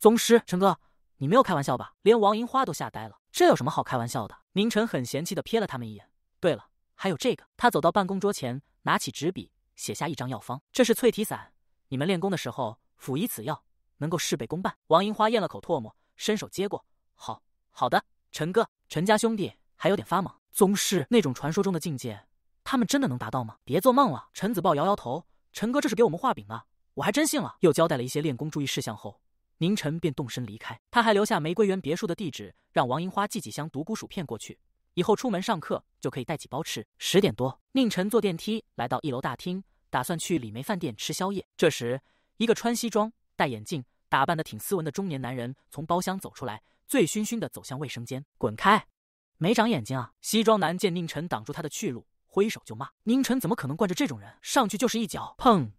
宗师，陈哥，你没有开玩笑吧？连王银花都吓呆了。这有什么好开玩笑的？明晨很嫌弃的瞥了他们一眼。对了，还有这个。他走到办公桌前，拿起纸笔，写下一张药方。这是淬体散，你们练功的时候辅以此药，能够事倍功半。王银花咽了口唾沫，伸手接过。好好的，陈哥。陈家兄弟还有点发懵。宗师那种传说中的境界，他们真的能达到吗？别做梦了。陈子豹摇摇头。陈哥这是给我们画饼呢，我还真信了。又交代了一些练功注意事项后。宁晨便动身离开，他还留下玫瑰园别墅的地址，让王银花寄几箱独孤薯片过去，以后出门上课就可以带几包吃。十点多，宁晨坐电梯来到一楼大厅，打算去李梅饭店吃宵夜。这时，一个穿西装、戴眼镜、打扮得挺斯文的中年男人从包厢走出来，醉醺醺地走向卫生间。滚开！没长眼睛啊！西装男见宁晨挡住他的去路，挥手就骂：“宁晨怎么可能惯着这种人？”上去就是一脚，砰！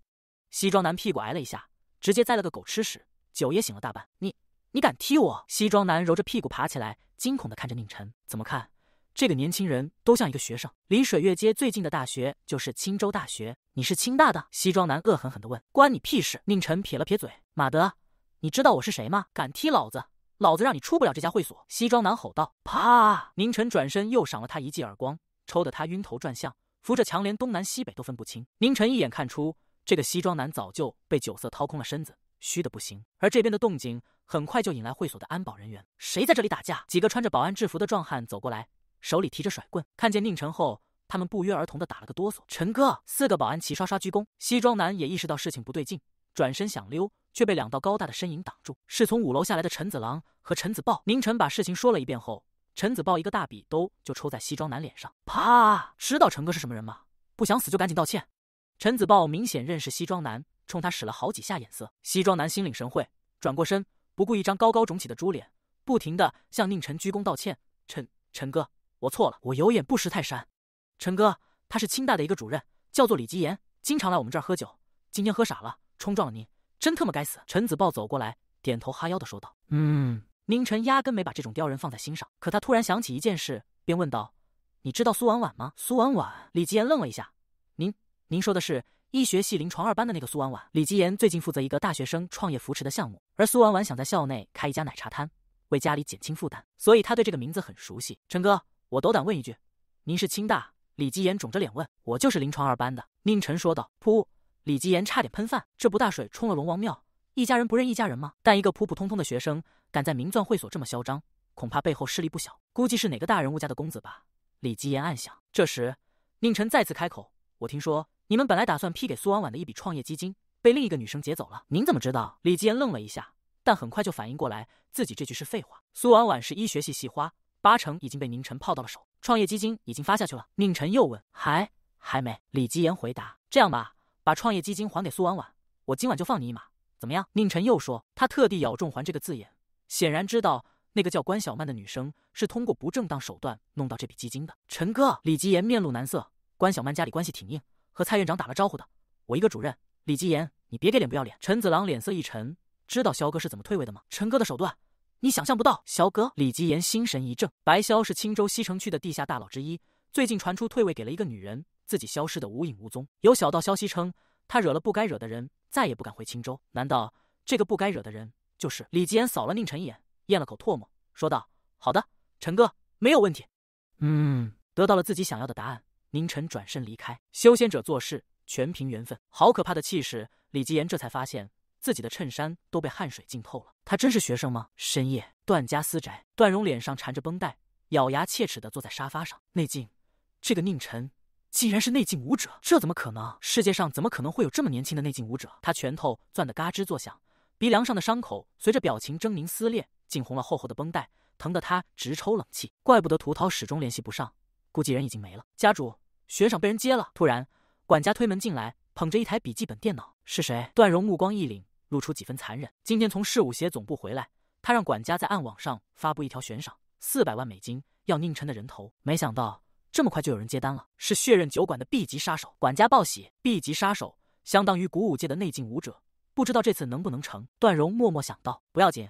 西装男屁股挨了一下，直接栽了个狗吃屎。酒也醒了大半，你你敢踢我？西装男揉着屁股爬起来，惊恐的看着宁晨。怎么看，这个年轻人都像一个学生。离水月街最近的大学就是青州大学，你是青大的？西装男恶狠狠地问。关你屁事！宁晨撇了撇嘴。马德，你知道我是谁吗？敢踢老子，老子让你出不了这家会所！西装男吼道。啪！宁晨转身又赏了他一记耳光，抽得他晕头转向，扶着墙连东南西北都分不清。宁晨一眼看出，这个西装男早就被酒色掏空了身子。虚的不行，而这边的动静很快就引来会所的安保人员。谁在这里打架？几个穿着保安制服的壮汉走过来，手里提着甩棍。看见宁晨后，他们不约而同的打了个哆嗦。陈哥，四个保安齐刷刷鞠躬。西装男也意识到事情不对劲，转身想溜，却被两道高大的身影挡住。是从五楼下来的陈子郎和陈子豹。宁晨把事情说了一遍后，陈子豹一个大笔兜就抽在西装男脸上，啪！知道陈哥是什么人吗？不想死就赶紧道歉。陈子豹明显认识西装男。冲他使了好几下眼色，西装男心领神会，转过身，不顾一张高高肿起的猪脸，不停的向宁晨鞠躬道歉：“陈陈哥，我错了，我有眼不识泰山。陈哥，他是清大的一个主任，叫做李吉言，经常来我们这儿喝酒，今天喝傻了，冲撞了您，真特么该死。”陈子豹走过来，点头哈腰的说道：“嗯。”宁晨压根没把这种刁人放在心上，可他突然想起一件事，便问道：“你知道苏婉婉吗？”苏婉婉，李吉言愣了一下：“您您说的是？”医学系临床二班的那个苏婉婉，李吉言最近负责一个大学生创业扶持的项目，而苏婉婉想在校内开一家奶茶摊，为家里减轻负担，所以他对这个名字很熟悉。陈哥，我斗胆问一句，您是清大？李吉言肿着脸问。我就是临床二班的。宁晨说道。噗！李吉言差点喷饭，这不大水冲了龙王庙，一家人不认一家人吗？但一个普普通通的学生敢在名钻会所这么嚣张，恐怕背后势力不小，估计是哪个大人物家的公子吧？李吉言暗想。这时，宁晨再次开口，我听说。你们本来打算批给苏婉婉的一笔创业基金，被另一个女生劫走了。您怎么知道？李吉言愣了一下，但很快就反应过来，自己这句是废话。苏婉婉是医学系系花，八成已经被宁晨泡到了手。创业基金已经发下去了。宁晨又问：“还还没？”李吉言回答：“这样吧，把创业基金还给苏婉婉，我今晚就放你一马，怎么样？”宁晨又说：“他特地咬中‘还’这个字眼，显然知道那个叫关小曼的女生是通过不正当手段弄到这笔基金的。”陈哥，李吉言面露难色。关小曼家里关系挺硬。和蔡院长打了招呼的，我一个主任李吉言，你别给脸不要脸。陈子郎脸色一沉，知道肖哥是怎么退位的吗？陈哥的手段，你想象不到。肖哥，李吉言心神一震，白萧是青州西城区的地下大佬之一，最近传出退位给了一个女人，自己消失的无影无踪。有小道消息称，他惹了不该惹的人，再也不敢回青州。难道这个不该惹的人就是？李吉言扫了宁晨一眼，咽了口唾沫，说道：“好的，陈哥，没有问题。”嗯，得到了自己想要的答案。宁晨转身离开，修仙者做事全凭缘分。好可怕的气势！李吉言这才发现自己的衬衫都被汗水浸透了。他真是学生吗？深夜，段家私宅，段荣脸上缠着绷带，咬牙切齿的坐在沙发上。内镜，这个宁晨竟然是内镜舞者，这怎么可能？世界上怎么可能会有这么年轻的内镜舞者？他拳头攥得嘎吱作响，鼻梁上的伤口随着表情狰狞撕裂，浸红了厚厚的绷带，疼得他直抽冷气。怪不得屠涛始终联系不上。估计人已经没了。家主，悬赏被人接了。突然，管家推门进来，捧着一台笔记本电脑。是谁？段荣目光一凛，露出几分残忍。今天从事务协总部回来，他让管家在暗网上发布一条悬赏，四百万美金，要宁晨的人头。没想到这么快就有人接单了，是血刃酒馆的 B 级杀手。管家报喜，B 级杀手相当于古武界的内境武者，不知道这次能不能成。段荣默默想到，不要紧，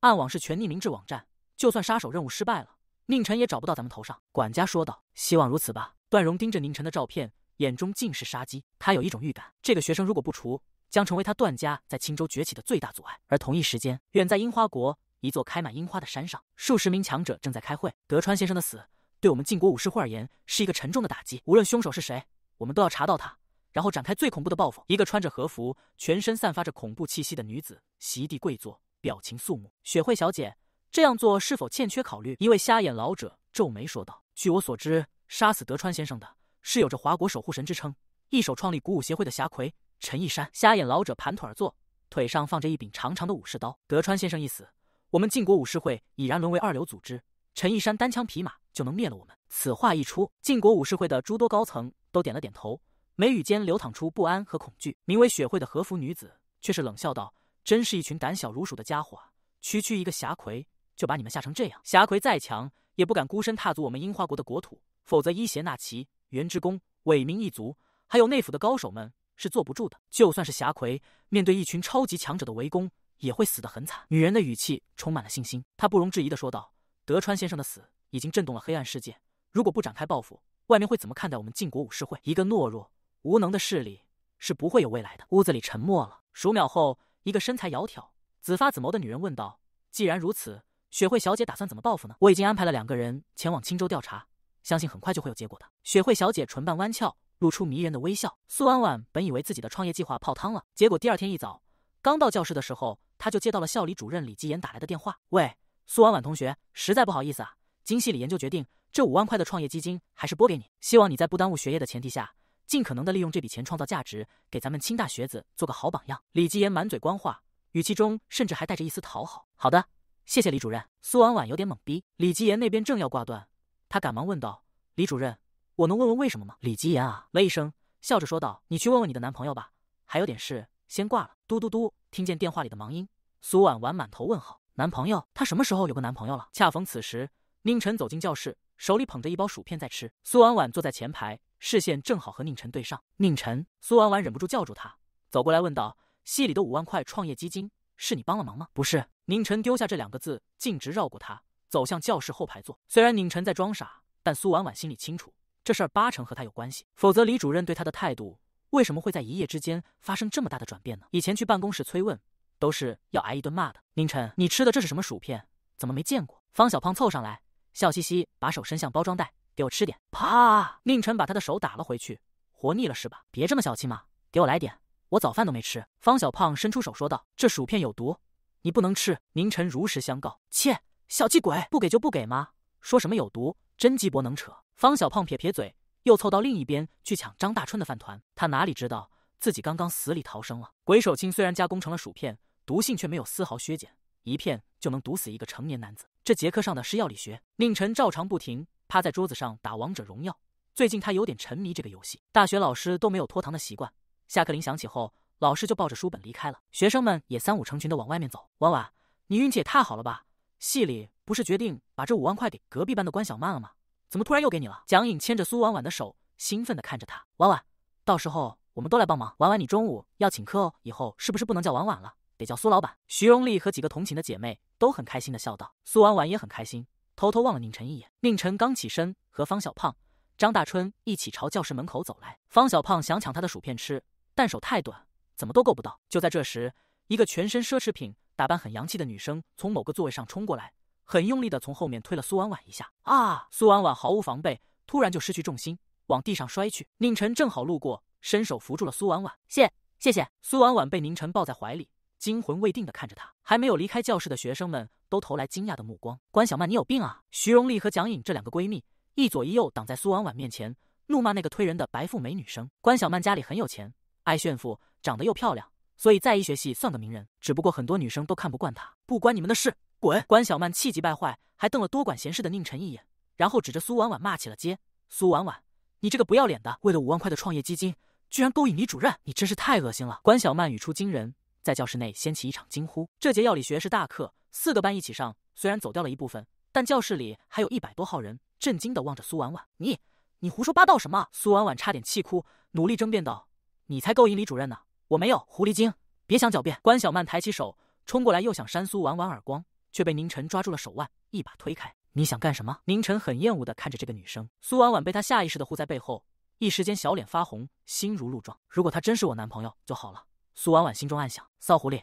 暗网是全匿名制网站，就算杀手任务失败了。宁晨也找不到咱们头上，管家说道：“希望如此吧。”段荣盯着宁晨的照片，眼中尽是杀机。他有一种预感，这个学生如果不除，将成为他段家在青州崛起的最大阻碍。而同一时间，远在樱花国一座开满樱花的山上，数十名强者正在开会。德川先生的死，对我们晋国武士会而言是一个沉重的打击。无论凶手是谁，我们都要查到他，然后展开最恐怖的报复。一个穿着和服、全身散发着恐怖气息的女子席地跪坐，表情肃穆。雪慧小姐。这样做是否欠缺考虑？一位瞎眼老者皱眉说道：“据我所知，杀死德川先生的是有着华国守护神之称、一手创立古武协会的侠魁陈一山。”瞎眼老者盘腿而坐，腿上放着一柄长长的武士刀。德川先生一死，我们晋国武士会已然沦为二流组织。陈一山单枪匹马就能灭了我们。此话一出，晋国武士会的诸多高层都点了点头，眉宇间流淌出不安和恐惧。名为雪慧的和服女子却是冷笑道：“真是一群胆小如鼠的家伙，区区一个侠魁。”就把你们吓成这样！侠魁再强，也不敢孤身踏足我们樱花国的国土。否则，伊邪那岐、原之宫、伪名一族，还有内府的高手们是坐不住的。就算是侠魁，面对一群超级强者的围攻，也会死得很惨。女人的语气充满了信心，她不容置疑地说道：“德川先生的死已经震动了黑暗世界，如果不展开报复，外面会怎么看待我们晋国武士会？一个懦弱无能的势力是不会有未来的。”屋子里沉默了数秒后，一个身材窈窕、紫发紫眸的女人问道：“既然如此。”雪慧小姐打算怎么报复呢？我已经安排了两个人前往青州调查，相信很快就会有结果的。雪慧小姐唇瓣弯翘，露出迷人的微笑。苏婉婉本以为自己的创业计划泡汤了，结果第二天一早刚到教室的时候，她就接到了校里主任李吉言打来的电话。喂，苏婉婉同学，实在不好意思啊，经系里研究决定，这五万块的创业基金还是拨给你，希望你在不耽误学业的前提下，尽可能的利用这笔钱创造价值，给咱们青大学子做个好榜样。李吉言满嘴官话，语气中甚至还带着一丝讨好。好的。谢谢李主任。苏婉婉有点懵逼。李吉言那边正要挂断，他赶忙问道：“李主任，我能问问为什么吗？”李吉言啊，了一声，笑着说道：“你去问问你的男朋友吧。还有点事，先挂了。”嘟嘟嘟，听见电话里的忙音，苏婉婉满头问号。男朋友？他什么时候有个男朋友了？恰逢此时，宁晨走进教室，手里捧着一包薯片在吃。苏婉婉坐在前排，视线正好和宁晨对上。宁晨，苏婉婉忍不住叫住他，走过来问道：“系里的五万块创业基金，是你帮了忙吗？”不是。宁晨丢下这两个字，径直绕过他，走向教室后排坐。虽然宁晨在装傻，但苏婉婉心里清楚，这事儿八成和他有关系。否则李主任对他的态度，为什么会在一夜之间发生这么大的转变呢？以前去办公室催问，都是要挨一顿骂的。宁晨，你吃的这是什么薯片？怎么没见过？方小胖凑上来，笑嘻嘻，把手伸向包装袋，给我吃点。啪！宁晨把他的手打了回去。活腻了是吧？别这么小气嘛，给我来点。我早饭都没吃。方小胖伸出手说道：“这薯片有毒。”你不能吃，宁晨如实相告。切，小气鬼，不给就不给吗？说什么有毒，真鸡脖能扯。方小胖撇撇嘴，又凑到另一边去抢张大春的饭团。他哪里知道自己刚刚死里逃生了？鬼手青虽然加工成了薯片，毒性却没有丝毫削减，一片就能毒死一个成年男子。这节课上的是药理学，宁晨照常不停趴在桌子上打王者荣耀。最近他有点沉迷这个游戏。大学老师都没有拖堂的习惯，下课铃响起后。老师就抱着书本离开了，学生们也三五成群的往外面走。婉婉，你运气也太好了吧！系里不是决定把这五万块给隔壁班的关小曼了吗？怎么突然又给你了？蒋颖牵着苏婉婉的手，兴奋地看着她。婉婉，到时候我们都来帮忙。婉婉，你中午要请客哦。以后是不是不能叫婉婉了，得叫苏老板？徐荣丽和几个同情的姐妹都很开心地笑道。苏婉婉也很开心，偷偷望了宁晨一眼。宁晨刚起身，和方小胖、张大春一起朝教室门口走来。方小胖想抢他的薯片吃，但手太短。怎么都够不到！就在这时，一个全身奢侈品、打扮很洋气的女生从某个座位上冲过来，很用力地从后面推了苏婉婉一下。啊！苏婉婉毫无防备，突然就失去重心，往地上摔去。宁晨正好路过，伸手扶住了苏婉婉。谢谢谢。苏婉婉被宁晨抱在怀里，惊魂未定地看着他。还没有离开教室的学生们都投来惊讶的目光。关小曼，你有病啊！徐荣丽和蒋颖这两个闺蜜一左一右挡在苏婉婉面前，怒骂那个推人的白富美女生。关小曼家里很有钱，爱炫富。长得又漂亮，所以在医学系算个名人。只不过很多女生都看不惯他。不关你们的事，滚！关小曼气急败坏，还瞪了多管闲事的宁晨一眼，然后指着苏婉婉骂起了街：“苏婉婉，你这个不要脸的，为了五万块的创业基金，居然勾引李主任，你真是太恶心了！”关小曼语出惊人，在教室内掀起一场惊呼。这节药理学是大课，四个班一起上，虽然走掉了一部分，但教室里还有一百多号人，震惊的望着苏婉婉：“你，你胡说八道什么？”苏婉婉差点气哭，努力争辩道：“你才勾引李主任呢！”我没有狐狸精，别想狡辩！关小曼抬起手冲过来，又想扇苏婉婉耳光，却被宁晨抓住了手腕，一把推开。你想干什么？宁晨很厌恶的看着这个女生。苏婉婉被他下意识的护在背后，一时间小脸发红，心如鹿撞。如果他真是我男朋友就好了，苏婉婉心中暗想。骚狐狸，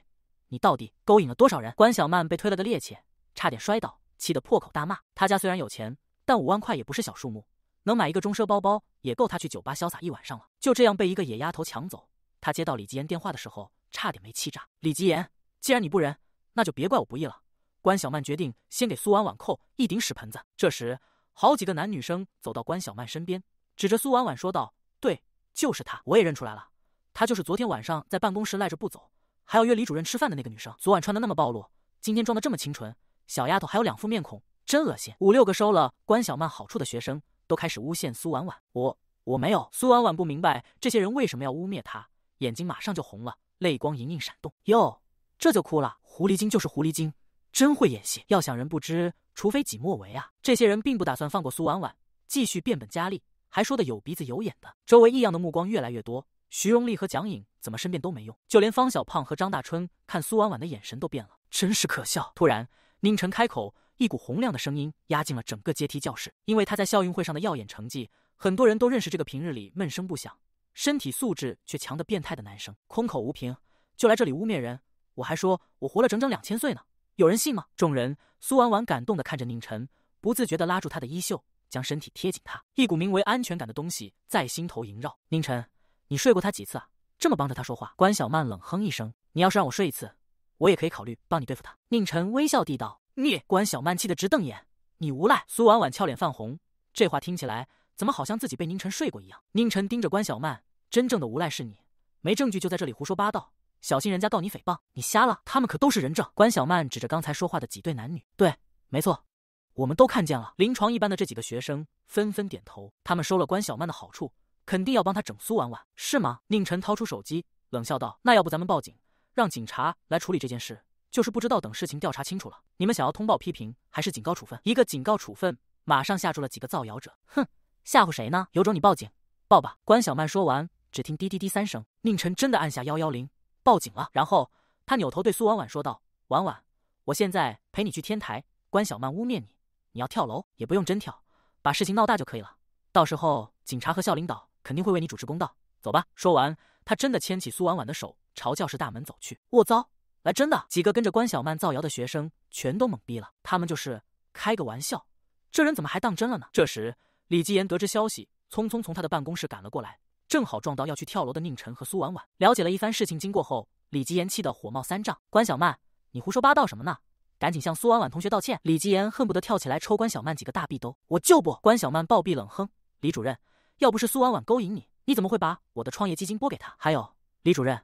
你到底勾引了多少人？关小曼被推了个趔趄，差点摔倒，气得破口大骂。他家虽然有钱，但五万块也不是小数目，能买一个中奢包包也够他去酒吧潇洒一晚上了。就这样被一个野丫头抢走。他接到李吉言电话的时候，差点没气炸。李吉言，既然你不仁，那就别怪我不义了。关小曼决定先给苏婉婉扣一顶屎盆子。这时，好几个男女生走到关小曼身边，指着苏婉婉说道：“对，就是她，我也认出来了，她就是昨天晚上在办公室赖着不走，还要约李主任吃饭的那个女生。昨晚穿的那么暴露，今天装的这么清纯，小丫头还有两副面孔，真恶心。”五六个收了关小曼好处的学生都开始诬陷苏婉婉。我我没有。苏婉婉不明白这些人为什么要污蔑她。眼睛马上就红了，泪光盈盈闪动。哟，这就哭了，狐狸精就是狐狸精，真会演戏。要想人不知，除非己莫为啊！这些人并不打算放过苏婉婉，继续变本加厉，还说的有鼻子有眼的。周围异样的目光越来越多，徐荣丽和蒋颖怎么申辩都没用，就连方小胖和张大春看苏婉婉的眼神都变了，真是可笑。突然，宁晨开口，一股洪亮的声音压进了整个阶梯教室，因为他在校运会上的耀眼成绩，很多人都认识这个平日里闷声不响。身体素质却强的变态的男生，空口无凭就来这里污蔑人，我还说我活了整整两千岁呢，有人信吗？众人，苏婉婉感动的看着宁晨，不自觉的拉住他的衣袖，将身体贴紧他，一股名为安全感的东西在心头萦绕。宁晨，你睡过他几次？啊？这么帮着他说话？关小曼冷哼一声，你要是让我睡一次，我也可以考虑帮你对付他。宁晨微笑地道，你。关小曼气得直瞪眼，你无赖。苏婉婉俏脸泛红，这话听起来。怎么好像自己被宁晨睡过一样？宁晨盯着关小曼，真正的无赖是你，没证据就在这里胡说八道，小心人家告你诽谤！你瞎了？他们可都是人证。关小曼指着刚才说话的几对男女，对，没错，我们都看见了。临床一班的这几个学生纷纷点头，他们收了关小曼的好处，肯定要帮他整苏婉婉，是吗？宁晨掏出手机，冷笑道：“那要不咱们报警，让警察来处理这件事？就是不知道等事情调查清楚了，你们想要通报批评还是警告处分？一个警告处分，马上吓住了几个造谣者。哼！”吓唬谁呢？有种你报警，报吧！关小曼说完，只听滴滴滴三声，宁晨真的按下幺幺零报警了。然后他扭头对苏婉婉说道：“婉婉，我现在陪你去天台。关小曼污蔑你，你要跳楼也不用真跳，把事情闹大就可以了。到时候警察和校领导肯定会为你主持公道。走吧。”说完，他真的牵起苏婉婉的手，朝教室大门走去。我槽，来真的！几个跟着关小曼造谣的学生全都懵逼了。他们就是开个玩笑，这人怎么还当真了呢？这时。李吉言得知消息，匆匆从他的办公室赶了过来，正好撞到要去跳楼的宁晨和苏婉婉。了解了一番事情经过后，李吉言气得火冒三丈：“关小曼，你胡说八道什么呢？赶紧向苏婉婉同学道歉！”李吉言恨不得跳起来抽关小曼几个大逼兜。我就不！关小曼暴毙冷哼：“李主任，要不是苏婉婉勾引你，你怎么会把我的创业基金拨给他？还有，李主任，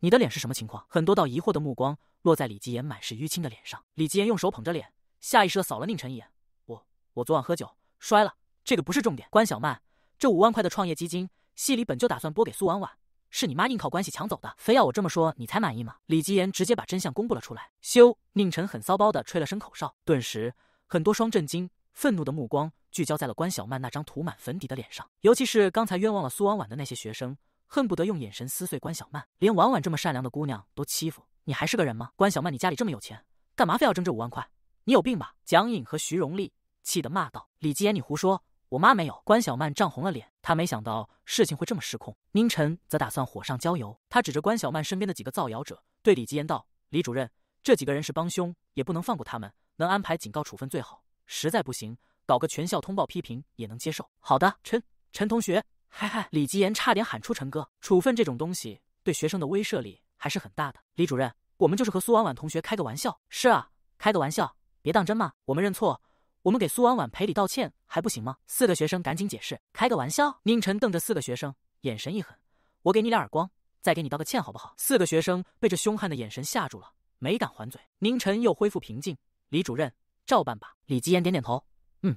你的脸是什么情况？”很多道疑惑的目光落在李吉言满是淤青的脸上。李吉言用手捧着脸，下意识地扫了宁晨一眼：“我……我昨晚喝酒摔了。”这个不是重点，关小曼，这五万块的创业基金，系里本就打算拨给苏婉婉，是你妈硬靠关系抢走的，非要我这么说你才满意吗？李吉言直接把真相公布了出来。修宁晨很骚包的吹了声口哨，顿时很多双震惊、愤怒的目光聚焦在了关小曼那张涂满粉底的脸上，尤其是刚才冤枉了苏婉婉的那些学生，恨不得用眼神撕碎关小曼，连婉婉这么善良的姑娘都欺负，你还是个人吗？关小曼，你家里这么有钱，干嘛非要争这五万块？你有病吧？蒋颖和徐荣丽气得骂道：“李吉言，你胡说！”我妈没有。关小曼涨红了脸，她没想到事情会这么失控。宁晨则打算火上浇油，他指着关小曼身边的几个造谣者，对李吉言道：“李主任，这几个人是帮凶，也不能放过他们。能安排警告处分最好，实在不行，搞个全校通报批评也能接受。”好的，陈陈同学。嗨嗨，李吉言差点喊出“陈哥”。处分这种东西，对学生的威慑力还是很大的。李主任，我们就是和苏婉婉同学开个玩笑。是啊，开个玩笑，别当真嘛。我们认错。我们给苏婉婉赔礼道歉还不行吗？四个学生赶紧解释，开个玩笑。宁晨瞪着四个学生，眼神一狠：“我给你俩耳光，再给你道个歉，好不好？”四个学生被这凶悍的眼神吓住了，没敢还嘴。宁晨又恢复平静：“李主任，照办吧。”李吉言点点头：“嗯，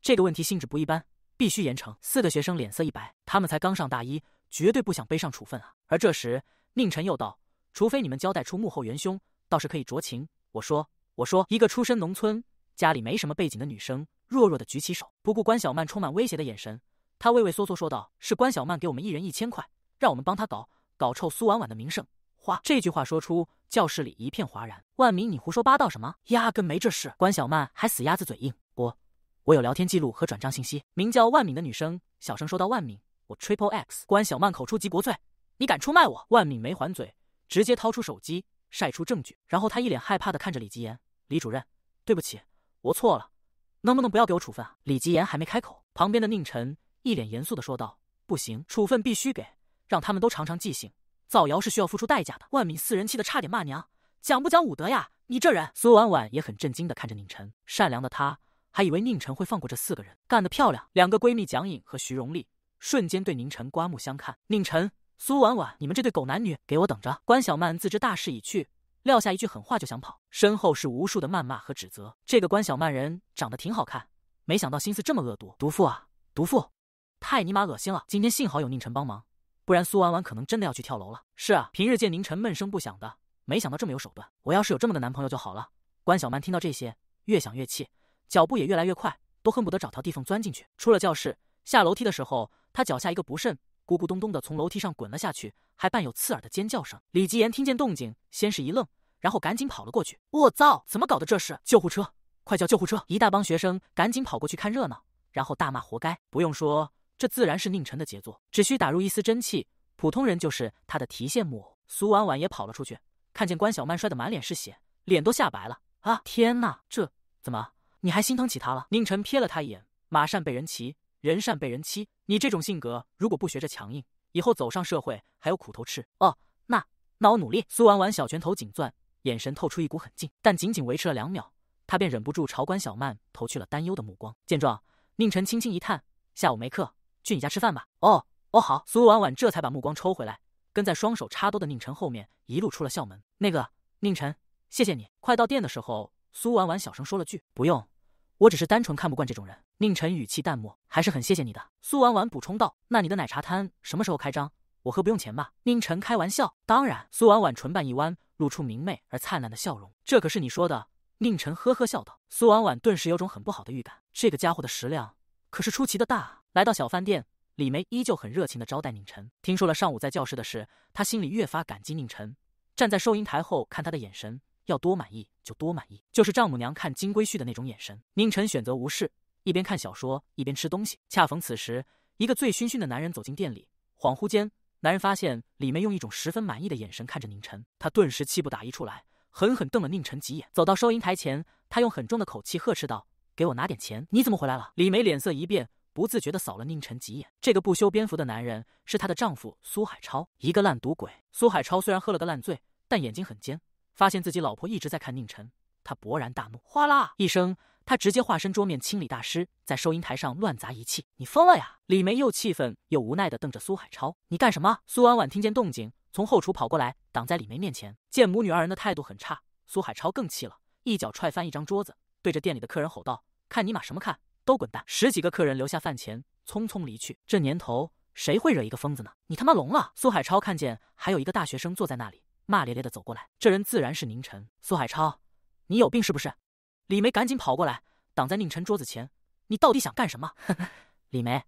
这个问题性质不一般，必须严惩。”四个学生脸色一白，他们才刚上大一，绝对不想背上处分啊。而这时，宁晨又道：“除非你们交代出幕后元凶，倒是可以酌情。”我说：“我说，一个出身农村。”家里没什么背景的女生弱弱的举起手，不顾关小曼充满威胁的眼神，她畏畏缩缩说道：“是关小曼给我们一人一千块，让我们帮她搞搞臭苏婉婉的名声。”花这句话说出，教室里一片哗然。万敏，你胡说八道什么？压根没这事！关小曼还死鸭子嘴硬。我我有聊天记录和转账信息。名叫万敏的女生小声说道：“万敏，我 Triple X。”关小曼口出极国粹，你敢出卖我？万敏没还嘴，直接掏出手机晒出证据，然后她一脸害怕的看着李吉言：“李主任，对不起。”我错了，能不能不要给我处分？啊？”李吉言还没开口，旁边的宁晨一脸严肃的说道：“不行，处分必须给，让他们都长长记性。造谣是需要付出代价的。”万敏四人气的差点骂娘，讲不讲武德呀？你这人！苏婉婉也很震惊的看着宁晨，善良的她还以为宁晨会放过这四个人。干得漂亮！两个闺蜜蒋颖和徐荣丽瞬间对宁晨刮目相看。宁晨，苏婉婉，你们这对狗男女，给我等着！关小曼自知大势已去。撂下一句狠话就想跑，身后是无数的谩骂和指责。这个关小曼人长得挺好看，没想到心思这么恶毒，毒妇啊，毒妇，太尼玛恶心了！今天幸好有宁晨帮忙，不然苏婉婉可能真的要去跳楼了。是啊，平日见宁晨闷声不响的，没想到这么有手段。我要是有这么个男朋友就好了。关小曼听到这些，越想越气，脚步也越来越快，都恨不得找条地缝钻进去。出了教室，下楼梯的时候，她脚下一个不慎。咕咕咚咚的从楼梯上滚了下去，还伴有刺耳的尖叫声。李吉言听见动静，先是一愣，然后赶紧跑了过去。我操，怎么搞的这是？救护车，快叫救护车！一大帮学生赶紧跑过去看热闹，然后大骂活该。不用说，这自然是宁晨的杰作。只需打入一丝真气，普通人就是他的提线木偶。苏婉婉也跑了出去，看见关小曼摔得满脸是血，脸都吓白了。啊，天呐，这怎么？你还心疼起他了？宁晨瞥了他一眼，马善被人骑。人善被人欺，你这种性格如果不学着强硬，以后走上社会还有苦头吃。哦，那那我努力。苏婉婉小拳头紧攥，眼神透出一股狠劲，但仅仅维持了两秒，她便忍不住朝关小曼投去了担忧的目光。见状，宁晨轻轻一叹：“下午没课，去你家吃饭吧。”哦哦，好。苏婉婉这才把目光抽回来，跟在双手插兜的宁晨后面，一路出了校门。那个宁晨，谢谢你。快到店的时候，苏婉婉小声说了句：“不用。”我只是单纯看不惯这种人。宁晨语气淡漠，还是很谢谢你的。苏婉婉补充道：“那你的奶茶摊什么时候开张？我喝不用钱吧？”宁晨开玩笑：“当然。”苏婉婉唇瓣一弯，露出明媚而灿烂的笑容。这可是你说的。宁晨呵呵笑道。苏婉婉顿时有种很不好的预感，这个家伙的食量可是出奇的大。来到小饭店，李梅依旧很热情的招待宁晨。听说了上午在教室的事，她心里越发感激宁晨。站在收银台后看他的眼神。要多满意就多满意，就是丈母娘看金龟婿的那种眼神。宁晨选择无视，一边看小说一边吃东西。恰逢此时，一个醉醺醺的男人走进店里，恍惚间，男人发现李梅用一种十分满意的眼神看着宁晨，他顿时气不打一处来，狠狠瞪了宁晨几眼。走到收银台前，他用很重的口气呵斥道：“给我拿点钱！你怎么回来了？”李梅脸色一变，不自觉地扫了宁晨几眼。这个不修边幅的男人是她的丈夫苏海超，一个烂赌鬼。苏海超虽然喝了个烂醉，但眼睛很尖。发现自己老婆一直在看宁晨，他勃然大怒，哗啦一声，他直接化身桌面清理大师，在收银台上乱砸仪器。你疯了呀！李梅又气愤又无奈的瞪着苏海超：“你干什么？”苏婉婉听见动静，从后厨跑过来，挡在李梅面前。见母女二人的态度很差，苏海超更气了，一脚踹翻一张桌子，对着店里的客人吼道：“看你妈什么看，都滚蛋！”十几个客人留下饭钱，匆匆离去。这年头，谁会惹一个疯子呢？你他妈聋了？苏海超看见还有一个大学生坐在那里。骂咧咧的走过来，这人自然是宁晨。苏海超，你有病是不是？李梅赶紧跑过来，挡在宁晨桌子前：“你到底想干什么？” 李梅，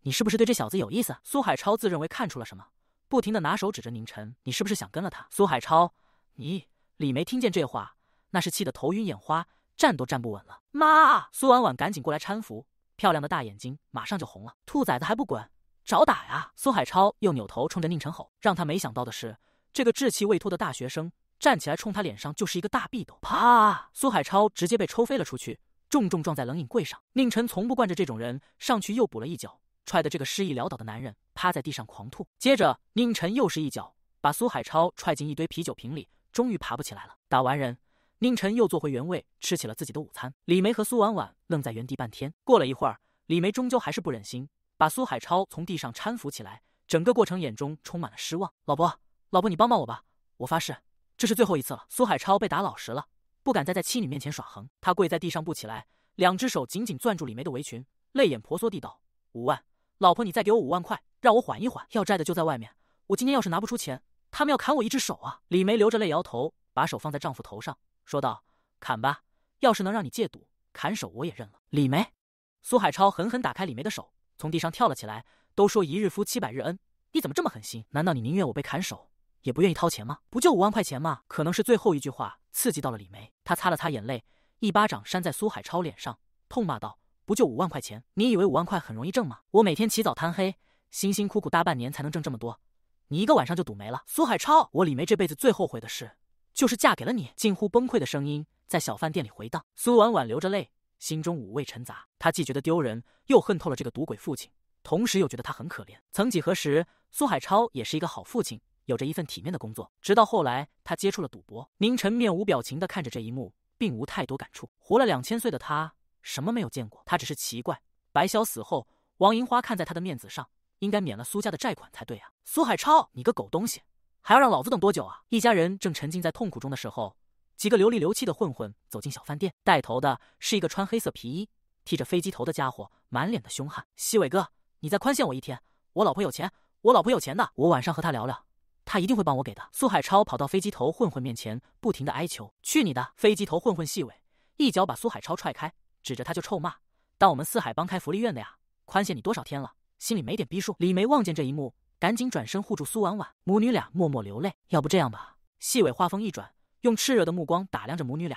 你是不是对这小子有意思？苏海超自认为看出了什么，不停的拿手指着宁晨：“你是不是想跟了他？”苏海超，你李梅听见这话，那是气得头晕眼花，站都站不稳了。妈！苏婉婉赶紧过来搀扶，漂亮的大眼睛马上就红了。兔崽子还不滚，找打呀！苏海超又扭头冲着宁晨吼：“让他没想到的是。”这个稚气未脱的大学生站起来，冲他脸上就是一个大壁斗，啪！苏海超直接被抽飞了出去，重重撞在冷饮柜上。宁晨从不惯着这种人，上去又补了一脚，踹的这个失意潦倒的男人趴在地上狂吐。接着，宁晨又是一脚，把苏海超踹进一堆啤酒瓶里，终于爬不起来了。打完人，宁晨又坐回原位，吃起了自己的午餐。李梅和苏婉婉愣在原地半天。过了一会儿，李梅终究还是不忍心，把苏海超从地上搀扶起来。整个过程，眼中充满了失望。老婆。老婆，你帮帮我吧！我发誓，这是最后一次了。苏海超被打老实了，不敢再在妻女面前耍横。他跪在地上不起来，两只手紧紧攥住李梅的围裙，泪眼婆娑地道：“五万，老婆，你再给我五万块，让我缓一缓。要债的就在外面，我今天要是拿不出钱，他们要砍我一只手啊！”李梅流着泪摇头，把手放在丈夫头上，说道：“砍吧，要是能让你戒赌，砍手我也认了。”李梅，苏海超狠狠打开李梅的手，从地上跳了起来。都说一日夫妻百日恩，你怎么这么狠心？难道你宁愿我被砍手？也不愿意掏钱吗？不就五万块钱吗？可能是最后一句话刺激到了李梅，她擦了擦眼泪，一巴掌扇在苏海超脸上，痛骂道：“不就五万块钱？你以为五万块很容易挣吗？我每天起早贪黑，辛辛苦苦大半年才能挣这么多，你一个晚上就赌没了！”苏海超，我李梅这辈子最后悔的事就是嫁给了你。近乎崩溃的声音在小饭店里回荡。苏婉婉流着泪，心中五味陈杂，她既觉得丢人，又恨透了这个赌鬼父亲，同时又觉得他很可怜。曾几何时，苏海超也是一个好父亲。有着一份体面的工作，直到后来他接触了赌博。宁晨面无表情地看着这一幕，并无太多感触。活了两千岁的他，什么没有见过？他只是奇怪，白潇死后，王银花看在他的面子上，应该免了苏家的债款才对啊！苏海超，你个狗东西，还要让老子等多久啊？一家人正沉浸在痛苦中的时候，几个流里流气的混混走进小饭店。带头的是一个穿黑色皮衣、剃着飞机头的家伙，满脸的凶悍。西伟哥，你再宽限我一天，我老婆有钱，我老婆有钱的，我晚上和他聊聊。他一定会帮我给的。苏海超跑到飞机头混混面前，不停地哀求：“去你的！”飞机头混混细伟一脚把苏海超踹开，指着他就臭骂：“当我们四海帮开福利院的呀？宽限你多少天了？心里没点逼数？”李梅望见这一幕，赶紧转身护住苏婉婉，母女俩默默流泪。要不这样吧，细伟话锋一转，用炽热的目光打量着母女俩，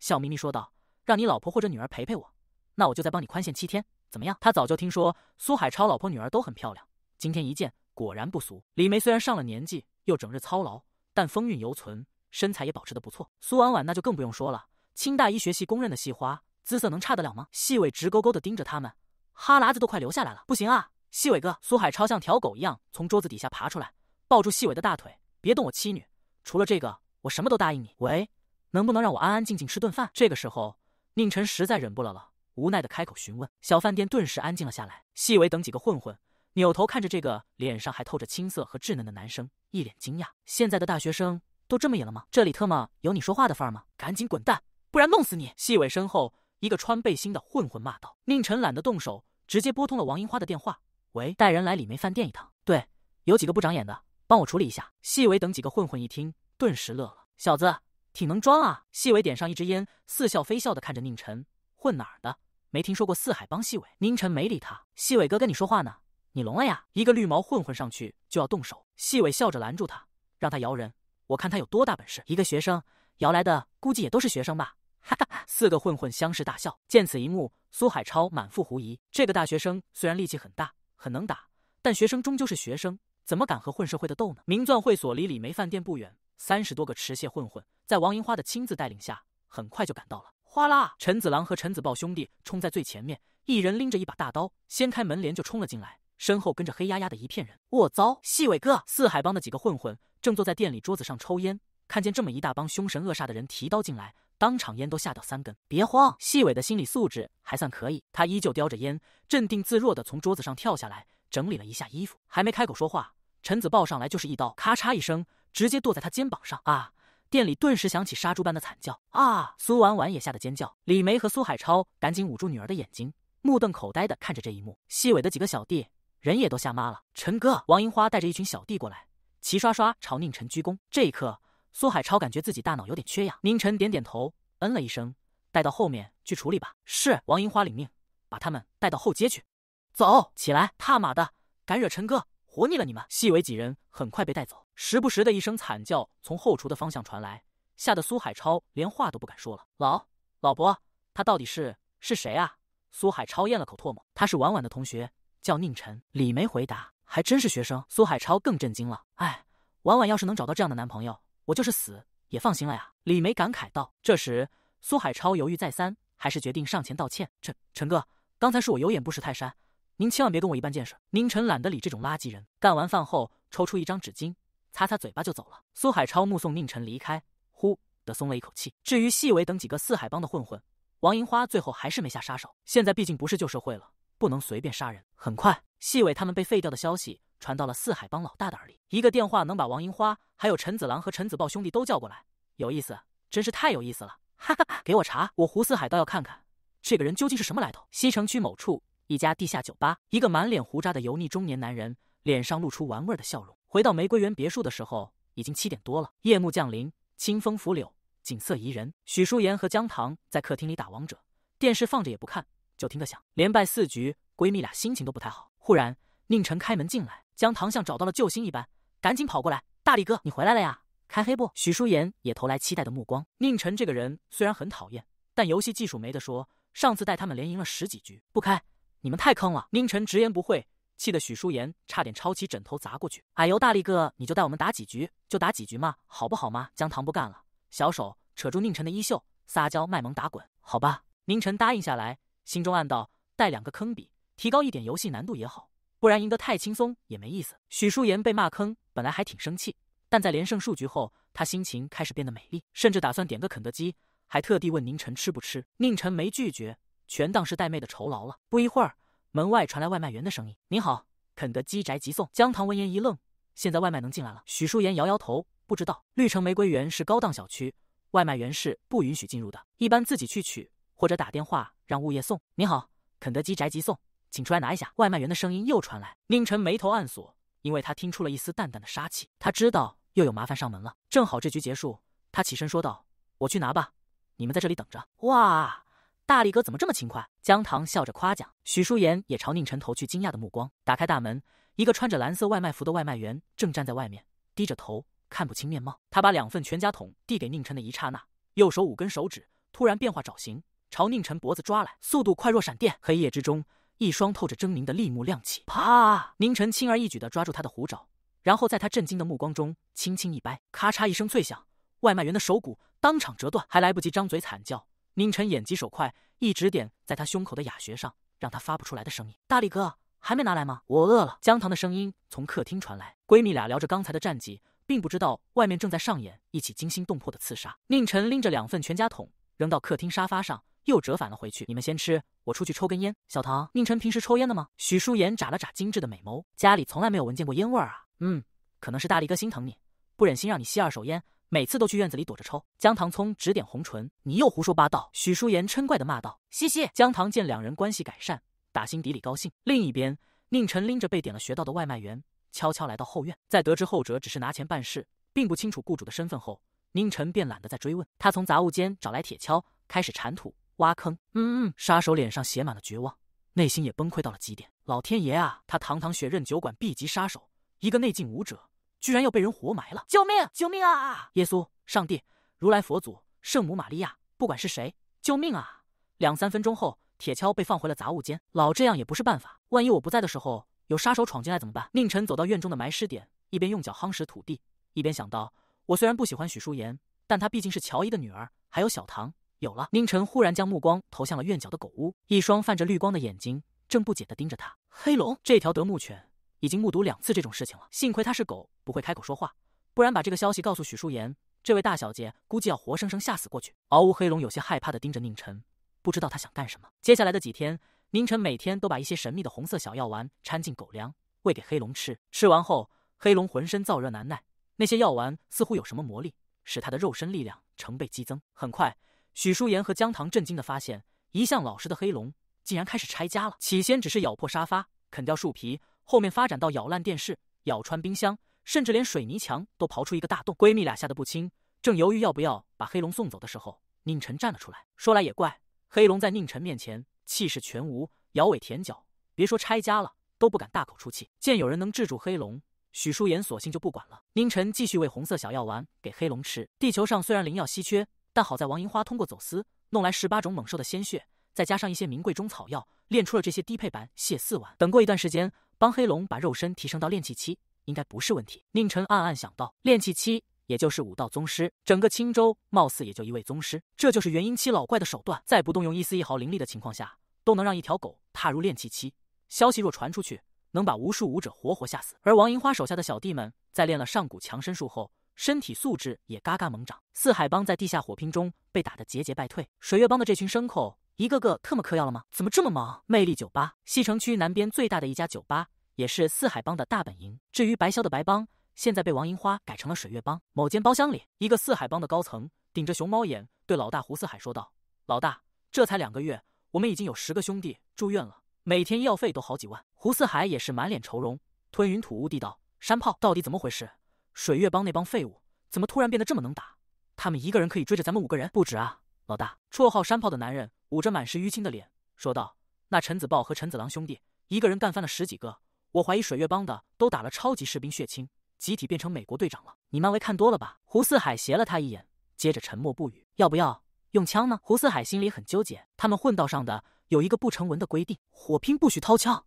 笑眯眯说道：“让你老婆或者女儿陪陪我，那我就再帮你宽限七天，怎么样？”他早就听说苏海超老婆女儿都很漂亮，今天一见果然不俗。李梅虽然上了年纪，又整日操劳，但风韵犹存，身材也保持得不错。苏婉婉那就更不用说了，清大医学系公认的系花，姿色能差得了吗？细尾直勾勾的盯着他们，哈喇子都快流下来了。不行啊，细伟哥！苏海超像条狗一样从桌子底下爬出来，抱住细伟的大腿，别动我妻女，除了这个，我什么都答应你。喂，能不能让我安安静静吃顿饭？这个时候，宁晨实在忍不了了，无奈的开口询问。小饭店顿时安静了下来，细尾等几个混混。扭头看着这个脸上还透着青涩和稚嫩的男生，一脸惊讶。现在的大学生都这么野了吗？这里特么有你说话的份儿吗？赶紧滚蛋，不然弄死你！细伟身后一个穿背心的混混骂道。宁晨懒得动手，直接拨通了王樱花的电话。喂，带人来李梅饭店一趟。对，有几个不长眼的，帮我处理一下。细伟等几个混混一听，顿时乐了。小子，挺能装啊！细伟点上一支烟，似笑非笑的看着宁晨。混哪儿的？没听说过四海帮？细伟。宁晨没理他。细伟哥跟你说话呢。你聋了呀！一个绿毛混混上去就要动手，细伟笑着拦住他，让他摇人。我看他有多大本事。一个学生摇来的，估计也都是学生吧。哈哈！四个混混相视大笑。见此一幕，苏海超满腹狐疑。这个大学生虽然力气很大，很能打，但学生终究是学生，怎么敢和混社会的斗呢？名钻会所离李梅饭店不远，三十多个持械混混在王银花的亲自带领下，很快就赶到了。哗啦！陈子郎和陈子豹兄弟冲在最前面，一人拎着一把大刀，掀开门帘就冲了进来。身后跟着黑压压的一片人，我糟！细伟哥，四海帮的几个混混正坐在店里桌子上抽烟，看见这么一大帮凶神恶煞的人提刀进来，当场烟都吓掉三根。别慌，细伟的心理素质还算可以，他依旧叼着烟，镇定自若的从桌子上跳下来，整理了一下衣服，还没开口说话，陈子抱上来就是一刀，咔嚓一声，直接剁在他肩膀上啊！店里顿时响起杀猪般的惨叫啊！苏婉婉也吓得尖叫，李梅和苏海超赶紧捂住女儿的眼睛，目瞪口呆的看着这一幕，细伟的几个小弟。人也都吓麻了。陈哥，王银花带着一群小弟过来，齐刷刷朝宁晨鞠躬。这一刻，苏海超感觉自己大脑有点缺氧。宁晨点点头，嗯了一声，带到后面去处理吧。是，王银花领命，把他们带到后街去。走起来，踏马的，敢惹陈哥，活腻了你们！细伟几人很快被带走，时不时的一声惨叫从后厨的方向传来，吓得苏海超连话都不敢说了。老老婆，他到底是是谁啊？苏海超咽了口唾沫，他是婉婉的同学。叫宁晨，李梅回答，还真是学生。苏海超更震惊了，哎，婉婉要是能找到这样的男朋友，我就是死也放心了呀。李梅感慨道。这时，苏海超犹豫再三，还是决定上前道歉。陈陈哥，刚才是我有眼不识泰山，您千万别跟我一般见识。宁晨懒得理这种垃圾人，干完饭后抽出一张纸巾擦擦嘴巴就走了。苏海超目送宁晨离开，呼地松了一口气。至于细尾等几个四海帮的混混，王银花最后还是没下杀手。现在毕竟不是旧社会了。不能随便杀人。很快，细伟他们被废掉的消息传到了四海帮老大的耳里。一个电话能把王银花、还有陈子郎和陈子豹兄弟都叫过来，有意思，真是太有意思了！哈哈哈，给我查，我胡四海倒要看看这个人究竟是什么来头。西城区某处一家地下酒吧，一个满脸胡渣的油腻中年男人脸上露出玩味的笑容。回到玫瑰园别墅的时候，已经七点多了，夜幕降临，清风拂柳，景色宜人。许淑妍和江糖在客厅里打王者，电视放着也不看。就听得响，连败四局，闺蜜俩心情都不太好。忽然，宁晨开门进来，江糖像找到了救星一般，赶紧跑过来：“大力哥，你回来了呀！开黑不？”许舒言也投来期待的目光。宁晨这个人虽然很讨厌，但游戏技术没得说，上次带他们连赢了十几局。不开，你们太坑了！宁晨直言不讳，气得许舒言差点抄起枕头砸过去。哎呦，大力哥，你就带我们打几局，就打几局嘛，好不好嘛？江糖不干了，小手扯住宁晨的衣袖，撒娇卖萌打滚。好吧，宁晨答应下来。心中暗道，带两个坑比提高一点游戏难度也好，不然赢得太轻松也没意思。许淑妍被骂坑，本来还挺生气，但在连胜数局后，她心情开始变得美丽，甚至打算点个肯德基，还特地问宁晨吃不吃。宁晨没拒绝，全当是带妹的酬劳了。不一会儿，门外传来外卖员的声音：“您好，肯德基宅急送。”江棠闻言一愣，现在外卖能进来了？许淑妍摇摇头，不知道。绿城玫瑰园是高档小区，外卖员是不允许进入的，一般自己去取。或者打电话让物业送。你好，肯德基宅急送，请出来拿一下。外卖员的声音又传来，宁晨眉头暗锁，因为他听出了一丝淡淡的杀气。他知道又有麻烦上门了。正好这局结束，他起身说道：“我去拿吧，你们在这里等着。”哇，大力哥怎么这么勤快？江糖笑着夸奖。许舒言也朝宁晨投去惊讶的目光。打开大门，一个穿着蓝色外卖服的外卖员正站在外面，低着头，看不清面貌。他把两份全家桶递给宁晨的一刹那，右手五根手指突然变化爪形。朝宁晨脖子抓来，速度快若闪电。黑夜之中，一双透着狰狞的利目亮起。啪！宁晨轻而易举地抓住他的虎爪，然后在他震惊的目光中轻轻一掰，咔嚓一声脆响，外卖员的手骨当场折断，还来不及张嘴惨叫。宁晨眼疾手快，一指点在他胸口的哑穴上，让他发不出来的声音。大力哥还没拿来吗？我饿了。姜糖的声音从客厅传来，闺蜜俩聊着刚才的战绩，并不知道外面正在上演一起惊心动魄的刺杀。宁晨拎着两份全家桶扔到客厅沙发上。又折返了回去，你们先吃，我出去抽根烟。小唐，宁晨平时抽烟的吗？许书言眨了眨精致的美眸，家里从来没有闻见过烟味儿啊。嗯，可能是大力哥心疼你，不忍心让你吸二手烟，每次都去院子里躲着抽。姜糖聪指点红唇，你又胡说八道。许书言嗔怪地骂道：“嘻嘻。”姜糖见两人关系改善，打心底里高兴。另一边，宁晨拎着被点了穴道的外卖员，悄悄来到后院。在得知后者只是拿钱办事，并不清楚雇主的身份后，宁晨便懒得再追问。他从杂物间找来铁锹，开始铲土。挖坑，嗯嗯，杀手脸上写满了绝望，内心也崩溃到了极点。老天爷啊！他堂堂雪刃酒馆 B 级杀手，一个内劲武者，居然要被人活埋了！救命！救命啊！耶稣！上帝！如来佛祖！圣母玛利亚！不管是谁，救命啊！两三分钟后，铁锹被放回了杂物间。老这样也不是办法，万一我不在的时候有杀手闯进来怎么办？宁晨走到院中的埋尸点，一边用脚夯实土地，一边想到：我虽然不喜欢许淑妍，但她毕竟是乔伊的女儿，还有小唐。有了，宁晨忽然将目光投向了院角的狗屋，一双泛着绿光的眼睛正不解的盯着他。黑龙这条德牧犬已经目睹两次这种事情了，幸亏它是狗，不会开口说话，不然把这个消息告诉许淑妍，这位大小姐估计要活生生吓死过去。嗷呜！黑龙有些害怕的盯着宁晨，不知道他想干什么。接下来的几天，宁晨每天都把一些神秘的红色小药丸掺进狗粮，喂给黑龙吃。吃完后，黑龙浑身燥热难耐，那些药丸似乎有什么魔力，使他的肉身力量成倍激增。很快。许淑妍和江糖震惊的发现，一向老实的黑龙竟然开始拆家了。起先只是咬破沙发、啃掉树皮，后面发展到咬烂电视、咬穿冰箱，甚至连水泥墙都刨出一个大洞。闺蜜俩吓得不轻，正犹豫要不要把黑龙送走的时候，宁晨站了出来，说：“来也怪，黑龙在宁晨面前气势全无，摇尾舔脚，别说拆家了，都不敢大口出气。见有人能制住黑龙，许淑妍索性就不管了。宁晨继续喂红色小药丸给黑龙吃。地球上虽然灵药稀缺。”但好在王银花通过走私弄来十八种猛兽的鲜血，再加上一些名贵中草药，炼出了这些低配版血四丸。等过一段时间，帮黑龙把肉身提升到炼气期，应该不是问题。宁晨暗暗想到，炼气期也就是武道宗师，整个青州貌似也就一位宗师。这就是元婴期老怪的手段，在不动用一丝一毫灵力的情况下，都能让一条狗踏入炼气期。消息若传出去，能把无数武者活活吓死。而王银花手下的小弟们，在练了上古强身术后。身体素质也嘎嘎猛涨，四海帮在地下火拼中被打得节节败退。水月帮的这群牲口，一个个特么嗑药了吗？怎么这么猛？魅力酒吧，西城区南边最大的一家酒吧，也是四海帮的大本营。至于白霄的白帮，现在被王银花改成了水月帮。某间包厢里，一个四海帮的高层顶着熊猫眼，对老大胡四海说道：“老大，这才两个月，我们已经有十个兄弟住院了，每天医药费都好几万。”胡四海也是满脸愁容，吞云吐雾地道：“山炮，到底怎么回事？”水月帮那帮废物怎么突然变得这么能打？他们一个人可以追着咱们五个人不止啊！老大，绰号山炮的男人捂着满是淤青的脸说道：“那陈子豹和陈子郎兄弟一个人干翻了十几个，我怀疑水月帮的都打了超级士兵血清，集体变成美国队长了。”你漫威看多了吧？胡四海斜了他一眼，接着沉默不语。要不要用枪呢？胡四海心里很纠结。他们混道上的有一个不成文的规定：火拼不许掏枪。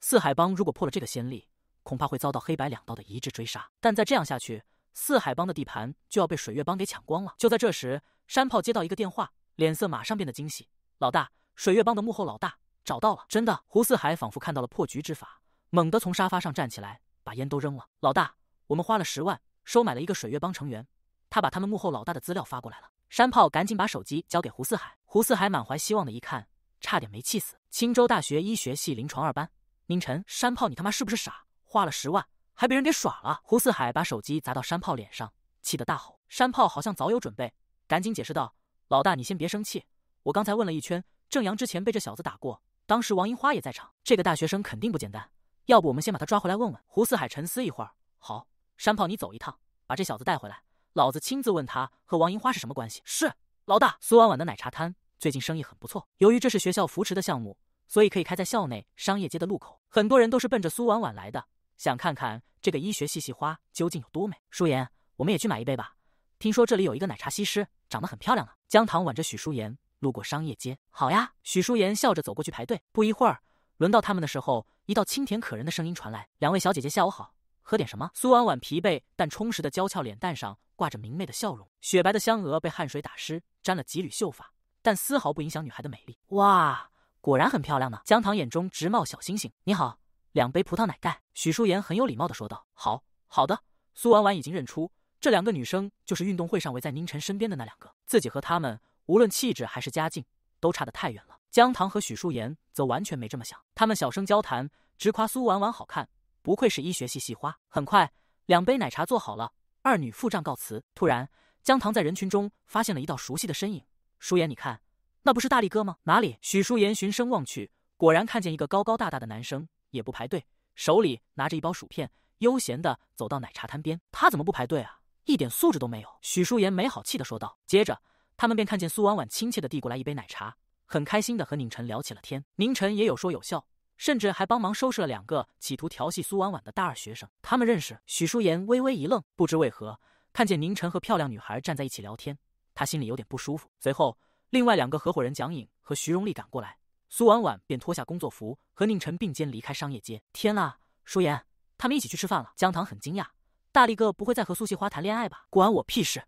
四海帮如果破了这个先例。恐怕会遭到黑白两道的一致追杀，但再这样下去，四海帮的地盘就要被水月帮给抢光了。就在这时，山炮接到一个电话，脸色马上变得惊喜。老大，水月帮的幕后老大找到了，真的！胡四海仿佛看到了破局之法，猛地从沙发上站起来，把烟都扔了。老大，我们花了十万收买了一个水月帮成员，他把他们幕后老大的资料发过来了。山炮赶紧把手机交给胡四海，胡四海满怀希望的一看，差点没气死。青州大学医学系临床二班，宁晨，山炮，你他妈是不是傻？花了十万，还被人给耍了。胡四海把手机砸到山炮脸上，气得大吼：“山炮，好像早有准备，赶紧解释道：老大，你先别生气，我刚才问了一圈，正阳之前被这小子打过，当时王银花也在场，这个大学生肯定不简单。要不我们先把他抓回来问问？”胡四海沉思一会儿：“好，山炮，你走一趟，把这小子带回来，老子亲自问他和王银花是什么关系。”是老大。苏婉婉的奶茶摊最近生意很不错，由于这是学校扶持的项目，所以可以开在校内商业街的路口，很多人都是奔着苏婉婉来的。想看看这个医学系系花究竟有多美？舒颜，我们也去买一杯吧。听说这里有一个奶茶西施，长得很漂亮呢。江糖挽着许舒颜路过商业街，好呀！许舒颜笑着走过去排队。不一会儿，轮到他们的时候，一道清甜可人的声音传来：“两位小姐姐，下午好，喝点什么？”苏婉婉疲惫但充实的娇俏脸蛋上挂着明媚的笑容，雪白的香额被汗水打湿，沾了几缕秀发，但丝毫不影响女孩的美丽。哇，果然很漂亮呢！江糖眼中直冒小星星。你好。两杯葡萄奶盖，许舒言很有礼貌的说道：“好好的。”苏婉婉已经认出这两个女生就是运动会上围在宁晨身边的那两个，自己和她们无论气质还是家境都差得太远了。江糖和许舒言则完全没这么想，他们小声交谈，直夸苏婉婉好看，不愧是医学系系花。很快，两杯奶茶做好了，二女付账告辞。突然，江糖在人群中发现了一道熟悉的身影：“舒言，你看，那不是大力哥吗？”“哪里？”许舒言循声望去，果然看见一个高高大大的男生。也不排队，手里拿着一包薯片，悠闲地走到奶茶摊边。他怎么不排队啊？一点素质都没有！许淑妍没好气的说道。接着，他们便看见苏婉婉亲切地递过来一杯奶茶，很开心的和宁晨聊起了天。宁晨也有说有笑，甚至还帮忙收拾了两个企图调戏苏婉婉的大二学生。他们认识？许淑妍微微一愣，不知为何看见宁晨和漂亮女孩站在一起聊天，她心里有点不舒服。随后，另外两个合伙人蒋颖和徐荣丽赶过来。苏婉婉便脱下工作服，和宁晨并肩离开商业街。天呐，舒言，他们一起去吃饭了。江糖很惊讶，大力哥不会再和苏细花谈恋爱吧？关我屁事！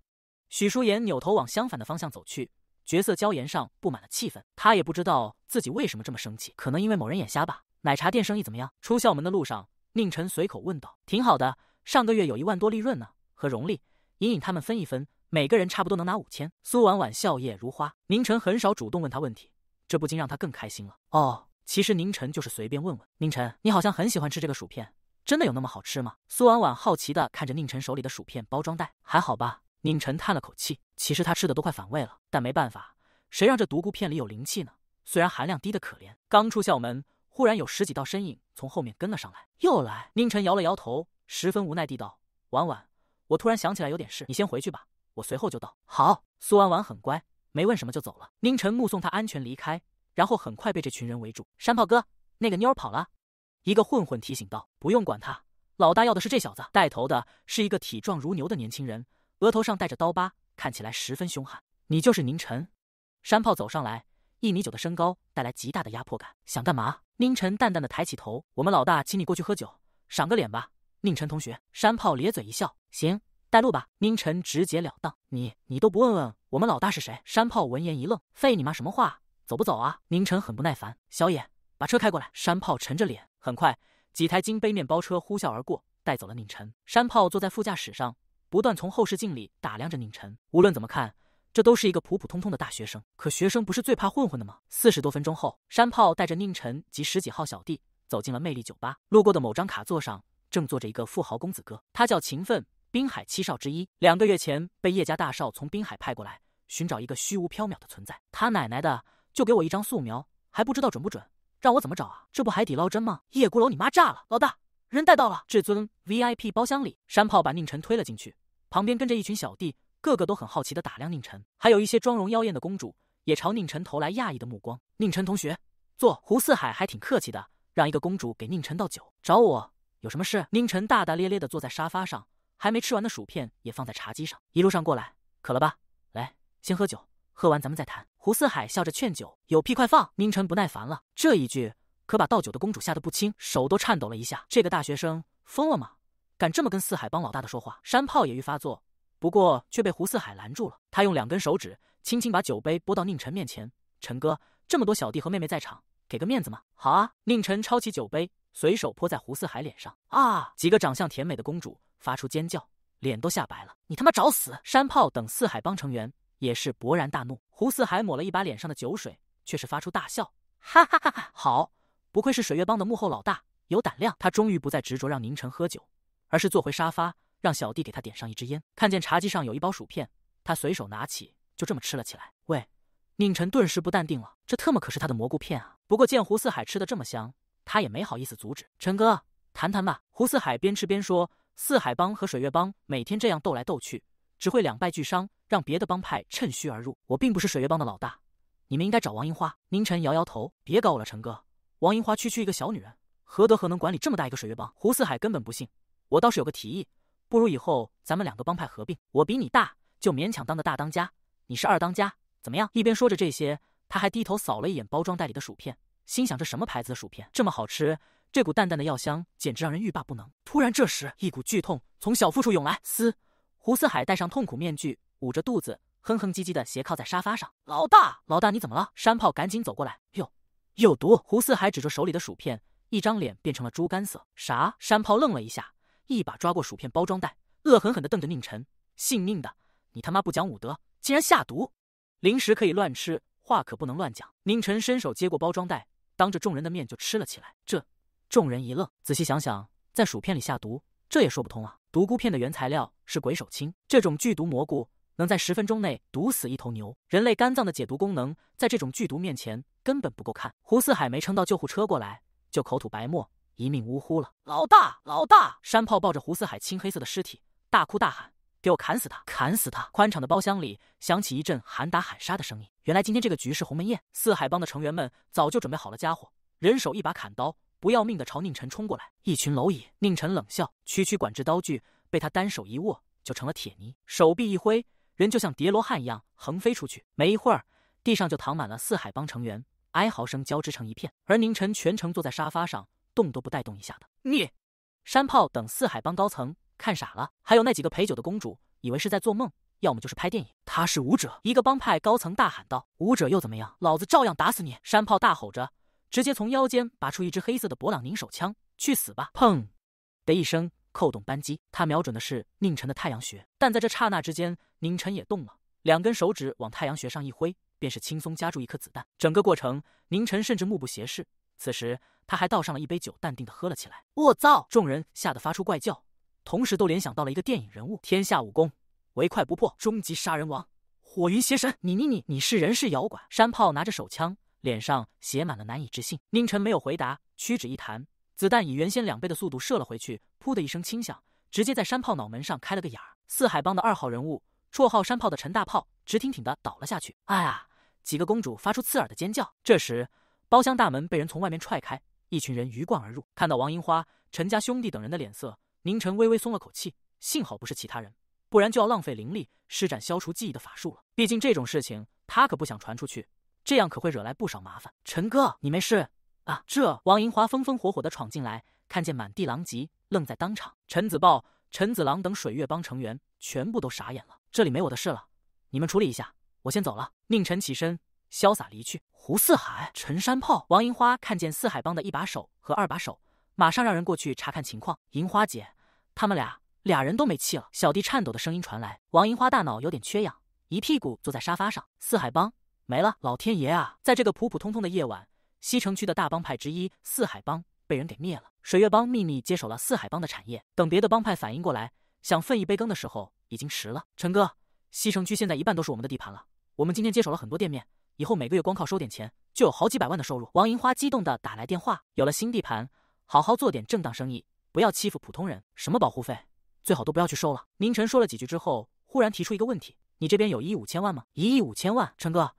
许舒言扭头往相反的方向走去，绝色娇颜上布满了气氛。他也不知道自己为什么这么生气，可能因为某人眼瞎吧。奶茶店生意怎么样？出校门的路上，宁晨随口问道。挺好的，上个月有一万多利润呢。和荣丽、隐隐他们分一分，每个人差不多能拿五千。苏婉婉笑靥如花。宁晨很少主动问他问题。这不禁让他更开心了。哦，其实宁晨就是随便问问。宁晨，你好像很喜欢吃这个薯片，真的有那么好吃吗？苏婉婉好奇地看着宁晨手里的薯片包装袋，还好吧？宁晨叹了口气，其实他吃的都快反胃了，但没办法，谁让这独孤片里有灵气呢？虽然含量低得可怜。刚出校门，忽然有十几道身影从后面跟了上来，又来。宁晨摇了摇头，十分无奈地道：“婉婉，我突然想起来有点事，你先回去吧，我随后就到。”好，苏婉婉很乖。没问什么就走了。宁晨目送他安全离开，然后很快被这群人围住。山炮哥，那个妞儿跑了。一个混混提醒道：“不用管他，老大要的是这小子。”带头的是一个体壮如牛的年轻人，额头上带着刀疤，看起来十分凶悍。你就是宁晨？山炮走上来，一米九的身高带来极大的压迫感。想干嘛？宁晨淡淡的抬起头：“我们老大请你过去喝酒，赏个脸吧。”宁晨同学。山炮咧嘴一笑：“行，带路吧。”宁晨直截了当：“你，你都不问问？”我们老大是谁？山炮闻言一愣，废你妈什么话？走不走啊？宁晨很不耐烦。小野，把车开过来。山炮沉着脸，很快几台金杯面包车呼啸而过，带走了宁晨。山炮坐在副驾驶上，不断从后视镜里打量着宁晨。无论怎么看，这都是一个普普通通的大学生。可学生不是最怕混混的吗？四十多分钟后，山炮带着宁晨及十几号小弟走进了魅力酒吧。路过的某张卡座上正坐着一个富豪公子哥，他叫秦奋，滨海七少之一。两个月前被叶家大少从滨海派过来。寻找一个虚无缥缈的存在，他奶奶的，就给我一张素描，还不知道准不准，让我怎么找啊？这不海底捞针吗？叶孤楼，你妈炸了！老大，人带到了。至尊 VIP 包厢里，山炮把宁晨推了进去，旁边跟着一群小弟，个个都很好奇的打量宁晨，还有一些妆容妖艳的公主也朝宁晨投来讶异的目光。宁晨同学，坐。胡四海还挺客气的，让一个公主给宁晨倒酒。找我有什么事？宁晨大大咧咧的坐在沙发上，还没吃完的薯片也放在茶几上。一路上过来，渴了吧？先喝酒，喝完咱们再谈。胡四海笑着劝酒，有屁快放！宁晨不耐烦了，这一句可把倒酒的公主吓得不轻，手都颤抖了一下。这个大学生疯了吗？敢这么跟四海帮老大的说话？山炮也欲发作，不过却被胡四海拦住了。他用两根手指轻轻把酒杯拨到宁晨面前：“陈哥，这么多小弟和妹妹在场，给个面子嘛，好啊！宁晨抄起酒杯，随手泼在胡四海脸上。啊！几个长相甜美的公主发出尖叫，脸都吓白了。你他妈找死！山炮等四海帮成员。也是勃然大怒，胡四海抹了一把脸上的酒水，却是发出大笑，哈哈哈哈！好，不愧是水月帮的幕后老大，有胆量。他终于不再执着让宁晨喝酒，而是坐回沙发，让小弟给他点上一支烟。看见茶几上有一包薯片，他随手拿起，就这么吃了起来。喂，宁晨顿时不淡定了，这特么可是他的蘑菇片啊！不过见胡四海吃的这么香，他也没好意思阻止。陈哥，谈谈吧。胡四海边吃边说，四海帮和水月帮每天这样斗来斗去。只会两败俱伤，让别的帮派趁虚而入。我并不是水月帮的老大，你们应该找王樱花。宁晨摇摇头，别搞我了，陈哥。王樱花区区一个小女人，何德何能管理这么大一个水月帮？胡四海根本不信。我倒是有个提议，不如以后咱们两个帮派合并，我比你大，就勉强当个大当家，你是二当家，怎么样？一边说着这些，他还低头扫了一眼包装袋里的薯片，心想这什么牌子的薯片这么好吃？这股淡淡的药香简直让人欲罢不能。突然，这时一股剧痛从小腹处涌来，嘶！胡四海戴上痛苦面具，捂着肚子，哼哼唧唧的斜靠在沙发上。老大，老大，你怎么了？山炮赶紧走过来。哟，有毒？胡四海指着手里的薯片，一张脸变成了猪肝色。啥？山炮愣了一下，一把抓过薯片包装袋，恶狠狠的瞪着宁晨。姓宁的，你他妈不讲武德，竟然下毒！零食可以乱吃，话可不能乱讲。宁晨伸手接过包装袋，当着众人的面就吃了起来。这，众人一愣，仔细想想，在薯片里下毒。这也说不通啊！毒菇片的原材料是鬼手青，这种剧毒蘑菇能在十分钟内毒死一头牛。人类肝脏的解毒功能，在这种剧毒面前根本不够看。胡四海没撑到救护车过来，就口吐白沫，一命呜呼了。老大，老大！山炮抱着胡四海青黑色的尸体，大哭大喊：“给我砍死他，砍死他！”宽敞的包厢里响起一阵喊打喊杀的声音。原来今天这个局是鸿门宴，四海帮的成员们早就准备好了家伙，人手一把砍刀。不要命的朝宁晨冲过来，一群蝼蚁！宁晨冷笑，区区管制刀具被他单手一握就成了铁泥，手臂一挥，人就像叠罗汉一样横飞出去。没一会儿，地上就躺满了四海帮成员，哀嚎声交织成一片。而宁晨全程坐在沙发上，动都不带动一下的。你，山炮等四海帮高层看傻了，还有那几个陪酒的公主，以为是在做梦，要么就是拍电影。他是武者，一个帮派高层大喊道：“武者又怎么样？老子照样打死你！”山炮大吼着。直接从腰间拔出一支黑色的勃朗宁手枪，去死吧！砰的一声，扣动扳机，他瞄准的是宁晨的太阳穴。但在这刹那之间，宁晨也动了，两根手指往太阳穴上一挥，便是轻松夹住一颗子弹。整个过程，宁晨甚至目不斜视。此时，他还倒上了一杯酒，淡定的喝了起来。我操！众人吓得发出怪叫，同时都联想到了一个电影人物：天下武功，唯快不破，终极杀人王——火云邪神。你你你，你是人是妖怪？山炮拿着手枪。脸上写满了难以置信，宁晨没有回答，屈指一弹，子弹以原先两倍的速度射了回去，噗的一声轻响，直接在山炮脑门上开了个眼儿。四海帮的二号人物，绰号山炮的陈大炮，直挺挺的倒了下去。哎呀！几个公主发出刺耳的尖叫。这时，包厢大门被人从外面踹开，一群人鱼贯而入。看到王樱花、陈家兄弟等人的脸色，宁晨微微松了口气，幸好不是其他人，不然就要浪费灵力施展消除记忆的法术了。毕竟这种事情，他可不想传出去。这样可会惹来不少麻烦，陈哥，你没事啊？这王银华风风火火的闯进来，看见满地狼藉，愣在当场。陈子豹、陈子郎等水月帮成员全部都傻眼了。这里没我的事了，你们处理一下，我先走了。宁晨起身，潇洒离去。胡四海、陈山炮、王银花看见四海帮的一把手和二把手，马上让人过去查看情况。银花姐，他们俩俩人都没气了。小弟颤抖的声音传来。王银花大脑有点缺氧，一屁股坐在沙发上。四海帮。没了，老天爷啊！在这个普普通通的夜晚，西城区的大帮派之一四海帮被人给灭了。水月帮秘密接手了四海帮的产业，等别的帮派反应过来想分一杯羹的时候，已经迟了。陈哥，西城区现在一半都是我们的地盘了。我们今天接手了很多店面，以后每个月光靠收点钱就有好几百万的收入。王银花激动地打来电话，有了新地盘，好好做点正当生意，不要欺负普通人，什么保护费，最好都不要去收了。宁晨说了几句之后，忽然提出一个问题：你这边有一亿五千万吗？一亿五千万，陈哥。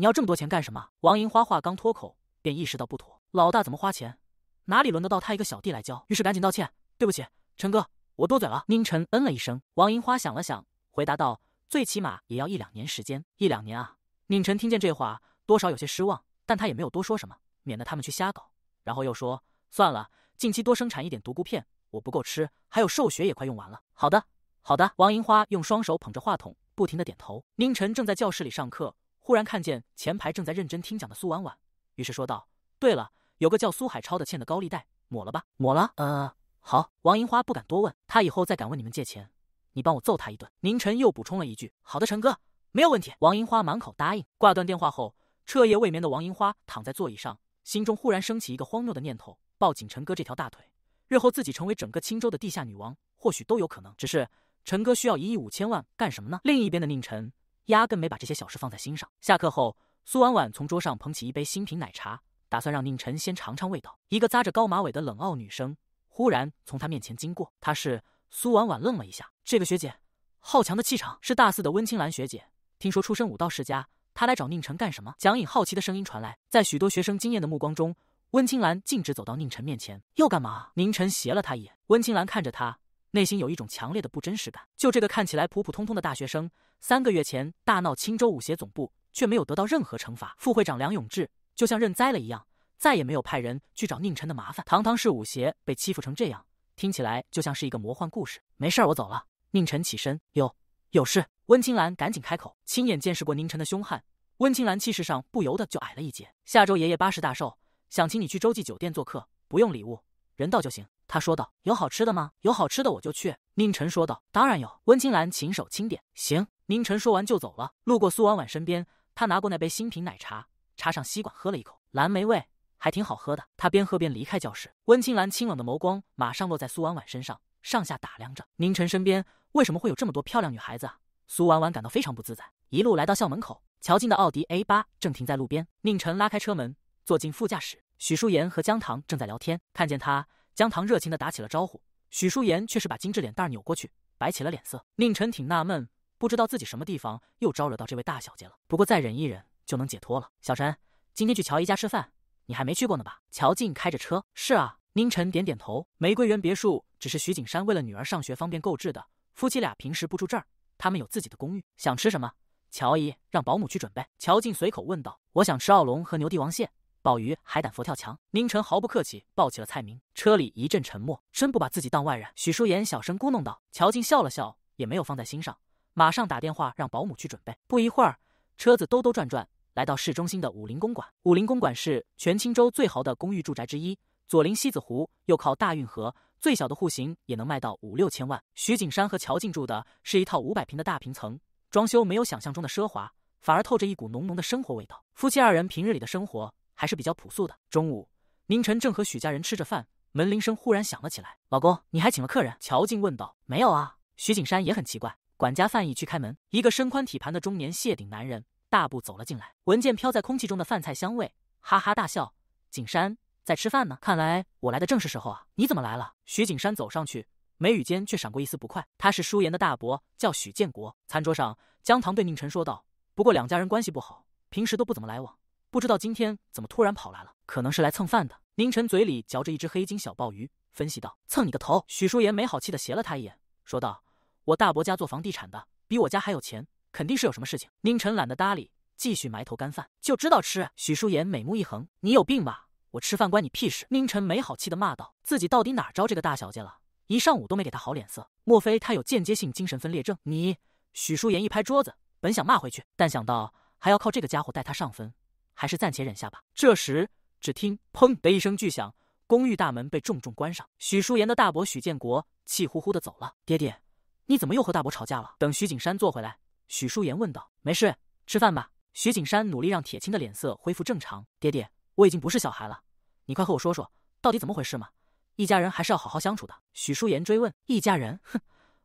你要这么多钱干什么？王银花话刚脱口，便意识到不妥。老大怎么花钱，哪里轮得到他一个小弟来教？于是赶紧道歉：“对不起，陈哥，我多嘴了。”宁晨嗯了一声。王银花想了想，回答道：“最起码也要一两年时间。”一两年啊！宁晨听见这话，多少有些失望，但他也没有多说什么，免得他们去瞎搞。然后又说：“算了，近期多生产一点独孤片，我不够吃，还有兽血也快用完了。”“好的，好的。”王银花用双手捧着话筒，不停的点头。宁晨正在教室里上课。忽然看见前排正在认真听讲的苏婉婉，于是说道：“对了，有个叫苏海超的欠的高利贷，抹了吧，抹了。”“呃，好。”王银花不敢多问，他以后再敢问你们借钱，你帮我揍他一顿。”宁晨又补充了一句：“好的，陈哥，没有问题。”王银花满口答应。挂断电话后，彻夜未眠的王银花躺在座椅上，心中忽然升起一个荒谬的念头：抱紧陈哥这条大腿，日后自己成为整个青州的地下女王，或许都有可能。只是，陈哥需要一亿五千万干什么呢？另一边的宁晨。压根没把这些小事放在心上。下课后，苏婉婉从桌上捧起一杯新品奶茶，打算让宁晨先尝尝味道。一个扎着高马尾的冷傲女生忽然从她面前经过，她是苏婉婉愣了一下。这个学姐，好强的气场，是大四的温青兰学姐。听说出身武道世家，她来找宁晨干什么？蒋颖好奇的声音传来，在许多学生惊艳的目光中，温青兰径直走到宁晨面前，又干嘛？宁晨斜了他一眼，温青兰看着他。内心有一种强烈的不真实感。就这个看起来普普通通的大学生，三个月前大闹青州武协总部，却没有得到任何惩罚。副会长梁永志就像认栽了一样，再也没有派人去找宁晨的麻烦。堂堂是武协，被欺负成这样，听起来就像是一个魔幻故事。没事儿，我走了。宁晨起身，有有事。温青兰赶紧开口，亲眼见识过宁晨的凶悍，温青兰气势上不由得就矮了一截。下周爷爷八十大寿，想请你去洲际酒店做客，不用礼物，人到就行。他说道：“有好吃的吗？有好吃的我就去。”宁晨说道：“当然有。”温青兰轻手轻点：“行。”宁晨说完就走了，路过苏婉婉身边，他拿过那杯新品奶茶，插上吸管喝了一口，蓝莓味还挺好喝的。他边喝边离开教室。温青兰清冷的眸光马上落在苏婉婉身上，上下打量着宁晨身边为什么会有这么多漂亮女孩子。啊？苏婉婉感到非常不自在，一路来到校门口，乔静的奥迪 A 八正停在路边。宁晨拉开车门，坐进副驾驶。许淑妍和江糖正在聊天，看见他。江棠热情地打起了招呼，许舒言却是把精致脸蛋扭过去，摆起了脸色。宁晨挺纳闷，不知道自己什么地方又招惹到这位大小姐了。不过再忍一忍，就能解脱了。小陈，今天去乔姨家吃饭，你还没去过呢吧？乔静开着车。是啊，宁晨点点头。玫瑰园别墅只是徐景山为了女儿上学方便购置的，夫妻俩平时不住这儿，他们有自己的公寓。想吃什么？乔姨让保姆去准备。乔静随口问道。我想吃奥龙和牛帝王蟹。鲍鱼、海胆、佛跳墙，宁晨毫不客气抱起了蔡明。车里一阵沉默，真不把自己当外人。许淑言小声咕哝道，乔静笑了笑，也没有放在心上，马上打电话让保姆去准备。不一会儿，车子兜兜转转来到市中心的武林公馆。武林公馆是全青州最豪的公寓住宅之一，左临西子湖，又靠大运河，最小的户型也能卖到五六千万。徐景山和乔静住的是一套五百平的大平层，装修没有想象中的奢华，反而透着一股浓浓的生活味道。夫妻二人平日里的生活。还是比较朴素的。中午，宁晨正和许家人吃着饭，门铃声忽然响了起来。老公，你还请了客人？乔静问道。没有啊。徐景山也很奇怪。管家范毅去开门，一个身宽体盘的中年谢顶男人大步走了进来。闻见飘在空气中的饭菜香味，哈哈大笑。景山在吃饭呢，看来我来的正是时候啊。你怎么来了？徐景山走上去，眉宇间却闪过一丝不快。他是舒言的大伯，叫许建国。餐桌上，江棠对宁晨说道：“不过两家人关系不好，平时都不怎么来往。”不知道今天怎么突然跑来了，可能是来蹭饭的。宁晨嘴里嚼着一只黑金小鲍鱼，分析道：“蹭你个头！”许淑妍没好气的斜了他一眼，说道：“我大伯家做房地产的，比我家还有钱，肯定是有什么事情。”宁晨懒得搭理，继续埋头干饭，就知道吃。许淑妍美目一横：“你有病吧？我吃饭关你屁事！”宁晨没好气的骂道：“自己到底哪招这个大小姐了？一上午都没给她好脸色，莫非她有间接性精神分裂症？”你，许淑妍一拍桌子，本想骂回去，但想到还要靠这个家伙带她上分。还是暂且忍下吧。这时，只听“砰”的一声巨响，公寓大门被重重关上。许淑妍的大伯许建国气呼呼地走了。爹爹，你怎么又和大伯吵架了？等徐景山坐回来，许淑妍问道：“没事，吃饭吧。”徐景山努力让铁青的脸色恢复正常。爹爹，我已经不是小孩了，你快和我说说，到底怎么回事嘛？一家人还是要好好相处的。许淑妍追问：“一家人？哼，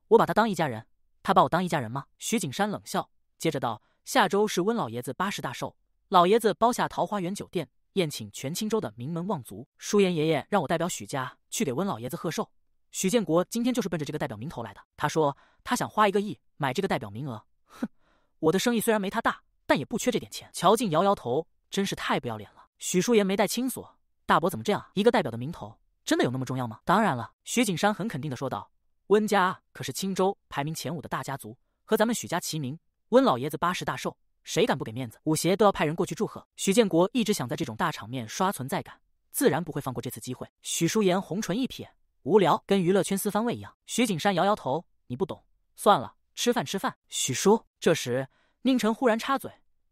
我把他当一家人，他把我当一家人吗？”徐景山冷笑，接着道：“下周是温老爷子八十大寿。”老爷子包下桃花源酒店宴请全青州的名门望族。舒言爷爷让我代表许家去给温老爷子贺寿。许建国今天就是奔着这个代表名头来的。他说他想花一个亿买这个代表名额。哼，我的生意虽然没他大，但也不缺这点钱。乔静摇摇头，真是太不要脸了。许舒言没带青锁，大伯怎么这样一个代表的名头真的有那么重要吗？当然了，许景山很肯定的说道。温家可是青州排名前五的大家族，和咱们许家齐名。温老爷子八十大寿。谁敢不给面子，武协都要派人过去祝贺。许建国一直想在这种大场面刷存在感，自然不会放过这次机会。许淑妍红唇一撇，无聊，跟娱乐圈私翻位一样。许景山摇摇头，你不懂，算了，吃饭吃饭。许叔。这时，宁晨忽然插嘴：“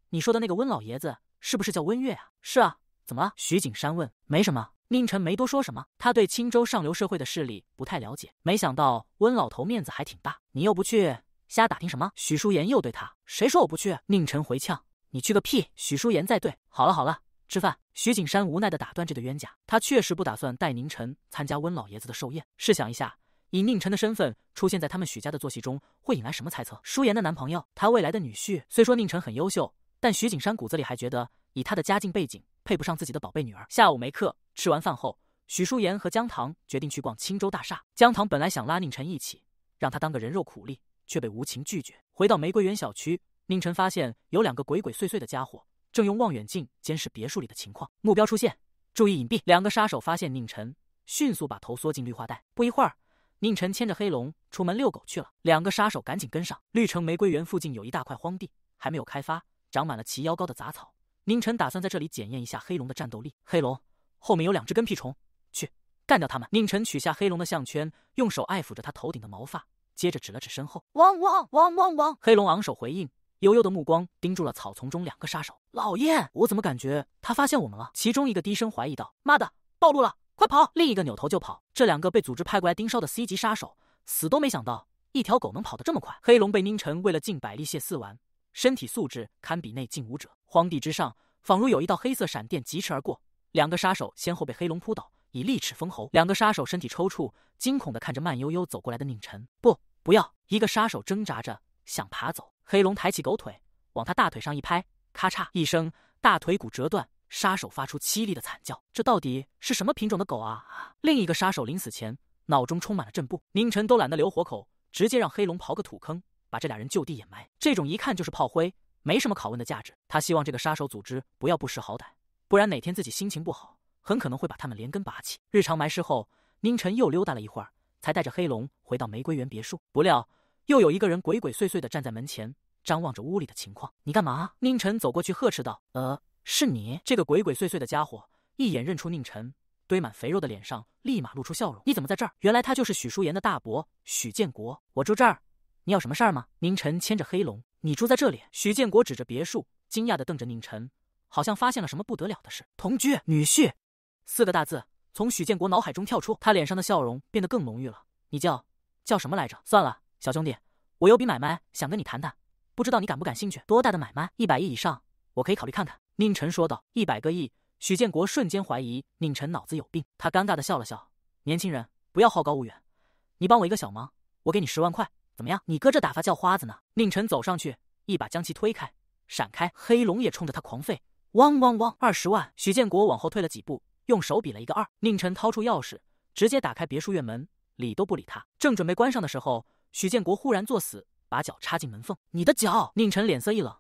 你说的那个温老爷子，是不是叫温月啊？”“是啊，怎么了？”许景山问。“没什么。”宁晨没多说什么，他对青州上流社会的势力不太了解，没想到温老头面子还挺大，你又不去。瞎打听什么？许舒言又对他：“谁说我不去？”宁晨回呛：“你去个屁！”许舒言再对：“好了好了，吃饭。”徐景山无奈地打断这对冤家：“他确实不打算带宁晨参加温老爷子的寿宴。试想一下，以宁晨的身份出现在他们许家的坐席中，会引来什么猜测？舒言的男朋友，他未来的女婿。虽说宁晨很优秀，但徐景山骨子里还觉得以他的家境背景，配不上自己的宝贝女儿。下午没课，吃完饭后，许舒言和江糖决定去逛青州大厦。江糖本来想拉宁晨一起，让他当个人肉苦力。却被无情拒绝。回到玫瑰园小区，宁晨发现有两个鬼鬼祟祟的家伙正用望远镜监视别墅里的情况。目标出现，注意隐蔽。两个杀手发现宁晨，迅速把头缩进绿化带。不一会儿，宁晨牵着黑龙出门遛狗去了。两个杀手赶紧跟上。绿城玫瑰园附近有一大块荒地，还没有开发，长满了齐腰高的杂草。宁晨打算在这里检验一下黑龙的战斗力。黑龙后面有两只跟屁虫，去干掉他们。宁晨取下黑龙的项圈，用手爱抚着他头顶的毛发。接着指了指身后，汪汪汪汪汪！黑龙昂首回应，悠悠的目光盯住了草丛中两个杀手。老燕，我怎么感觉他发现我们了？其中一个低声怀疑道：“妈的，暴露了，快跑！”另一个扭头就跑。这两个被组织派过来盯梢的 C 级杀手，死都没想到一条狗能跑得这么快。黑龙被宁晨喂了近百粒蟹四丸，身体素质堪比内境武者。荒地之上，仿如有一道黑色闪电疾驰而过，两个杀手先后被黑龙扑倒。以利齿封喉，两个杀手身体抽搐，惊恐地看着慢悠悠走过来的宁晨。不，不要！一个杀手挣扎着想爬走，黑龙抬起狗腿往他大腿上一拍，咔嚓一声，大腿骨折断，杀手发出凄厉的惨叫。这到底是什么品种的狗啊？另一个杀手临死前脑中充满了震怖。宁晨都懒得留活口，直接让黑龙刨个土坑，把这俩人就地掩埋。这种一看就是炮灰，没什么拷问的价值。他希望这个杀手组织不要不识好歹，不然哪天自己心情不好。很可能会把他们连根拔起。日常埋尸后，宁晨又溜达了一会儿，才带着黑龙回到玫瑰园别墅。不料，又有一个人鬼鬼祟祟地站在门前，张望着屋里的情况。你干嘛？宁晨走过去呵斥道：“呃，是你这个鬼鬼祟祟的家伙！”一眼认出宁晨，堆满肥肉的脸上立马露出笑容。你怎么在这儿？原来他就是许淑妍的大伯许建国。我住这儿，你有什么事儿吗？宁晨牵着黑龙。你住在这里？许建国指着别墅，惊讶地瞪着宁晨，好像发现了什么不得了的事。同居女婿。四个大字从许建国脑海中跳出，他脸上的笑容变得更浓郁了。你叫叫什么来着？算了，小兄弟，我有笔买卖想跟你谈谈，不知道你感不感兴趣？多大的买卖？一百亿以上，我可以考虑看看。宁晨说道。一百个亿？许建国瞬间怀疑宁晨脑子有病。他尴尬的笑了笑。年轻人，不要好高骛远。你帮我一个小忙，我给你十万块，怎么样？你搁这打发叫花子呢？宁晨走上去，一把将其推开，闪开。黑龙也冲着他狂吠，汪汪汪。二十万？许建国往后退了几步。用手比了一个二，宁晨掏出钥匙，直接打开别墅院门，理都不理他。正准备关上的时候，许建国忽然作死，把脚插进门缝。你的脚！宁晨脸色一冷：“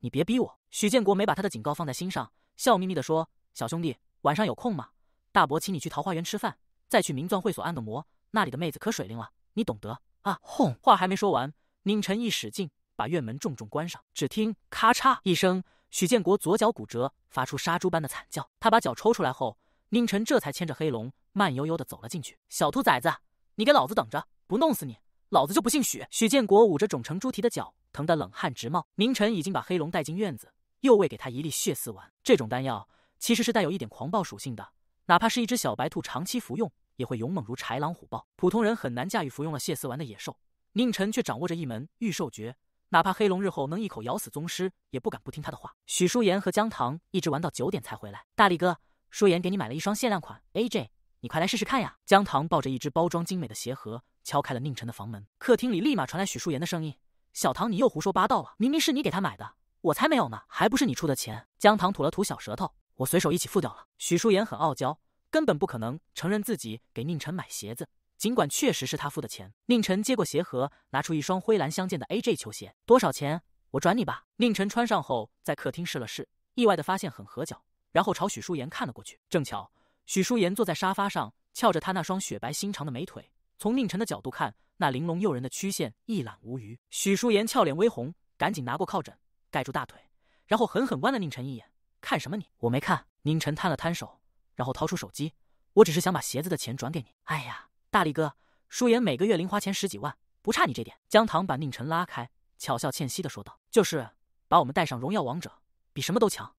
你别逼我！”许建国没把他的警告放在心上，笑眯眯地说：“小兄弟，晚上有空吗？大伯请你去桃花源吃饭，再去名钻会所按个摩，那里的妹子可水灵了，你懂得啊。”轰！话还没说完，宁晨一使劲，把院门重重关上。只听咔嚓一声，许建国左脚骨折，发出杀猪般的惨叫。他把脚抽出来后。宁晨这才牵着黑龙慢悠悠的走了进去。小兔崽子，你给老子等着，不弄死你，老子就不姓许！许建国捂着肿成猪蹄的脚，疼得冷汗直冒。宁晨已经把黑龙带进院子，又喂给他一粒血丝丸。这种丹药其实是带有一点狂暴属性的，哪怕是一只小白兔长期服用，也会勇猛如豺狼虎豹。普通人很难驾驭服用了血丝丸的野兽，宁晨却掌握着一门御兽诀，哪怕黑龙日后能一口咬死宗师，也不敢不听他的话。许淑妍和姜糖一直玩到九点才回来。大力哥。舒言给你买了一双限量款 A J，你快来试试看呀！江糖抱着一只包装精美的鞋盒，敲开了宁晨的房门。客厅里立马传来许舒言的声音：“小唐，你又胡说八道了，明明是你给他买的，我才没有呢，还不是你出的钱？”江糖吐了吐小舌头：“我随手一起付掉了。”许舒言很傲娇，根本不可能承认自己给宁晨买鞋子，尽管确实是他付的钱。宁晨接过鞋盒，拿出一双灰蓝相间的 A J 球鞋，多少钱？我转你吧。宁晨穿上后，在客厅试了试，意外的发现很合脚。然后朝许舒言看了过去，正巧许舒言坐在沙发上，翘着她那双雪白新长的美腿。从宁晨的角度看，那玲珑诱人的曲线一览无余。许舒言俏脸微红，赶紧拿过靠枕盖住大腿，然后狠狠剜了宁晨一眼：“看什么你？”“我没看。”宁晨摊了摊手，然后掏出手机：“我只是想把鞋子的钱转给你。”“哎呀，大力哥，舒言每个月零花钱十几万，不差你这点。”江糖把宁晨拉开，巧笑倩兮的说道：“就是，把我们带上荣耀王者，比什么都强。”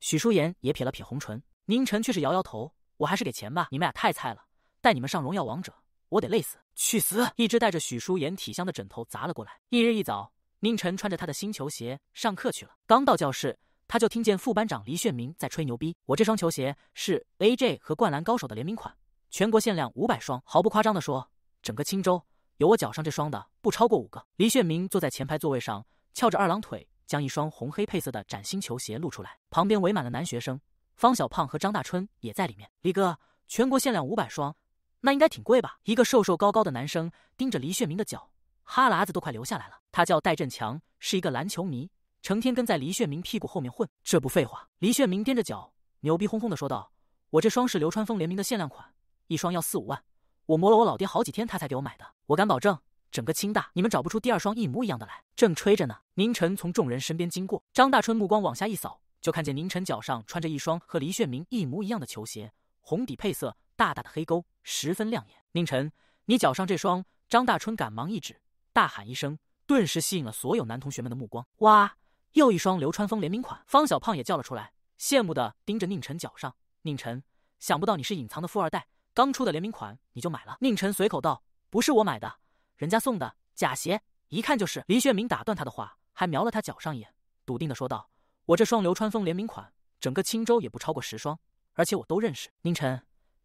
许舒言也撇了撇红唇，宁晨却是摇摇头：“我还是给钱吧，你们俩太菜了，带你们上荣耀王者，我得累死。”去死！一只带着许舒言体香的枕头砸了过来。翌日一早，宁晨穿着他的新球鞋上课去了。刚到教室，他就听见副班长黎炫明在吹牛逼：“我这双球鞋是 AJ 和灌篮高手的联名款，全国限量五百双，毫不夸张的说，整个青州有我脚上这双的不超过五个。”黎炫明坐在前排座位上，翘着二郎腿。将一双红黑配色的崭新球鞋露出来，旁边围满了男学生，方小胖和张大春也在里面。李哥，全国限量五百双，那应该挺贵吧？一个瘦瘦高高的男生盯着黎炫明的脚，哈喇子都快流下来了。他叫戴振强，是一个篮球迷，成天跟在黎炫明屁股后面混。这不废话？黎炫明掂着脚，牛逼哄哄的说道：“我这双是流川枫联名的限量款，一双要四五万，我磨了我老爹好几天，他才给我买的。我敢保证。”整个清大，你们找不出第二双一模一样的来。正吹着呢，宁晨从众人身边经过，张大春目光往下一扫，就看见宁晨脚上穿着一双和黎炫明一模一样的球鞋，红底配色，大大的黑勾，十分亮眼。宁晨，你脚上这双！张大春赶忙一指，大喊一声，顿时吸引了所有男同学们的目光。哇，又一双流川枫联名款！方小胖也叫了出来，羡慕的盯着宁晨脚上。宁晨，想不到你是隐藏的富二代，刚出的联名款你就买了。宁晨随口道：“不是我买的。”人家送的假鞋，一看就是。李雪明打断他的话，还瞄了他脚上一眼，笃定的说道：“我这双流川枫联名款，整个青州也不超过十双，而且我都认识。”宁晨，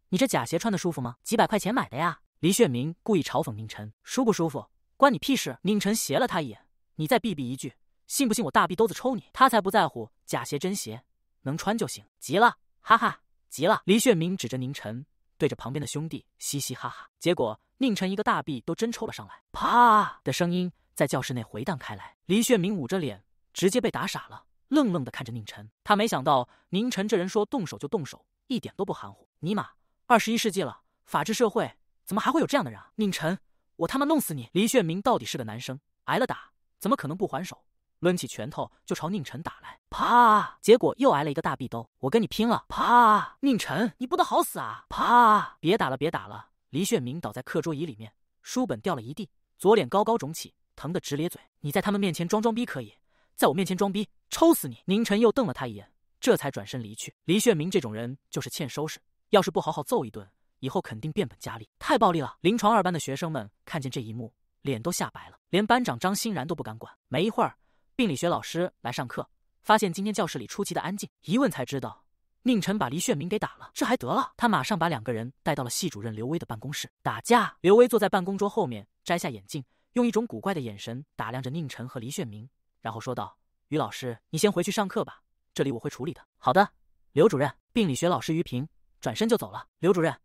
你这假鞋穿的舒服吗？几百块钱买的呀？李雪明故意嘲讽宁晨：“舒不舒服关你屁事？”宁晨斜了他一眼：“你再哔哔一句，信不信我大臂兜子抽你？”他才不在乎假鞋真鞋，能穿就行。急了，哈哈，急了！李雪明指着宁晨。对着旁边的兄弟嘻嘻哈哈，结果宁晨一个大臂都真抽了上来，啪的声音在教室内回荡开来。黎炫明捂着脸，直接被打傻了，愣愣的看着宁晨。他没想到宁晨这人说动手就动手，一点都不含糊。尼玛，二十一世纪了，法治社会怎么还会有这样的人？宁晨，我他妈弄死你！黎炫明到底是个男生，挨了打怎么可能不还手？抡起拳头就朝宁晨打来，啪！结果又挨了一个大壁兜。我跟你拼了！啪！宁晨，你不得好死啊！啪！别打了，别打了！黎炫明倒在课桌椅里面，书本掉了一地，左脸高高肿起，疼得直咧嘴。你在他们面前装装逼可以，在我面前装逼，抽死你！宁晨又瞪了他一眼，这才转身离去。黎炫明这种人就是欠收拾，要是不好好揍一顿，以后肯定变本加厉。太暴力了！临床二班的学生们看见这一幕，脸都吓白了，连班长张欣然都不敢管。没一会儿。病理学老师来上课，发现今天教室里出奇的安静。一问才知道，宁晨把黎炫明给打了，这还得了？他马上把两个人带到了系主任刘威的办公室。打架。刘威坐在办公桌后面，摘下眼镜，用一种古怪的眼神打量着宁晨和黎炫明，然后说道：“于老师，你先回去上课吧，这里我会处理的。”“好的，刘主任。”病理学老师于平转身就走了。刘主任，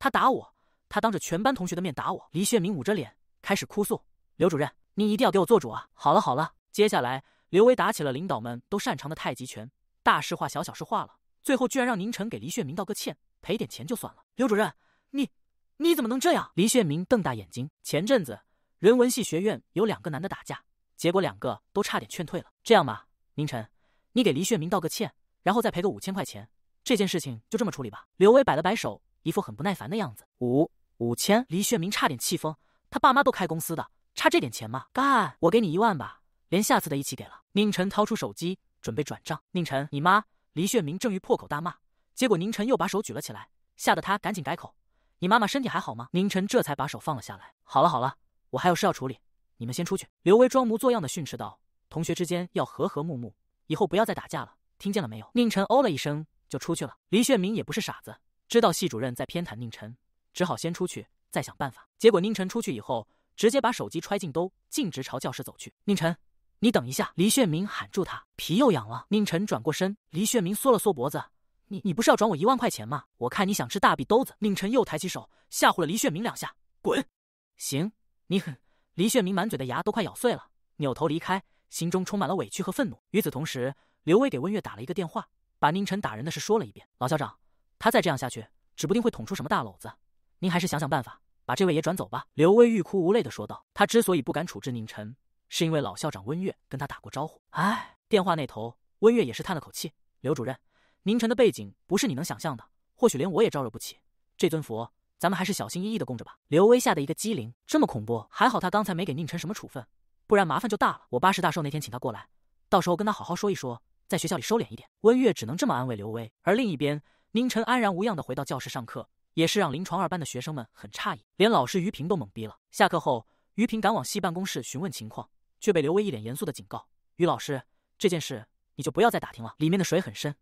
他打我，他当着全班同学的面打我！黎炫明捂着脸开始哭诉：“刘主任，您一定要给我做主啊！”“好了好了。”接下来，刘威打起了领导们都擅长的太极拳，大事化小小事化了，最后居然让宁晨给黎炫明道个歉，赔点钱就算了。刘主任，你你怎么能这样？黎炫明瞪大眼睛。前阵子人文系学院有两个男的打架，结果两个都差点劝退了。这样吧，宁晨，你给黎炫明道个歉，然后再赔个五千块钱，这件事情就这么处理吧。刘威摆了摆手，一副很不耐烦的样子。五五千？黎炫明差点气疯，他爸妈都开公司的，差这点钱吗？干，我给你一万吧。连下次的一起给了宁晨，掏出手机准备转账。宁晨，你妈！黎炫明正欲破口大骂，结果宁晨又把手举了起来，吓得他赶紧改口。你妈妈身体还好吗？宁晨这才把手放了下来。好了好了，我还有事要处理，你们先出去。刘威装模作样的训斥道：“同学之间要和和睦睦，以后不要再打架了，听见了没有？”宁晨哦了一声就出去了。黎炫明也不是傻子，知道系主任在偏袒宁晨，只好先出去再想办法。结果宁晨出去以后，直接把手机揣进兜，径直朝教室走去。宁晨。你等一下！黎炫明喊住他，皮又痒了。宁晨转过身，黎炫明缩了缩脖子：“你你不是要转我一万块钱吗？我看你想吃大笔兜子。”宁晨又抬起手吓唬了黎炫明两下：“滚！”行，你狠！黎炫明满嘴的牙都快咬碎了，扭头离开，心中充满了委屈和愤怒。与此同时，刘威给温月打了一个电话，把宁晨打人的事说了一遍：“老校长，他再这样下去，指不定会捅出什么大篓子。您还是想想办法，把这位也转走吧。”刘威欲哭无泪地说道：“他之所以不敢处置宁晨。”是因为老校长温月跟他打过招呼。哎，电话那头，温月也是叹了口气：“刘主任，宁晨的背景不是你能想象的，或许连我也招惹不起。这尊佛，咱们还是小心翼翼的供着吧。”刘威吓得一个机灵，这么恐怖，还好他刚才没给宁晨什么处分，不然麻烦就大了。我八十大寿那天请他过来，到时候跟他好好说一说，在学校里收敛一点。温月只能这么安慰刘威。而另一边，宁晨安然无恙的回到教室上课，也是让临床二班的学生们很诧异，连老师于平都懵逼了。下课后，于平赶往系办公室询问情况。却被刘威一脸严肃的警告：“于老师，这件事你就不要再打听了，里面的水很深，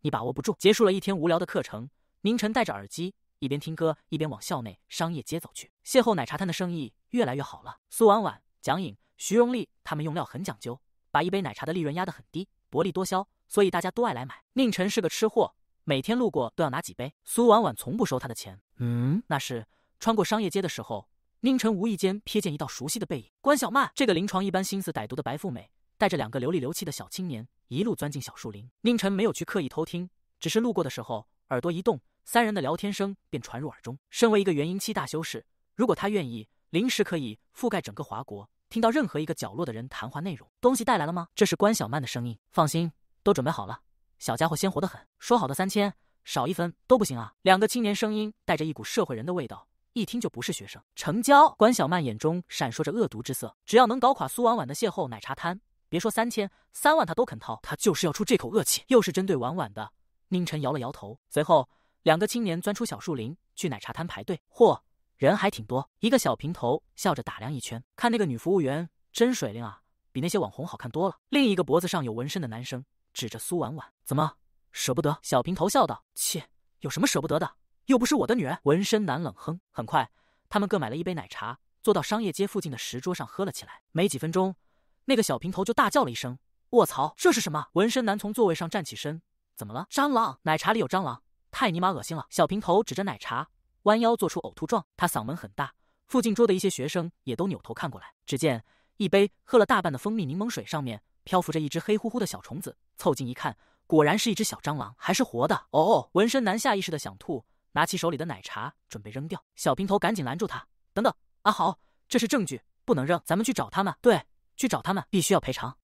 你把握不住。”结束了一天无聊的课程，宁晨戴着耳机，一边听歌一边往校内商业街走去。邂逅奶茶摊的生意越来越好了。苏婉婉、蒋颖、徐荣丽他们用料很讲究，把一杯奶茶的利润压得很低，薄利多销，所以大家都爱来买。宁晨是个吃货，每天路过都要拿几杯。苏婉婉从不收他的钱。嗯，那是穿过商业街的时候。宁晨无意间瞥见一道熟悉的背影，关小曼，这个临床一般心思歹毒的白富美，带着两个流里流气的小青年，一路钻进小树林。宁晨没有去刻意偷听，只是路过的时候，耳朵一动，三人的聊天声便传入耳中。身为一个元婴期大修士，如果他愿意，临时可以覆盖整个华国，听到任何一个角落的人谈话内容。东西带来了吗？这是关小曼的声音。放心，都准备好了。小家伙鲜活的很。说好的三千，少一分都不行啊！两个青年声音带着一股社会人的味道。一听就不是学生，成交。关小曼眼中闪烁着恶毒之色，只要能搞垮苏婉婉的邂逅奶茶摊，别说三千，三万她都肯掏。她就是要出这口恶气，又是针对婉婉的。宁晨摇了摇头，随后两个青年钻出小树林，去奶茶摊排队。嚯，人还挺多。一个小平头笑着打量一圈，看那个女服务员真水灵啊，比那些网红好看多了。另一个脖子上有纹身的男生指着苏婉婉，怎么舍不得？小平头笑道：“切，有什么舍不得的。”又不是我的女人。纹身男冷哼。很快，他们各买了一杯奶茶，坐到商业街附近的石桌上喝了起来。没几分钟，那个小平头就大叫了一声：“卧槽，这是什么？”纹身男从座位上站起身：“怎么了？蟑螂！奶茶里有蟑螂，太尼玛恶心了！”小平头指着奶茶，弯腰做出呕吐状。他嗓门很大，附近桌的一些学生也都扭头看过来。只见一杯喝了大半的蜂蜜柠檬水上面漂浮着一只黑乎乎的小虫子，凑近一看，果然是一只小蟑螂，还是活的。哦，纹身男下意识的想吐。拿起手里的奶茶准备扔掉，小平头赶紧拦住他：“等等，阿豪，这是证据，不能扔，咱们去找他们。”“对，去找他们，必须要赔偿。”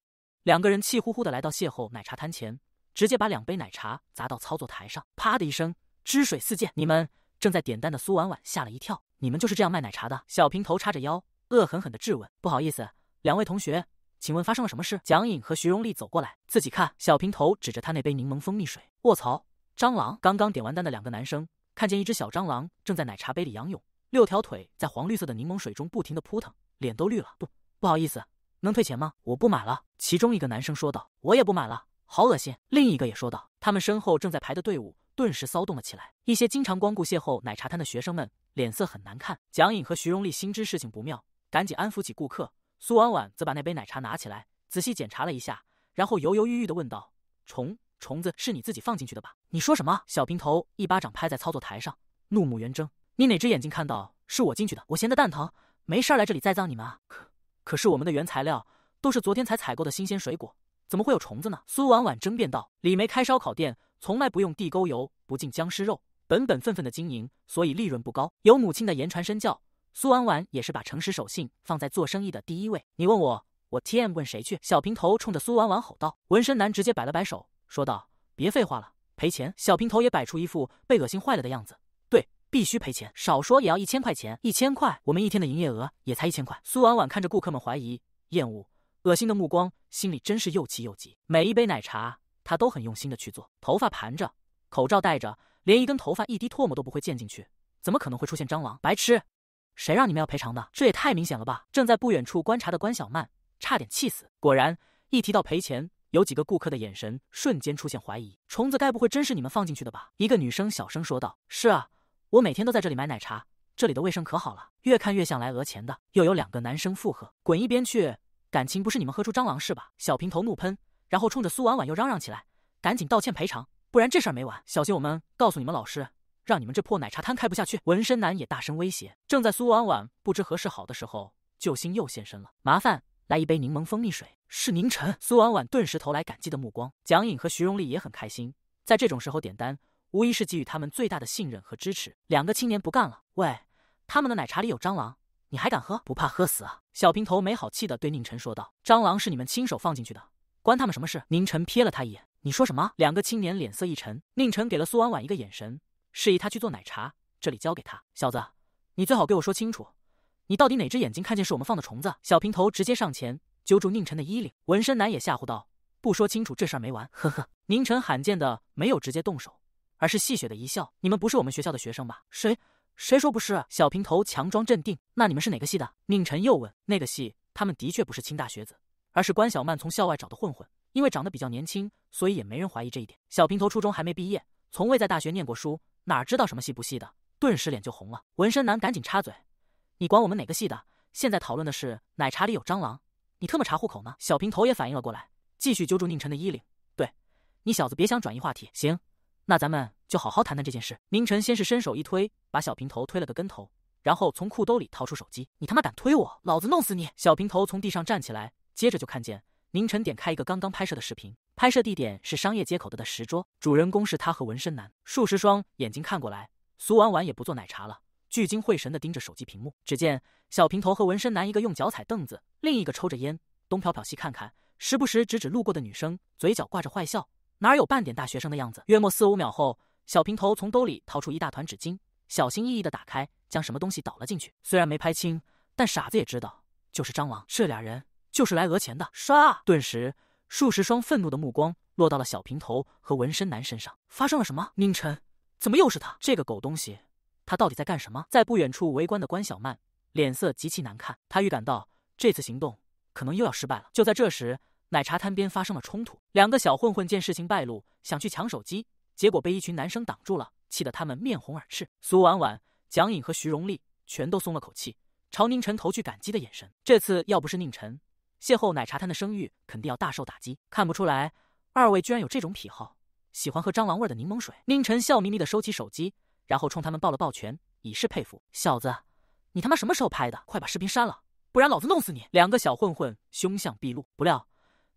两个人气呼呼的来到邂逅奶茶摊前，直接把两杯奶茶砸到操作台上，啪的一声，汁水四溅。你们正在点单的苏婉婉吓了一跳：“你们就是这样卖奶茶的？”小平头叉着腰，恶狠狠的质问：“不好意思，两位同学，请问发生了什么事？”蒋颖和徐荣丽走过来，自己看，小平头指着他那杯柠檬蜂蜜水：“卧槽，蟑螂！”刚刚点完单的两个男生。看见一只小蟑螂正在奶茶杯里仰泳，六条腿在黄绿色的柠檬水中不停地扑腾，脸都绿了。不，不好意思，能退钱吗？我不买了。其中一个男生说道。我也不买了，好恶心。另一个也说道。他们身后正在排的队伍顿时骚动了起来，一些经常光顾邂逅奶茶摊的学生们脸色很难看。蒋颖和徐荣丽心知事情不妙，赶紧安抚起顾客。苏婉婉则把那杯奶茶拿起来，仔细检查了一下，然后犹犹豫豫地问道：虫。虫子是你自己放进去的吧？你说什么？小平头一巴掌拍在操作台上，怒目圆睁。你哪只眼睛看到是我进去的？我闲得蛋疼，没事儿来这里栽赃你们。啊？可可是我们的原材料都是昨天才采购的新鲜水果，怎么会有虫子呢？苏婉婉争辩道。李梅开烧烤店，从来不用地沟油，不进僵尸肉，本本分分的经营，所以利润不高。有母亲的言传身教，苏婉婉也是把诚实守信放在做生意的第一位。你问我，我 T M 问谁去？小平头冲着苏婉婉吼道。纹身男直接摆了摆手。说道：“别废话了，赔钱！”小平头也摆出一副被恶心坏了的样子。对，必须赔钱，少说也要一千块钱。一千块，我们一天的营业额也才一千块。苏婉婉看着顾客们怀疑、厌恶、恶心的目光，心里真是又气又急。每一杯奶茶，她都很用心的去做，头发盘着，口罩戴着，连一根头发、一滴唾沫都不会溅进去，怎么可能会出现蟑螂？白痴！谁让你们要赔偿的？这也太明显了吧！正在不远处观察的关小曼差点气死。果然，一提到赔钱。有几个顾客的眼神瞬间出现怀疑，虫子该不会真是你们放进去的吧？一个女生小声说道。是啊，我每天都在这里买奶茶，这里的卫生可好了。越看越像来讹钱的。又有两个男生附和。滚一边去！感情不是你们喝出蟑螂是吧？小平头怒喷，然后冲着苏婉婉又嚷嚷起来：“赶紧道歉赔偿，不然这事儿没完，小心我们告诉你们老师，让你们这破奶茶摊开不下去。”纹身男也大声威胁。正在苏婉婉不知何时好的时候，救星又现身了。麻烦。来一杯柠檬蜂蜜水。是宁晨，苏婉婉顿时投来感激的目光。蒋颖和徐荣丽也很开心，在这种时候点单，无疑是给予他们最大的信任和支持。两个青年不干了，喂，他们的奶茶里有蟑螂，你还敢喝？不怕喝死啊？小平头没好气的对宁晨说道：“蟑螂是你们亲手放进去的，关他们什么事？”宁晨瞥了他一眼：“你说什么？”两个青年脸色一沉。宁晨给了苏婉婉一个眼神，示意他去做奶茶，这里交给他。小子，你最好给我说清楚。你到底哪只眼睛看见是我们放的虫子？小平头直接上前揪住宁晨的衣领，纹身男也吓唬道：“不说清楚，这事儿没完。”呵呵，宁晨罕见的没有直接动手，而是戏谑的一笑：“你们不是我们学校的学生吧？”“谁谁说不是？”小平头强装镇定。“那你们是哪个系的？”宁晨又问。那个系他们的确不是清大学子，而是关小曼从校外找的混混。因为长得比较年轻，所以也没人怀疑这一点。小平头初中还没毕业，从未在大学念过书，哪知道什么系不系的，顿时脸就红了。纹身男赶紧插嘴。你管我们哪个系的？现在讨论的是奶茶里有蟑螂，你特么查户口呢？小平头也反应了过来，继续揪住宁晨的衣领。对，你小子别想转移话题。行，那咱们就好好谈谈这件事。宁晨先是伸手一推，把小平头推了个跟头，然后从裤兜里掏出手机。你他妈敢推我，老子弄死你！小平头从地上站起来，接着就看见宁晨点开一个刚刚拍摄的视频，拍摄地点是商业街口的的石桌，主人公是他和纹身男。数十双眼睛看过来，苏婉婉也不做奶茶了。聚精会神的盯着手机屏幕，只见小平头和纹身男一个用脚踩凳子，另一个抽着烟，东瞟瞟西看看，时不时指指路过的女生，嘴角挂着坏笑，哪有半点大学生的样子？约莫四五秒后，小平头从兜里掏出一大团纸巾，小心翼翼的打开，将什么东西倒了进去。虽然没拍清，但傻子也知道就是蟑螂。这俩人就是来讹钱的。刷！顿时，数十双愤怒的目光落到了小平头和纹身男身上。发生了什么？宁晨，怎么又是他？这个狗东西！他到底在干什么？在不远处围观的关小曼脸色极其难看，她预感到这次行动可能又要失败了。就在这时，奶茶摊边发生了冲突，两个小混混见事情败露，想去抢手机，结果被一群男生挡住了，气得他们面红耳赤。苏婉婉、蒋颖和徐荣丽全都松了口气，朝宁晨投去感激的眼神。这次要不是宁晨，邂逅奶茶摊的声誉肯定要大受打击。看不出来，二位居然有这种癖好，喜欢喝蟑螂味的柠檬水。宁晨笑眯眯的收起手机。然后冲他们抱了抱拳，以示佩服。小子，你他妈什么时候拍的？快把视频删了，不然老子弄死你！两个小混混凶相毕露。不料，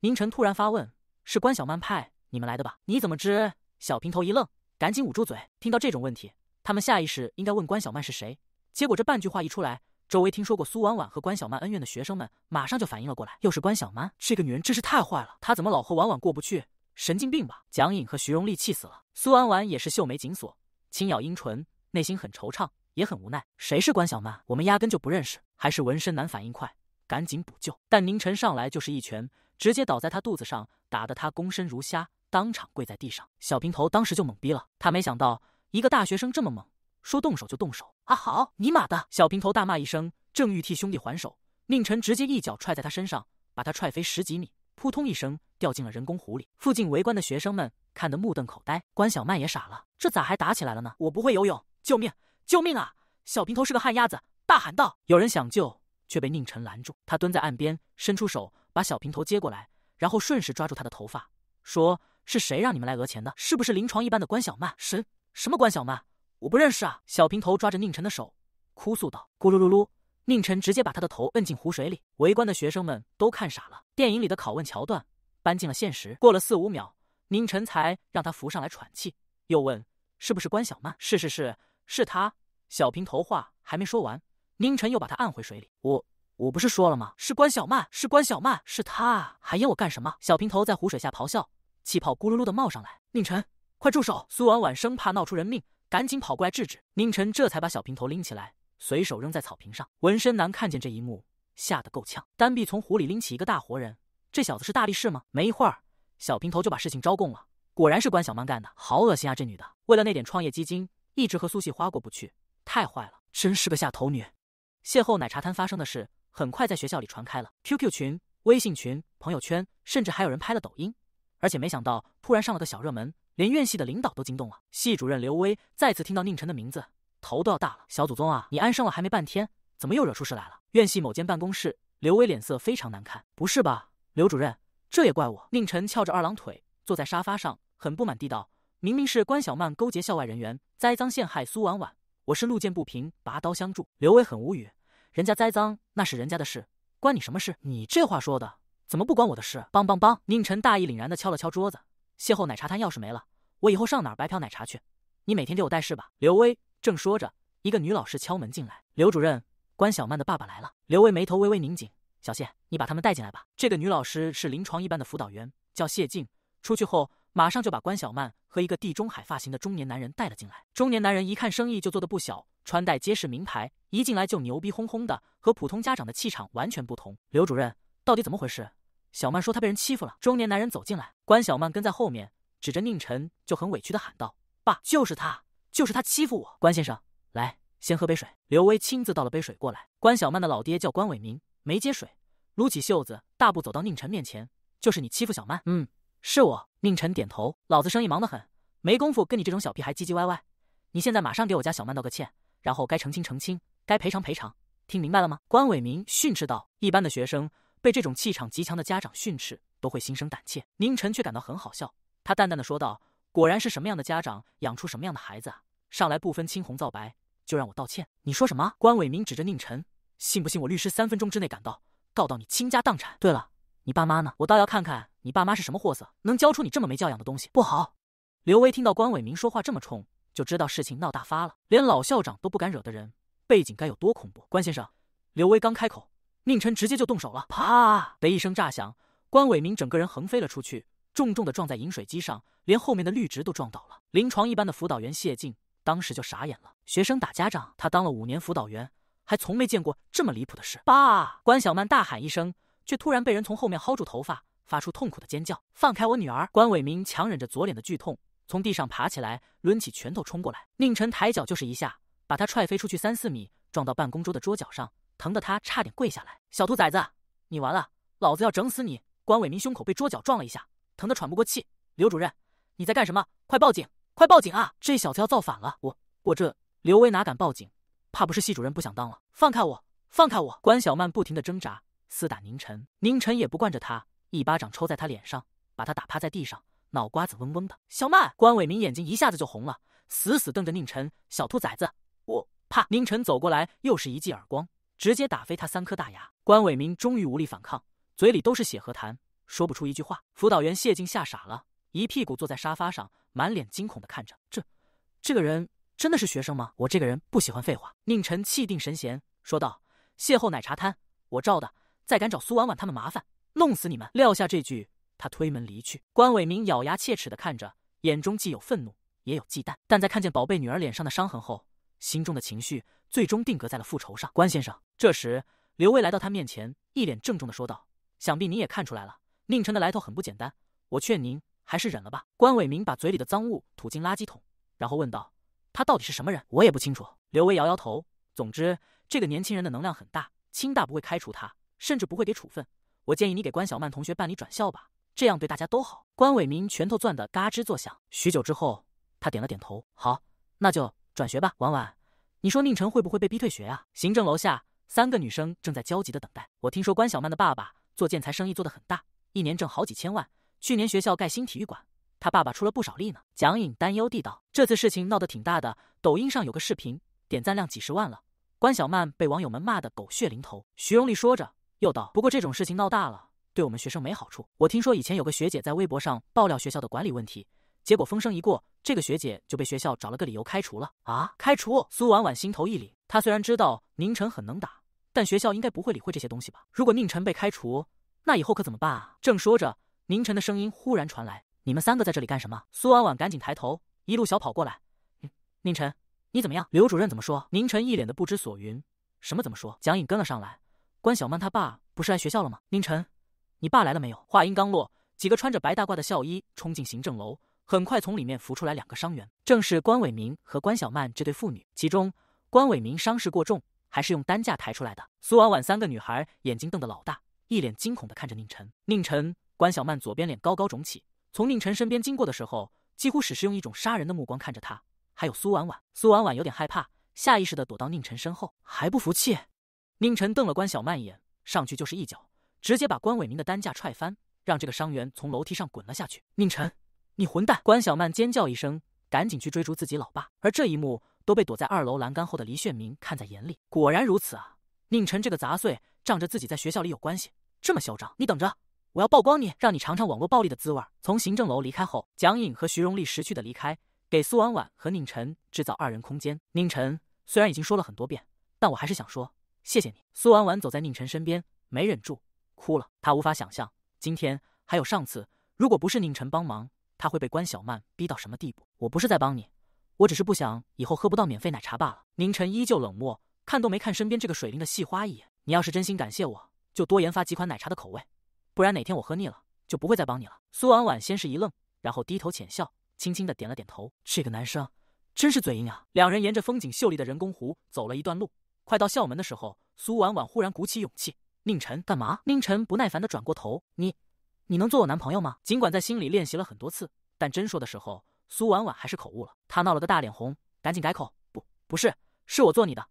宁晨突然发问：“是关小曼派你们来的吧？你怎么知？”小平头一愣，赶紧捂住嘴。听到这种问题，他们下意识应该问关小曼是谁。结果这半句话一出来，周围听说过苏婉婉和关小曼恩怨的学生们马上就反应了过来。又是关小曼，这个女人真是太坏了，她怎么老和婉婉过不去？神经病吧！蒋颖和徐荣丽气死了，苏婉婉也是秀眉紧锁。轻咬阴唇，内心很惆怅，也很无奈。谁是关小曼？我们压根就不认识。还是纹身男反应快，赶紧补救。但宁晨上来就是一拳，直接倒在他肚子上，打得他躬身如虾，当场跪在地上。小平头当时就懵逼了，他没想到一个大学生这么猛，说动手就动手。啊，好你妈的小平头大骂一声，正欲替兄弟还手，宁晨直接一脚踹在他身上，把他踹飞十几米，扑通一声掉进了人工湖里。附近围观的学生们看得目瞪口呆，关小曼也傻了。这咋还打起来了呢？我不会游泳，救命！救命啊！小平头是个旱鸭子，大喊道：“有人想救，却被宁晨拦住。他蹲在岸边，伸出手把小平头接过来，然后顺势抓住他的头发，说：‘是谁让你们来讹钱的？是不是临床一班的关小曼？’什什么关小曼？我不认识啊！”小平头抓着宁晨的手，哭诉道：“咕噜噜噜！”宁晨直接把他的头摁进湖水里。围观的学生们都看傻了。电影里的拷问桥段搬进了现实。过了四五秒，宁晨才让他浮上来喘气。又问：“是不是关小曼？”“是是是，是他。”小平头话还没说完，宁晨又把他按回水里。“我我不是说了吗？是关小曼，是关小曼，是他，还演我干什么？”小平头在湖水下咆哮，气泡咕噜噜的冒上来。宁晨，快住手！苏婉婉生怕闹出人命，赶紧跑过来制止。宁晨这才把小平头拎起来，随手扔在草坪上。纹身男看见这一幕，吓得够呛，单臂从湖里拎起一个大活人。这小子是大力士吗？没一会儿，小平头就把事情招供了。果然是关小曼干的，好恶心啊！这女的为了那点创业基金，一直和苏系花过不去，太坏了，真是个下头女。邂逅奶茶摊发生的事很快在学校里传开了，QQ 群、微信群、朋友圈，甚至还有人拍了抖音，而且没想到突然上了个小热门，连院系的领导都惊动了。系主任刘威再次听到宁晨的名字，头都要大了。小祖宗啊，你安生了还没半天，怎么又惹出事来了？院系某间办公室，刘威脸色非常难看。不是吧，刘主任，这也怪我？宁晨翘着二郎腿坐在沙发上。很不满地道：“明明是关小曼勾结校外人员，栽赃陷害苏婉婉。我是路见不平，拔刀相助。”刘威很无语：“人家栽赃那是人家的事，关你什么事？你这话说的，怎么不关我的事？”帮帮帮！宁晨大义凛然地敲了敲桌子：“邂逅奶茶摊钥匙没了，我以后上哪儿白嫖奶茶去？你每天给我带是吧？”刘威正说着，一个女老师敲门进来：“刘主任，关小曼的爸爸来了。”刘威眉头微微拧紧：“小谢，你把他们带进来吧。”这个女老师是临床一班的辅导员，叫谢静。出去后。马上就把关小曼和一个地中海发型的中年男人带了进来。中年男人一看，生意就做得不小，穿戴皆是名牌，一进来就牛逼哄哄的，和普通家长的气场完全不同。刘主任，到底怎么回事？小曼说她被人欺负了。中年男人走进来，关小曼跟在后面，指着宁晨，就很委屈的喊道：“爸，就是他，就是他欺负我。”关先生，来，先喝杯水。刘威亲自倒了杯水过来。关小曼的老爹叫关伟民，没接水，撸起袖子，大步走到宁晨面前：“就是你欺负小曼？嗯，是我。”宁晨点头，老子生意忙得很，没工夫跟你这种小屁孩唧唧歪歪。你现在马上给我家小曼道个歉，然后该澄清澄清，该赔偿赔偿，听明白了吗？关伟明训斥道。一般的学生被这种气场极强的家长训斥，都会心生胆怯。宁晨却感到很好笑，他淡淡的说道：“果然是什么样的家长养出什么样的孩子，啊！上来不分青红皂白就让我道歉。”你说什么？关伟明指着宁晨，信不信我律师三分钟之内赶到，告到你倾家荡产？对了。你爸妈呢？我倒要看看你爸妈是什么货色，能教出你这么没教养的东西？不好！刘威听到关伟明说话这么冲，就知道事情闹大发了。连老校长都不敢惹的人，背景该有多恐怖？关先生，刘威刚开口，宁晨直接就动手了。啪的一声炸响，关伟明整个人横飞了出去，重重的撞在饮水机上，连后面的绿植都撞倒了。临床一般的辅导员谢静当时就傻眼了。学生打家长，他当了五年辅导员，还从没见过这么离谱的事。爸！关小曼大喊一声。却突然被人从后面薅住头发，发出痛苦的尖叫：“放开我女儿！”关伟明强忍着左脸的剧痛，从地上爬起来，抡起拳头冲过来。宁晨抬脚就是一下，把他踹飞出去三四米，撞到办公桌的桌角上，疼得他差点跪下来。“小兔崽子，你完了！老子要整死你！”关伟明胸口被桌角撞了一下，疼得喘不过气。刘主任，你在干什么？快报警！快报警啊！这小子要造反了！我我这……刘威哪敢报警？怕不是系主任不想当了？放开我！放开我！关小曼不停的挣扎。厮打宁晨，宁晨也不惯着他，一巴掌抽在他脸上，把他打趴在地上，脑瓜子嗡嗡的。小曼，关伟明眼睛一下子就红了，死死瞪着宁晨，小兔崽子，我怕。宁晨走过来，又是一记耳光，直接打飞他三颗大牙。关伟明终于无力反抗，嘴里都是血和痰，说不出一句话。辅导员谢静吓傻了，一屁股坐在沙发上，满脸惊恐地看着这，这个人真的是学生吗？我这个人不喜欢废话。宁晨气定神闲说道：“邂逅奶茶摊，我照的。”再敢找苏婉婉他们麻烦，弄死你们！撂下这句，他推门离去。关伟明咬牙切齿的看着，眼中既有愤怒，也有忌惮。但在看见宝贝女儿脸上的伤痕后，心中的情绪最终定格在了复仇上。关先生，这时刘威来到他面前，一脸郑重的说道：“想必您也看出来了，宁晨的来头很不简单。我劝您还是忍了吧。”关伟明把嘴里的脏物吐进垃圾桶，然后问道：“他到底是什么人？我也不清楚。”刘威摇摇头：“总之，这个年轻人的能量很大，清大不会开除他。”甚至不会给处分，我建议你给关小曼同学办理转校吧，这样对大家都好。关伟民拳头攥得嘎吱作响，许久之后，他点了点头，好，那就转学吧。婉婉，你说宁晨会不会被逼退学啊？行政楼下三个女生正在焦急的等待。我听说关小曼的爸爸做建材生意做得很大，一年挣好几千万，去年学校盖新体育馆，他爸爸出了不少力呢。蒋颖担忧地道，这次事情闹得挺大的，抖音上有个视频点赞量几十万了，关小曼被网友们骂得狗血淋头。徐荣丽说着。又道：“不过这种事情闹大了，对我们学生没好处。我听说以前有个学姐在微博上爆料学校的管理问题，结果风声一过，这个学姐就被学校找了个理由开除了。”啊！开除！苏婉婉心头一凛。她虽然知道宁晨很能打，但学校应该不会理会这些东西吧？如果宁晨被开除，那以后可怎么办啊？正说着，宁晨的声音忽然传来：“你们三个在这里干什么？”苏婉婉赶紧抬头，一路小跑过来：“宁晨，你怎么样？刘主任怎么说？”宁晨一脸的不知所云：“什么怎么说？”蒋颖跟了上来。关小曼她爸不是来学校了吗？宁晨，你爸来了没有？话音刚落，几个穿着白大褂的校医冲进行政楼，很快从里面浮出来两个伤员，正是关伟明和关小曼这对父女。其中，关伟明伤势过重，还是用担架抬出来的。苏婉婉三个女孩眼睛瞪得老大，一脸惊恐的看着宁晨。宁晨，关小曼左边脸高高肿起，从宁晨身边经过的时候，几乎只是用一种杀人的目光看着他。还有苏婉婉，苏婉婉有点害怕，下意识的躲到宁晨身后，还不服气。宁晨瞪了关小曼一眼，上去就是一脚，直接把关伟明的担架踹翻，让这个伤员从楼梯上滚了下去。宁晨，你混蛋！关小曼尖叫一声，赶紧去追逐自己老爸。而这一幕都被躲在二楼栏杆后的黎炫明看在眼里。果然如此啊！宁晨这个杂碎，仗着自己在学校里有关系，这么嚣张，你等着，我要曝光你，让你尝尝网络暴力的滋味。从行政楼离开后，蒋颖和徐荣丽识趣的离开，给苏婉婉和宁晨制造二人空间。宁晨虽然已经说了很多遍，但我还是想说。谢谢你，苏婉婉走在宁晨身边，没忍住哭了。她无法想象，今天还有上次，如果不是宁晨帮忙，她会被关小曼逼到什么地步。我不是在帮你，我只是不想以后喝不到免费奶茶罢了。宁晨依旧冷漠，看都没看身边这个水灵的细花一眼。你要是真心感谢我，就多研发几款奶茶的口味，不然哪天我喝腻了，就不会再帮你了。苏婉婉先是一愣，然后低头浅笑，轻轻的点了点头。这个男生真是嘴硬啊。两人沿着风景秀丽的人工湖走了一段路。快到校门的时候，苏婉婉忽然鼓起勇气：“宁晨，干嘛？”宁晨不耐烦的转过头：“你，你能做我男朋友吗？”尽管在心里练习了很多次，但真说的时候，苏婉婉还是口误了。她闹了个大脸红，赶紧改口：“不，不是，是我做你的，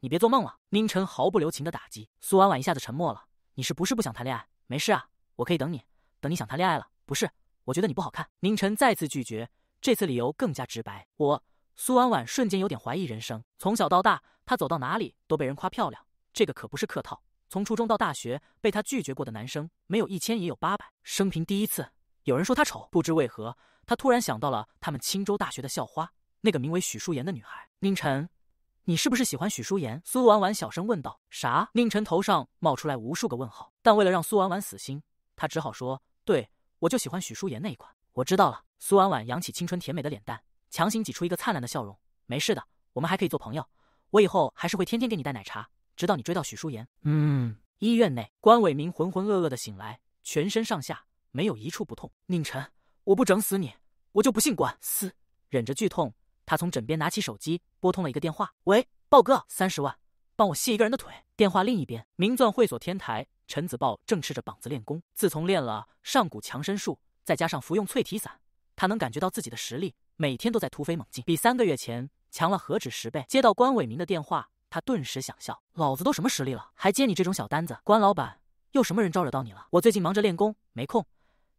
你别做梦了。”宁晨毫不留情的打击，苏婉婉一下子沉默了。你是不是不想谈恋爱？没事啊，我可以等你，等你想谈恋爱了。不是，我觉得你不好看。宁晨再次拒绝，这次理由更加直白：“我。”苏婉婉瞬间有点怀疑人生。从小到大，她走到哪里都被人夸漂亮，这个可不是客套。从初中到大学，被她拒绝过的男生没有一千也有八百。生平第一次，有人说她丑。不知为何，她突然想到了他们青州大学的校花，那个名为许淑言的女孩。宁晨，你是不是喜欢许淑言？苏婉婉小声问道。啥？宁晨头上冒出来无数个问号，但为了让苏婉婉死心，他只好说：“对，我就喜欢许淑言那一款。”我知道了。苏婉婉扬起青春甜美的脸蛋。强行挤出一个灿烂的笑容，没事的，我们还可以做朋友。我以后还是会天天给你带奶茶，直到你追到许舒言。嗯，医院内，关伟明浑浑噩噩的醒来，全身上下没有一处不痛。宁晨，我不整死你，我就不姓关。嘶，忍着剧痛，他从枕边拿起手机，拨通了一个电话。喂，豹哥，三十万，帮我卸一个人的腿。电话另一边，名钻会所天台，陈子豹正赤着膀子练功。自从练了上古强身术，再加上服用淬体散。他能感觉到自己的实力每天都在突飞猛进，比三个月前强了何止十倍。接到关伟明的电话，他顿时想笑：老子都什么实力了，还接你这种小单子？关老板又什么人招惹到你了？我最近忙着练功，没空。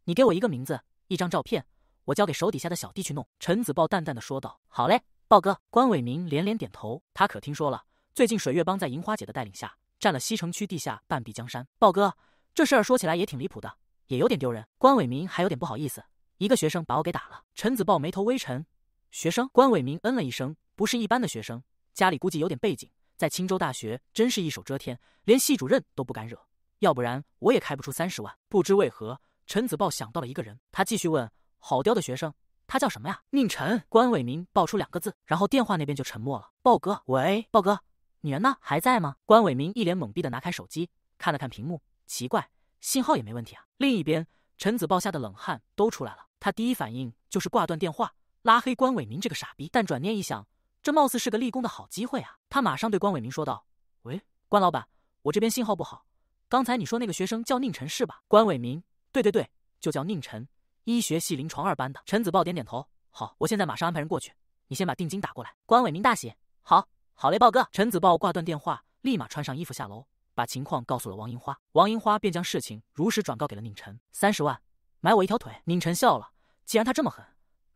你给我一个名字，一张照片，我交给手底下的小弟去弄。陈子豹淡淡的说道：“好嘞，豹哥。”关伟明连连点头。他可听说了，最近水月帮在银花姐的带领下，占了西城区地下半壁江山。豹哥，这事儿说起来也挺离谱的，也有点丢人。关伟明还有点不好意思。一个学生把我给打了。陈子豹眉头微沉。学生关伟明嗯了一声，不是一般的学生，家里估计有点背景，在青州大学真是一手遮天，连系主任都不敢惹。要不然我也开不出三十万。不知为何，陈子豹想到了一个人，他继续问：“好刁的学生，他叫什么呀？”宁晨。关伟明爆出两个字，然后电话那边就沉默了。豹哥，喂，豹哥，你人呢？还在吗？关伟明一脸懵逼的拿开手机，看了看屏幕，奇怪，信号也没问题啊。另一边。陈子豹吓得冷汗都出来了，他第一反应就是挂断电话，拉黑关伟明这个傻逼。但转念一想，这貌似是个立功的好机会啊！他马上对关伟明说道：“喂，关老板，我这边信号不好，刚才你说那个学生叫宁晨是吧？”关伟明：“对对对，就叫宁晨，医学系临床二班的。”陈子豹点点头：“好，我现在马上安排人过去，你先把定金打过来。”关伟明大喜：“好，好嘞，豹哥。”陈子豹挂断电话，立马穿上衣服下楼。把情况告诉了王银花，王银花便将事情如实转告给了宁晨。三十万，买我一条腿。宁晨笑了，既然他这么狠，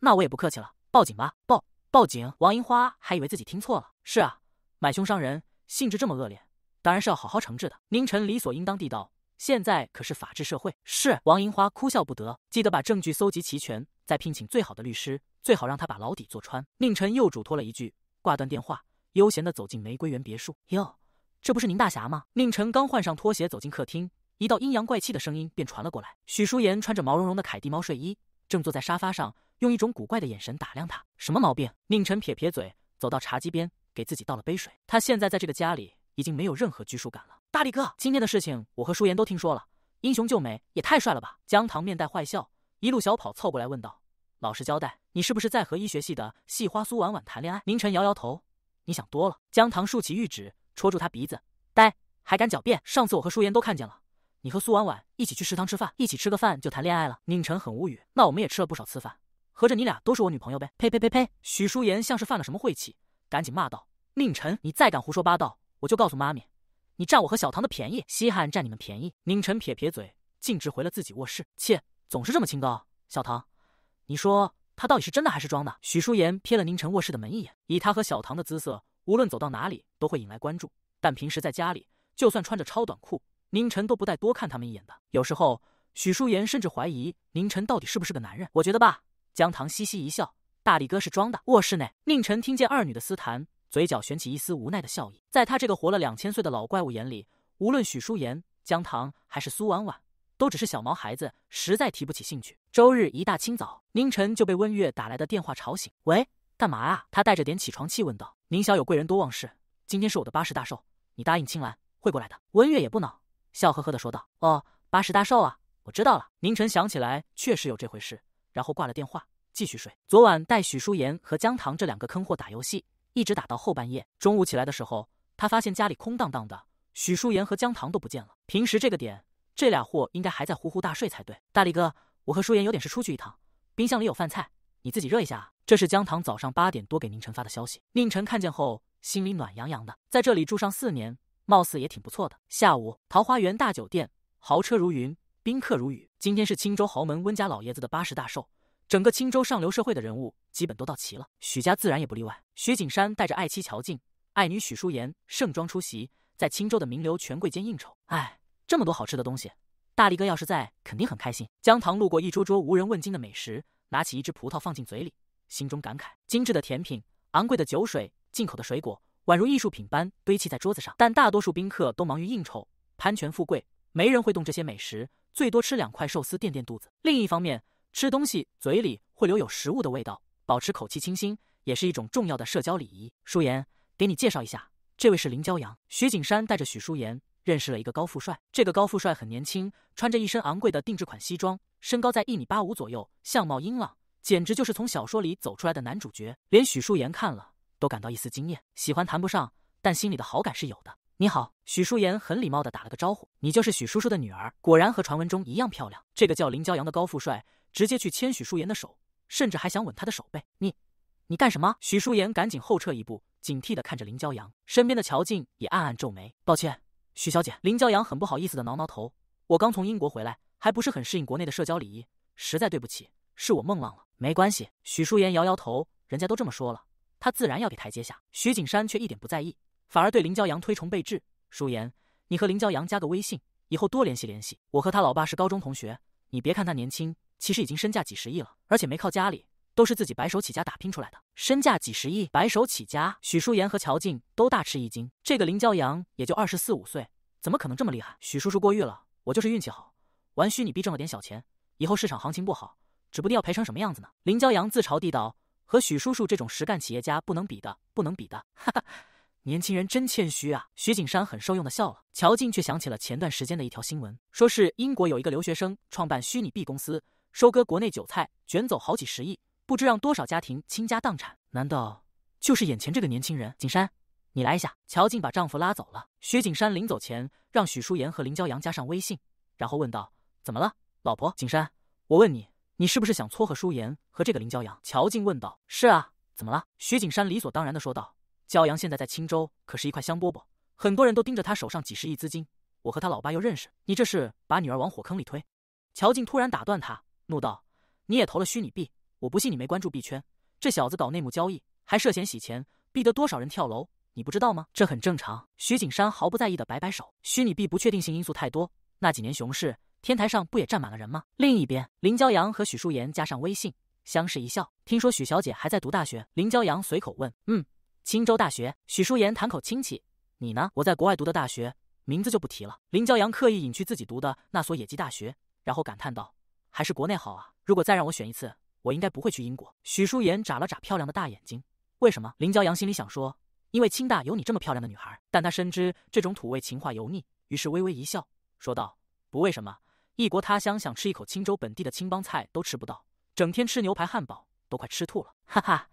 那我也不客气了。报警吧，报报警！王银花还以为自己听错了。是啊，买凶伤人，性质这么恶劣，当然是要好好惩治的。宁晨理所应当地道：“现在可是法治社会。”是王银花哭笑不得，记得把证据搜集齐全，再聘请最好的律师，最好让他把牢底坐穿。宁晨又嘱托了一句，挂断电话，悠闲地走进玫瑰园别墅。哟。这不是宁大侠吗？宁晨刚换上拖鞋走进客厅，一道阴阳怪气的声音便传了过来。许淑妍穿着毛茸茸的凯蒂猫睡衣，正坐在沙发上，用一种古怪的眼神打量他。什么毛病？宁晨撇撇嘴，走到茶几边给自己倒了杯水。他现在在这个家里已经没有任何拘束感了。大力哥，今天的事情我和淑妍都听说了，英雄救美也太帅了吧！江棠面带坏笑，一路小跑凑过来问道：“老实交代，你是不是在和医学系的系花苏婉婉谈恋爱？”宁晨摇摇头：“你想多了。”江糖竖起玉指。戳住他鼻子，呆还敢狡辩？上次我和舒言都看见了，你和苏婉婉一起去食堂吃饭，一起吃个饭就谈恋爱了。宁晨很无语，那我们也吃了不少次饭，合着你俩都是我女朋友呗？呸呸呸呸！许舒言像是犯了什么晦气，赶紧骂道：“宁晨，你再敢胡说八道，我就告诉妈咪，你占我和小唐的便宜，稀罕占你们便宜！”宁晨撇撇嘴，径直回了自己卧室。切，总是这么清高。小唐，你说他到底是真的还是装的？许舒言瞥了宁晨卧室的门一眼，以他和小唐的姿色。无论走到哪里都会引来关注，但平时在家里，就算穿着超短裤，宁晨都不带多看他们一眼的。有时候，许淑妍甚至怀疑宁晨到底是不是个男人。我觉得吧，江糖嘻嘻一笑，大力哥是装的。卧室内，宁晨听见二女的私谈，嘴角悬起一丝无奈的笑意。在他这个活了两千岁的老怪物眼里，无论许淑妍、江糖还是苏婉婉，都只是小毛孩子，实在提不起兴趣。周日一大清早，宁晨就被温月打来的电话吵醒。喂。干嘛呀？他带着点起床气问道。宁小有贵人多忘事，今天是我的八十大寿，你答应青兰会过来的。温月也不恼，笑呵呵的说道：“哦，八十大寿啊，我知道了。”宁晨想起来确实有这回事，然后挂了电话继续睡。昨晚带许淑妍和江糖这两个坑货打游戏，一直打到后半夜。中午起来的时候，他发现家里空荡荡的，许淑妍和江糖都不见了。平时这个点，这俩货应该还在呼呼大睡才对。大力哥，我和淑妍有点事出去一趟，冰箱里有饭菜。你自己热一下。这是姜糖早上八点多给宁晨发的消息。宁晨看见后，心里暖洋洋的。在这里住上四年，貌似也挺不错的。下午，桃花源大酒店，豪车如云，宾客如雨。今天是青州豪门温家老爷子的八十大寿，整个青州上流社会的人物基本都到齐了，许家自然也不例外。许景山带着爱妻乔静、爱女许淑妍盛装出席，在青州的名流权贵间应酬。哎，这么多好吃的东西，大力哥要是在，肯定很开心。姜糖路过一桌桌无人问津的美食。拿起一只葡萄放进嘴里，心中感慨：精致的甜品、昂贵的酒水、进口的水果，宛如艺术品般堆砌在桌子上。但大多数宾客都忙于应酬、攀权富贵，没人会动这些美食，最多吃两块寿司垫垫肚子。另一方面，吃东西嘴里会留有食物的味道，保持口气清新也是一种重要的社交礼仪。舒言，给你介绍一下，这位是林骄阳。徐景山带着许舒言认识了一个高富帅。这个高富帅很年轻，穿着一身昂贵的定制款西装。身高在一米八五左右，相貌英朗，简直就是从小说里走出来的男主角。连许淑妍看了都感到一丝惊艳，喜欢谈不上，但心里的好感是有的。你好，许淑妍，很礼貌的打了个招呼。你就是许叔叔的女儿，果然和传闻中一样漂亮。这个叫林骄阳的高富帅，直接去牵许淑妍的手，甚至还想吻她的手背。你，你干什么？许淑妍赶紧后撤一步，警惕的看着林骄阳。身边的乔静也暗暗皱眉。抱歉，许小姐。林骄阳很不好意思的挠挠头，我刚从英国回来。还不是很适应国内的社交礼仪，实在对不起，是我梦浪了。没关系。许淑妍摇摇头，人家都这么说了，他自然要给台阶下。许景山却一点不在意，反而对林骄阳推崇备至。淑妍，你和林骄阳加个微信，以后多联系联系。我和他老爸是高中同学，你别看他年轻，其实已经身价几十亿了，而且没靠家里，都是自己白手起家打拼出来的。身价几十亿，白手起家？许淑妍和乔静都大吃一惊，这个林骄阳也就二十四五岁，怎么可能这么厉害？许叔叔过誉了，我就是运气好。玩虚拟币挣了点小钱，以后市场行情不好，指不定要赔成什么样子呢。林骄阳自嘲地道：“和许叔叔这种实干企业家不能比的，不能比的。”哈哈，年轻人真谦虚啊。徐景山很受用的笑了。乔静却想起了前段时间的一条新闻，说是英国有一个留学生创办虚拟币公司，收割国内韭菜，卷走好几十亿，不知让多少家庭倾家荡产。难道就是眼前这个年轻人？景山，你来一下。乔静把丈夫拉走了。许景山临走前让许淑妍和林骄阳加上微信，然后问道。怎么了，老婆？景山，我问你，你是不是想撮合舒言和这个林骄阳？乔静问道。是啊，怎么了？徐景山理所当然的说道。骄阳现在在青州，可是一块香饽饽，很多人都盯着他手上几十亿资金。我和他老爸又认识，你这是把女儿往火坑里推。乔静突然打断他，怒道：“你也投了虚拟币？我不信你没关注币圈。这小子搞内幕交易，还涉嫌洗钱，逼得多少人跳楼，你不知道吗？”这很正常。徐景山毫不在意的摆摆手：“虚拟币不确定性因素太多，那几年熊市。”天台上不也站满了人吗？另一边，林骄阳和许淑妍加上微信，相视一笑。听说许小姐还在读大学，林骄阳随口问：“嗯，青州大学。”许淑妍谈口亲戚：“你呢？我在国外读的大学，名字就不提了。”林骄阳刻意隐去自己读的那所野鸡大学，然后感叹道：“还是国内好啊！如果再让我选一次，我应该不会去英国。”许淑妍眨了眨漂亮的大眼睛：“为什么？”林骄阳心里想说：“因为青大有你这么漂亮的女孩。”但他深知这种土味情话油腻，于是微微一笑，说道：“不为什么。”异国他乡想吃一口青州本地的青帮菜都吃不到，整天吃牛排汉堡都快吃吐了。哈哈，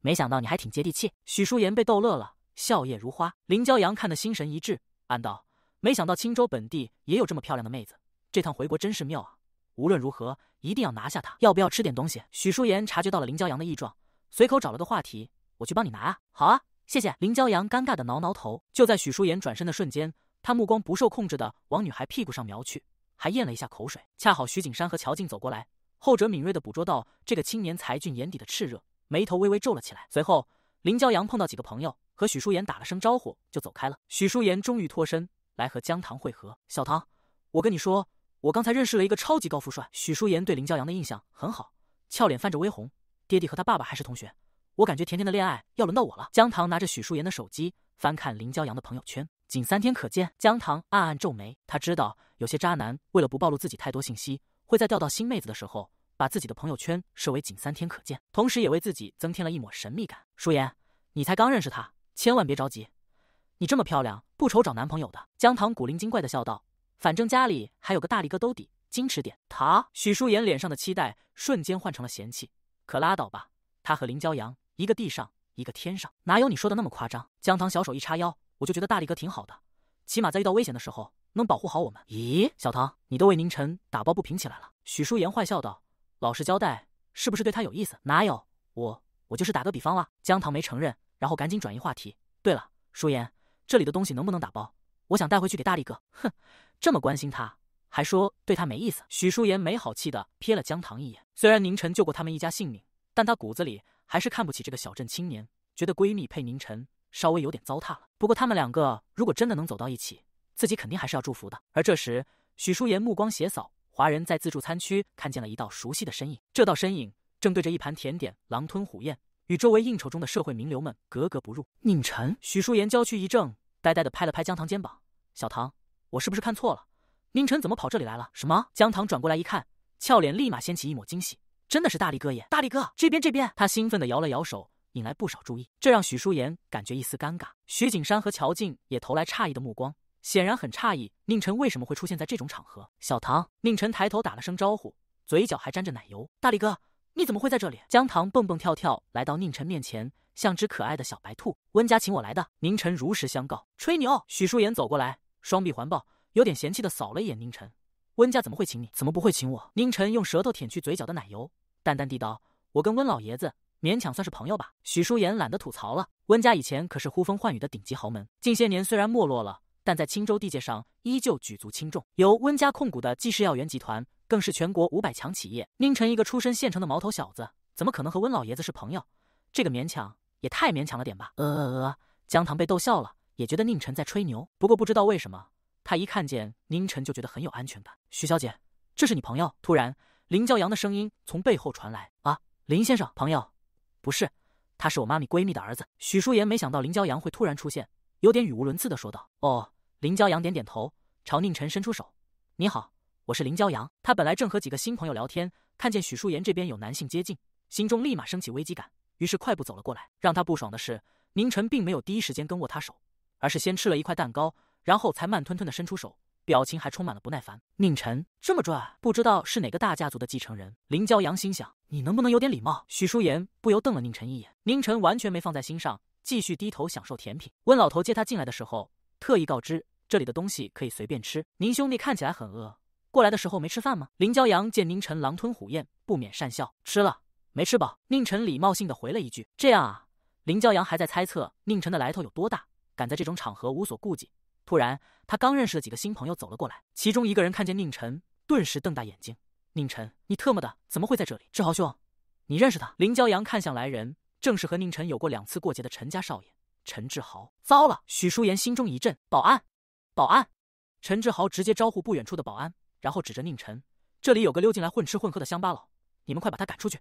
没想到你还挺接地气。许淑妍被逗乐了，笑靥如花。林骄阳看得心神一滞，暗道：没想到青州本地也有这么漂亮的妹子。这趟回国真是妙啊！无论如何，一定要拿下她。要不要吃点东西？许淑妍察觉到了林骄阳的异状，随口找了个话题：“我去帮你拿啊。”“好啊，谢谢。”林骄阳尴尬的挠挠头。就在许淑妍转身的瞬间，他目光不受控制的往女孩屁股上瞄去。还咽了一下口水，恰好徐景山和乔静走过来，后者敏锐地捕捉到这个青年才俊眼底的炽热，眉头微微皱了起来。随后，林骄阳碰到几个朋友，和许舒言打了声招呼就走开了。许舒言终于脱身来和江棠会合。小唐，我跟你说，我刚才认识了一个超级高富帅。许舒言对林骄阳的印象很好，俏脸泛着微红。爹地和他爸爸还是同学，我感觉甜甜的恋爱要轮到我了。江棠拿着许舒言的手机翻看林骄阳的朋友圈。仅三天可见，江棠暗暗皱眉。他知道，有些渣男为了不暴露自己太多信息，会在调到新妹子的时候，把自己的朋友圈设为仅三天可见，同时也为自己增添了一抹神秘感。舒言，你才刚认识他，千万别着急。你这么漂亮，不愁找男朋友的。江棠古灵精怪的笑道：“反正家里还有个大力哥兜底，矜持点。”他许舒言脸上的期待瞬间换成了嫌弃，可拉倒吧，他和林骄阳一个地上一个天上，哪有你说的那么夸张？江棠小手一叉腰。我就觉得大力哥挺好的，起码在遇到危险的时候能保护好我们。咦，小唐，你都为宁晨打抱不平起来了？许淑言坏笑道：“老实交代，是不是对他有意思？”哪有我，我就是打个比方啦。江唐没承认，然后赶紧转移话题。对了，淑言，这里的东西能不能打包？我想带回去给大力哥。哼，这么关心他，还说对他没意思？许淑言没好气地瞥了江唐一眼。虽然宁晨救过他们一家性命，但她骨子里还是看不起这个小镇青年，觉得闺蜜配宁晨。稍微有点糟蹋了，不过他们两个如果真的能走到一起，自己肯定还是要祝福的。而这时，许淑妍目光斜扫，华人在自助餐区看见了一道熟悉的身影，这道身影正对着一盘甜点狼吞虎咽，与周围应酬中的社会名流们格格不入。宁晨，许淑妍娇躯一怔，呆呆的拍了拍江糖肩膀：“小唐，我是不是看错了？宁晨怎么跑这里来了？”什么？江糖转过来一看，俏脸立马掀起一抹惊喜：“真的是大力哥耶！大力哥，这边这边！”他兴奋的摇了摇手。引来不少注意，这让许淑言感觉一丝尴尬。许景山和乔静也投来诧异的目光，显然很诧异宁晨为什么会出现在这种场合。小唐，宁晨抬头打了声招呼，嘴角还沾着奶油。大力哥，你怎么会在这里？江糖蹦蹦跳跳来到宁晨面前，像只可爱的小白兔。温家请我来的，宁晨如实相告。吹牛。许淑言走过来，双臂环抱，有点嫌弃的扫了一眼宁晨。温家怎么会请你？怎么不会请我？宁晨用舌头舔去嘴角的奶油，淡淡地道：“我跟温老爷子。”勉强算是朋友吧。许舒言懒得吐槽了。温家以前可是呼风唤雨的顶级豪门，近些年虽然没落了，但在青州地界上依旧举足轻重。由温家控股的济世药园集团更是全国五百强企业。宁晨一个出身县城的毛头小子，怎么可能和温老爷子是朋友？这个勉强也太勉强了点吧？呃呃呃，江糖被逗笑了，也觉得宁晨在吹牛。不过不知道为什么，他一看见宁晨就觉得很有安全感。许小姐，这是你朋友？突然，林骄阳的声音从背后传来。啊，林先生，朋友。不是，他是我妈咪闺蜜的儿子。许淑妍没想到林骄阳会突然出现，有点语无伦次的说道：“哦。”林骄阳点点头，朝宁晨伸出手：“你好，我是林骄阳。”他本来正和几个新朋友聊天，看见许淑妍这边有男性接近，心中立马升起危机感，于是快步走了过来。让他不爽的是，宁晨并没有第一时间跟握他手，而是先吃了一块蛋糕，然后才慢吞吞的伸出手。表情还充满了不耐烦。宁晨这么拽，不知道是哪个大家族的继承人。林骄阳心想：你能不能有点礼貌？许舒言不由瞪了宁晨一眼。宁晨完全没放在心上，继续低头享受甜品。温老头接他进来的时候，特意告知这里的东西可以随便吃。宁兄弟看起来很饿，过来的时候没吃饭吗？林骄阳见宁晨狼吞虎咽，不免讪笑：吃了，没吃饱。宁晨礼貌性的回了一句：这样啊。林骄阳还在猜测宁晨的来头有多大，敢在这种场合无所顾忌。突然，他刚认识的几个新朋友走了过来。其中一个人看见宁晨，顿时瞪大眼睛：“宁晨，你特么的怎么会在这里？志豪兄，你认识他？”林骄阳看向来人，正是和宁晨有过两次过节的陈家少爷陈志豪。糟了，许淑妍心中一震。保安，保安！陈志豪直接招呼不远处的保安，然后指着宁晨：“这里有个溜进来混吃混喝的乡巴佬，你们快把他赶出去！”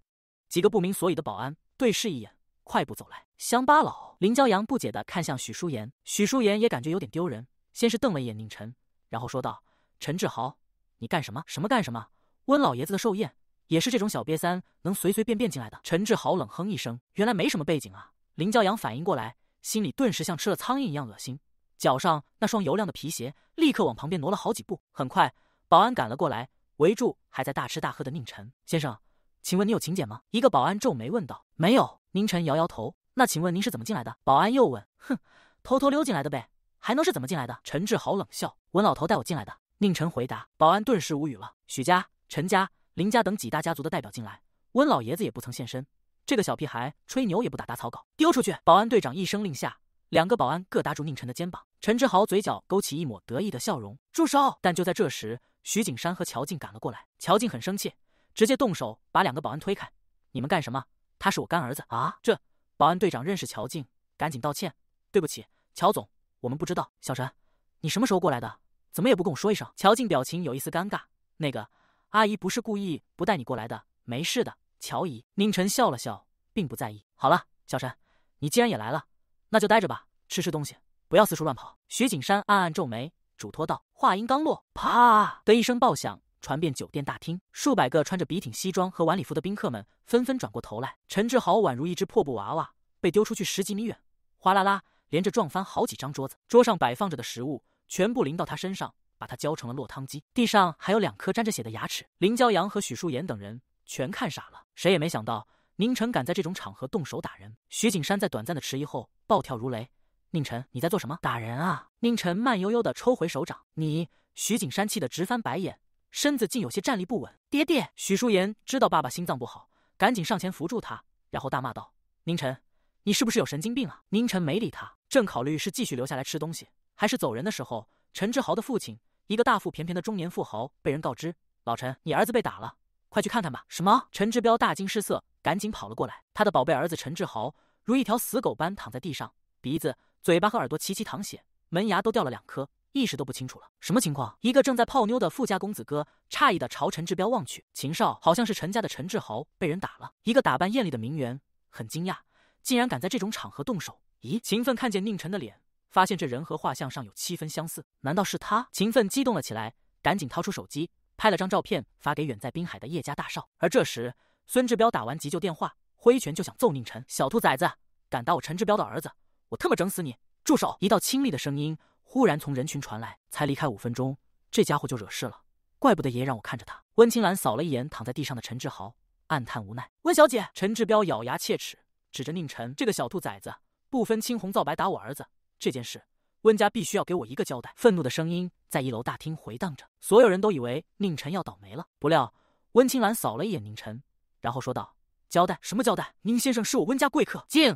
几个不明所以的保安对视一眼，快步走来。乡巴佬？林骄阳不解地看向许淑妍，许淑妍也感觉有点丢人。先是瞪了一眼宁晨，然后说道：“陈志豪，你干什么？什么干什么？温老爷子的寿宴，也是这种小瘪三能随随便便进来的？”陈志豪冷哼一声：“原来没什么背景啊！”林骄阳反应过来，心里顿时像吃了苍蝇一样恶心，脚上那双油亮的皮鞋立刻往旁边挪了好几步。很快，保安赶了过来，围住还在大吃大喝的宁晨先生：“请问你有请柬吗？”一个保安皱眉问道：“没有。”宁晨摇摇头：“那请问您是怎么进来的？”保安又问：“哼，偷偷溜进来的呗。”还能是怎么进来的？陈志豪冷笑：“温老头带我进来的。”宁晨回答。保安顿时无语了。许家、陈家、林家等几大家族的代表进来，温老爷子也不曾现身。这个小屁孩吹牛也不打打草稿，丢出去！保安队长一声令下，两个保安各搭住宁晨的肩膀。陈志豪嘴角勾起一抹得意的笑容：“住手！”但就在这时，徐景山和乔静赶了过来。乔静很生气，直接动手把两个保安推开：“你们干什么？他是我干儿子啊！”这保安队长认识乔静，赶紧道歉：“对不起，乔总。”我们不知道，小陈，你什么时候过来的？怎么也不跟我说一声？乔静表情有一丝尴尬。那个阿姨不是故意不带你过来的，没事的。乔姨，宁晨笑了笑，并不在意。好了，小陈，你既然也来了，那就待着吧，吃吃东西，不要四处乱跑。徐景山暗暗皱眉，嘱托道。话音刚落，啪的一声爆响传遍酒店大厅，数百个穿着笔挺西装和晚礼服的宾客们纷纷转过头来。陈志豪宛如一只破布娃娃，被丢出去十几米远，哗啦啦。连着撞翻好几张桌子，桌上摆放着的食物全部淋到他身上，把他浇成了落汤鸡。地上还有两颗沾着血的牙齿。林骄阳和许淑妍等人全看傻了，谁也没想到宁晨敢在这种场合动手打人。徐景山在短暂的迟疑后暴跳如雷：“宁晨，你在做什么？打人啊！”宁晨慢悠悠地抽回手掌。你，徐景山气得直翻白眼，身子竟有些站立不稳。爹爹，许淑妍知道爸爸心脏不好，赶紧上前扶住他，然后大骂道：“宁晨！”你是不是有神经病啊？宁晨没理他，正考虑是继续留下来吃东西，还是走人的时候，陈志豪的父亲，一个大腹便便的中年富豪，被人告知：“老陈，你儿子被打了，快去看看吧！”什么？陈志彪大惊失色，赶紧跑了过来。他的宝贝儿子陈志豪如一条死狗般躺在地上，鼻子、嘴巴和耳朵齐齐淌血，门牙都掉了两颗，意识都不清楚了。什么情况？一个正在泡妞的富家公子哥诧异的朝陈志彪望去。秦少好像是陈家的陈志豪被人打了。一个打扮艳丽的名媛很惊讶。竟然敢在这种场合动手？咦，秦奋看见宁晨的脸，发现这人和画像上有七分相似，难道是他？秦奋激动了起来，赶紧掏出手机拍了张照片发给远在滨海的叶家大少。而这时，孙志彪打完急救电话，挥拳就想揍宁晨：“小兔崽子，敢打我陈志彪的儿子，我特么整死你！”住手！一道清丽的声音忽然从人群传来。才离开五分钟，这家伙就惹事了，怪不得爷让我看着他。温青兰扫了一眼躺在地上的陈志豪，暗叹无奈。温小姐，陈志彪咬牙切齿。指着宁晨这个小兔崽子，不分青红皂白打我儿子这件事，温家必须要给我一个交代。愤怒的声音在一楼大厅回荡着，所有人都以为宁晨要倒霉了。不料，温青兰扫了一眼宁晨，然后说道：“交代什么交代？宁先生是我温家贵客，静。”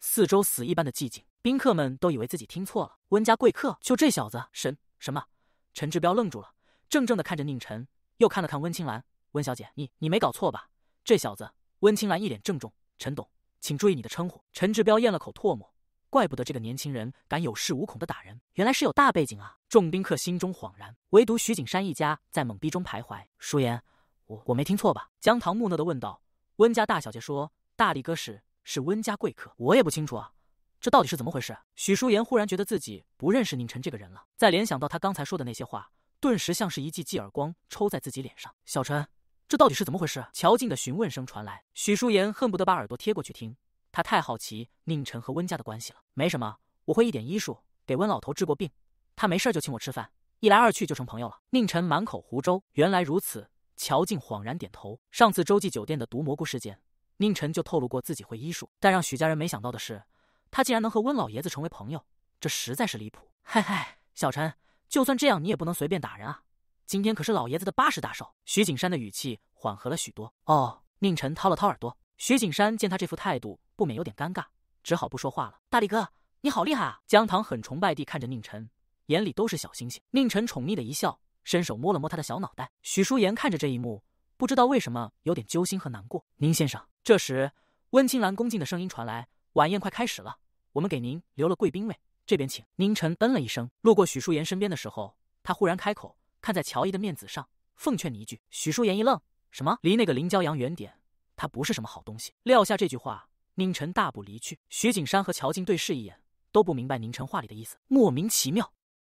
四周死一般的寂静，宾客们都以为自己听错了。温家贵客就这小子？什什么？陈志彪愣住了，怔怔的看着宁晨，又看了看温青兰，温小姐，你你没搞错吧？这小子？温青兰一脸郑重，陈董。请注意你的称呼。陈志彪咽了口唾沫，怪不得这个年轻人敢有恃无恐的打人，原来是有大背景啊！众宾客心中恍然，唯独徐景山一家在懵逼中徘徊。舒言，我我没听错吧？江糖木讷的问道。温家大小姐说，大力哥是是温家贵客，我也不清楚啊，这到底是怎么回事？许舒言忽然觉得自己不认识宁晨这个人了，再联想到他刚才说的那些话，顿时像是一记记耳光抽在自己脸上。小陈。这到底是怎么回事？乔静的询问声传来，许舒言恨不得把耳朵贴过去听，他太好奇宁晨和温家的关系了。没什么，我会一点医术，给温老头治过病，他没事就请我吃饭，一来二去就成朋友了。宁晨满口胡诌，原来如此。乔静恍然点头。上次洲际酒店的毒蘑菇事件，宁晨就透露过自己会医术，但让许家人没想到的是，他竟然能和温老爷子成为朋友，这实在是离谱。嘿嘿，小陈，就算这样，你也不能随便打人啊。今天可是老爷子的八十大寿，徐景山的语气缓和了许多。哦，宁晨掏了掏耳朵。徐景山见他这副态度，不免有点尴尬，只好不说话了。大力哥，你好厉害啊！江棠很崇拜地看着宁晨，眼里都是小星星。宁晨宠溺的一笑，伸手摸了摸他的小脑袋。许淑妍看着这一幕，不知道为什么有点揪心和难过。宁先生，这时温青兰恭敬的声音传来：“晚宴快开始了，我们给您留了贵宾位，这边请。”宁晨嗯了一声，路过许淑妍身边的时候，他忽然开口。看在乔姨的面子上，奉劝你一句。许淑言一愣：“什么？离那个林骄阳远点，他不是什么好东西。”撂下这句话，宁晨大步离去。徐景山和乔静对视一眼，都不明白宁晨话里的意思，莫名其妙。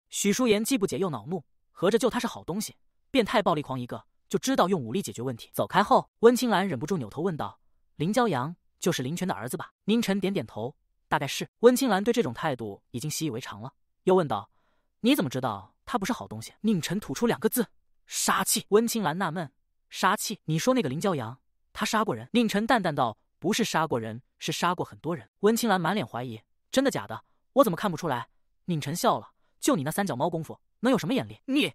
许淑言既不解又恼怒，合着救他是好东西，变态暴力狂一个，就知道用武力解决问题。走开后，温青兰忍不住扭头问道：“林骄阳就是林泉的儿子吧？”宁晨点点头：“大概是。”温青兰对这种态度已经习以为常了，又问道：“你怎么知道？”他不是好东西。宁晨吐出两个字：“杀气。”温青兰纳闷：“杀气？你说那个林骄阳，他杀过人？”宁晨淡淡道：“不是杀过人，是杀过很多人。”温青兰满脸怀疑：“真的假的？我怎么看不出来？”宁晨笑了：“就你那三脚猫功夫，能有什么眼力？”你，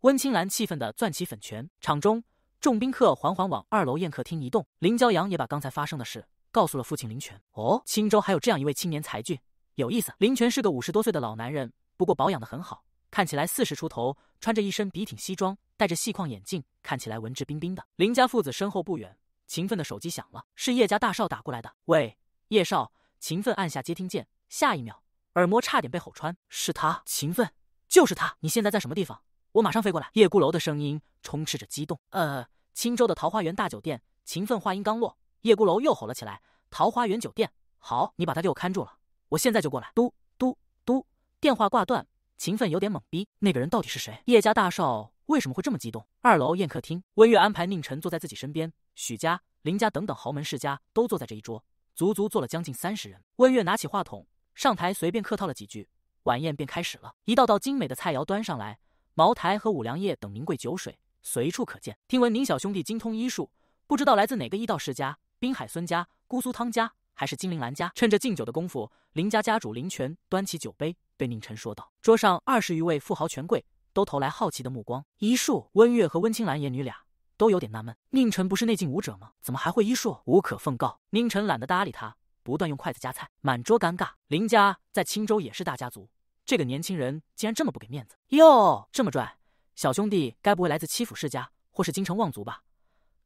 温青兰气愤的攥起粉拳。场中众宾客缓缓往二楼宴客厅移动。林骄阳也把刚才发生的事告诉了父亲林泉：“哦，青州还有这样一位青年才俊，有意思。”林泉是个五十多岁的老男人，不过保养的很好。看起来四十出头，穿着一身笔挺西装，戴着细框眼镜，看起来文质彬彬的。林家父子身后不远，秦奋的手机响了，是叶家大少打过来的。喂，叶少。秦奋按下接听键，下一秒耳膜差点被吼穿。是他，秦奋，就是他。你现在在什么地方？我马上飞过来。叶孤楼的声音充斥着激动。呃，青州的桃花源大酒店。秦奋话音刚落，叶孤楼又吼了起来。桃花源酒店，好，你把他给我看住了，我现在就过来。嘟嘟嘟，电话挂断。秦奋有点懵逼，那个人到底是谁？叶家大少为什么会这么激动？二楼宴客厅，温月安排宁晨坐在自己身边，许家、林家等等豪门世家都坐在这一桌，足足坐了将近三十人。温月拿起话筒上台，随便客套了几句，晚宴便开始了。一道道精美的菜肴端上来，茅台和五粮液等名贵酒水随处可见。听闻宁小兄弟精通医术，不知道来自哪个医道世家，滨海孙家、姑苏汤家还是金陵兰家？趁着敬酒的功夫，林家家主林泉端起酒杯。对宁晨说道，桌上二十余位富豪权贵都投来好奇的目光。医术，温月和温青兰爷女俩都有点纳闷，宁晨不是内境武者吗？怎么还会医术？无可奉告。宁晨懒得搭理他，不断用筷子夹菜，满桌尴尬。林家在青州也是大家族，这个年轻人竟然这么不给面子哟，这么拽，小兄弟该不会来自七府世家或是京城望族吧？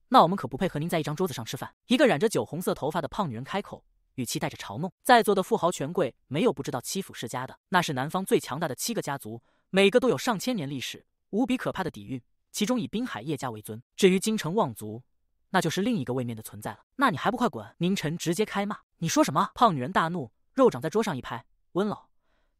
那我们可不配和您在一张桌子上吃饭。一个染着酒红色头发的胖女人开口。语气带着嘲弄，在座的富豪权贵没有不知道欺府世家的，那是南方最强大的七个家族，每个都有上千年历史，无比可怕的底蕴。其中以滨海叶家为尊。至于京城望族，那就是另一个位面的存在了。那你还不快滚！宁晨直接开骂。你说什么？胖女人大怒，肉长在桌上一拍：“温老，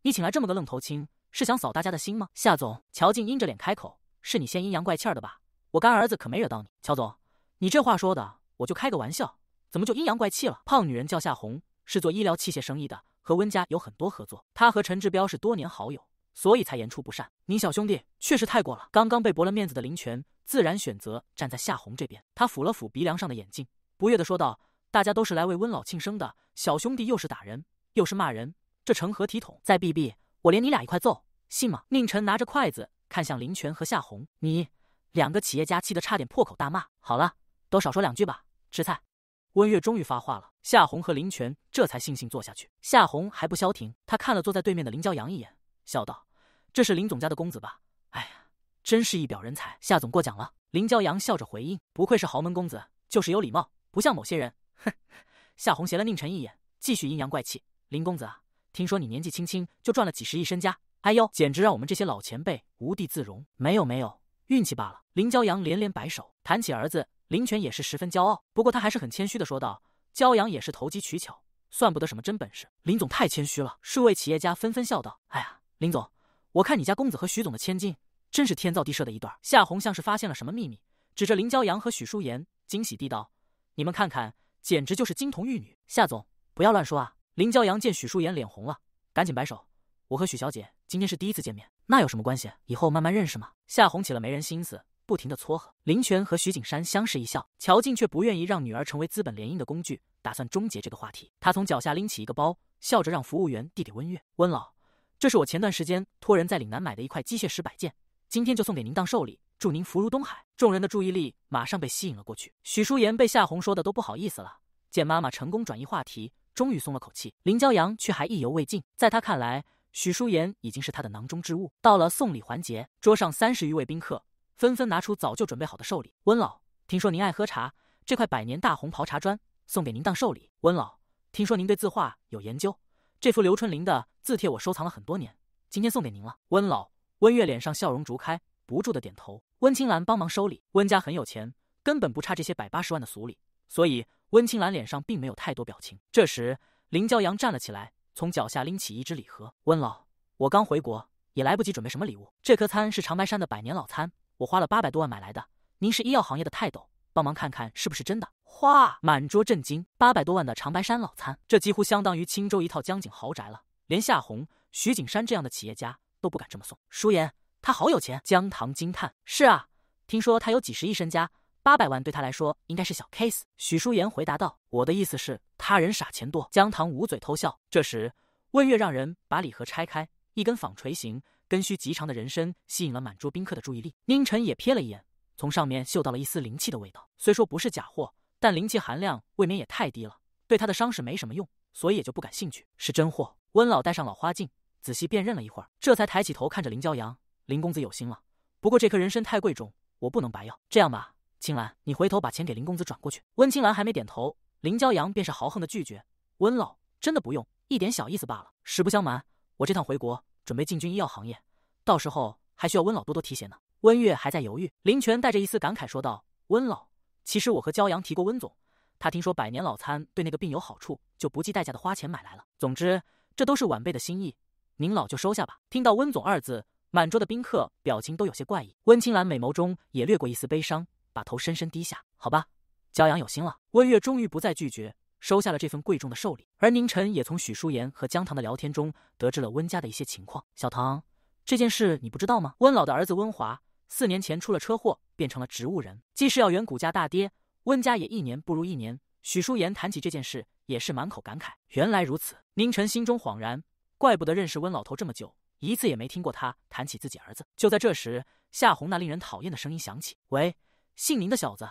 你请来这么个愣头青，是想扫大家的心吗？”夏总，乔静阴着脸开口：“是你先阴阳怪气的吧？我干儿子可没惹到你。”乔总，你这话说的，我就开个玩笑。怎么就阴阳怪气了？胖女人叫夏红，是做医疗器械生意的，和温家有很多合作。她和陈志彪是多年好友，所以才言出不善。你小兄弟确实太过了。刚刚被驳了面子的林权，自然选择站在夏红这边。他抚了抚鼻梁上的眼镜，不悦地说道：“大家都是来为温老庆生的，小兄弟又是打人又是骂人，这成何体统？再哔哔，我连你俩一块揍，信吗？”宁晨拿着筷子看向林权和夏红，你两个企业家气得差点破口大骂。好了，都少说两句吧，吃菜。温月终于发话了，夏红和林泉这才悻悻坐下去。夏红还不消停，他看了坐在对面的林骄阳一眼，笑道：“这是林总家的公子吧？哎呀，真是一表人才。夏总过奖了。”林骄阳笑着回应：“不愧是豪门公子，就是有礼貌，不像某些人。”哼。夏红斜了宁晨一眼，继续阴阳怪气：“林公子啊，听说你年纪轻轻就赚了几十亿身家，哎呦，简直让我们这些老前辈无地自容。”“没有没有，运气罢了。”林骄阳连连摆手，谈起儿子。林泉也是十分骄傲，不过他还是很谦虚的说道：“骄阳也是投机取巧，算不得什么真本事。”林总太谦虚了。数位企业家纷纷笑道：“哎呀，林总，我看你家公子和徐总的千金，真是天造地设的一对。”夏红像是发现了什么秘密，指着林骄阳和许淑妍，惊喜地道：“你们看看，简直就是金童玉女。”夏总，不要乱说啊！林骄阳见许淑妍脸红了，赶紧摆手：“我和许小姐今天是第一次见面，那有什么关系？以后慢慢认识嘛。”夏红起了没人心思。不停的撮合林泉和徐景山相视一笑，乔静却不愿意让女儿成为资本联姻的工具，打算终结这个话题。她从脚下拎起一个包，笑着让服务员递给温月：“温老，这是我前段时间托人在岭南买的一块鸡血石摆件，今天就送给您当寿礼，祝您福如东海。”众人的注意力马上被吸引了过去。许淑言被夏红说的都不好意思了，见妈妈成功转移话题，终于松了口气。林骄阳却还意犹未尽，在他看来，许淑言已经是他的囊中之物。到了送礼环节，桌上三十余位宾客。纷纷拿出早就准备好的寿礼。温老，听说您爱喝茶，这块百年大红袍茶砖送给您当寿礼。温老，听说您对字画有研究，这幅刘春林的字帖我收藏了很多年，今天送给您了。温老，温月脸上笑容逐开，不住的点头。温青兰帮忙收礼。温家很有钱，根本不差这些百八十万的俗礼，所以温青兰脸上并没有太多表情。这时，林骄阳站了起来，从脚下拎起一只礼盒。温老，我刚回国，也来不及准备什么礼物。这颗参是长白山的百年老参。我花了八百多万买来的，您是医药行业的泰斗，帮忙看看是不是真的？哗！满桌震惊，八百多万的长白山老参，这几乎相当于青州一套江景豪宅了。连夏红、徐景山这样的企业家都不敢这么送。舒言，他好有钱。江棠惊叹。是啊，听说他有几十亿身家，八百万对他来说应该是小 case。许舒言回答道：“我的意思是，他人傻钱多。”江棠捂嘴偷笑。这时，温月让人把礼盒拆开，一根纺锤形。根须极长的人参吸引了满桌宾客的注意力，宁晨也瞥了一眼，从上面嗅到了一丝灵气的味道。虽说不是假货，但灵气含量未免也太低了，对他的伤势没什么用，所以也就不感兴趣。是真货。温老戴上老花镜，仔细辨认了一会儿，这才抬起头看着林骄阳：“林公子有心了，不过这颗人参太贵重，我不能白要。这样吧，青兰，你回头把钱给林公子转过去。”温青兰还没点头，林骄阳便是豪横的拒绝：“温老，真的不用，一点小意思罢了。实不相瞒，我这趟回国。”准备进军医药行业，到时候还需要温老多多提携呢。温月还在犹豫，林泉带着一丝感慨说道：“温老，其实我和骄阳提过温总，他听说百年老参对那个病有好处，就不计代价的花钱买来了。总之，这都是晚辈的心意，您老就收下吧。”听到“温总”二字，满桌的宾客表情都有些怪异，温青兰美眸中也掠过一丝悲伤，把头深深低下。好吧，骄阳有心了。温月终于不再拒绝。收下了这份贵重的寿礼，而宁晨也从许淑妍和江棠的聊天中得知了温家的一些情况。小唐，这件事你不知道吗？温老的儿子温华四年前出了车祸，变成了植物人。既是要园股价大跌，温家也一年不如一年。许淑妍谈起这件事，也是满口感慨。原来如此，宁晨心中恍然，怪不得认识温老头这么久，一次也没听过他谈起自己儿子。就在这时，夏红那令人讨厌的声音响起：“喂，姓宁的小子，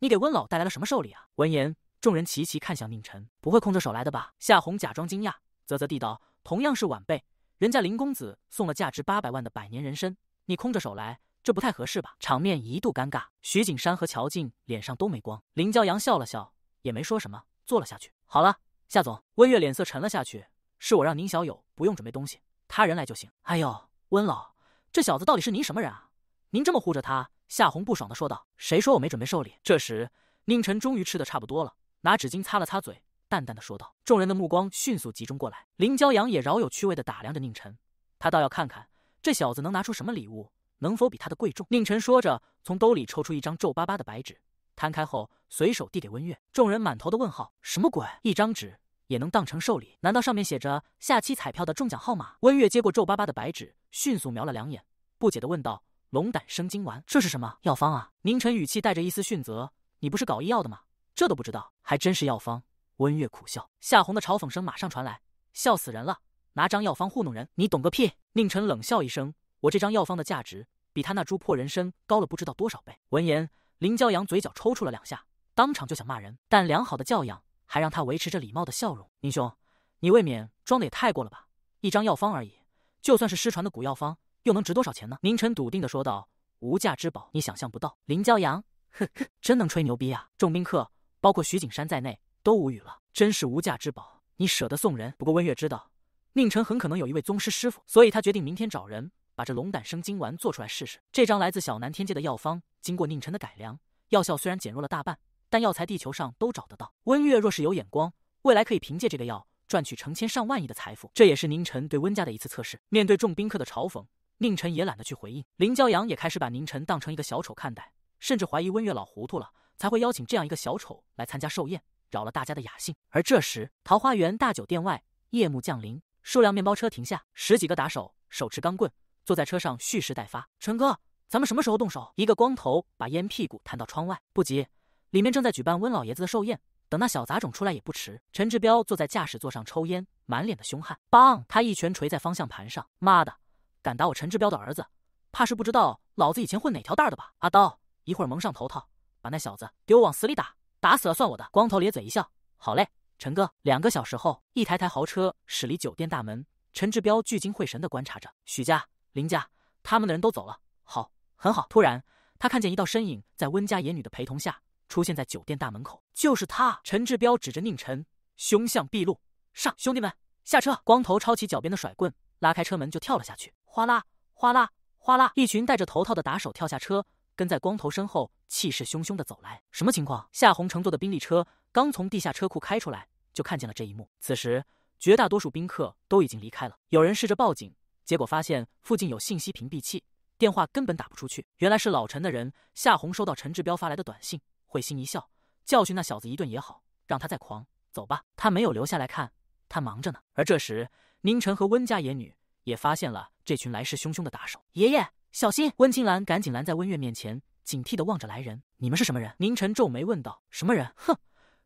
你给温老带来了什么寿礼啊？”闻言。众人齐齐看向宁晨，不会空着手来的吧？夏红假装惊讶，啧啧地道：“同样是晚辈，人家林公子送了价值八百万的百年人参，你空着手来，这不太合适吧？”场面一度尴尬，徐景山和乔静脸上都没光。林骄阳笑了笑，也没说什么，坐了下去。好了，夏总。温月脸色沉了下去：“是我让宁小友不用准备东西，他人来就行。”哎呦，温老，这小子到底是您什么人啊？您这么护着他？”夏红不爽地说道：“谁说我没准备寿礼？”这时，宁晨终于吃的差不多了。拿纸巾擦了擦嘴，淡淡的说道：“众人的目光迅速集中过来，林骄阳也饶有趣味的打量着宁晨，他倒要看看这小子能拿出什么礼物，能否比他的贵重。”宁晨说着，从兜里抽出一张皱巴巴的白纸，摊开后，随手递给温月。众人满头的问号：什么鬼？一张纸也能当成寿礼？难道上面写着下期彩票的中奖号码？温月接过皱巴巴的白纸，迅速瞄了两眼，不解的问道：“龙胆生精丸，这是什么药方啊？”宁晨语气带着一丝训责：“你不是搞医药的吗？”这都不知道，还真是药方。温月苦笑，夏红的嘲讽声马上传来，笑死人了！拿张药方糊弄人，你懂个屁！宁晨冷笑一声，我这张药方的价值比他那株破人参高了不知道多少倍。闻言，林骄阳嘴角抽搐了两下，当场就想骂人，但良好的教养还让他维持着礼貌的笑容。宁兄，你未免装得也太过了吧？一张药方而已，就算是失传的古药方，又能值多少钱呢？宁晨笃定地说道：“无价之宝，你想象不到。”林骄阳，呵呵，真能吹牛逼啊！众宾客。包括徐景山在内都无语了，真是无价之宝，你舍得送人？不过温月知道，宁晨很可能有一位宗师师傅，所以他决定明天找人把这龙胆生金丸做出来试试。这张来自小南天界的药方，经过宁晨的改良，药效虽然减弱了大半，但药材地球上都找得到。温月若是有眼光，未来可以凭借这个药赚取成千上万亿的财富。这也是宁晨对温家的一次测试。面对众宾客的嘲讽，宁晨也懒得去回应。林骄阳也开始把宁晨当成一个小丑看待，甚至怀疑温月老糊涂了。才会邀请这样一个小丑来参加寿宴，扰了大家的雅兴。而这时，桃花源大酒店外，夜幕降临，数辆面包车停下，十几个打手手持钢棍，坐在车上蓄势待发。陈哥，咱们什么时候动手？一个光头把烟屁股弹到窗外。不急，里面正在举办温老爷子的寿宴，等那小杂种出来也不迟。陈志彪坐在驾驶座上抽烟，满脸的凶悍。棒！他一拳捶在方向盘上，妈的，敢打我陈志彪的儿子，怕是不知道老子以前混哪条道的吧？阿刀，一会儿蒙上头套。把那小子给我往死里打，打死了算我的。光头咧嘴一笑：“好嘞，陈哥。”两个小时后，一台台豪车驶离酒店大门。陈志彪聚精会神地观察着，许家、林家他们的人都走了，好，很好。突然，他看见一道身影在温家野女的陪同下出现在酒店大门口，就是他。陈志彪指着宁晨，凶相毕露：“上，兄弟们，下车！”光头抄起脚边的甩棍，拉开车门就跳了下去。哗啦，哗啦，哗啦，一群戴着头套的打手跳下车。跟在光头身后，气势汹汹地走来。什么情况？夏红乘坐的宾利车刚从地下车库开出来，就看见了这一幕。此时，绝大多数宾客都已经离开了。有人试着报警，结果发现附近有信息屏蔽器，电话根本打不出去。原来是老陈的人。夏红收到陈志彪发来的短信，会心一笑，教训那小子一顿也好，让他再狂。走吧，他没有留下来看，他忙着呢。而这时，宁晨和温家野女也发现了这群来势汹汹的打手。爷爷。小心！温青兰赶紧拦在温月面前，警惕地望着来人：“你们是什么人？”宁晨皱眉问道。“什么人？哼，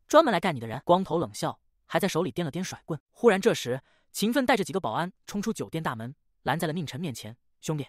专门来干你的人。”光头冷笑，还在手里掂了掂甩棍。忽然，这时秦奋带着几个保安冲出酒店大门，拦在了宁晨面前：“兄弟，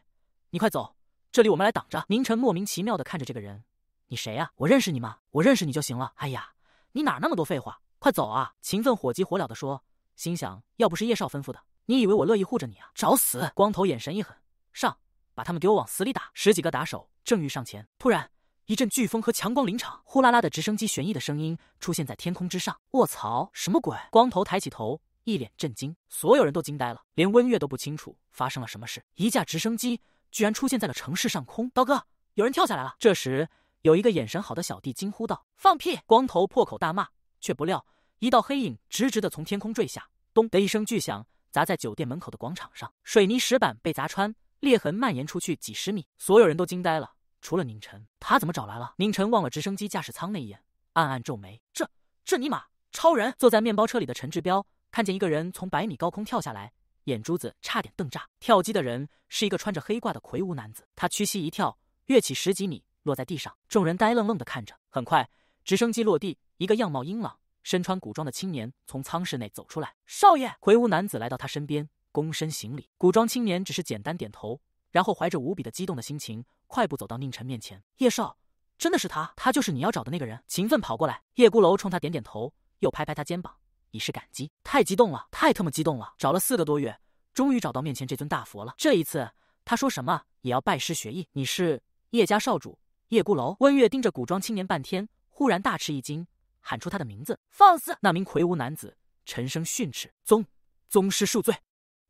你快走，这里我们来挡着。”宁晨莫名其妙地看着这个人：“你谁啊？我认识你吗？我认识你就行了。”“哎呀，你哪那么多废话？快走啊！”秦奋火急火燎地说，心想：“要不是叶少吩咐的，你以为我乐意护着你啊？找死！”光头眼神一狠，上。把他们给我往死里打！十几个打手正欲上前，突然一阵飓风和强光临场，呼啦啦的直升机旋翼的声音出现在天空之上。卧槽，什么鬼？光头抬起头，一脸震惊。所有人都惊呆了，连温月都不清楚发生了什么事。一架直升机居然出现在了城市上空！刀哥，有人跳下来了！这时，有一个眼神好的小弟惊呼道：“放屁！”光头破口大骂，却不料一道黑影直直的从天空坠下，咚的一声巨响砸在酒店门口的广场上，水泥石板被砸穿。裂痕蔓延出去几十米，所有人都惊呆了，除了宁晨，他怎么找来了？宁晨望了直升机驾驶舱那一眼，暗暗皱眉，这这尼玛，超人！坐在面包车里的陈志彪看见一个人从百米高空跳下来，眼珠子差点瞪炸。跳机的人是一个穿着黑褂的魁梧男子，他屈膝一跳，跃起十几米，落在地上。众人呆愣愣地看着。很快，直升机落地，一个样貌英朗、身穿古装的青年从舱室内走出来。少爷，魁梧男子来到他身边。躬身行礼，古装青年只是简单点头，然后怀着无比的激动的心情，快步走到宁晨面前。叶少，真的是他，他就是你要找的那个人。勤奋跑过来，叶孤楼冲他点点头，又拍拍他肩膀，以示感激。太激动了，太他妈激动了！找了四个多月，终于找到面前这尊大佛了。这一次，他说什么也要拜师学艺。你是叶家少主，叶孤楼。温月盯着古装青年半天，忽然大吃一惊，喊出他的名字。放肆！那名魁梧男子沉声训斥。宗宗师恕罪。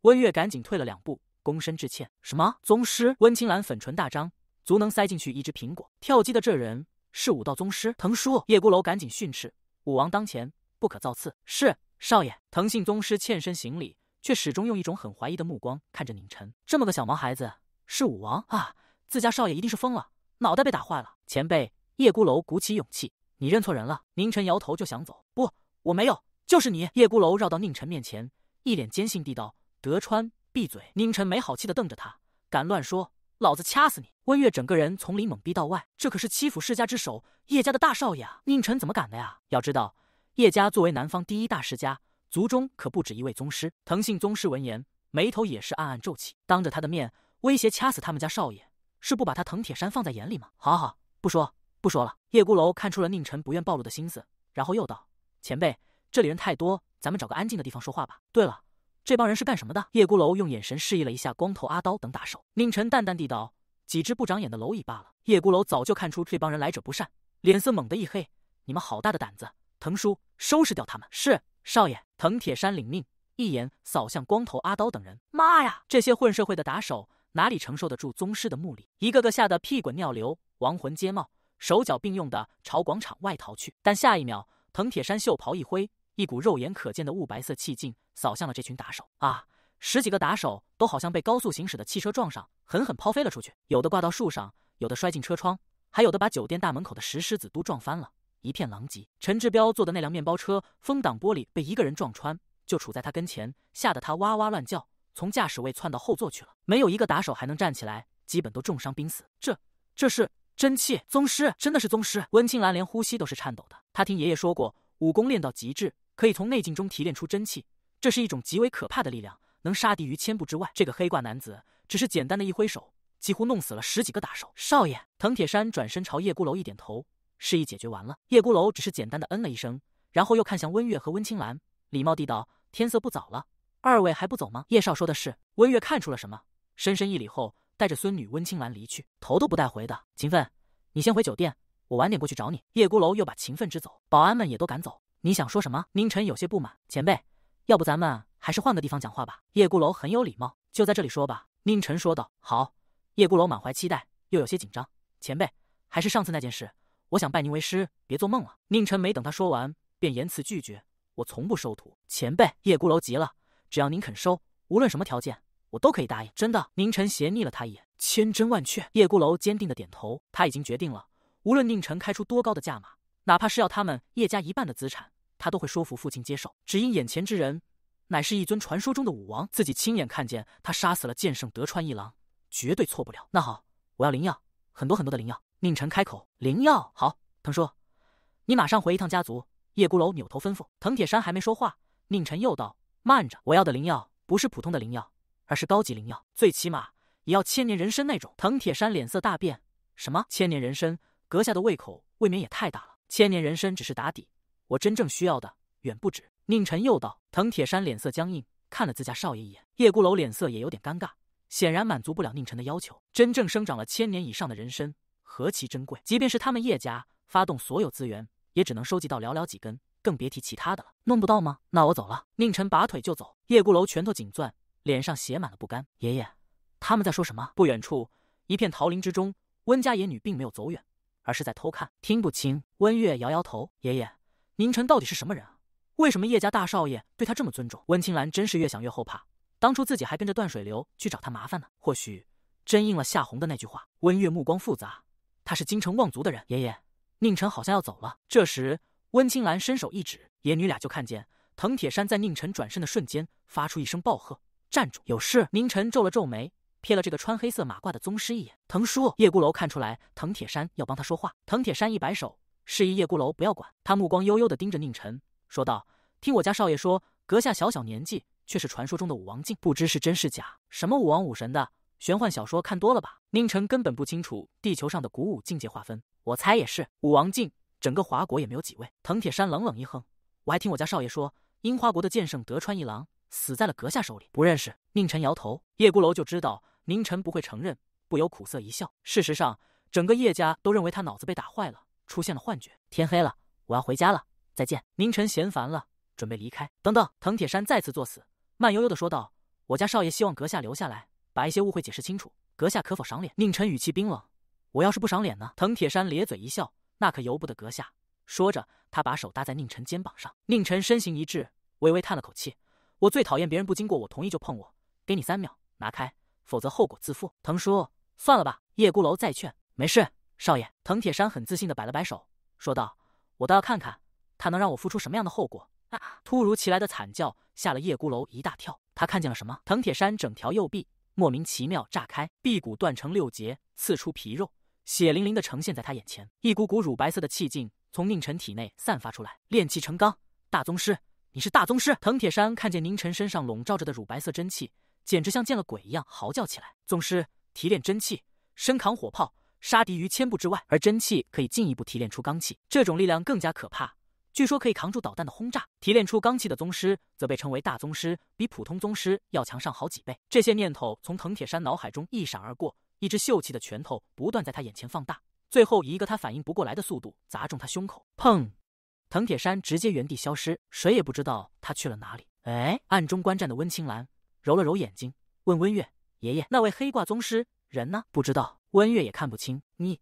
温月赶紧退了两步，躬身致歉。什么宗师？温青兰粉唇大张，足能塞进去一只苹果。跳机的这人是武道宗师？藤叔叶孤楼赶紧训斥：“武王当前不可造次。”是少爷。藤姓宗师欠身行礼，却始终用一种很怀疑的目光看着宁晨。这么个小毛孩子是武王啊？自家少爷一定是疯了，脑袋被打坏了。前辈，叶孤楼鼓起勇气：“你认错人了。”宁晨摇头就想走。不，我没有，就是你。叶孤楼绕到宁晨面前，一脸坚信地道。德川，闭嘴！宁晨没好气的瞪着他，敢乱说，老子掐死你！温月整个人从里懵逼到外，这可是欺负世家之首叶家的大少爷啊，宁晨怎么敢的呀？要知道，叶家作为南方第一大世家，族中可不止一位宗师。藤姓宗师闻言，眉头也是暗暗皱起，当着他的面威胁掐死他们家少爷，是不把他藤铁山放在眼里吗？好好，不说，不说了。叶孤楼看出了宁晨不愿暴露的心思，然后又道：“前辈，这里人太多，咱们找个安静的地方说话吧。对了。”这帮人是干什么的？叶孤楼用眼神示意了一下光头阿刀等打手，宁晨淡淡地道：“几只不长眼的蝼蚁罢了。”叶孤楼早就看出这帮人来者不善，脸色猛地一黑：“你们好大的胆子！”藤叔，收拾掉他们！是少爷。藤铁山领命，一眼扫向光头阿刀等人：“妈呀！这些混社会的打手哪里承受得住宗师的目力？一个个吓得屁滚尿流，亡魂皆冒，手脚并用的朝广场外逃去。但下一秒，藤铁山袖袍一挥。一股肉眼可见的雾白色气劲扫向了这群打手啊！十几个打手都好像被高速行驶的汽车撞上，狠狠抛飞了出去，有的挂到树上，有的摔进车窗，还有的把酒店大门口的石狮子都撞翻了，一片狼藉。陈志彪坐的那辆面包车，风挡玻璃被一个人撞穿，就杵在他跟前，吓得他哇哇乱叫，从驾驶位窜到后座去了。没有一个打手还能站起来，基本都重伤濒死。这、这是真气宗师，真的是宗师！温青兰连呼吸都是颤抖的。他听爷爷说过，武功练到极致。可以从内镜中提炼出真气，这是一种极为可怕的力量，能杀敌于千步之外。这个黑褂男子只是简单的一挥手，几乎弄死了十几个打手。少爷，藤铁山转身朝叶孤楼一点头，示意解决完了。叶孤楼只是简单的嗯了一声，然后又看向温月和温青兰，礼貌地道：“天色不早了，二位还不走吗？”叶少说的是。温月看出了什么，深深一礼后，带着孙女温青兰离去，头都不带回的。勤奋，你先回酒店，我晚点过去找你。叶孤楼又把勤奋支走，保安们也都赶走。你想说什么？宁晨有些不满。前辈，要不咱们还是换个地方讲话吧。叶孤楼很有礼貌，就在这里说吧。宁晨说道。好。叶孤楼满怀期待，又有些紧张。前辈，还是上次那件事，我想拜您为师。别做梦了。宁晨没等他说完，便言辞拒绝。我从不收徒。前辈。叶孤楼急了，只要您肯收，无论什么条件，我都可以答应。真的？宁晨斜睨了他一眼，千真万确。叶孤楼坚定的点头，他已经决定了，无论宁晨开出多高的价码，哪怕是要他们叶家一半的资产。他都会说服父亲接受，只因眼前之人乃是一尊传说中的武王，自己亲眼看见他杀死了剑圣德川一郎，绝对错不了。那好，我要灵药，很多很多的灵药。宁晨开口：“灵药好，藤叔，你马上回一趟家族。”叶孤楼扭头吩咐藤铁山，还没说话，宁晨又道：“慢着，我要的灵药不是普通的灵药，而是高级灵药，最起码也要千年人参那种。”藤铁山脸色大变：“什么千年人参？阁下的胃口未免也太大了。千年人参只是打底。”我真正需要的远不止。宁晨又道，滕铁山脸色僵硬，看了自家少爷一眼。叶孤楼脸色也有点尴尬，显然满足不了宁晨的要求。真正生长了千年以上的人参，何其珍贵！即便是他们叶家，发动所有资源，也只能收集到寥寥几根，更别提其他的了。弄不到吗？那我走了。宁晨拔腿就走。叶孤楼拳头紧攥，脸上写满了不甘。爷爷，他们在说什么？不远处，一片桃林之中，温家野女并没有走远，而是在偷看。听不清。温月摇摇头。爷爷。宁晨到底是什么人啊？为什么叶家大少爷对他这么尊重？温青兰真是越想越后怕，当初自己还跟着断水流去找他麻烦呢。或许真应了夏红的那句话。温月目光复杂，他是京城望族的人。爷爷，宁晨好像要走了。这时，温青兰伸手一指，爷女俩就看见藤铁山在宁晨转身的瞬间发出一声暴喝：“站住！有事！”宁晨皱了皱眉，瞥了这个穿黑色马褂的宗师一眼。藤叔，叶孤楼看出来藤铁山要帮他说话。藤铁山一摆手。示意叶孤楼不要管他，目光悠悠的盯着宁晨说道：“听我家少爷说，阁下小小年纪却是传说中的武王境，不知是真是假？什么武王、武神的玄幻小说看多了吧？”宁晨根本不清楚地球上的古武境界划分，我猜也是武王境，整个华国也没有几位。藤铁山冷冷一哼：“我还听我家少爷说，樱花国的剑圣德川一郎死在了阁下手里。”不认识？宁晨摇头，叶孤楼就知道宁晨不会承认，不由苦涩一笑。事实上，整个叶家都认为他脑子被打坏了。出现了幻觉，天黑了，我要回家了，再见。宁晨嫌烦了，准备离开。等等，藤铁山再次作死，慢悠悠的说道：“我家少爷希望阁下留下来，把一些误会解释清楚，阁下可否赏脸？”宁晨语气冰冷：“我要是不赏脸呢？”藤铁山咧嘴一笑：“那可由不得阁下。”说着，他把手搭在宁晨肩膀上。宁晨身形一滞，微微叹了口气：“我最讨厌别人不经过我同意就碰我，给你三秒，拿开，否则后果自负。”藤叔，算了吧。叶孤楼再劝：“没事。”少爷，藤铁山很自信地摆了摆手，说道：“我倒要看看，他能让我付出什么样的后果。”啊！突如其来的惨叫吓了叶孤楼一大跳。他看见了什么？藤铁山整条右臂莫名其妙炸开，臂骨断成六节，刺出皮肉，血淋淋地呈现在他眼前。一股股乳白色的气劲从宁晨体内散发出来，炼气成钢，大宗师，你是大宗师！藤铁山看见宁晨身上笼罩着的乳白色真气，简直像见了鬼一样，嚎叫起来：“宗师，提炼真气，身扛火炮！”杀敌于千步之外，而真气可以进一步提炼出罡气，这种力量更加可怕。据说可以扛住导弹的轰炸。提炼出罡气的宗师则被称为大宗师，比普通宗师要强上好几倍。这些念头从藤铁山脑海中一闪而过，一只秀气的拳头不断在他眼前放大，最后以一个他反应不过来的速度砸中他胸口，砰！藤铁山直接原地消失，谁也不知道他去了哪里。哎，暗中观战的温青兰揉了揉眼睛，问温月爷爷：“那位黑挂宗师人呢？”“不知道。”温月也看不清你，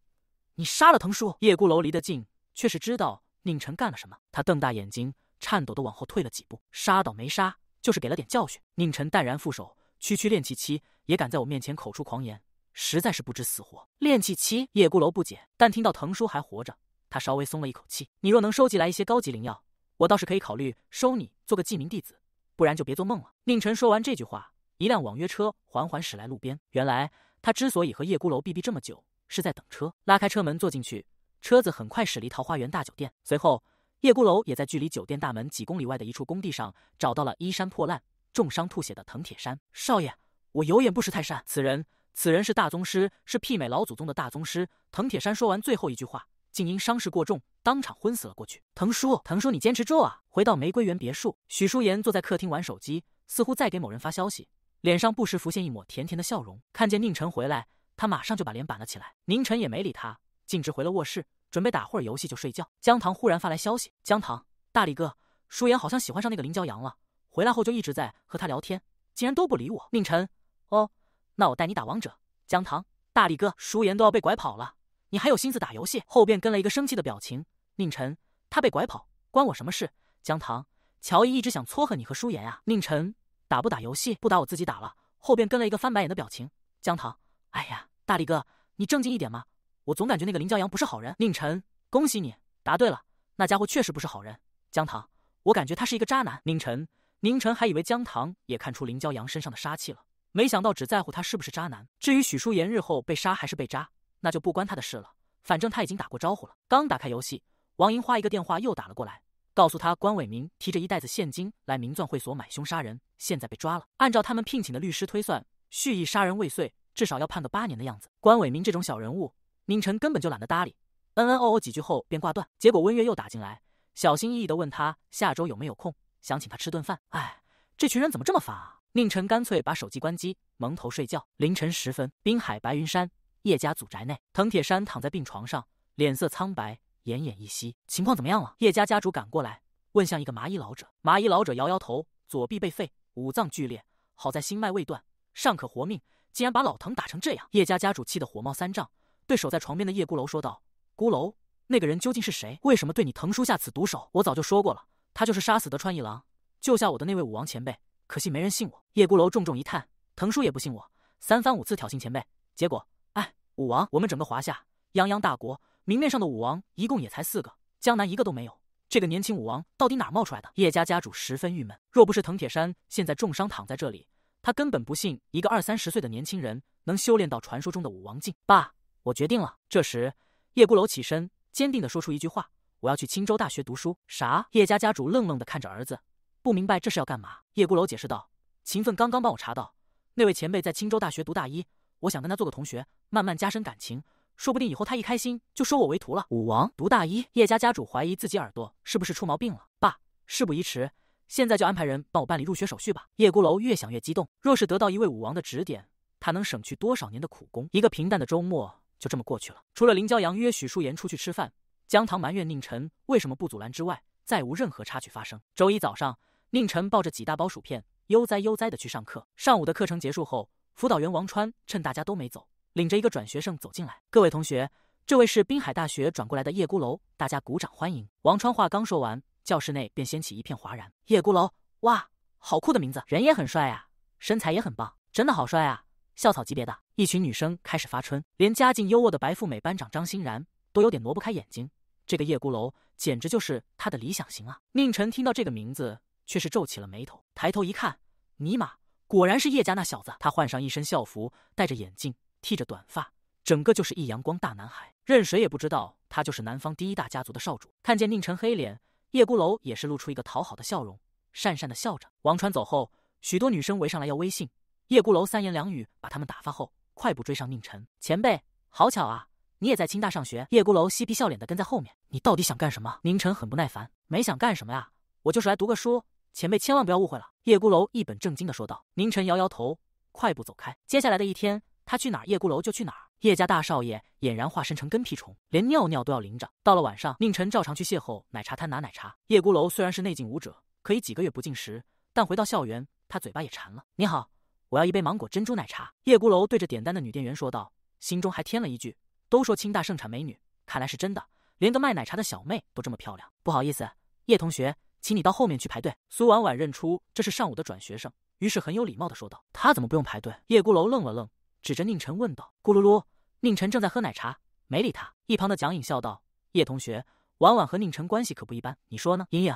你杀了藤叔。叶孤楼离得近，却是知道宁晨干了什么。他瞪大眼睛，颤抖的往后退了几步。杀倒没杀，就是给了点教训。宁晨淡然负手，区区练气期也敢在我面前口出狂言，实在是不知死活。练气期？叶孤楼不解，但听到藤叔还活着，他稍微松了一口气。你若能收集来一些高级灵药，我倒是可以考虑收你做个记名弟子，不然就别做梦了。宁晨说完这句话，一辆网约车缓缓驶来路边。原来。他之所以和叶孤楼避避这么久，是在等车。拉开车门坐进去，车子很快驶离桃花源大酒店。随后，叶孤楼也在距离酒店大门几公里外的一处工地上，找到了衣衫破烂、重伤吐血的藤铁山少爷。我有眼不识泰山，此人，此人是大宗师，是媲美老祖宗的大宗师。藤铁山说完最后一句话，竟因伤势过重，当场昏死了过去。藤叔，藤叔，你坚持住啊！回到玫瑰园别墅，许淑妍坐在客厅玩手机，似乎在给某人发消息。脸上不时浮现一抹甜甜的笑容。看见宁晨回来，他马上就把脸板了起来。宁晨也没理他，径直回了卧室，准备打会儿游戏就睡觉。江唐忽然发来消息：江唐，大力哥，舒言好像喜欢上那个林骄阳了。回来后就一直在和他聊天，竟然都不理我。宁晨，哦，那我带你打王者。江唐，大力哥，舒言都要被拐跑了，你还有心思打游戏？后边跟了一个生气的表情。宁晨，他被拐跑，关我什么事？江唐，乔伊一直想撮合你和舒言啊。宁晨。打不打游戏？不打，我自己打了。后边跟了一个翻白眼的表情。江糖，哎呀，大力哥，你正经一点吗？我总感觉那个林骄阳不是好人。宁晨，恭喜你答对了，那家伙确实不是好人。江糖，我感觉他是一个渣男。宁晨，宁晨还以为江糖也看出林骄阳身上的杀气了，没想到只在乎他是不是渣男。至于许舒言日后被杀还是被渣，那就不关他的事了，反正他已经打过招呼了。刚打开游戏，王银花一个电话又打了过来。告诉他，关伟明提着一袋子现金来名钻会所买凶杀人，现在被抓了。按照他们聘请的律师推算，蓄意杀人未遂至少要判个八年的样子。关伟明这种小人物，宁晨根本就懒得搭理，嗯嗯哦哦几句后便挂断。结果温月又打进来，小心翼翼地问他下周有没有空，想请他吃顿饭。哎，这群人怎么这么烦啊？宁晨干脆把手机关机，蒙头睡觉。凌晨时分，滨海白云山叶家祖宅内，滕铁山躺在病床上，脸色苍白。奄奄一息，情况怎么样了？叶家家主赶过来问向一个麻衣老者，麻衣老者摇摇头，左臂被废，五脏俱裂，好在心脉未断，尚可活命。竟然把老藤打成这样！叶家家主气得火冒三丈，对守在床边的叶孤楼说道：“孤楼，那个人究竟是谁？为什么对你藤叔下此毒手？我早就说过了，他就是杀死德川一郎、救下我的那位武王前辈。可惜没人信我。”叶孤楼重重一叹：“藤叔也不信我，三番五次挑衅前辈，结果……哎，武王，我们整个华夏泱泱大国。”明面上的武王一共也才四个，江南一个都没有。这个年轻武王到底哪冒出来的？叶家家主十分郁闷。若不是藤铁山现在重伤躺在这里，他根本不信一个二三十岁的年轻人能修炼到传说中的武王境。爸，我决定了。这时，叶孤楼起身，坚定地说出一句话：“我要去青州大学读书。”啥？叶家家主愣愣地看着儿子，不明白这是要干嘛。叶孤楼解释道：“秦奋刚刚帮我查到，那位前辈在青州大学读大一，我想跟他做个同学，慢慢加深感情。”说不定以后他一开心就收我为徒了。武王读大一，叶家家主怀疑自己耳朵是不是出毛病了。爸，事不宜迟，现在就安排人帮我办理入学手续吧。叶孤楼越想越激动，若是得到一位武王的指点，他能省去多少年的苦功？一个平淡的周末就这么过去了，除了林娇阳约许淑妍出去吃饭，江棠埋怨宁晨为什么不阻拦之外，再无任何插曲发生。周一早上，宁晨抱着几大包薯片，悠哉悠哉的去上课。上午的课程结束后，辅导员王川趁大家都没走。领着一个转学生走进来。各位同学，这位是滨海大学转过来的叶孤楼，大家鼓掌欢迎。王川话刚说完，教室内便掀起一片哗然。叶孤楼，哇，好酷的名字，人也很帅啊，身材也很棒，真的好帅啊，校草级别的。一群女生开始发春，连家境优渥的白富美班长张欣然都有点挪不开眼睛。这个叶孤楼简直就是他的理想型啊！宁晨听到这个名字，却是皱起了眉头，抬头一看，尼玛，果然是叶家那小子。他换上一身校服，戴着眼镜。剃着短发，整个就是一阳光大男孩，任谁也不知道他就是南方第一大家族的少主。看见宁晨黑脸，叶孤楼也是露出一个讨好的笑容，讪讪的笑着。王川走后，许多女生围上来要微信，叶孤楼三言两语把他们打发后，快步追上宁晨。前辈，好巧啊，你也在清大上学。叶孤楼嬉皮笑脸的跟在后面。你到底想干什么？宁晨很不耐烦。没想干什么呀，我就是来读个书。前辈千万不要误会了。叶孤楼一本正经的说道。宁晨摇摇头，快步走开。接下来的一天。他去哪儿，叶孤楼就去哪儿。叶家大少爷俨然化身成跟屁虫，连尿尿都要淋着。到了晚上，宁晨照常去邂逅奶茶摊拿奶茶。叶孤楼虽然是内劲武者，可以几个月不进食，但回到校园，他嘴巴也馋了。你好，我要一杯芒果珍珠奶茶。叶孤楼对着点单的女店员说道，心中还添了一句：都说清大盛产美女，看来是真的，连个卖奶茶的小妹都这么漂亮。不好意思，叶同学，请你到后面去排队。苏婉婉认出这是上午的转学生，于是很有礼貌的说道。他怎么不用排队？叶孤楼愣了愣。指着宁晨问道：“咕噜噜！”宁晨正在喝奶茶，没理他。一旁的蒋颖笑道：“叶同学，婉婉和宁晨关系可不一般，你说呢？”“莹莹，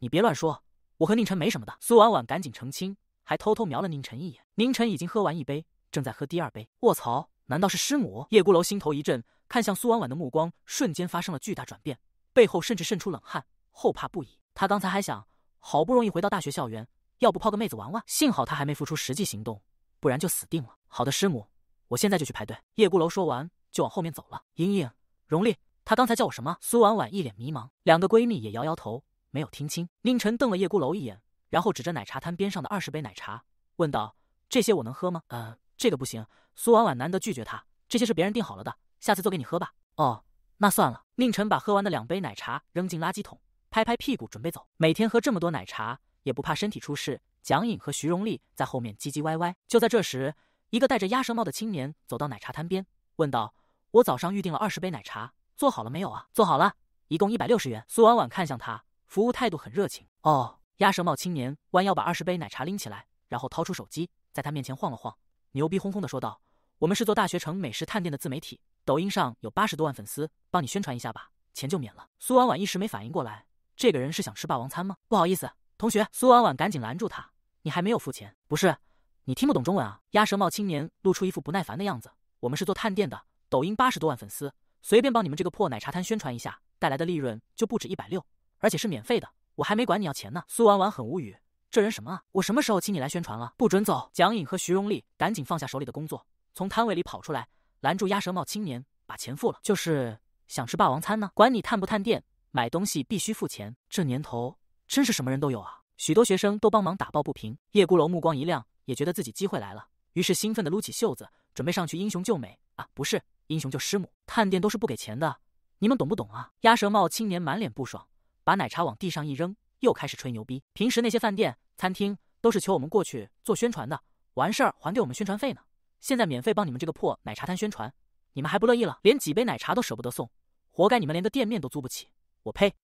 你别乱说，我和宁晨没什么的。”苏婉婉赶紧澄清，还偷偷瞄了宁晨一眼。宁晨已经喝完一杯，正在喝第二杯。卧槽！难道是师母？叶孤楼心头一震，看向苏婉婉的目光瞬间发生了巨大转变，背后甚至渗出冷汗，后怕不已。他刚才还想，好不容易回到大学校园，要不泡个妹子玩玩。幸好他还没付出实际行动，不然就死定了。好的，师母，我现在就去排队。叶孤楼说完就往后面走了。莹莹、荣丽，他刚才叫我什么？苏婉婉一脸迷茫，两个闺蜜也摇摇头，没有听清。宁晨瞪了叶孤楼一眼，然后指着奶茶摊边上的二十杯奶茶问道：“这些我能喝吗？”“呃，这个不行。”苏婉婉难得拒绝他，“这些是别人订好了的，下次做给你喝吧。”“哦，那算了。”宁晨把喝完的两杯奶茶扔进垃圾桶，拍拍屁股准备走。每天喝这么多奶茶，也不怕身体出事？蒋颖和徐荣丽在后面唧唧歪歪。就在这时。一个戴着鸭舌帽的青年走到奶茶摊边，问道：“我早上预定了二十杯奶茶，做好了没有啊？”“做好了，一共一百六十元。”苏婉婉看向他，服务态度很热情。哦，鸭舌帽青年弯腰把二十杯奶茶拎起来，然后掏出手机在他面前晃了晃，牛逼哄哄的说道：“我们是做大学城美食探店的自媒体，抖音上有八十多万粉丝，帮你宣传一下吧，钱就免了。”苏婉婉一时没反应过来，这个人是想吃霸王餐吗？不好意思，同学，苏婉婉赶紧拦住他：“你还没有付钱，不是。”你听不懂中文啊？鸭舌帽青年露出一副不耐烦的样子。我们是做探店的，抖音八十多万粉丝，随便帮你们这个破奶茶摊宣传一下，带来的利润就不止一百六，而且是免费的。我还没管你要钱呢。苏婉婉很无语，这人什么啊？我什么时候请你来宣传了？不准走！蒋颖和徐荣丽赶紧放下手里的工作，从摊位里跑出来，拦住鸭舌帽青年，把钱付了。就是想吃霸王餐呢？管你探不探店，买东西必须付钱。这年头真是什么人都有啊！许多学生都帮忙打抱不平。叶孤楼目光一亮。也觉得自己机会来了，于是兴奋地撸起袖子，准备上去英雄救美啊，不是英雄救师母。探店都是不给钱的，你们懂不懂啊？鸭舌帽青年满脸不爽，把奶茶往地上一扔，又开始吹牛逼。平时那些饭店、餐厅都是求我们过去做宣传的，完事儿还给我们宣传费呢。现在免费帮你们这个破奶茶摊宣传，你们还不乐意了？连几杯奶茶都舍不得送，活该你们连个店面都租不起。我呸！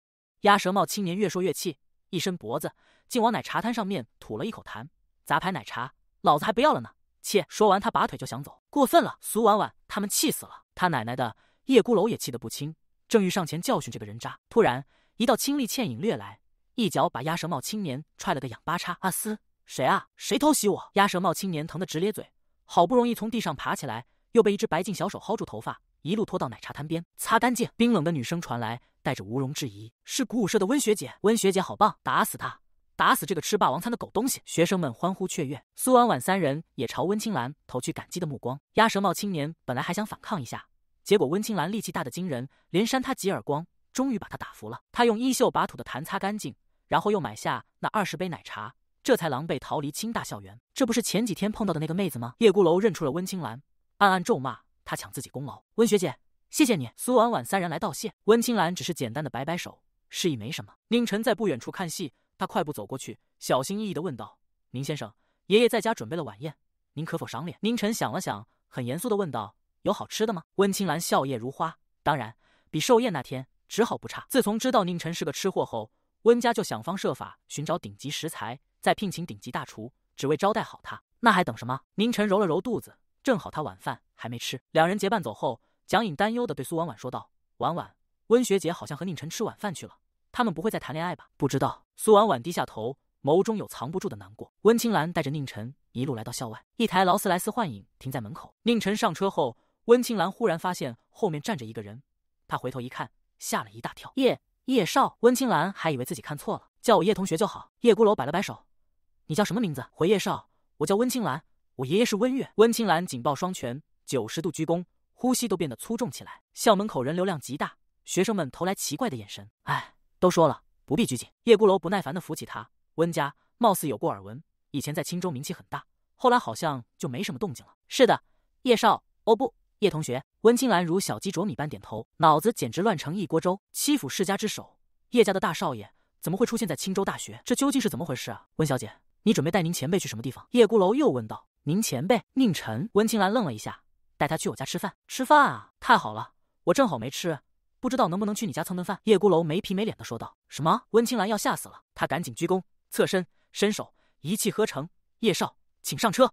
鸭舌帽青年越说越气，一伸脖子，竟往奶茶摊上面吐了一口痰。杂牌奶茶，老子还不要了呢！切！说完，他拔腿就想走，过分了！苏婉婉他们气死了，他奶奶的！叶孤楼也气得不轻，正欲上前教训这个人渣，突然一道清丽倩影掠来，一脚把鸭舌帽青年踹了个仰八叉。阿斯，谁啊？谁偷袭我？鸭舌帽青年疼得直咧嘴，好不容易从地上爬起来，又被一只白净小手薅住头发，一路拖到奶茶摊边，擦干净。冰冷的女声传来，带着无容置疑，是鼓舞社的温学姐。温学姐好棒，打死她！打死这个吃霸王餐的狗东西！学生们欢呼雀跃，苏婉婉三人也朝温青兰投去感激的目光。鸭舌帽青年本来还想反抗一下，结果温青兰力气大的惊人，连扇他几耳光，终于把他打服了。他用衣袖把吐的痰擦干净，然后又买下那二十杯奶茶，这才狼狈逃离清大校园。这不是前几天碰到的那个妹子吗？叶孤楼认出了温青兰，暗暗咒骂他抢自己功劳。温学姐，谢谢你。苏婉婉三人来道谢，温青兰只是简单的摆摆手，示意没什么。宁晨在不远处看戏。他快步走过去，小心翼翼地问道：“宁先生，爷爷在家准备了晚宴，您可否赏脸？”宁晨想了想，很严肃地问道：“有好吃的吗？”温青兰笑靥如花，当然，比寿宴那天只好不差。自从知道宁晨是个吃货后，温家就想方设法寻找顶级食材，再聘请顶级大厨，只为招待好他。那还等什么？宁晨揉了揉肚子，正好他晚饭还没吃。两人结伴走后，蒋颖担忧地对苏婉婉说道：“婉婉，温学姐好像和宁晨吃晚饭去了。”他们不会再谈恋爱吧？不知道。苏婉婉低下头，眸中有藏不住的难过。温青兰带着宁晨一路来到校外，一台劳斯莱斯幻影停在门口。宁晨上车后，温青兰忽然发现后面站着一个人，他回头一看，吓了一大跳。叶叶少，温青兰还以为自己看错了，叫我叶同学就好。叶孤楼摆了摆手，你叫什么名字？回叶少，我叫温青兰，我爷爷是温月。温青兰紧抱双拳，九十度鞠躬，呼吸都变得粗重起来。校门口人流量极大，学生们投来奇怪的眼神。唉。都说了，不必拘谨。叶孤楼不耐烦地扶起他。温家貌似有过耳闻，以前在青州名气很大，后来好像就没什么动静了。是的，叶少，哦不，叶同学。温青兰如小鸡啄米般点头，脑子简直乱成一锅粥。欺府世家之首，叶家的大少爷怎么会出现在青州大学？这究竟是怎么回事啊？温小姐，你准备带您前辈去什么地方？叶孤楼又问道。您前辈，宁晨。温青兰愣了一下，带他去我家吃饭。吃饭啊？太好了，我正好没吃。不知道能不能去你家蹭顿饭？叶孤楼没皮没脸的说道。什么？温青兰要吓死了，他赶紧鞠躬，侧身伸手，一气呵成。叶少，请上车。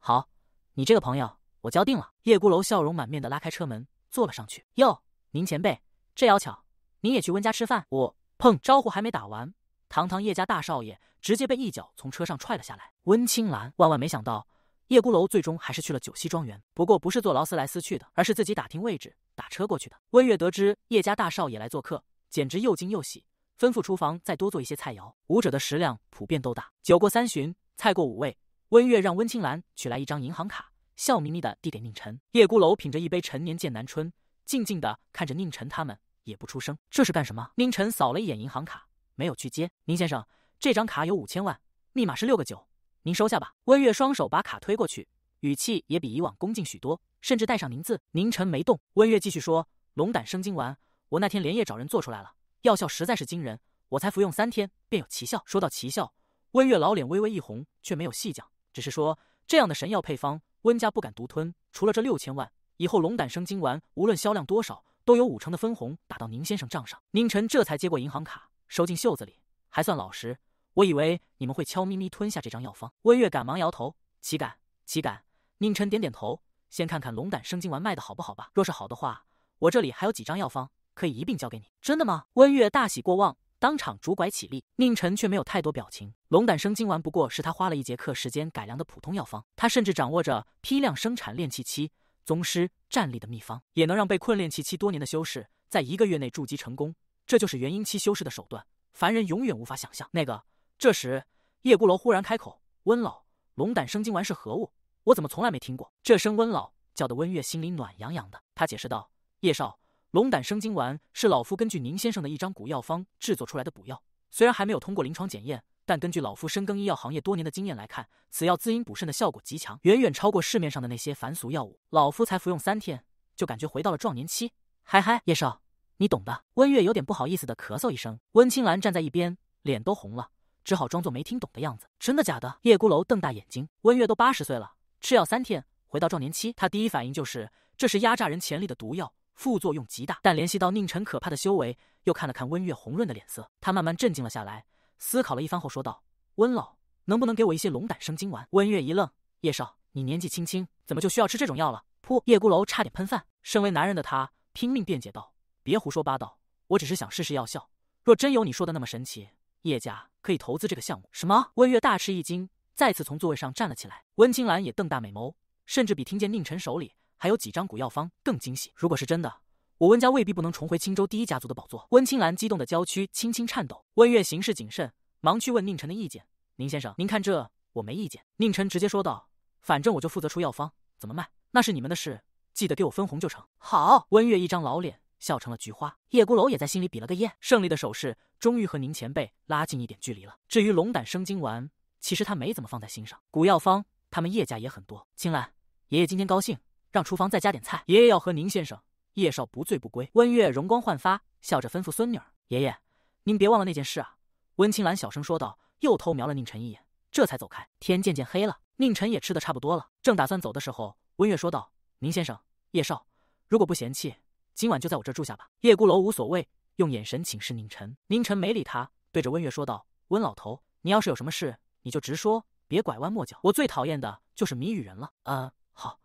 好，你这个朋友我交定了。叶孤楼笑容满面的拉开车门坐了上去。哟，您前辈，这要巧，您也去温家吃饭？我碰招呼还没打完，堂堂叶家大少爷直接被一脚从车上踹了下来。温青兰万万没想到。叶孤楼最终还是去了九溪庄园，不过不是坐劳斯莱斯去的，而是自己打听位置打车过去的。温月得知叶家大少爷来做客，简直又惊又喜，吩咐厨房再多做一些菜肴。舞者的食量普遍都大，酒过三巡，菜过五味，温月让温青兰取来一张银行卡，笑眯眯的递给宁晨。叶孤楼品着一杯陈年剑南春，静静的看着宁晨他们，也不出声。这是干什么？宁晨扫了一眼银行卡，没有去接。宁先生，这张卡有五千万，密码是六个九。您收下吧。温月双手把卡推过去，语气也比以往恭敬许多，甚至带上宁字。宁晨没动，温月继续说：“龙胆生精丸，我那天连夜找人做出来了，药效实在是惊人，我才服用三天便有奇效。”说到奇效，温月老脸微微一红，却没有细讲，只是说：“这样的神药配方，温家不敢独吞，除了这六千万，以后龙胆生精丸无论销量多少，都有五成的分红打到宁先生账上。”宁晨这才接过银行卡，收进袖子里，还算老实。我以为你们会悄咪咪吞下这张药方，温月赶忙摇头，岂敢岂敢！宁晨点点头，先看看龙胆生津丸卖的好不好吧。若是好的话，我这里还有几张药方，可以一并交给你。真的吗？温月大喜过望，当场拄拐起立。宁晨却没有太多表情。龙胆生津丸不过是他花了一节课时间改良的普通药方，他甚至掌握着批量生产炼气期宗师战力的秘方，也能让被困炼气期多年的修士在一个月内筑基成功。这就是元婴期修士的手段，凡人永远无法想象。那个。这时，叶孤楼忽然开口：“温老，龙胆生精丸是何物？我怎么从来没听过？”这声温老叫得温月心里暖洋洋的。他解释道：“叶少，龙胆生精丸是老夫根据宁先生的一张古药方制作出来的补药。虽然还没有通过临床检验，但根据老夫深耕医药行业多年的经验来看，此药滋阴补肾的效果极强，远远超过市面上的那些凡俗药物。老夫才服用三天，就感觉回到了壮年期。嗨嗨，叶少，你懂的。”温月有点不好意思的咳嗽一声。温青兰站在一边，脸都红了。只好装作没听懂的样子。真的假的？叶孤楼瞪大眼睛。温月都八十岁了，吃药三天回到壮年期。他第一反应就是这是压榨人潜力的毒药，副作用极大。但联系到宁晨可怕的修为，又看了看温月红润的脸色，他慢慢镇静了下来，思考了一番后说道：“温老，能不能给我一些龙胆生精丸？”温月一愣：“叶少，你年纪轻轻，怎么就需要吃这种药了？”噗！叶孤楼差点喷饭。身为男人的他拼命辩解道：“别胡说八道，我只是想试试药效。若真有你说的那么神奇。”叶家可以投资这个项目？什么？温月大吃一惊，再次从座位上站了起来。温青兰也瞪大美眸，甚至比听见宁晨手里还有几张古药方更惊喜。如果是真的，我温家未必不能重回青州第一家族的宝座。温青兰激动的娇躯轻轻颤抖。温月行事谨慎，忙去问宁晨的意见：“宁先生，您看这，我没意见。”宁晨直接说道：“反正我就负责出药方，怎么卖那是你们的事，记得给我分红就成。”好。温月一张老脸。笑成了菊花，叶孤楼也在心里比了个耶，胜利的手势，终于和宁前辈拉近一点距离了。至于龙胆生精丸，其实他没怎么放在心上。古药方，他们叶家也很多。青兰爷爷今天高兴，让厨房再加点菜，爷爷要和宁先生、叶少不醉不归。温月容光焕发，笑着吩咐孙女儿：“爷爷，您别忘了那件事啊。”温青兰小声说道，又偷瞄了宁晨一眼，这才走开。天渐渐黑了，宁晨也吃的差不多了，正打算走的时候，温月说道：“宁先生、叶少，如果不嫌弃。”今晚就在我这住下吧。叶孤楼无所谓，用眼神请示宁晨，宁晨没理他，对着温月说道：“温老头，你要是有什么事，你就直说，别拐弯抹角。我最讨厌的就是谜语人了。”嗯，好。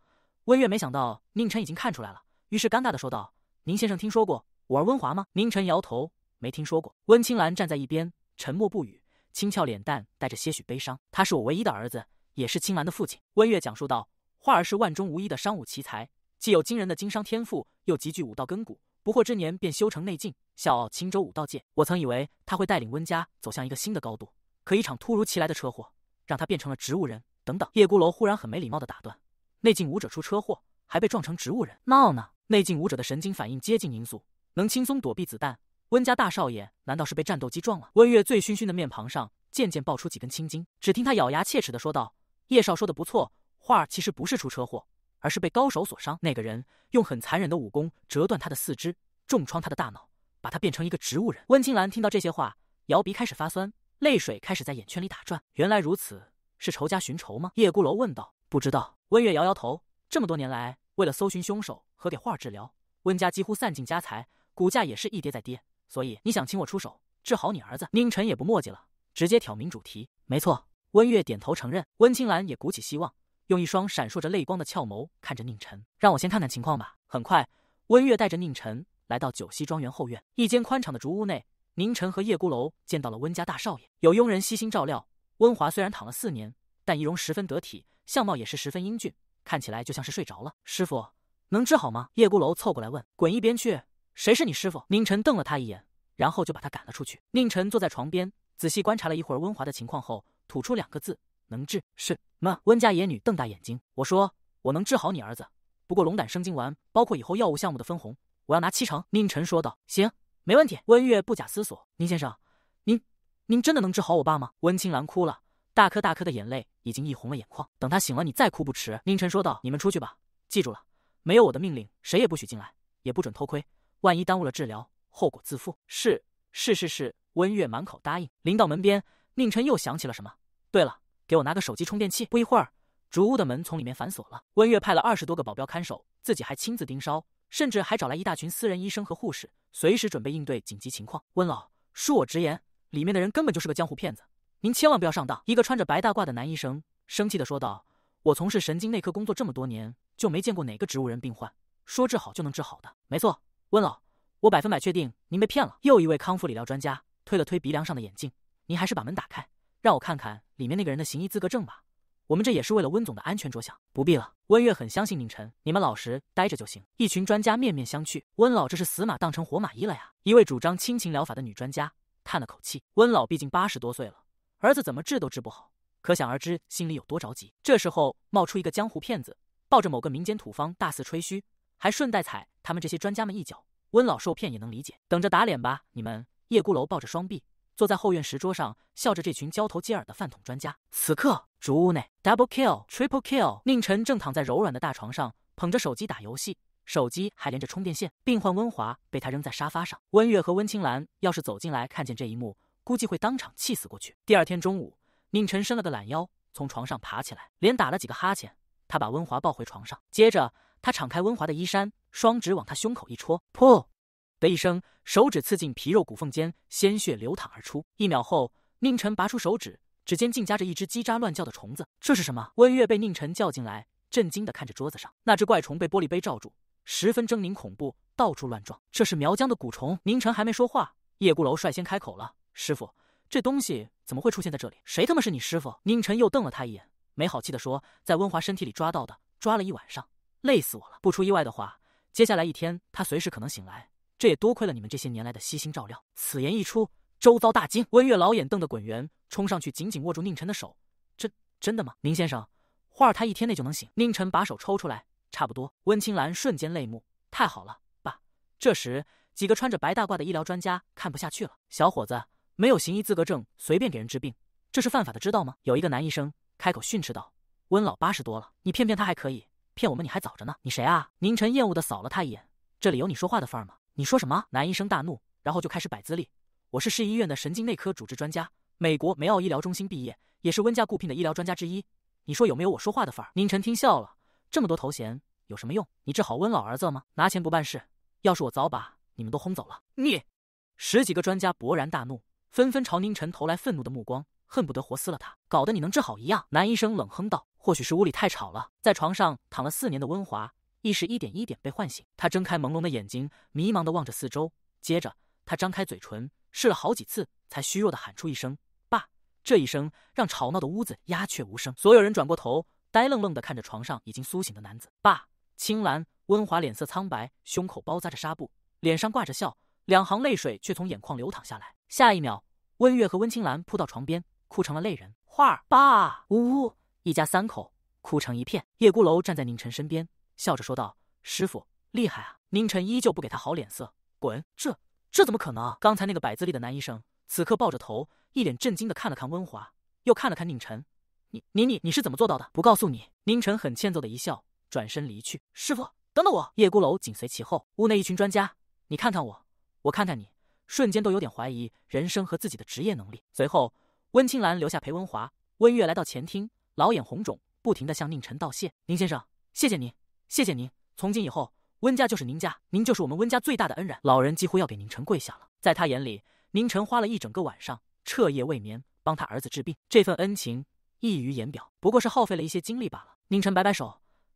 温月没想到宁晨已经看出来了，于是尴尬的说道：“宁先生听说过我儿温华吗？”宁晨摇头，没听说过。温青兰站在一边，沉默不语，轻俏脸蛋带着些许悲伤。他是我唯一的儿子，也是青兰的父亲。温月讲述道：“花儿是万中无一的商务奇才。”既有惊人的经商天赋，又极具武道根骨，不惑之年便修成内境，笑傲青州武道界。我曾以为他会带领温家走向一个新的高度，可一场突如其来的车祸让他变成了植物人。等等，叶孤楼忽然很没礼貌地打断：“内境武者出车祸，还被撞成植物人，闹呢？”内境武者的神经反应接近音速，能轻松躲避子弹。温家大少爷难道是被战斗机撞了？温月醉醺醺的面庞上渐渐爆出几根青筋，只听他咬牙切齿地说道：“叶少说的不错，画儿其实不是出车祸。”而是被高手所伤。那个人用很残忍的武功折断他的四肢，重创他的大脑，把他变成一个植物人。温青兰听到这些话，摇鼻开始发酸，泪水开始在眼圈里打转。原来如此，是仇家寻仇吗？叶孤楼问道。不知道。温月摇摇头。这么多年来，为了搜寻凶手和给画治疗，温家几乎散尽家财，股价也是一跌再跌。所以你想请我出手治好你儿子？宁晨也不墨迹了，直接挑明主题。没错。温月点头承认。温青兰也鼓起希望。用一双闪烁着泪光的俏眸看着宁晨，让我先看看情况吧。很快，温月带着宁晨来到九溪庄园后院一间宽敞的竹屋内。宁晨和叶孤楼见到了温家大少爷，有佣人悉心照料。温华虽然躺了四年，但仪容十分得体，相貌也是十分英俊，看起来就像是睡着了。师傅能治好吗？叶孤楼凑过来问。滚一边去！谁是你师傅？宁晨瞪了他一眼，然后就把他赶了出去。宁晨坐在床边，仔细观察了一会儿温华的情况后，吐出两个字。能治是吗？温家野女瞪大眼睛。我说我能治好你儿子，不过龙胆生精丸包括以后药物项目的分红，我要拿七成。宁晨说道。行，没问题。温月不假思索。宁先生，您您真的能治好我爸吗？温青兰哭了，大颗大颗的眼泪已经溢红了眼眶。等他醒了，你再哭不迟。宁晨说道。你们出去吧，记住了，没有我的命令，谁也不许进来，也不准偷窥，万一耽误了治疗，后果自负。是是是是。温月满口答应。临到门边，宁晨又想起了什么。对了。给我拿个手机充电器。不一会儿，竹屋的门从里面反锁了。温月派了二十多个保镖看守，自己还亲自盯梢，甚至还找来一大群私人医生和护士，随时准备应对紧急情况。温老，恕我直言，里面的人根本就是个江湖骗子，您千万不要上当！一个穿着白大褂的男医生生气的说道：“我从事神经内科工作这么多年，就没见过哪个植物人病患说治好就能治好的。”没错，温老，我百分百确定您被骗了。又一位康复理疗专家推了推鼻梁上的眼镜：“您还是把门打开。”让我看看里面那个人的行医资格证吧。我们这也是为了温总的安全着想。不必了，温月很相信宁晨，你们老实待着就行。一群专家面面相觑，温老这是死马当成活马医了呀！一位主张亲情疗法的女专家叹了口气：温老毕竟八十多岁了，儿子怎么治都治不好，可想而知心里有多着急。这时候冒出一个江湖骗子，抱着某个民间土方大肆吹嘘，还顺带踩他们这些专家们一脚。温老受骗也能理解，等着打脸吧！你们叶孤楼抱着双臂。坐在后院石桌上，笑着这群交头接耳的饭桶专家。此刻，竹屋内，double kill，triple kill，宁晨正躺在柔软的大床上，捧着手机打游戏，手机还连着充电线。病患温华被他扔在沙发上。温月和温青兰要是走进来看见这一幕，估计会当场气死过去。第二天中午，宁晨伸了个懒腰，从床上爬起来，连打了几个哈欠。他把温华抱回床上，接着他敞开温华的衣衫，双指往他胸口一戳，噗的一声。手指刺进皮肉骨缝间，鲜血流淌而出。一秒后，宁晨拔出手指，指尖竟夹着一只叽喳乱叫的虫子。这是什么？温月被宁晨叫进来，震惊的看着桌子上那只怪虫，被玻璃杯罩住，十分狰狞恐怖，到处乱撞。这是苗疆的蛊虫。宁晨还没说话，叶孤楼率先开口了：“师傅，这东西怎么会出现在这里？谁他妈是你师傅？”宁晨又瞪了他一眼，没好气的说：“在温华身体里抓到的，抓了一晚上，累死我了。不出意外的话，接下来一天他随时可能醒来。”这也多亏了你们这些年来的悉心照料。此言一出，周遭大惊。温月老眼瞪得滚圆，冲上去紧紧握住宁晨的手。这真的吗？宁先生，花儿他一天内就能醒？宁晨把手抽出来，差不多。温青兰瞬间泪目，太好了，爸。这时，几个穿着白大褂的医疗专家看不下去了：“小伙子，没有行医资格证，随便给人治病，这是犯法的，知道吗？”有一个男医生开口训斥道：“温老八十多了，你骗骗他还可以，骗我们你还早着呢。你谁啊？”宁晨厌恶的扫了他一眼：“这里有你说话的份儿吗？”你说什么？男医生大怒，然后就开始摆资历。我是市医院的神经内科主治专家，美国梅奥医疗中心毕业，也是温家雇聘的医疗专家之一。你说有没有我说话的份儿？宁晨听笑了。这么多头衔有什么用？你治好温老儿子了吗？拿钱不办事。要是我早把你们都轰走了。你！十几个专家勃然大怒，纷纷朝宁晨投来愤怒的目光，恨不得活撕了他。搞得你能治好一样？男医生冷哼道。或许是屋里太吵了，在床上躺了四年的温华。意识一点一点被唤醒，他睁开朦胧的眼睛，迷茫的望着四周。接着，他张开嘴唇，试了好几次，才虚弱的喊出一声“爸”。这一声让吵闹的屋子鸦雀无声，所有人转过头，呆愣愣的看着床上已经苏醒的男子。爸，青兰、温华脸色苍白，胸口包扎着纱布，脸上挂着笑，两行泪水却从眼眶流淌下来。下一秒，温月和温青兰扑到床边，哭成了泪人。画儿，爸，呜呜！一家三口哭成一片。叶孤楼站在宁晨身边。笑着说道：“师傅厉害啊！”宁晨依旧不给他好脸色，滚！这这怎么可能？刚才那个摆姿力的男医生此刻抱着头，一脸震惊的看了看温华，又看了看宁晨：“你、你、你，你是怎么做到的？不告诉你！”宁晨很欠揍的一笑，转身离去。师傅，等等我！叶孤楼紧随其后。屋内一群专家，你看看我，我看看你，瞬间都有点怀疑人生和自己的职业能力。随后，温青兰留下裴文华、温月来到前厅，老眼红肿，不停的向宁晨道谢：“宁先生，谢谢您。”谢谢您，从今以后温家就是您家，您就是我们温家最大的恩人。老人几乎要给宁晨跪下了，在他眼里，宁晨花了一整个晚上，彻夜未眠，帮他儿子治病，这份恩情溢于言表。不过是耗费了一些精力罢了。宁晨摆摆手：“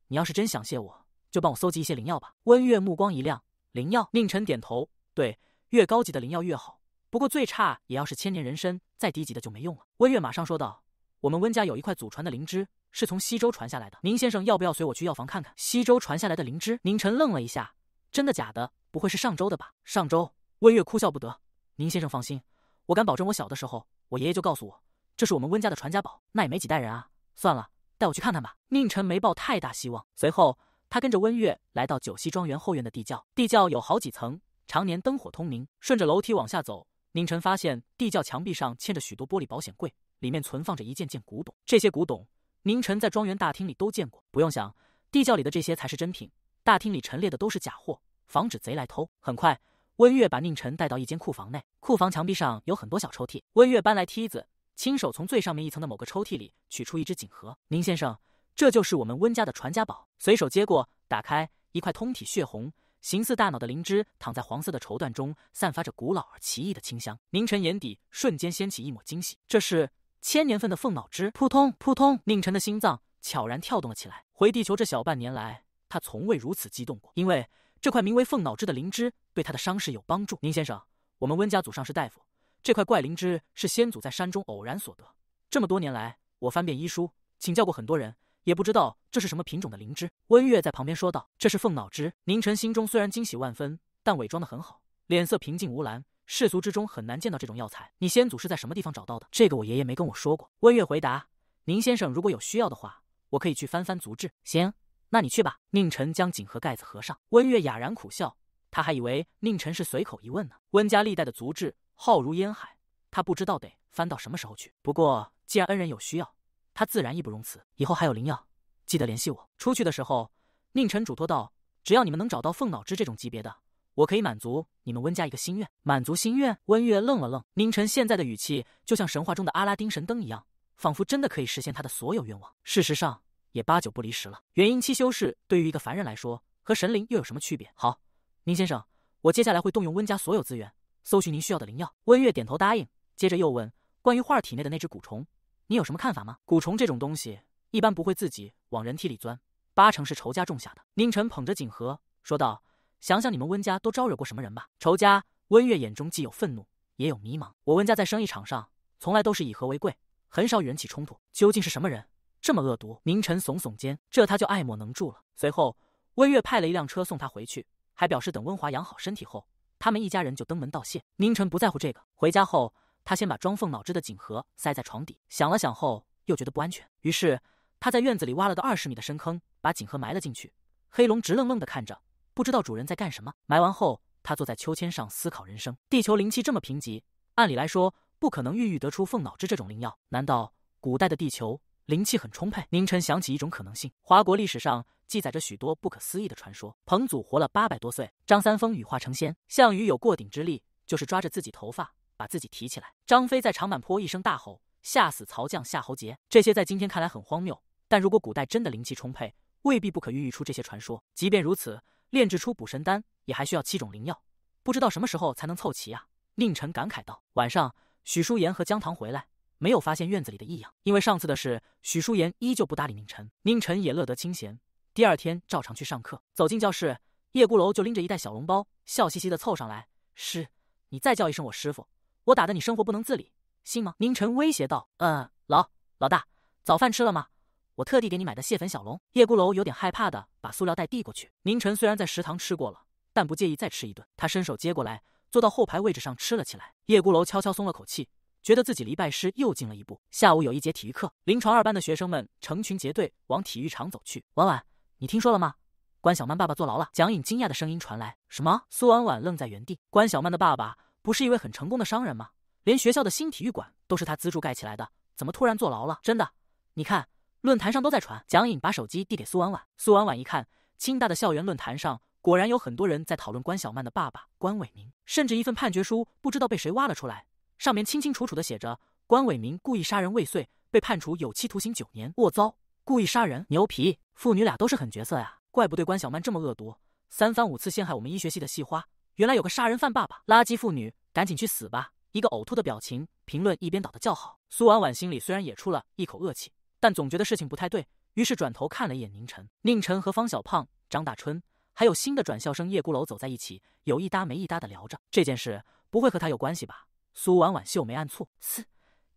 你要是真想谢我，就帮我搜集一些灵药吧。”温月目光一亮：“灵药？”宁晨点头：“对，越高级的灵药越好，不过最差也要是千年人参，再低级的就没用了。”温月马上说道：“我们温家有一块祖传的灵芝。”是从西周传下来的，宁先生要不要随我去药房看看西周传下来的灵芝？宁晨愣了一下，真的假的？不会是上周的吧？上周，温月哭笑不得。宁先生放心，我敢保证，我小的时候，我爷爷就告诉我，这是我们温家的传家宝。那也没几代人啊。算了，带我去看看吧。宁晨没抱太大希望。随后，他跟着温月来到九溪庄园后院的地窖。地窖有好几层，常年灯火通明。顺着楼梯往下走，宁晨发现地窖墙壁上嵌着许多玻璃保险柜，里面存放着一件件古董。这些古董。宁晨在庄园大厅里都见过，不用想，地窖里的这些才是真品，大厅里陈列的都是假货，防止贼来偷。很快，温月把宁晨带到一间库房内，库房墙壁上有很多小抽屉。温月搬来梯子，亲手从最上面一层的某个抽屉里取出一只锦盒。宁先生，这就是我们温家的传家宝。随手接过，打开，一块通体血红、形似大脑的灵芝躺在黄色的绸缎中，散发着古老而奇异的清香。宁晨眼底瞬间掀起一抹惊喜，这是。千年份的凤脑汁，扑通扑通，宁晨的心脏悄然跳动了起来。回地球这小半年来，他从未如此激动过，因为这块名为凤脑汁的灵芝对他的伤势有帮助。宁先生，我们温家祖上是大夫，这块怪灵芝是先祖在山中偶然所得。这么多年来，我翻遍医书，请教过很多人，也不知道这是什么品种的灵芝。温月在旁边说道：“这是凤脑汁。”宁晨心中虽然惊喜万分，但伪装得很好，脸色平静无澜。世俗之中很难见到这种药材，你先祖是在什么地方找到的？这个我爷爷没跟我说过。温月回答：“宁先生如果有需要的话，我可以去翻翻族志。”行，那你去吧。宁晨将锦盒盖子合上，温月哑然苦笑，他还以为宁晨是随口一问呢。温家历代的族志浩如烟海，他不知道得翻到什么时候去。不过既然恩人有需要，他自然义不容辞。以后还有灵药，记得联系我。出去的时候，宁晨嘱托道：“只要你们能找到凤脑芝这种级别的。”我可以满足你们温家一个心愿，满足心愿。温月愣了愣，宁晨现在的语气就像神话中的阿拉丁神灯一样，仿佛真的可以实现他的所有愿望。事实上，也八九不离十了。元婴期修士对于一个凡人来说，和神灵又有什么区别？好，宁先生，我接下来会动用温家所有资源，搜寻您需要的灵药。温月点头答应，接着又问：“关于画儿体内的那只蛊虫，你有什么看法吗？”蛊虫这种东西，一般不会自己往人体里钻，八成是仇家种下的。宁晨捧着锦盒说道。想想你们温家都招惹过什么人吧？仇家。温月眼中既有愤怒，也有迷茫。我温家在生意场上从来都是以和为贵，很少与人起冲突。究竟是什么人这么恶毒？明晨耸耸肩，这他就爱莫能助了。随后，温月派了一辆车送他回去，还表示等温华养好身体后，他们一家人就登门道谢。明晨不在乎这个。回家后，他先把装凤脑汁的锦盒塞在床底，想了想后又觉得不安全，于是他在院子里挖了个二十米的深坑，把锦盒埋了进去。黑龙直愣愣的看着。不知道主人在干什么。埋完后，他坐在秋千上思考人生。地球灵气这么贫瘠，按理来说不可能孕育得出凤脑之这种灵药。难道古代的地球灵气很充沛？宁晨想起一种可能性：华国历史上记载着许多不可思议的传说。彭祖活了八百多岁，张三丰羽化成仙，项羽有过顶之力，就是抓着自己头发把自己提起来。张飞在长坂坡一声大吼，吓死曹将夏侯杰。这些在今天看来很荒谬，但如果古代真的灵气充沛，未必不可孕育出这些传说。即便如此。炼制出补神丹也还需要七种灵药，不知道什么时候才能凑齐啊！宁晨感慨道。晚上，许舒言和江糖回来，没有发现院子里的异样，因为上次的事，许舒言依旧不搭理宁晨，宁晨也乐得清闲。第二天照常去上课，走进教室，叶孤楼就拎着一袋小笼包，笑嘻嘻的凑上来：“师，你再叫一声我师傅，我打得你生活不能自理，信吗？”宁晨威胁道：“嗯，老老大，早饭吃了吗？”我特地给你买的蟹粉小龙，叶孤楼有点害怕的把塑料袋递过去。明晨虽然在食堂吃过了，但不介意再吃一顿。他伸手接过来，坐到后排位置上吃了起来。叶孤楼悄悄松了口气，觉得自己离拜师又近了一步。下午有一节体育课，临床二班的学生们成群结队往体育场走去。婉婉，你听说了吗？关小曼爸爸坐牢了。蒋颖惊讶的声音传来：“什么？”苏婉婉愣在原地。关小曼的爸爸不是一位很成功的商人吗？连学校的新体育馆都是他资助盖起来的，怎么突然坐牢了？真的，你看。论坛上都在传，蒋颖把手机递给苏婉婉，苏婉婉一看，清大的校园论坛上果然有很多人在讨论关小曼的爸爸关伟明，甚至一份判决书不知道被谁挖了出来，上面清清楚楚的写着关伟明故意杀人未遂，被判处有期徒刑九年。我槽，故意杀人，牛皮，父女俩都是狠角色呀，怪不得关小曼这么恶毒，三番五次陷害我们医学系的系花，原来有个杀人犯爸爸，垃圾妇女，赶紧去死吧！一个呕吐的表情，评论一边倒的叫好。苏婉婉心里虽然也出了一口恶气。但总觉得事情不太对，于是转头看了一眼宁晨。宁晨和方小胖、张大春还有新的转校生叶孤楼走在一起，有一搭没一搭的聊着。这件事不会和他有关系吧？苏婉婉秀眉暗蹙，嘶！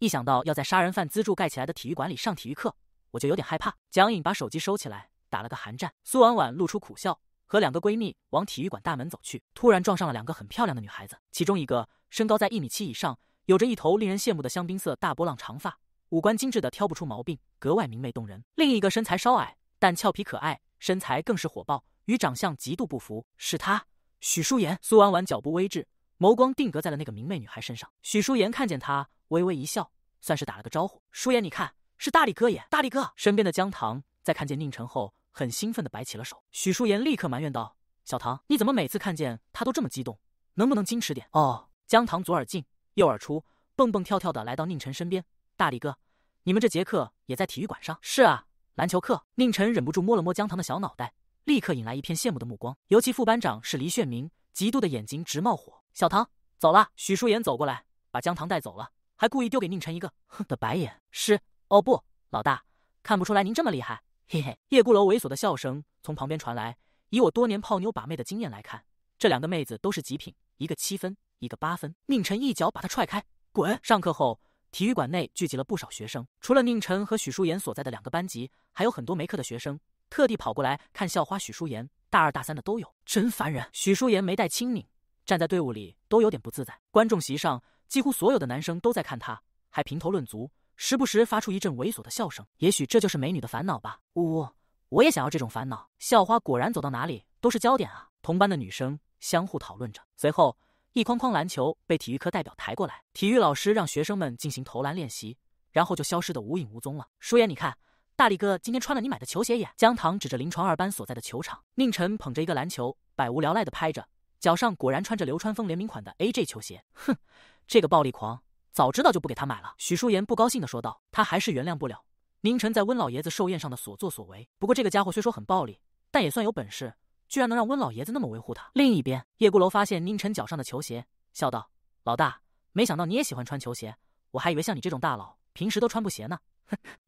一想到要在杀人犯资助盖起来的体育馆里上体育课，我就有点害怕。蒋颖把手机收起来，打了个寒战。苏婉婉露出苦笑，和两个闺蜜往体育馆大门走去，突然撞上了两个很漂亮的女孩子，其中一个身高在一米七以上，有着一头令人羡慕的香槟色大波浪长发。五官精致的挑不出毛病，格外明媚动人。另一个身材稍矮，但俏皮可爱，身材更是火爆，与长相极度不符。是她，许舒言。苏婉婉脚步微滞，眸光定格在了那个明媚女孩身上。许舒言看见她，微微一笑，算是打了个招呼：“舒言，你看，是大力哥耶！大力哥。”身边的江糖在看见宁晨后，很兴奋的摆起了手。许舒言立刻埋怨道：“小唐，你怎么每次看见他都这么激动？能不能矜持点？”哦，江糖左耳进右耳出，蹦蹦跳跳的来到宁晨身边。大力哥，你们这节课也在体育馆上？是啊，篮球课。宁晨忍不住摸了摸江糖的小脑袋，立刻引来一片羡慕的目光。尤其副班长是黎炫明，嫉妒的眼睛直冒火。小唐走了，许淑妍走过来，把江糖带走了，还故意丢给宁晨一个哼的白眼。是，哦不，老大，看不出来您这么厉害，嘿嘿。叶孤楼猥琐的笑声从旁边传来。以我多年泡妞把妹的经验来看，这两个妹子都是极品，一个七分，一个八分。宁晨一脚把他踹开，滚。上课后。体育馆内聚集了不少学生，除了宁晨和许淑妍所在的两个班级，还有很多没课的学生特地跑过来看校花许淑妍。大二、大三的都有，真烦人。许淑妍没带轻拧，站在队伍里都有点不自在。观众席上几乎所有的男生都在看她，还评头论足，时不时发出一阵猥琐的笑声。也许这就是美女的烦恼吧。呜呜，我也想要这种烦恼。校花果然走到哪里都是焦点啊！同班的女生相互讨论着，随后。一筐筐篮球被体育课代表抬过来，体育老师让学生们进行投篮练习，然后就消失的无影无踪了。舒言，你看，大力哥今天穿了你买的球鞋耶！江糖指着临床二班所在的球场，宁晨捧着一个篮球，百无聊赖地拍着，脚上果然穿着流川枫联名款的 A J 球鞋。哼，这个暴力狂，早知道就不给他买了。许舒言不高兴的说道，他还是原谅不了宁晨在温老爷子寿宴上的所作所为。不过这个家伙虽说很暴力，但也算有本事。居然能让温老爷子那么维护他。另一边，叶孤楼发现宁晨脚上的球鞋，笑道：“老大，没想到你也喜欢穿球鞋，我还以为像你这种大佬平时都穿布鞋呢。”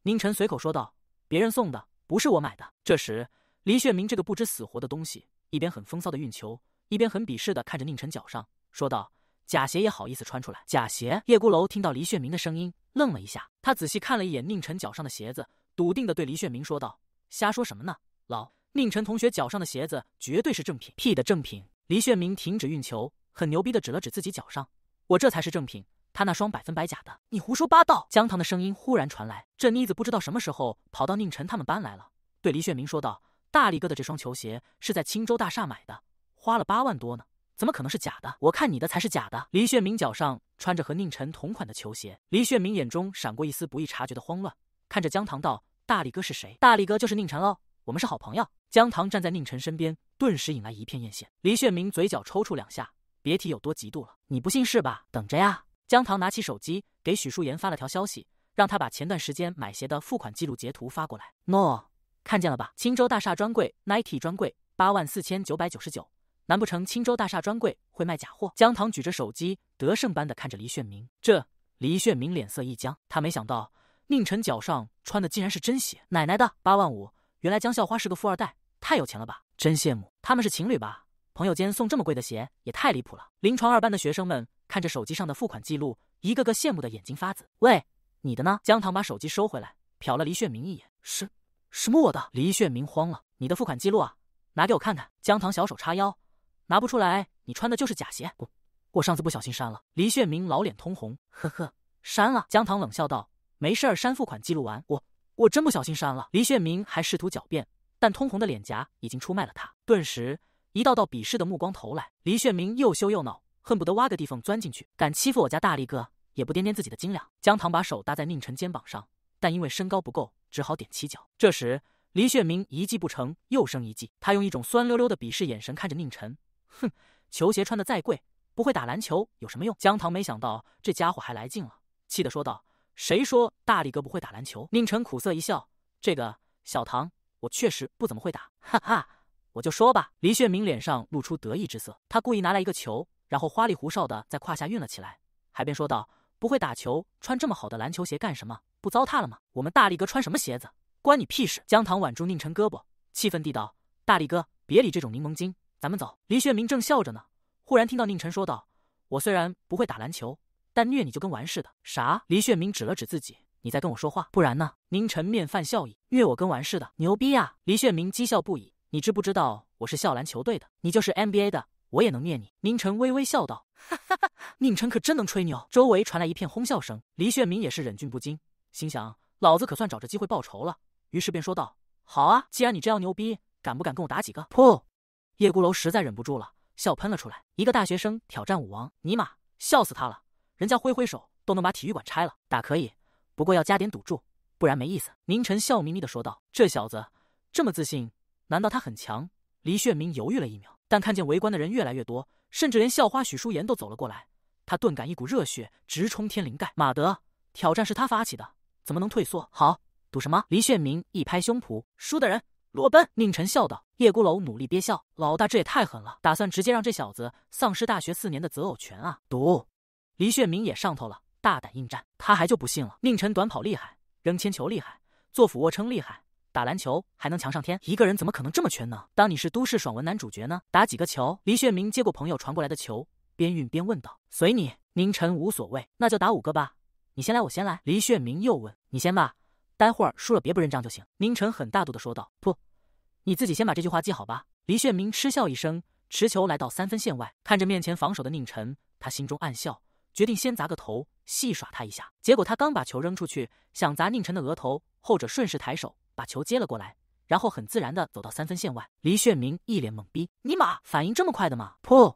宁晨随口说道：“别人送的，不是我买的。”这时，黎炫明这个不知死活的东西，一边很风骚的运球，一边很鄙视的看着宁晨脚上，说道：“假鞋也好意思穿出来？假鞋？”叶孤楼听到黎炫明的声音，愣了一下，他仔细看了一眼宁晨脚上的鞋子，笃定的对黎炫明说道：“瞎说什么呢，老。”宁晨同学脚上的鞋子绝对是正品，屁的正品！黎炫明停止运球，很牛逼的指了指自己脚上，我这才是正品，他那双百分百假的！你胡说八道！江糖的声音忽然传来，这妮子不知道什么时候跑到宁晨他们班来了，对黎炫明说道：“大力哥的这双球鞋是在青州大厦买的，花了八万多呢，怎么可能是假的？我看你的才是假的！”黎炫明脚上穿着和宁晨同款的球鞋，黎炫明眼中闪过一丝不易察觉的慌乱，看着江糖道：“大力哥是谁？”“大力哥就是宁晨喽。”我们是好朋友。江棠站在宁晨身边，顿时引来一片艳羡。黎炫明嘴角抽搐两下，别提有多嫉妒了。你不信是吧？等着呀！江棠拿起手机，给许淑妍发了条消息，让他把前段时间买鞋的付款记录截图发过来。诺，看见了吧？青州大厦专柜 Nike 专柜八万四千九百九十九。难不成青州大厦专柜会卖假货？江棠举着手机，得胜般的看着黎炫明。这黎炫明脸色一僵，他没想到宁晨脚上穿的竟然是真鞋。奶奶的，八万五！原来江校花是个富二代，太有钱了吧！真羡慕。他们是情侣吧？朋友间送这么贵的鞋也太离谱了。临床二班的学生们看着手机上的付款记录，一个个羡慕的眼睛发紫。喂，你的呢？江棠把手机收回来，瞟了黎炫明一眼：“什什么我的？”黎炫明慌了：“你的付款记录啊，拿给我看看。”江棠小手叉腰：“拿不出来，你穿的就是假鞋。我我上次不小心删了。”黎炫明老脸通红：“呵呵，删了。”江棠冷笑道：“没事儿，删付款记录完我。”我真不小心删了。黎炫明还试图狡辩，但通红的脸颊已经出卖了他。顿时，一道道鄙视的目光投来。黎炫明又羞又恼，恨不得挖个地缝钻进去。敢欺负我家大力哥，也不掂掂自己的斤两。江棠把手搭在宁晨肩膀上，但因为身高不够，只好踮起脚。这时，黎炫明一计不成，又生一计。他用一种酸溜溜的鄙视眼神看着宁晨，哼，球鞋穿的再贵，不会打篮球有什么用？江棠没想到这家伙还来劲了，气得说道。谁说大力哥不会打篮球？宁晨苦涩一笑：“这个小唐，我确实不怎么会打，哈哈，我就说吧。”黎炫明脸上露出得意之色，他故意拿来一个球，然后花里胡哨的在胯下运了起来，还边说道：“不会打球，穿这么好的篮球鞋干什么？不糟蹋了吗？我们大力哥穿什么鞋子，关你屁事？”江唐挽住宁晨胳膊，气愤地道：“大力哥，别理这种柠檬精，咱们走。”黎炫明正笑着呢，忽然听到宁晨说道：“我虽然不会打篮球。”但虐你就跟玩似的。啥？黎炫明指了指自己，你在跟我说话，不然呢？宁晨面泛笑意，虐我跟玩似的，牛逼呀！黎炫明讥笑不已。你知不知道我是校篮球队的？你就是 NBA 的，我也能虐你。宁晨微微笑道，哈哈！宁晨可真能吹牛。周围传来一片哄笑声。黎炫明也是忍俊不禁，心想老子可算找着机会报仇了。于是便说道：好啊，既然你这样牛逼，敢不敢跟我打几个？噗！叶孤楼实在忍不住了，笑喷了出来。一个大学生挑战武王，尼玛，笑死他了。人家挥挥手都能把体育馆拆了，打可以，不过要加点赌注，不然没意思。宁晨笑眯眯地说道：“这小子这么自信，难道他很强？”黎炫明犹豫了一秒，但看见围观的人越来越多，甚至连校花许淑言都走了过来，他顿感一股热血直冲天灵盖。马德，挑战是他发起的，怎么能退缩？好，赌什么？黎炫明一拍胸脯：“输的人裸奔。”宁晨笑道。叶孤楼努力憋笑：“老大，这也太狠了，打算直接让这小子丧失大学四年的择偶权啊！”赌。黎炫明也上头了，大胆应战。他还就不信了。宁晨短跑厉害，扔铅球厉害，做俯卧撑厉害，打篮球还能强上天。一个人怎么可能这么全能？当你是都市爽文男主角呢？打几个球？黎炫明接过朋友传过来的球，边运边问道：“随你。”宁晨无所谓，那就打五个吧。你先来，我先来。黎炫明又问：“你先吧，待会儿输了别不认账就行。”宁晨很大度的说道：“不，你自己先把这句话记好吧。”黎炫明嗤笑一声，持球来到三分线外，看着面前防守的宁晨，他心中暗笑。决定先砸个头，戏耍他一下。结果他刚把球扔出去，想砸宁晨的额头，后者顺势抬手把球接了过来，然后很自然的走到三分线外。黎炫明一脸懵逼：“尼玛，反应这么快的吗？”噗，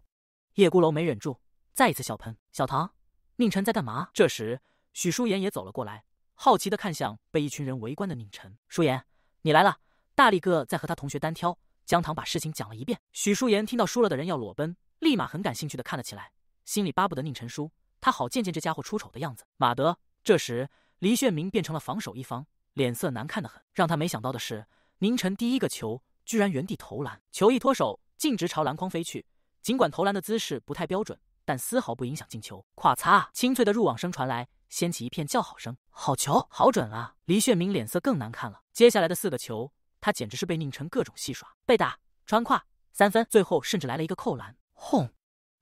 叶孤楼没忍住，再一次笑喷。小唐，宁晨在干嘛？这时许舒妍也走了过来，好奇的看向被一群人围观的宁晨。舒妍，你来了。大力哥在和他同学单挑。江唐把事情讲了一遍。许舒妍听到输了的人要裸奔，立马很感兴趣的看了起来，心里巴不得宁晨输。他好见见这家伙出丑的样子。马德，这时黎炫明变成了防守一方，脸色难看的很。让他没想到的是，宁晨第一个球居然原地投篮，球一脱手，径直朝篮筐飞去。尽管投篮的姿势不太标准，但丝毫不影响进球。垮擦，清脆的入网声传来，掀起一片叫好声。好球，好准啊！黎炫明脸色更难看了。接下来的四个球，他简直是被宁晨各种戏耍，被打、穿胯、三分，最后甚至来了一个扣篮，轰！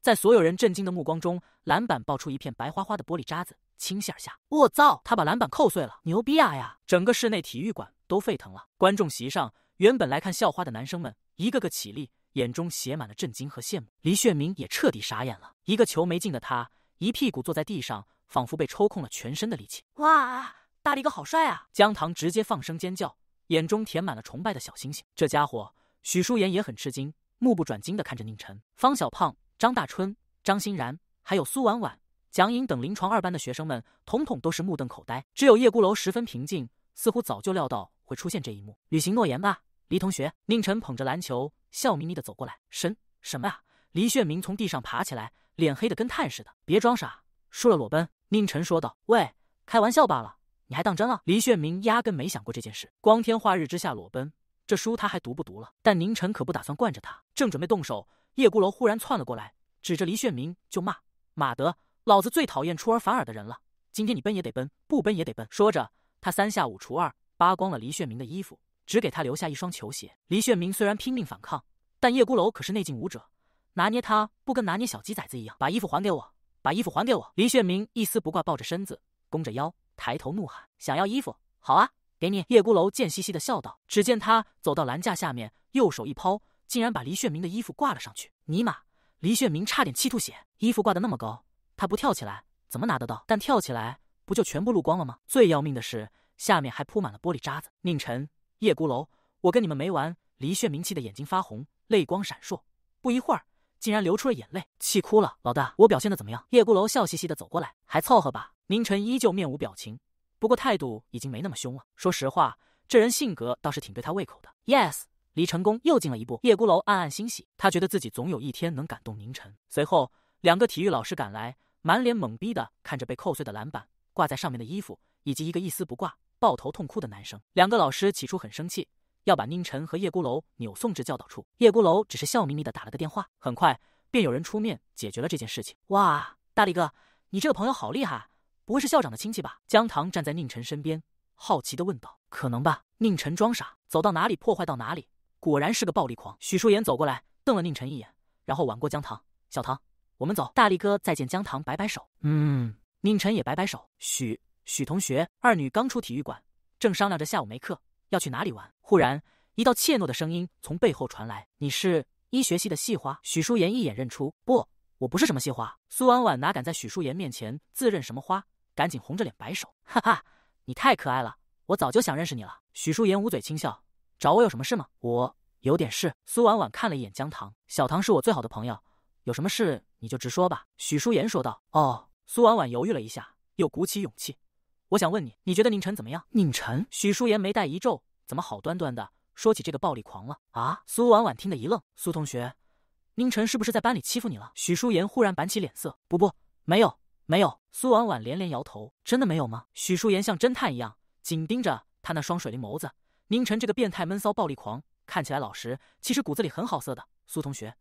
在所有人震惊的目光中，篮板爆出一片白花花的玻璃渣子倾泻而下。我操！他把篮板扣碎了，牛逼啊呀！整个室内体育馆都沸腾了。观众席上，原本来看校花的男生们一个个起立，眼中写满了震惊和羡慕。黎炫明也彻底傻眼了，一个球没进的他一屁股坐在地上，仿佛被抽空了全身的力气。哇！大力哥好帅啊！姜糖直接放声尖叫，眼中填满了崇拜的小星星。这家伙，许淑言也很吃惊，目不转睛地看着宁晨。方小胖。张大春、张欣然，还有苏婉婉、蒋颖等临床二班的学生们，统统都是目瞪口呆。只有叶孤楼十分平静，似乎早就料到会出现这一幕。履行诺言吧，黎同学。宁晨捧着篮球，笑眯眯的走过来。什什么啊？黎炫明从地上爬起来，脸黑的跟炭似的。别装傻，输了裸奔。宁晨说道。喂，开玩笑罢了，你还当真了？黎炫明压根没想过这件事。光天化日之下裸奔，这书他还读不读了？但宁晨可不打算惯着他，正准备动手。叶孤楼忽然窜了过来，指着黎炫明就骂：“马德，老子最讨厌出尔反尔的人了！今天你奔也得奔，不奔也得奔。”说着，他三下五除二扒光了黎炫明的衣服，只给他留下一双球鞋。黎炫明虽然拼命反抗，但叶孤楼可是内劲武者，拿捏他不跟拿捏小鸡崽子一样。把衣服还给我！把衣服还给我！黎炫明一丝不挂，抱着身子，弓着腰，抬头怒喊：“想要衣服？好啊，给你！”叶孤楼贱兮兮的笑道。只见他走到栏架下面，右手一抛。竟然把黎炫明的衣服挂了上去！尼玛，黎炫明差点气吐血。衣服挂得那么高，他不跳起来怎么拿得到？但跳起来不就全部露光了吗？最要命的是，下面还铺满了玻璃渣子。宁晨、叶孤楼，我跟你们没完！黎炫明气得眼睛发红，泪光闪烁，不一会儿竟然流出了眼泪，气哭了。老大，我表现的怎么样？叶孤楼笑嘻嘻的走过来，还凑合吧。宁晨依旧面无表情，不过态度已经没那么凶了。说实话，这人性格倒是挺对他胃口的。Yes。离成功又近了一步，叶孤楼暗暗欣喜。他觉得自己总有一天能感动宁晨。随后，两个体育老师赶来，满脸懵逼的看着被扣碎的篮板、挂在上面的衣服，以及一个一丝不挂、抱头痛哭的男生。两个老师起初很生气，要把宁晨和叶孤楼扭送至教导处。叶孤楼只是笑眯眯的打了个电话，很快便有人出面解决了这件事情。哇，大力哥，你这个朋友好厉害！不会是校长的亲戚吧？江堂站在宁晨身边，好奇地问道：“可能吧？”宁晨装傻，走到哪里破坏到哪里。果然是个暴力狂！许淑妍走过来，瞪了宁晨一眼，然后挽过姜糖。小唐，我们走。大力哥再见！姜糖摆摆手，嗯。宁晨也摆摆手。许许同学。二女刚出体育馆，正商量着下午没课要去哪里玩，忽然一道怯懦的声音从背后传来：“你是医学系的系花？”许淑妍一眼认出，不，我不是什么系花。苏婉婉哪敢在许淑妍面前自认什么花，赶紧红着脸摆手。哈哈，你太可爱了，我早就想认识你了。许淑妍捂嘴轻笑。找我有什么事吗？我有点事。苏婉婉看了一眼江糖，小唐是我最好的朋友，有什么事你就直说吧。许淑言说道。哦，苏婉婉犹豫了一下，又鼓起勇气，我想问你，你觉得宁晨怎么样？宁晨？许淑言眉带一皱，怎么好端端的说起这个暴力狂了啊？苏婉婉听得一愣。苏同学，宁晨是不是在班里欺负你了？许淑言忽然板起脸色，不不，没有，没有。苏婉婉连连摇头，真的没有吗？许淑言像侦探一样紧盯着他那双水灵眸子。宁晨这个变态闷骚暴力狂，看起来老实，其实骨子里很好色的。苏同学，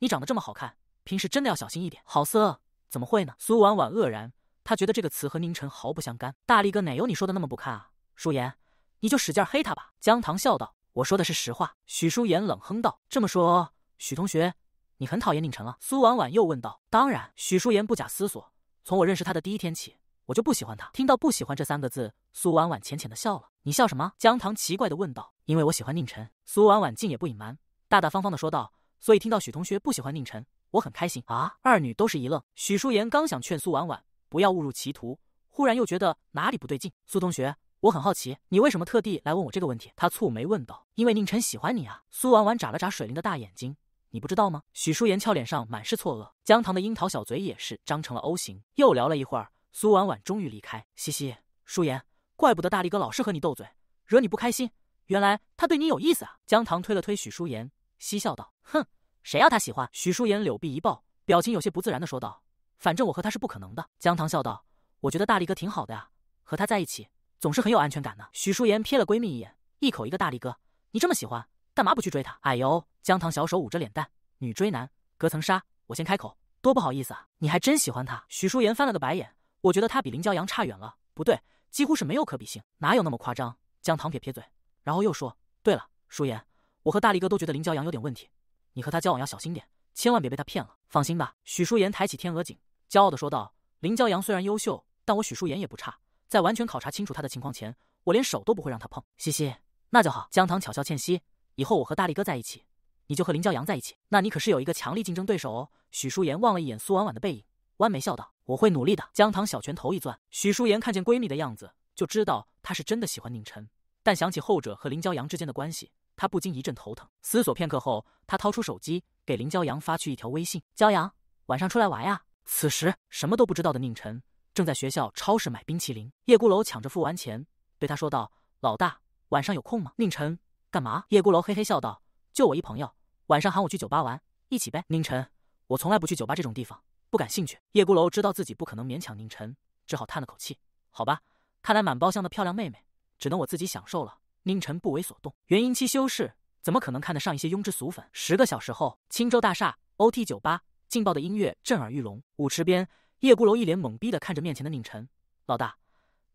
你长得这么好看，平时真的要小心一点。好色？怎么会呢？苏婉婉愕然，她觉得这个词和宁晨毫不相干。大力哥哪有你说的那么不堪啊？舒言，你就使劲黑他吧。江糖笑道：“我说的是实话。”许舒言冷哼道：“这么说，许同学，你很讨厌宁晨了？”苏婉婉又问道：“当然。”许舒言不假思索，从我认识他的第一天起。我就不喜欢他。听到“不喜欢”这三个字，苏婉婉浅浅的笑了。你笑什么？江糖奇怪的问道。因为我喜欢宁晨。苏婉婉竟也不隐瞒，大大方方的说道。所以听到许同学不喜欢宁晨，我很开心啊。二女都是一愣。许淑妍刚想劝苏婉婉不要误入歧途，忽然又觉得哪里不对劲。苏同学，我很好奇，你为什么特地来问我这个问题？她蹙眉问道。因为宁晨喜欢你啊。苏婉婉眨了眨水灵的大眼睛。你不知道吗？许淑妍俏脸上满是错愕，江糖的樱桃小嘴也是张成了 O 型。又聊了一会儿。苏婉婉终于离开。嘻嘻，舒言，怪不得大力哥老是和你斗嘴，惹你不开心，原来他对你有意思啊！江糖推了推许舒言，嬉笑道：“哼，谁要他喜欢？”许舒言柳臂一抱，表情有些不自然的说道：“反正我和他是不可能的。”江糖笑道：“我觉得大力哥挺好的呀，和他在一起总是很有安全感呢。”许舒言瞥了闺蜜一眼，一口一个大力哥，你这么喜欢，干嘛不去追他？哎呦，江糖小手捂着脸蛋，女追男隔层纱，我先开口，多不好意思啊！你还真喜欢他？许舒言翻了个白眼。我觉得他比林骄阳差远了，不对，几乎是没有可比性，哪有那么夸张？江棠撇撇嘴，然后又说：“对了，舒言，我和大力哥都觉得林骄阳有点问题，你和他交往要小心点，千万别被他骗了。”放心吧，许舒言抬起天鹅颈，骄傲地说道：“林骄阳虽然优秀，但我许舒言也不差。在完全考察清楚他的情况前，我连手都不会让他碰。”西西，那就好。江棠巧笑倩兮，以后我和大力哥在一起，你就和林骄阳在一起。那你可是有一个强力竞争对手哦。许舒言望了一眼苏婉婉的背影，弯眉笑道。我会努力的。江糖小拳头一攥，许淑妍看见闺蜜的样子，就知道她是真的喜欢宁晨。但想起后者和林骄阳之间的关系，她不禁一阵头疼。思索片刻后，她掏出手机给林骄阳发去一条微信：“骄阳，晚上出来玩呀？”此时什么都不知道的宁晨正在学校超市买冰淇淋，叶孤楼抢着付完钱，对他说道：“老大，晚上有空吗？”宁晨，干嘛？叶孤楼嘿嘿笑道：“就我一朋友，晚上喊我去酒吧玩，一起呗。”宁晨，我从来不去酒吧这种地方。不感兴趣。叶孤楼知道自己不可能勉强宁晨，只好叹了口气。好吧，看来满包厢的漂亮妹妹只能我自己享受了。宁晨不为所动，元婴期修士怎么可能看得上一些庸脂俗粉？十个小时后，青州大厦 O T 酒吧，劲爆的音乐震耳欲聋。舞池边，叶孤楼一脸懵逼的看着面前的宁晨。老大，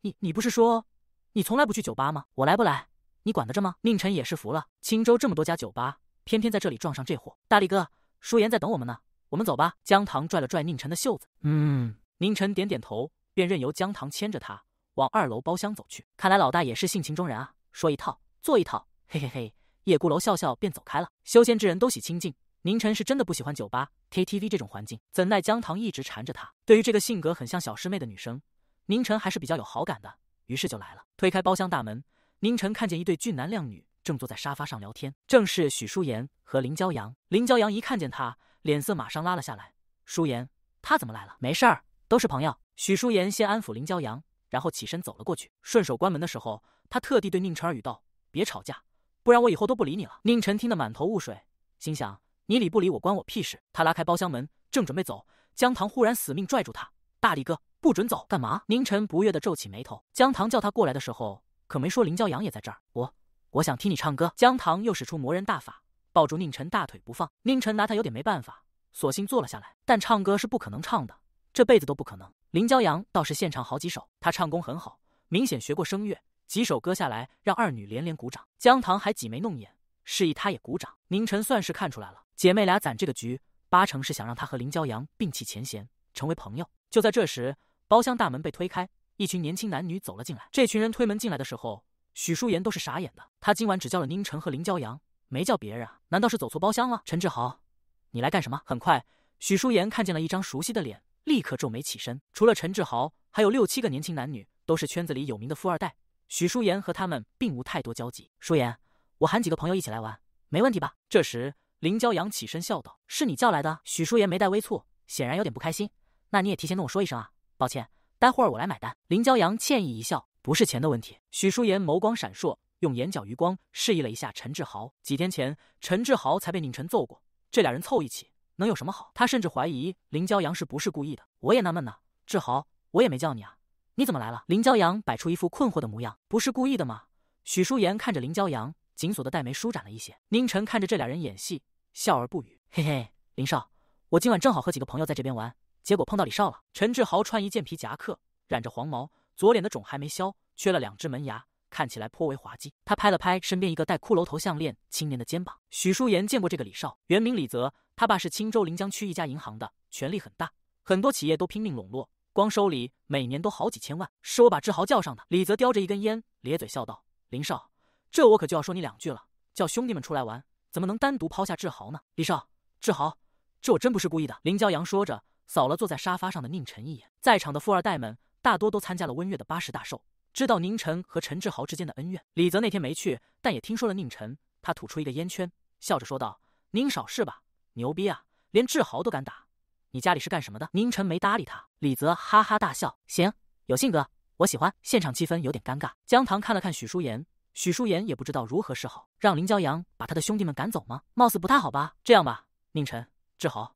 你你不是说你从来不去酒吧吗？我来不来，你管得着吗？宁晨也是服了，青州这么多家酒吧，偏偏在这里撞上这货。大力哥，舒言在等我们呢。我们走吧。江棠拽了拽宁晨的袖子，嗯，宁晨点点头，便任由江棠牵着他往二楼包厢走去。看来老大也是性情中人啊，说一套做一套，嘿嘿嘿。叶孤楼笑笑便走开了。修仙之人都喜清静，宁晨是真的不喜欢酒吧、KTV 这种环境，怎奈江棠一直缠着他。对于这个性格很像小师妹的女生，宁晨还是比较有好感的，于是就来了。推开包厢大门，宁晨看见一对俊男靓女正坐在沙发上聊天，正是许舒言和林骄阳。林骄阳一看见他。脸色马上拉了下来。舒言，他怎么来了？没事儿，都是朋友。许舒言先安抚林骄阳，然后起身走了过去。顺手关门的时候，他特地对宁晨耳语道：“别吵架，不然我以后都不理你了。”宁晨听得满头雾水，心想：“你理不理我关我屁事？”他拉开包厢门，正准备走，江棠忽然死命拽住他：“大力哥，不准走，干嘛？”宁晨不悦的皱起眉头。江棠叫他过来的时候，可没说林骄阳也在这儿。我，我想听你唱歌。江棠又使出魔人大法。抱住宁晨大腿不放，宁晨拿他有点没办法，索性坐了下来。但唱歌是不可能唱的，这辈子都不可能。林骄阳倒是现唱好几首，他唱功很好，明显学过声乐，几首歌下来让二女连连鼓掌。江糖还挤眉弄眼，示意他也鼓掌。宁晨算是看出来了，姐妹俩攒这个局，八成是想让他和林骄阳摒弃前嫌，成为朋友。就在这时，包厢大门被推开，一群年轻男女走了进来。这群人推门进来的时候，许淑妍都是傻眼的，她今晚只叫了宁晨和林骄阳。没叫别人啊？难道是走错包厢了？陈志豪，你来干什么？很快，许书妍看见了一张熟悉的脸，立刻皱眉起身。除了陈志豪，还有六七个年轻男女，都是圈子里有名的富二代。许书妍和他们并无太多交集。舒言，我喊几个朋友一起来玩，没问题吧？这时，林骄阳起身笑道：“是你叫来的？”许书妍眉带微蹙，显然有点不开心。那你也提前跟我说一声啊！抱歉，待会儿我来买单。林骄阳歉意一笑：“不是钱的问题。”许书妍眸光闪烁。用眼角余光示意了一下陈志豪，几天前陈志豪才被宁晨揍过，这俩人凑一起能有什么好？他甚至怀疑林骄阳是不是故意的。我也纳闷呢，志豪，我也没叫你啊，你怎么来了？林骄阳摆出一副困惑的模样，不是故意的吗？许舒言看着林骄阳紧锁的黛眉舒展了一些。宁晨看着这俩人演戏，笑而不语。嘿嘿，林少，我今晚正好和几个朋友在这边玩，结果碰到李少了。陈志豪穿一件皮夹克，染着黄毛，左脸的肿还没消，缺了两只门牙。看起来颇为滑稽。他拍了拍身边一个戴骷髅头项链青年的肩膀。许淑妍见过这个李少，原名李泽，他爸是青州临江区一家银行的，权力很大，很多企业都拼命笼络，光收礼每年都好几千万。是我把志豪叫上的。李泽叼着一根烟，咧嘴笑道：“林少，这我可就要说你两句了。叫兄弟们出来玩，怎么能单独抛下志豪呢？”李少，志豪，这我真不是故意的。”林骄阳说着，扫了坐在沙发上的宁晨一眼。在场的富二代们大多都参加了温月的八十大寿。知道宁晨和陈志豪之间的恩怨，李泽那天没去，但也听说了宁晨。他吐出一个烟圈，笑着说道：“宁少是吧？牛逼啊，连志豪都敢打！你家里是干什么的？”宁晨没搭理他。李泽哈哈大笑：“行，有性格，我喜欢。”现场气氛有点尴尬。江棠看了看许舒言，许舒言也不知道如何是好，让林骄阳把他的兄弟们赶走吗？貌似不太好吧。这样吧，宁晨、志豪，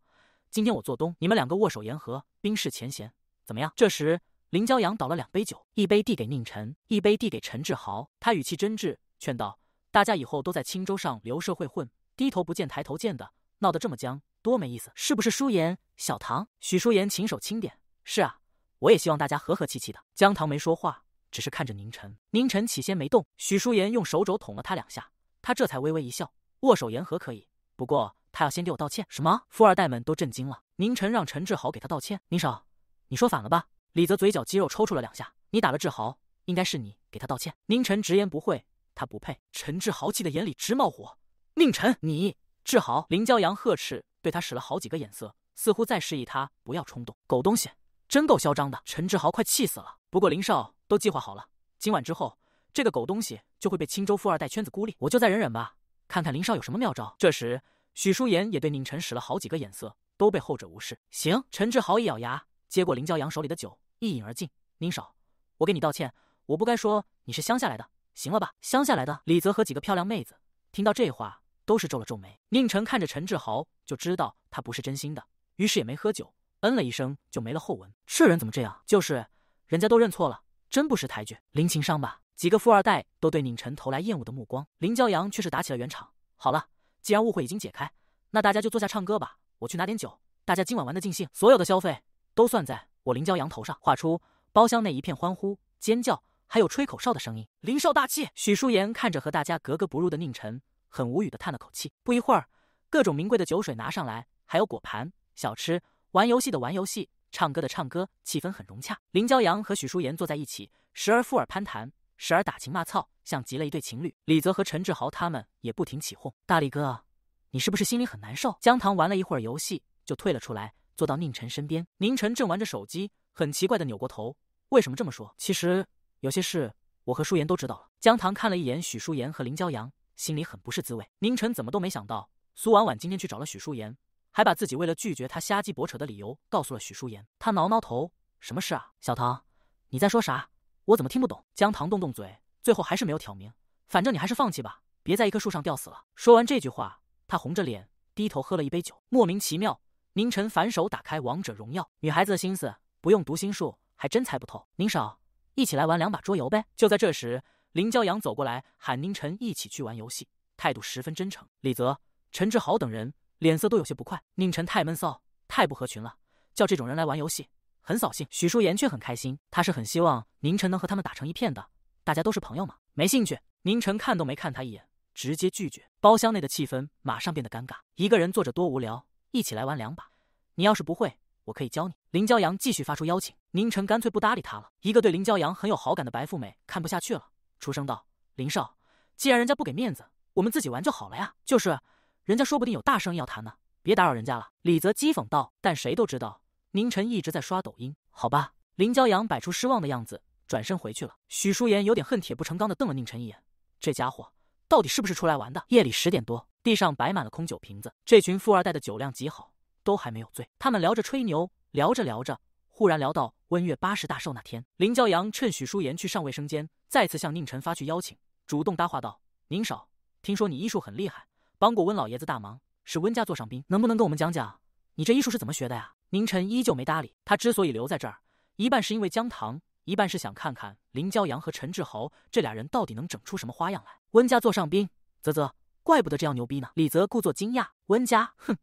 今天我做东，你们两个握手言和，冰释前嫌，怎么样？这时。林骄阳倒了两杯酒，一杯递给宁晨，一杯递给陈志豪。他语气真挚，劝道：“大家以后都在青州上流社会混，低头不见抬头见的，闹得这么僵，多没意思，是不是？”舒言、小唐、许舒言请手轻点：“是啊，我也希望大家和和气气的。”江唐没说话，只是看着宁晨。宁晨起先没动，许舒言用手肘捅了他两下，他这才微微一笑，握手言和可以，不过他要先给我道歉。什么？富二代们都震惊了。宁晨让陈志豪给他道歉。宁少，你说反了吧？李泽嘴角肌肉抽搐了两下，你打了志豪，应该是你给他道歉。宁晨直言不讳，他不配。陈志豪气得眼里直冒火，宁晨，你志豪，林骄阳呵斥，对他使了好几个眼色，似乎在示意他不要冲动。狗东西，真够嚣张的！陈志豪快气死了。不过林少都计划好了，今晚之后，这个狗东西就会被青州富二代圈子孤立。我就再忍忍吧，看看林少有什么妙招。这时，许舒言也对宁晨使了好几个眼色，都被后者无视。行，陈志豪一咬牙。接过林骄阳手里的酒，一饮而尽。宁少，我给你道歉，我不该说你是乡下来的，行了吧？乡下来的李泽和几个漂亮妹子听到这话，都是皱了皱眉。宁晨看着陈志豪，就知道他不是真心的，于是也没喝酒，嗯了一声就没了后文。这人怎么这样？就是人家都认错了，真不识抬举。林情商吧？几个富二代都对宁晨投来厌恶的目光。林骄阳却是打起了圆场。好了，既然误会已经解开，那大家就坐下唱歌吧。我去拿点酒，大家今晚玩的尽兴，所有的消费。都算在我林骄阳头上。画出包厢内一片欢呼、尖叫，还有吹口哨的声音。林少大气。许舒言看着和大家格格不入的宁晨，很无语的叹了口气。不一会儿，各种名贵的酒水拿上来，还有果盘、小吃。玩游戏的玩游戏，唱歌的唱歌，气氛很融洽。林骄阳和许舒言坐在一起，时而附耳攀谈，时而打情骂俏，像极了一对情侣。李泽和陈志豪他们也不停起哄：“大力哥，你是不是心里很难受？”江糖玩了一会儿游戏就退了出来。坐到宁晨身边，宁晨正玩着手机，很奇怪的扭过头：“为什么这么说？”其实有些事我和舒言都知道了。江唐看了一眼许舒言和林骄阳，心里很不是滋味。宁晨怎么都没想到，苏婉婉今天去找了许舒言，还把自己为了拒绝他瞎鸡博扯的理由告诉了许舒言。他挠挠头：“什么事啊，小唐？你在说啥？我怎么听不懂？”江唐动动嘴，最后还是没有挑明。反正你还是放弃吧，别在一棵树上吊死了。说完这句话，他红着脸低头喝了一杯酒，莫名其妙。宁晨反手打开《王者荣耀》，女孩子的心思不用读心术，还真猜不透。宁少，一起来玩两把桌游呗？就在这时，林娇阳走过来喊宁晨一起去玩游戏，态度十分真诚。李泽、陈志豪等人脸色都有些不快，宁晨太闷骚，太不合群了，叫这种人来玩游戏很扫兴。许淑妍却很开心，他是很希望宁晨能和他们打成一片的，大家都是朋友嘛。没兴趣，宁晨看都没看他一眼，直接拒绝。包厢内的气氛马上变得尴尬，一个人坐着多无聊。一起来玩两把，你要是不会，我可以教你。林骄阳继续发出邀请，宁晨干脆不搭理他了。一个对林骄阳很有好感的白富美看不下去了，出声道：“林少，既然人家不给面子，我们自己玩就好了呀。就是，人家说不定有大生意要谈呢，别打扰人家了。”李泽讥讽道。但谁都知道，宁晨一直在刷抖音。好吧，林骄阳摆出失望的样子，转身回去了。许舒言有点恨铁不成钢的瞪了宁晨一眼，这家伙。到底是不是出来玩的？夜里十点多，地上摆满了空酒瓶子。这群富二代的酒量极好，都还没有醉。他们聊着吹牛，聊着聊着，忽然聊到温月八十大寿那天。林骄阳趁许淑妍去上卫生间，再次向宁晨发去邀请，主动搭话道：“宁少，听说你医术很厉害，帮过温老爷子大忙，是温家座上宾，能不能跟我们讲讲你这医术是怎么学的呀？”宁晨依旧没搭理他，之所以留在这儿，一半是因为姜糖。一半是想看看林骄阳和陈志豪这俩人到底能整出什么花样来。温家坐上宾，啧啧，怪不得这样牛逼呢。李泽故作惊讶：“温家，哼，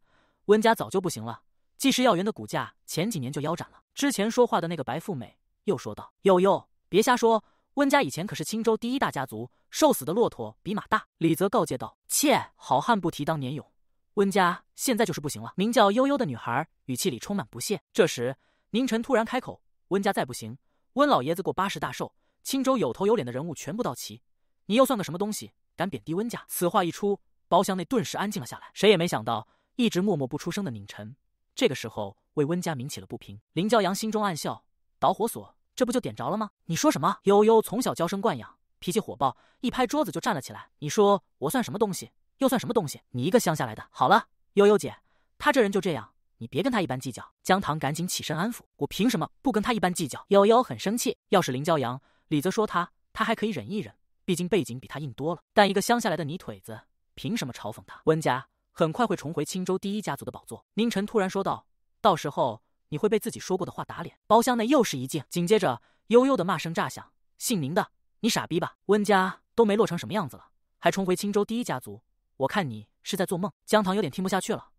温家早就不行了，既是药园的股价前几年就腰斩了。”之前说话的那个白富美又说道：“悠悠，别瞎说，温家以前可是青州第一大家族，瘦死的骆驼比马大。”李泽告诫道：“切，好汉不提当年勇，温家现在就是不行了。”名叫悠悠的女孩语气里充满不屑。这时，宁晨突然开口：“温家再不行。”温老爷子过八十大寿，青州有头有脸的人物全部到齐。你又算个什么东西？敢贬低温家？此话一出，包厢内顿时安静了下来。谁也没想到，一直默默不出声的宁晨，这个时候为温家鸣起了不平。林骄阳心中暗笑，导火索，这不就点着了吗？你说什么？悠悠从小娇生惯养，脾气火爆，一拍桌子就站了起来。你说我算什么东西？又算什么东西？你一个乡下来的，好了，悠悠姐，她这人就这样。你别跟他一般计较，江棠赶紧起身安抚我。凭什么不跟他一般计较？幺幺很生气。要是林骄阳、李泽说他，他还可以忍一忍，毕竟背景比他硬多了。但一个乡下来的泥腿子，凭什么嘲讽他？温家很快会重回青州第一家族的宝座。宁晨突然说道：“到时候你会被自己说过的话打脸。”包厢内又是一静，紧接着悠悠的骂声炸响：“姓宁的，你傻逼吧？温家都没落成什么样子了，还重回青州第一家族？我看你是在做梦。”江棠有点听不下去了。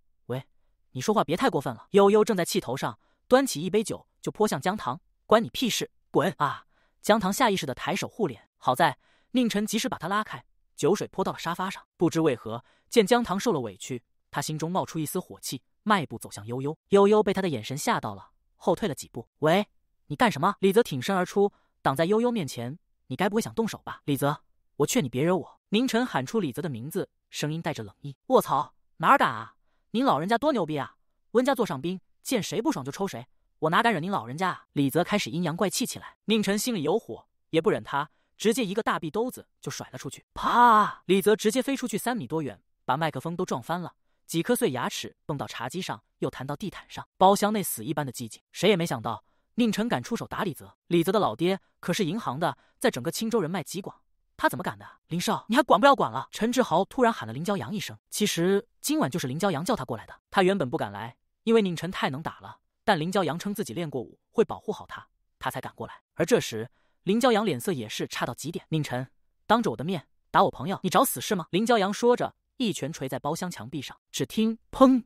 你说话别太过分了！悠悠正在气头上，端起一杯酒就泼向姜糖，关你屁事！滚啊！姜糖下意识的抬手护脸，好在宁晨及时把他拉开，酒水泼到了沙发上。不知为何，见姜糖受了委屈，他心中冒出一丝火气，迈步走向悠悠。悠悠被他的眼神吓到了，后退了几步。喂，你干什么？李泽挺身而出，挡在悠悠面前。你该不会想动手吧？李泽，我劝你别惹我。宁晨喊出李泽的名字，声音带着冷意。卧槽，哪敢啊！您老人家多牛逼啊！温家座上宾，见谁不爽就抽谁，我哪敢惹您老人家啊！李泽开始阴阳怪气起来，宁晨心里有火，也不忍他，直接一个大臂兜子就甩了出去，啪！李泽直接飞出去三米多远，把麦克风都撞翻了，几颗碎牙齿蹦到茶几上，又弹到地毯上。包厢内死一般的寂静，谁也没想到宁晨敢出手打李泽。李泽的老爹可是银行的，在整个青州人脉极广。他怎么敢的？林少，你还管不要管了？陈志豪突然喊了林骄阳一声。其实今晚就是林骄阳叫他过来的。他原本不敢来，因为宁晨太能打了。但林骄阳称自己练过武，会保护好他，他才敢过来。而这时，林骄阳脸色也是差到极点。宁晨，当着我的面打我朋友，你找死是吗？林骄阳说着，一拳捶在包厢墙壁上，只听“砰”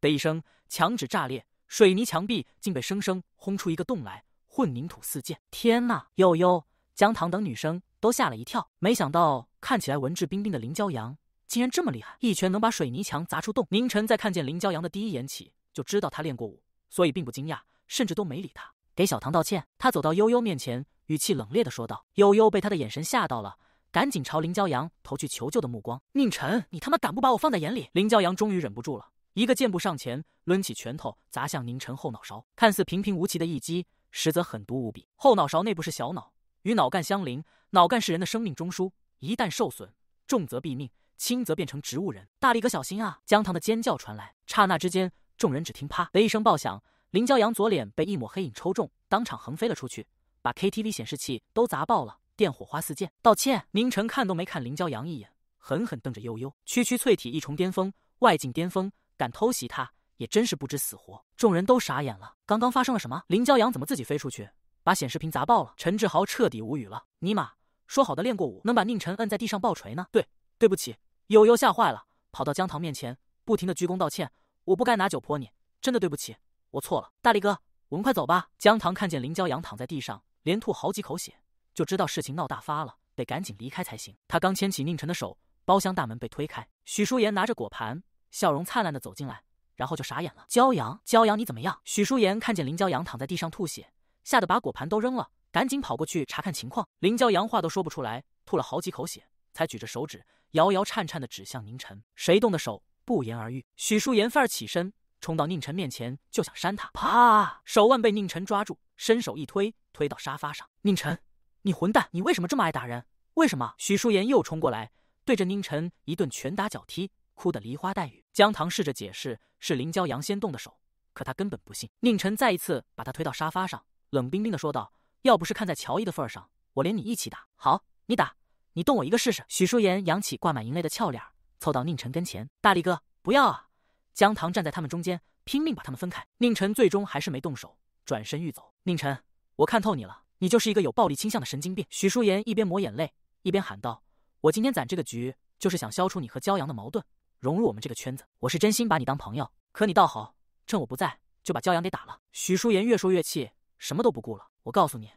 的一声，墙纸炸裂，水泥墙壁竟被生生轰出一个洞来，混凝土四溅。天呐，呦呦，姜糖等女生。都吓了一跳，没想到看起来文质彬彬的林骄阳竟然这么厉害，一拳能把水泥墙砸出洞。宁晨在看见林骄阳的第一眼起就知道他练过武，所以并不惊讶，甚至都没理他，给小唐道歉。他走到悠悠面前，语气冷冽的说道：“悠悠，被他的眼神吓到了，赶紧朝林骄阳投去求救的目光。”宁晨，你他妈敢不把我放在眼里？林骄阳终于忍不住了，一个箭步上前，抡起拳头砸向宁晨后脑勺。看似平平无奇的一击，实则狠毒无比。后脑勺内部是小脑，与脑干相邻。脑干是人的生命中枢，一旦受损，重则毙命，轻则变成植物人。大力哥，小心啊！江棠的尖叫传来，刹那之间，众人只听“啪”的一声爆响，林骄阳左脸被一抹黑影抽中，当场横飞了出去，把 KTV 显示器都砸爆了，电火花四溅。道歉！宁晨看都没看林骄阳一眼，狠狠瞪着悠悠。区区淬体一重巅峰，外境巅峰，敢偷袭他，也真是不知死活！众人都傻眼了，刚刚发生了什么？林骄阳怎么自己飞出去，把显示屏砸爆了？陈志豪彻底无语了，尼玛！说好的练过武，能把宁晨摁在地上暴锤呢？对，对不起，悠悠吓坏了，跑到江棠面前，不停的鞠躬道歉。我不该拿酒泼你，真的对不起，我错了。大力哥，我们快走吧。江棠看见林骄阳躺在地上，连吐好几口血，就知道事情闹大发了，得赶紧离开才行。他刚牵起宁晨的手，包厢大门被推开，许淑妍拿着果盘，笑容灿烂的走进来，然后就傻眼了。骄阳，骄阳，你怎么样？许淑妍看见林骄阳躺在地上吐血，吓得把果盘都扔了。赶紧跑过去查看情况，林娇阳话都说不出来，吐了好几口血，才举着手指，摇摇颤颤的指向宁晨：“谁动的手，不言而喻。”许淑言范儿起身，冲到宁晨面前就想扇他，啪！手腕被宁晨抓住，伸手一推，推到沙发上。宁晨，你混蛋，你为什么这么爱打人？为什么？许淑言又冲过来，对着宁晨一顿拳打脚踢，哭得梨花带雨。江糖试着解释是林娇阳先动的手，可他根本不信。宁晨再一次把他推到沙发上，冷冰冰的说道。要不是看在乔伊的份上，我连你一起打。好，你打，你动我一个试试。许淑妍扬起挂满银泪的俏脸，凑到宁晨跟前：“大力哥，不要啊！”江糖站在他们中间，拼命把他们分开。宁晨最终还是没动手，转身欲走。宁晨，我看透你了，你就是一个有暴力倾向的神经病。许淑妍一边抹眼泪，一边喊道：“我今天攒这个局，就是想消除你和骄阳的矛盾，融入我们这个圈子。我是真心把你当朋友，可你倒好，趁我不在就把骄阳给打了。”许淑妍越说越气，什么都不顾了。我告诉你，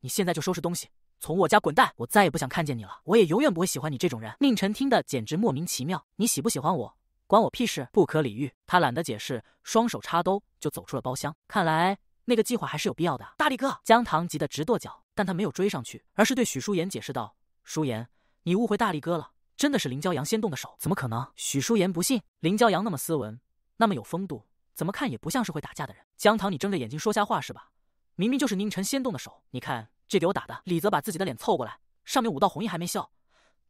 你现在就收拾东西，从我家滚蛋！我再也不想看见你了，我也永远不会喜欢你这种人。宁晨听得简直莫名其妙，你喜不喜欢我，关我屁事！不可理喻，他懒得解释，双手插兜就走出了包厢。看来那个计划还是有必要的。大力哥，江糖急得直跺脚，但他没有追上去，而是对许舒言解释道：“舒言，你误会大力哥了，真的是林骄阳先动的手，怎么可能？”许舒言不信，林骄阳那么斯文，那么有风度，怎么看也不像是会打架的人。江糖，你睁着眼睛说瞎话是吧？明明就是宁晨先动的手，你看这给我打的！李泽把自己的脸凑过来，上面五道红印还没消，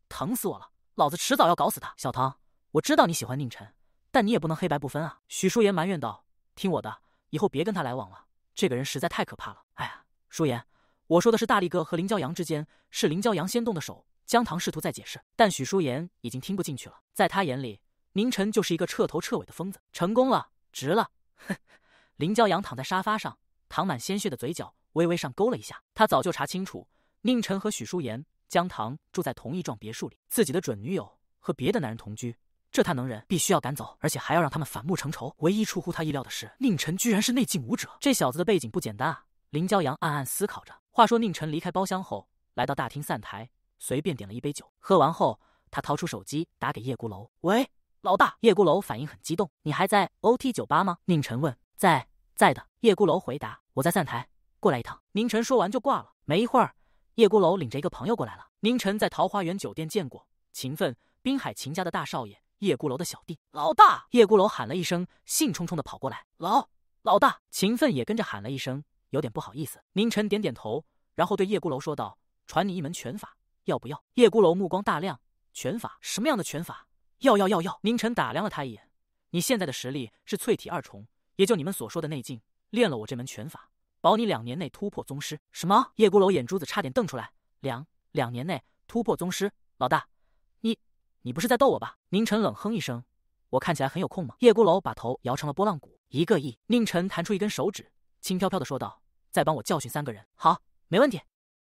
疼死我了！老子迟早要搞死他！小唐，我知道你喜欢宁晨，但你也不能黑白不分啊！”许淑妍埋怨道，“听我的，以后别跟他来往了，这个人实在太可怕了。”哎呀，淑妍，我说的是大力哥和林骄阳之间，是林骄阳先动的手。”江唐试图再解释，但许淑妍已经听不进去了，在他眼里，宁晨就是一个彻头彻尾的疯子。成功了，值了！哼！林骄阳躺在沙发上。淌满鲜血的嘴角微微上勾了一下，他早就查清楚，宁晨和许舒言、江棠住在同一幢别墅里，自己的准女友和别的男人同居，这他能忍？必须要赶走，而且还要让他们反目成仇。唯一出乎他意料的是，宁晨居然是内禁武者，这小子的背景不简单啊！林骄阳暗暗思考着。话说，宁晨离开包厢后，来到大厅散台，随便点了一杯酒，喝完后，他掏出手机打给叶孤楼：“喂，老大。”叶孤楼反应很激动：“你还在 O T 酒吧吗？”宁晨问：“在。”在的叶孤楼回答：“我在散台，过来一趟。”宁晨说完就挂了。没一会儿，叶孤楼领着一个朋友过来了。宁晨在桃花源酒店见过秦奋，滨海秦家的大少爷，叶孤楼的小弟。老大叶孤楼喊了一声，兴冲冲的跑过来：“老老大！”秦奋也跟着喊了一声，有点不好意思。宁晨点点头，然后对叶孤楼说道：“传你一门拳法，要不要？”叶孤楼目光大亮：“拳法什么样的拳法？要要要要！”宁晨打量了他一眼：“你现在的实力是淬体二重。”也就你们所说的内劲，练了我这门拳法，保你两年内突破宗师。什么？叶孤楼眼珠子差点瞪出来，两两年内突破宗师，老大，你你不是在逗我吧？宁晨冷哼一声，我看起来很有空吗？叶孤楼把头摇成了拨浪鼓。一个亿。宁晨弹出一根手指，轻飘飘的说道：“再帮我教训三个人。”好，没问题。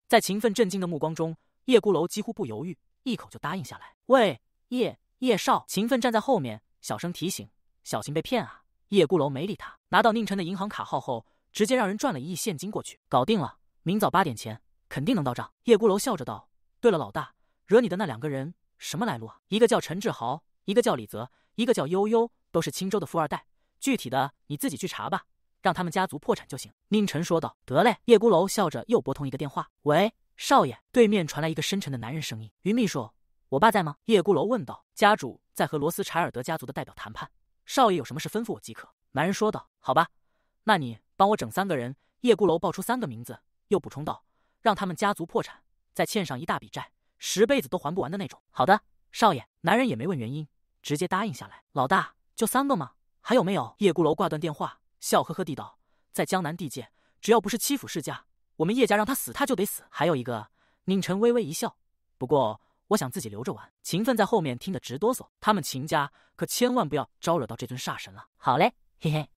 在秦奋震惊的目光中，叶孤楼几乎不犹豫，一口就答应下来。喂，叶叶少，秦奋站在后面，小声提醒：“小心被骗啊。”叶孤楼没理他，拿到宁晨的银行卡号后，直接让人转了一亿现金过去，搞定了。明早八点前肯定能到账。叶孤楼笑着道：“对了，老大，惹你的那两个人什么来路啊？一个叫陈志豪，一个叫李泽，一个叫悠悠，都是青州的富二代。具体的你自己去查吧，让他们家族破产就行。”宁晨说道：“得嘞。”叶孤楼笑着又拨通一个电话：“喂，少爷。”对面传来一个深沉的男人声音：“于秘书，我爸在吗？”叶孤楼问道：“家主在和罗斯柴尔德家族的代表谈判。”少爷有什么事吩咐我即可。男人说道：“好吧，那你帮我整三个人。”叶孤楼报出三个名字，又补充道：“让他们家族破产，再欠上一大笔债，十辈子都还不完的那种。”好的，少爷。男人也没问原因，直接答应下来。老大，就三个吗？还有没有？叶孤楼挂断电话，笑呵呵地道：“在江南地界，只要不是欺负世家，我们叶家让他死他就得死。还有一个。”宁晨微微一笑，不过。我想自己留着玩。秦奋在后面听得直哆嗦，他们秦家可千万不要招惹到这尊煞神了。好嘞，嘿嘿。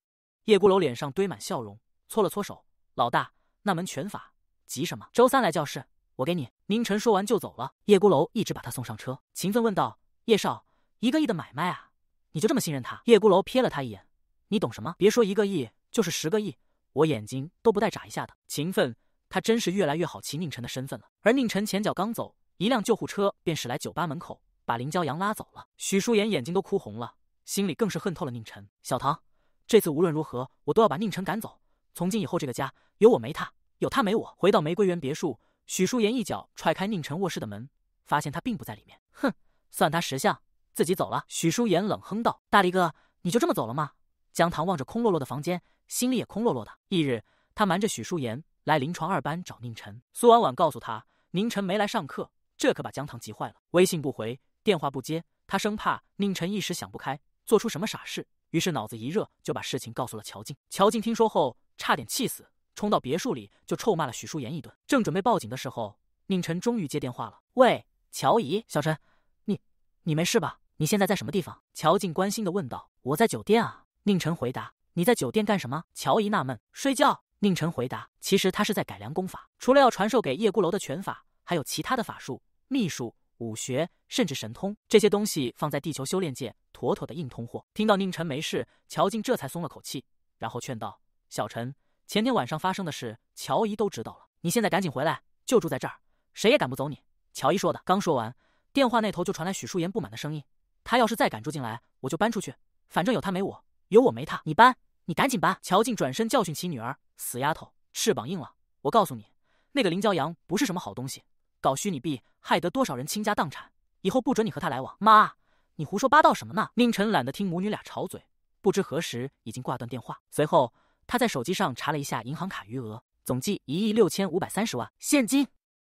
叶孤楼脸上堆满笑容，搓了搓手。老大，那门拳法，急什么？周三来教室，我给你。宁晨说完就走了。叶孤楼一直把他送上车。秦奋问道：“叶少，一个亿的买卖啊，你就这么信任他？”叶孤楼瞥了他一眼：“你懂什么？别说一个亿，就是十个亿，我眼睛都不带眨一下的。”秦奋他真是越来越好奇宁晨的身份了。而宁晨前脚刚走。一辆救护车便驶来酒吧门口，把林娇阳拉走了。许淑妍眼睛都哭红了，心里更是恨透了宁晨。小唐，这次无论如何，我都要把宁晨赶走。从今以后，这个家有我没他，有他没我。回到玫瑰园别墅，许淑妍一脚踹开宁晨卧室的门，发现他并不在里面。哼，算他识相，自己走了。许淑妍冷哼道：“大力哥，你就这么走了吗？”江唐望着空落落的房间，心里也空落落的。翌日，他瞒着许淑妍来临床二班找宁晨。苏婉婉告诉他，宁晨没来上课。这可把江棠急坏了，微信不回，电话不接，他生怕宁晨一时想不开，做出什么傻事，于是脑子一热，就把事情告诉了乔静。乔静听说后，差点气死，冲到别墅里就臭骂了许淑妍一顿。正准备报警的时候，宁晨终于接电话了：“喂，乔姨，小陈，你你没事吧？你现在在什么地方？”乔静关心的问道。“我在酒店啊。”宁晨回答。“你在酒店干什么？”乔姨纳闷。“睡觉。”宁晨回答。其实他是在改良功法，除了要传授给叶孤楼的拳法。还有其他的法术、秘术、武学，甚至神通，这些东西放在地球修炼界，妥妥的硬通货。听到宁晨没事，乔静这才松了口气，然后劝道：“小陈，前天晚上发生的事，乔姨都知道了。你现在赶紧回来，就住在这儿，谁也赶不走你。”乔姨说的。刚说完，电话那头就传来许淑妍不满的声音：“他要是再敢住进来，我就搬出去。反正有他没我，有我没他，你搬，你赶紧搬！”乔静转身教训起女儿：“死丫头，翅膀硬了！我告诉你，那个林骄阳不是什么好东西。”搞虚拟币，害得多少人倾家荡产！以后不准你和他来往。妈，你胡说八道什么呢？宁晨懒得听母女俩吵嘴，不知何时已经挂断电话。随后，他在手机上查了一下银行卡余额，总计一亿六千五百三十万现金。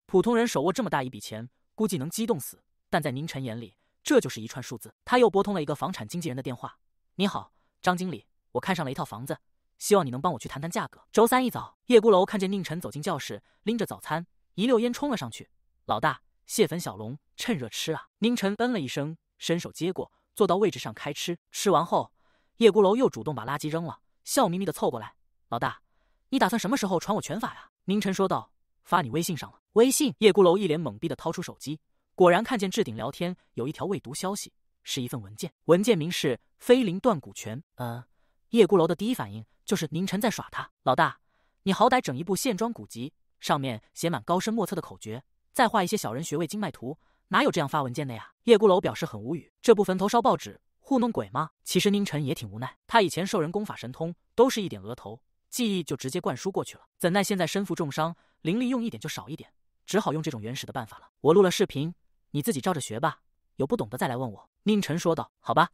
普通人手握这么大一笔钱，估计能激动死，但在宁晨眼里，这就是一串数字。他又拨通了一个房产经纪人的电话：“你好，张经理，我看上了一套房子，希望你能帮我去谈谈价格。”周三一早，叶孤楼看见宁晨走进教室，拎着早餐，一溜烟冲了上去。老大，蟹粉小龙趁热吃啊！宁晨嗯了一声，伸手接过，坐到位置上开吃。吃完后，叶孤楼又主动把垃圾扔了，笑眯眯地凑过来：“老大，你打算什么时候传我拳法呀？”宁晨说道：“发你微信上了。”微信。叶孤楼一脸懵逼地掏出手机，果然看见置顶聊天有一条未读消息，是一份文件，文件名是《飞灵断骨拳》。嗯，叶孤楼的第一反应就是宁晨在耍他。老大，你好歹整一部线装古籍，上面写满高深莫测的口诀。再画一些小人穴位经脉图，哪有这样发文件的呀？叶孤楼表示很无语，这不坟头烧报纸糊弄鬼吗？其实宁晨也挺无奈，他以前受人功法神通，都是一点额头记忆就直接灌输过去了，怎奈现在身负重伤，灵力用一点就少一点，只好用这种原始的办法了。我录了视频，你自己照着学吧，有不懂的再来问我。宁晨说道。好吧，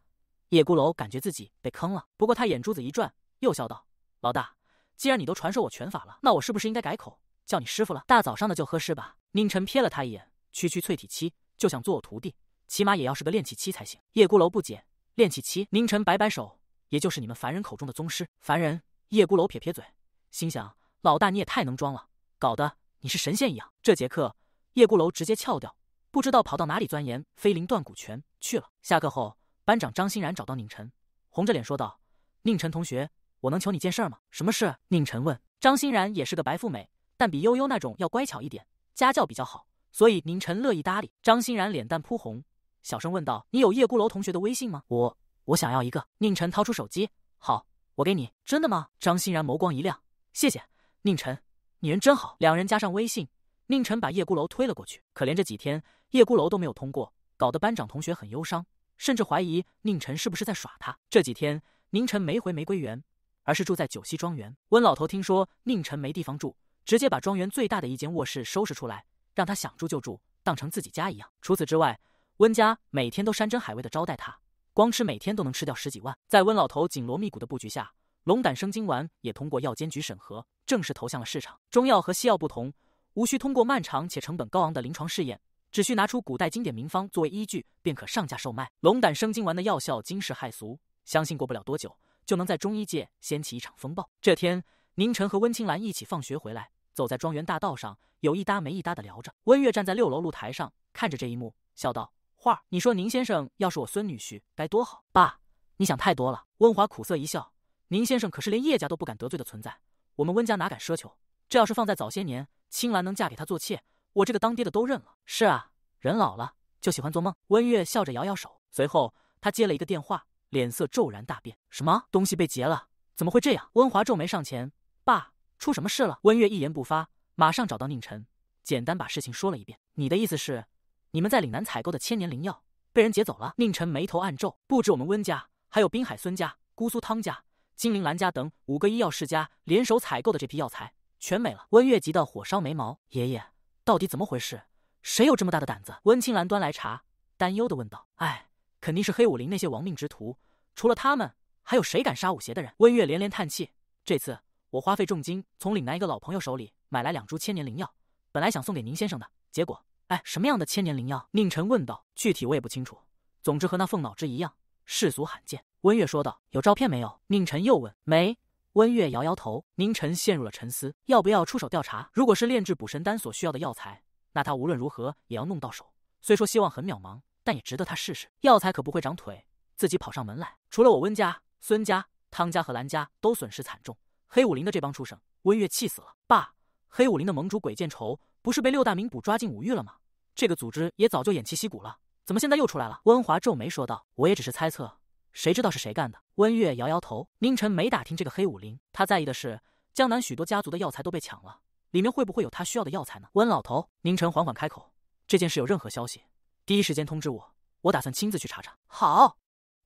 叶孤楼感觉自己被坑了，不过他眼珠子一转，又笑道：“老大，既然你都传授我拳法了，那我是不是应该改口？”叫你师傅了，大早上的就喝是吧？宁晨瞥了他一眼，区区淬体期就想做我徒弟，起码也要是个炼气期才行。叶孤楼不解，炼气期？宁晨摆摆手，也就是你们凡人口中的宗师。凡人，叶孤楼撇撇嘴，心想老大你也太能装了，搞得你是神仙一样。这节课，叶孤楼直接翘掉，不知道跑到哪里钻研飞灵断骨拳去了。下课后，班长张欣然找到宁晨，红着脸说道：“宁晨同学，我能求你件事吗？什么事？”宁晨问。张欣然也是个白富美。但比悠悠那种要乖巧一点，家教比较好，所以宁晨乐意搭理。张欣然脸蛋扑红，小声问道：“你有叶孤楼同学的微信吗？”“我……我想要一个。”宁晨掏出手机，“好，我给你。”“真的吗？”张欣然眸光一亮，“谢谢，宁晨，你人真好。”两人加上微信，宁晨把叶孤楼推了过去。可怜这几天叶孤楼都没有通过，搞得班长同学很忧伤，甚至怀疑宁晨是不是在耍他。这几天宁晨没回玫瑰园，而是住在九溪庄园。温老头听说宁晨没地方住。直接把庄园最大的一间卧室收拾出来，让他想住就住，当成自己家一样。除此之外，温家每天都山珍海味的招待他，光吃每天都能吃掉十几万。在温老头紧锣密鼓的布局下，龙胆生精丸也通过药监局审核，正式投向了市场。中药和西药不同，无需通过漫长且成本高昂的临床试验，只需拿出古代经典名方作为依据，便可上架售卖。龙胆生精丸的药效惊世骇俗，相信过不了多久就能在中医界掀起一场风暴。这天，宁晨和温青兰一起放学回来。走在庄园大道上，有一搭没一搭的聊着。温月站在六楼露台上，看着这一幕，笑道：“画，你说宁先生要是我孙女婿，该多好。”“爸，你想太多了。”温华苦涩一笑：“宁先生可是连叶家都不敢得罪的存在，我们温家哪敢奢求？这要是放在早些年，青兰能嫁给他做妾，我这个当爹的都认了。”“是啊，人老了就喜欢做梦。”温月笑着摇摇手，随后他接了一个电话，脸色骤然大变：“什么东西被劫了？怎么会这样？”温华皱眉上前：“爸。”出什么事了？温月一言不发，马上找到宁晨，简单把事情说了一遍。你的意思是，你们在岭南采购的千年灵药被人劫走了？宁晨眉头暗皱，不止我们温家，还有滨海孙家、姑苏汤家、金陵兰家等五个医药世家联手采购的这批药材全没了。温月急得火烧眉毛，爷爷，到底怎么回事？谁有这么大的胆子？温青兰端来茶，担忧的问道：“哎，肯定是黑武林那些亡命之徒。除了他们，还有谁敢杀武邪的人？”温月连连叹气，这次。我花费重金从岭南一个老朋友手里买来两株千年灵药，本来想送给宁先生的，结果……哎，什么样的千年灵药？宁晨问道。具体我也不清楚，总之和那凤脑汁一样，世俗罕见。温月说道。有照片没有？宁晨又问。没。温月摇摇头。宁晨陷入了沉思，要不要出手调查？如果是炼制补神丹所需要的药材，那他无论如何也要弄到手。虽说希望很渺茫，但也值得他试试。药材可不会长腿，自己跑上门来。除了我温家、孙家、汤家和兰家都损失惨重。黑武林的这帮畜生，温月气死了。爸，黑武林的盟主鬼见愁不是被六大名捕抓进五狱了吗？这个组织也早就偃旗息鼓了，怎么现在又出来了？温华皱眉说道：“我也只是猜测，谁知道是谁干的？”温月摇摇头。宁晨没打听这个黑武林，他在意的是江南许多家族的药材都被抢了，里面会不会有他需要的药材呢？温老头，宁晨缓缓开口：“这件事有任何消息，第一时间通知我，我打算亲自去查查。”好。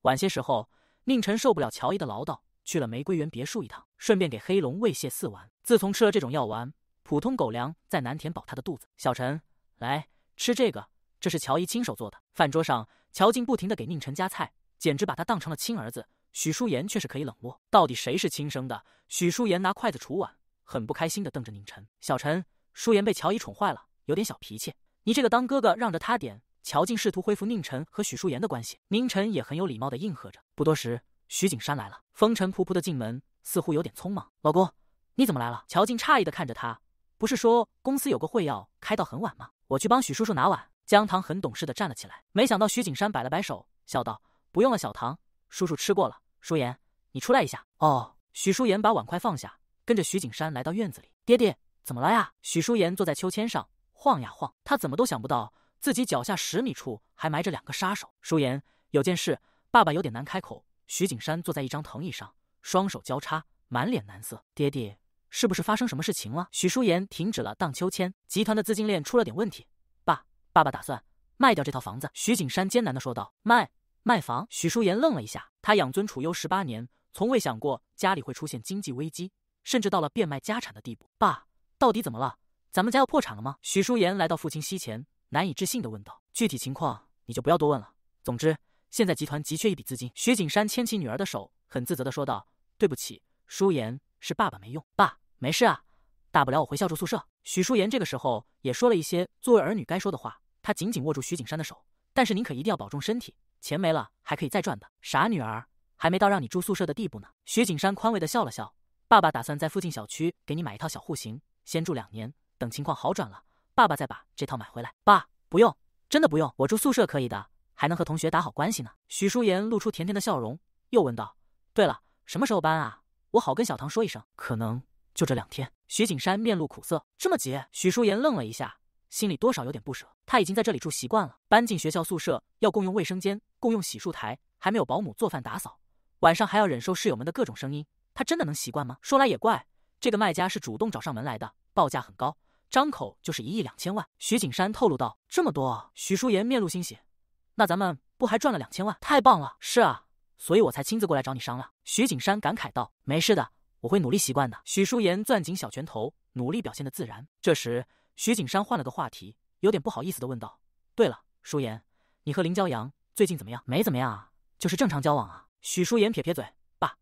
晚些时候，宁晨受不了乔姨的唠叨，去了玫瑰园别墅一趟。顺便给黑龙喂泻四丸。自从吃了这种药丸，普通狗粮再难填饱他的肚子。小陈，来吃这个，这是乔姨亲手做的。饭桌上，乔静不停地给宁晨夹菜，简直把他当成了亲儿子。许淑妍却是可以冷漠。到底谁是亲生的？许淑妍拿筷子杵碗，很不开心地瞪着宁晨。小陈，淑妍被乔姨宠坏了，有点小脾气。你这个当哥哥让着他点。乔静试图恢复宁晨和许淑妍的关系，宁晨也很有礼貌地应和着。不多时，徐景山来了，风尘仆仆的进门。似乎有点匆忙，老公，你怎么来了？乔静诧异的看着他，不是说公司有个会要开到很晚吗？我去帮许叔叔拿碗。江棠很懂事的站了起来，没想到徐景山摆了摆手，笑道：“不用了，小唐，叔叔吃过了。”舒言，你出来一下。哦，许舒言把碗筷放下，跟着徐景山来到院子里。爹爹，怎么了呀？许舒言坐在秋千上晃呀晃，他怎么都想不到自己脚下十米处还埋着两个杀手。舒言，有件事，爸爸有点难开口。徐景山坐在一张藤椅上。双手交叉，满脸难色。爹爹，是不是发生什么事情了？许淑妍停止了荡秋千。集团的资金链出了点问题，爸，爸爸打算卖掉这套房子。许景山艰难地说道：“卖卖房？”许淑妍愣了一下，他养尊处优十八年，从未想过家里会出现经济危机，甚至到了变卖家产的地步。爸，到底怎么了？咱们家要破产了吗？许淑妍来到父亲膝前，难以置信地问道：“具体情况你就不要多问了，总之现在集团急缺一笔资金。”许景山牵起女儿的手，很自责地说道。对不起，舒言，是爸爸没用。爸，没事啊，大不了我回校住宿舍。许舒言这个时候也说了一些作为儿女该说的话。他紧紧握住徐景山的手，但是您可一定要保重身体，钱没了还可以再赚的。傻女儿，还没到让你住宿舍的地步呢。徐景山宽慰的笑了笑，爸爸打算在附近小区给你买一套小户型，先住两年，等情况好转了，爸爸再把这套买回来。爸，不用，真的不用，我住宿舍可以的，还能和同学打好关系呢。许舒言露出甜甜的笑容，又问道：“对了。”什么时候搬啊？我好跟小唐说一声。可能就这两天。徐景山面露苦涩。这么急？许淑妍愣了一下，心里多少有点不舍。他已经在这里住习惯了，搬进学校宿舍要共用卫生间、共用洗漱台，还没有保姆做饭打扫，晚上还要忍受室友们的各种声音。他真的能习惯吗？说来也怪，这个卖家是主动找上门来的，报价很高，张口就是一亿两千万。徐景山透露道：“这么多。”许淑妍面露欣喜：“那咱们不还赚了两千万？太棒了！是啊。”所以我才亲自过来找你商量。”徐景山感慨道，“没事的，我会努力习惯的。”许淑妍攥紧小拳头，努力表现的自然。这时，徐景山换了个话题，有点不好意思的问道：“对了，淑妍，你和林骄阳最近怎么样？没怎么样啊，就是正常交往啊。”许淑妍撇撇嘴：“爸，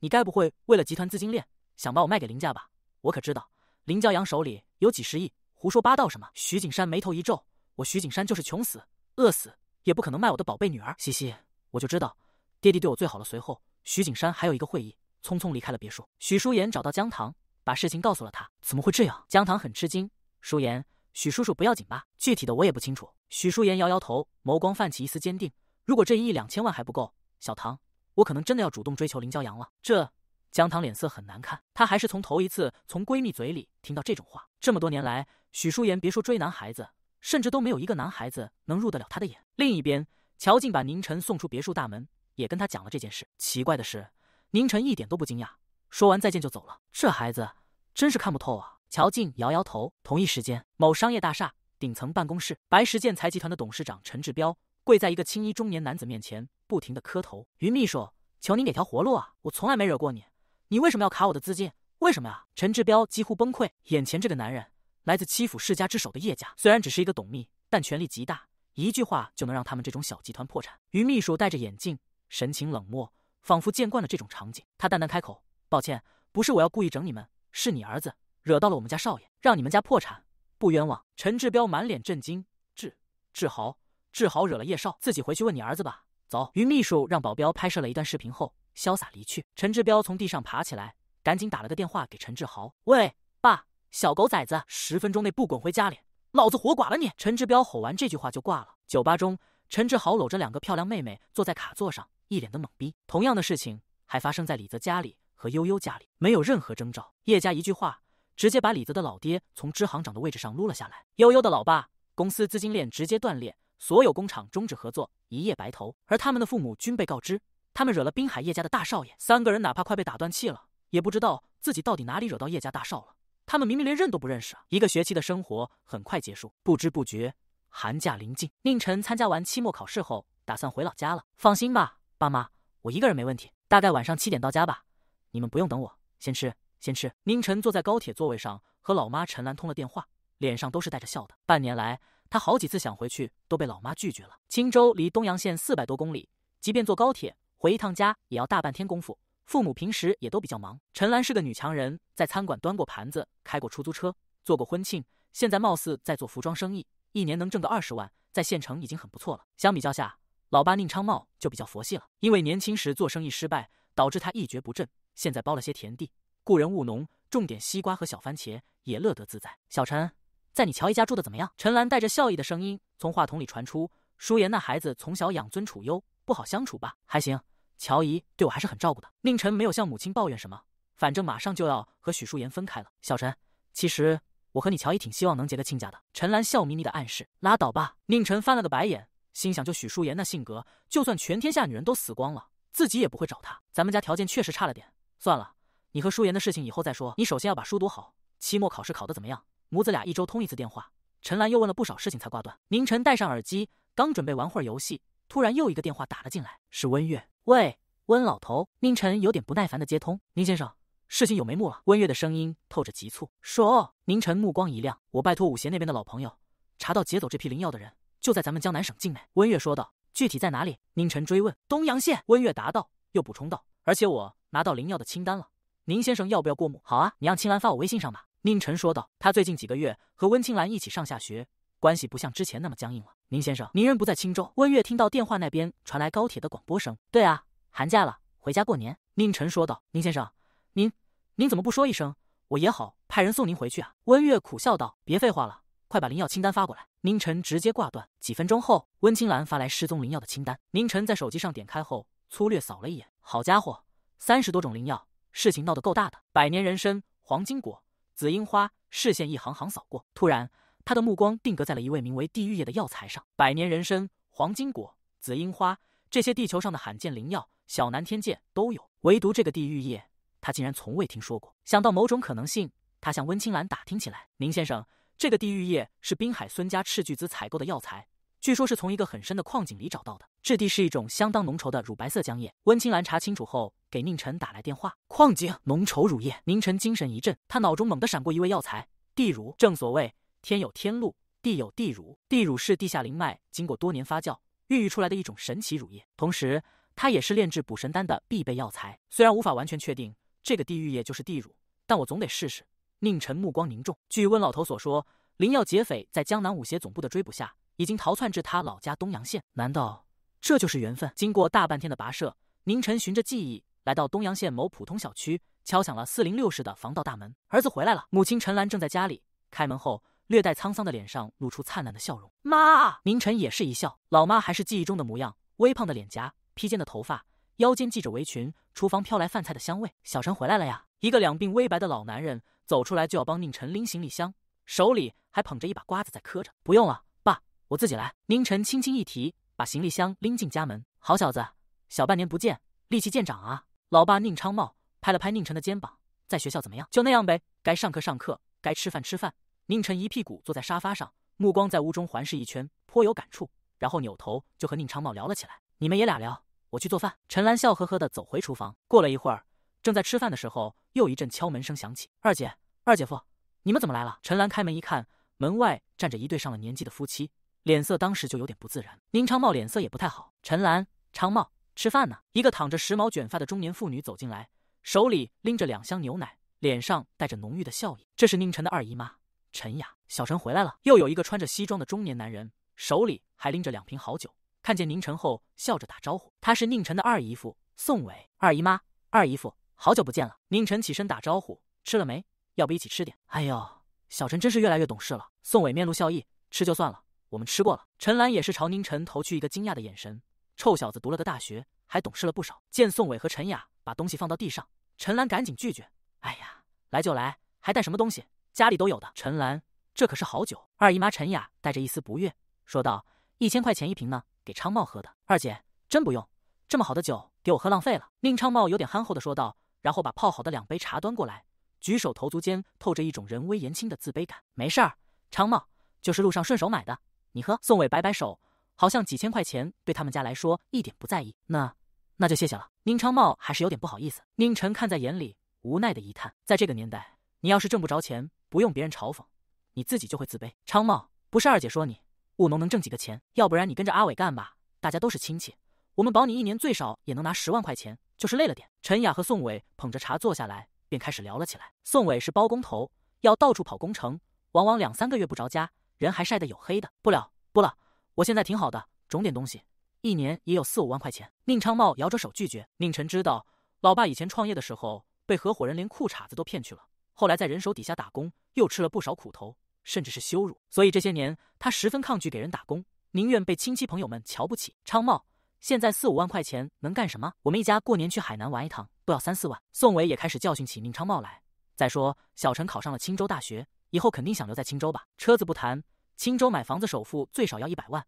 你该不会为了集团资金链，想把我卖给林家吧？我可知道，林骄阳手里有几十亿。”“胡说八道什么？”徐景山眉头一皱：“我徐景山就是穷死、饿死，也不可能卖我的宝贝女儿。”“嘻嘻，我就知道。”爹地对我最好了。随后，徐景山还有一个会议，匆匆离开了别墅。许淑妍找到江糖，把事情告诉了他。怎么会这样？江糖很吃惊。淑妍，许叔叔不要紧吧？具体的我也不清楚。许淑妍摇摇头，眸光泛起一丝坚定。如果这一亿两千万还不够，小唐，我可能真的要主动追求林骄阳了。这，江糖脸色很难看。他还是从头一次从闺蜜嘴里听到这种话。这么多年来，许淑妍别说追男孩子，甚至都没有一个男孩子能入得了她的眼。另一边，乔静把宁晨送出别墅大门。也跟他讲了这件事。奇怪的是，宁晨一点都不惊讶。说完再见就走了。这孩子真是看不透啊！乔静摇摇头。同一时间，某商业大厦顶层办公室，白石建材集团的董事长陈志彪跪在一个青衣中年男子面前，不停地磕头：“于秘书，求你给条活路啊！我从来没惹过你，你为什么要卡我的资金？为什么啊？”陈志彪几乎崩溃。眼前这个男人来自七府世家之首的叶家，虽然只是一个董秘，但权力极大，一句话就能让他们这种小集团破产。于秘书戴着眼镜。神情冷漠，仿佛见惯了这种场景。他淡淡开口：“抱歉，不是我要故意整你们，是你儿子惹到了我们家少爷，让你们家破产，不冤枉。”陈志彪满脸震惊：“志志豪，志豪惹了叶少，自己回去问你儿子吧。”走。于秘书让保镖拍摄了一段视频后，潇洒离去。陈志彪从地上爬起来，赶紧打了个电话给陈志豪：“喂，爸，小狗崽子，十分钟内不滚回家里，老子活剐了你！”陈志彪吼完这句话就挂了。酒吧中，陈志豪搂着两个漂亮妹妹坐在卡座上。一脸的懵逼。同样的事情还发生在李泽家里和悠悠家里，没有任何征兆。叶家一句话，直接把李泽的老爹从支行长的位置上撸了下来。悠悠的老爸公司资金链直接断裂，所有工厂终止合作，一夜白头。而他们的父母均被告知，他们惹了滨海叶家的大少爷。三个人哪怕快被打断气了，也不知道自己到底哪里惹到叶家大少了。他们明明连认都不认识啊！一个学期的生活很快结束，不知不觉寒假临近。宁晨参加完期末考试后，打算回老家了。放心吧。爸妈，我一个人没问题，大概晚上七点到家吧，你们不用等我，先吃，先吃。宁晨坐在高铁座位上，和老妈陈兰通了电话，脸上都是带着笑的。半年来，他好几次想回去，都被老妈拒绝了。青州离东阳县四百多公里，即便坐高铁回一趟家，也要大半天功夫。父母平时也都比较忙。陈兰是个女强人，在餐馆端过盘子，开过出租车，做过婚庆，现在貌似在做服装生意，一年能挣个二十万，在县城已经很不错了。相比较下。老爸宁昌茂就比较佛系了，因为年轻时做生意失败，导致他一蹶不振。现在包了些田地，雇人务农，种点西瓜和小番茄，也乐得自在。小陈，在你乔姨家住的怎么样？陈兰带着笑意的声音从话筒里传出。舒言那孩子从小养尊处优，不好相处吧？还行，乔姨对我还是很照顾的。宁晨没有向母亲抱怨什么，反正马上就要和许舒言分开了。小陈，其实我和你乔姨挺希望能结个亲家的。陈兰笑眯眯的暗示。拉倒吧！宁晨翻了个白眼。心想，就许淑妍那性格，就算全天下女人都死光了，自己也不会找她。咱们家条件确实差了点，算了，你和淑妍的事情以后再说。你首先要把书读好，期末考试考得怎么样？母子俩一周通一次电话，陈兰又问了不少事情才挂断。宁晨戴上耳机，刚准备玩会儿游戏，突然又一个电话打了进来，是温月。喂，温老头。宁晨有点不耐烦的接通。宁先生，事情有眉目了。温月的声音透着急促。说。宁晨目光一亮，我拜托武邪那边的老朋友，查到劫走这批灵药的人。就在咱们江南省境内，温月说道。具体在哪里？宁晨追问。东阳县，温月答道，又补充道，而且我拿到灵药的清单了，宁先生要不要过目？好啊，你让青兰发我微信上吧。宁晨说道。他最近几个月和温青兰一起上下学，关系不像之前那么僵硬了。宁先生，您人不在青州？温月听到电话那边传来高铁的广播声，对啊，寒假了，回家过年。宁晨说道。宁先生，您您怎么不说一声，我也好派人送您回去啊？温月苦笑道，别废话了。快把灵药清单发过来！宁晨直接挂断。几分钟后，温青兰发来失踪灵药的清单。宁晨在手机上点开后，粗略扫了一眼，好家伙，三十多种灵药，事情闹得够大的。百年人参、黄金果、紫樱花……视线一行行扫过，突然，他的目光定格在了一位名为“地狱叶”的药材上。百年人参、黄金果、紫樱花，这些地球上的罕见灵药，小南天界都有，唯独这个地狱叶，他竟然从未听说过。想到某种可能性，他向温青兰打听起来：“宁先生。”这个地狱液是滨海孙家斥巨资采购的药材，据说是从一个很深的矿井里找到的，质地是一种相当浓稠的乳白色浆液。温青兰查清楚后，给宁晨打来电话。矿井浓稠乳液，宁晨精神一振，他脑中猛地闪过一味药材——地乳。正所谓天有天露，地有地乳。地乳是地下灵脉经过多年发酵、孕育出来的一种神奇乳液，同时它也是炼制补神丹的必备药材。虽然无法完全确定这个地狱液就是地乳，但我总得试试。宁晨目光凝重。据温老头所说，灵药劫匪在江南武协总部的追捕下，已经逃窜至他老家东阳县。难道这就是缘分？经过大半天的跋涉，宁晨循着记忆来到东阳县某普通小区，敲响了四零六室的防盗大门。儿子回来了，母亲陈兰正在家里。开门后，略带沧桑的脸上露出灿烂的笑容。妈，宁晨也是一笑。老妈还是记忆中的模样，微胖的脸颊，披肩的头发，腰间系着围裙，厨房飘来饭菜的香味。小陈回来了呀！一个两鬓微白的老男人。走出来就要帮宁晨拎行李箱，手里还捧着一把瓜子在嗑着。不用了，爸，我自己来。宁晨轻轻一提，把行李箱拎进家门。好小子，小半年不见，力气见长啊！老爸宁昌茂拍了拍宁晨的肩膀，在学校怎么样？就那样呗，该上课上课，该吃饭吃饭。宁晨一屁股坐在沙发上，目光在屋中环视一圈，颇有感触，然后扭头就和宁昌茂聊了起来。你们爷俩聊，我去做饭。陈兰笑呵呵地走回厨房。过了一会儿，正在吃饭的时候，又一阵敲门声响起。二姐。二姐夫，你们怎么来了？陈兰开门一看，门外站着一对上了年纪的夫妻，脸色当时就有点不自然。宁昌茂脸色也不太好。陈兰、昌茂吃饭呢。一个躺着时髦卷发的中年妇女走进来，手里拎着两箱牛奶，脸上带着浓郁的笑意。这是宁晨的二姨妈陈雅。小陈回来了。又有一个穿着西装的中年男人，手里还拎着两瓶好酒，看见宁晨后笑着打招呼。他是宁晨的二姨夫宋伟。二姨妈、二姨夫，好久不见了。宁晨起身打招呼，吃了没？要不一起吃点？哎呦，小陈真是越来越懂事了。宋伟面露笑意，吃就算了，我们吃过了。陈兰也是朝宁晨投去一个惊讶的眼神，臭小子读了个大学，还懂事了不少。见宋伟和陈雅把东西放到地上，陈兰赶紧拒绝。哎呀，来就来，还带什么东西？家里都有的。陈兰，这可是好酒。二姨妈陈雅带着一丝不悦说道：“一千块钱一瓶呢，给昌茂喝的。”二姐真不用，这么好的酒给我喝浪费了。宁昌茂有点憨厚的说道，然后把泡好的两杯茶端过来。举手投足间透着一种人微言轻的自卑感。没事儿，昌茂，就是路上顺手买的，你喝。宋伟摆摆手，好像几千块钱对他们家来说一点不在意。那，那就谢谢了。宁昌茂还是有点不好意思。宁晨看在眼里，无奈的一叹：在这个年代，你要是挣不着钱，不用别人嘲讽，你自己就会自卑。昌茂，不是二姐说你务农能挣几个钱，要不然你跟着阿伟干吧，大家都是亲戚，我们保你一年最少也能拿十万块钱，就是累了点。陈雅和宋伟捧着茶坐下来。便开始聊了起来。宋伟是包工头，要到处跑工程，往往两三个月不着家，人还晒得黝黑的。不了，不了，我现在挺好的，种点东西，一年也有四五万块钱。宁昌茂摇着手拒绝。宁晨知道，老爸以前创业的时候被合伙人连裤衩子都骗去了，后来在人手底下打工又吃了不少苦头，甚至是羞辱，所以这些年他十分抗拒给人打工，宁愿被亲戚朋友们瞧不起。昌茂，现在四五万块钱能干什么？我们一家过年去海南玩一趟。要三四万，宋伟也开始教训起宁昌茂来。再说，小陈考上了青州大学，以后肯定想留在青州吧？车子不谈，青州买房子首付最少要一百万，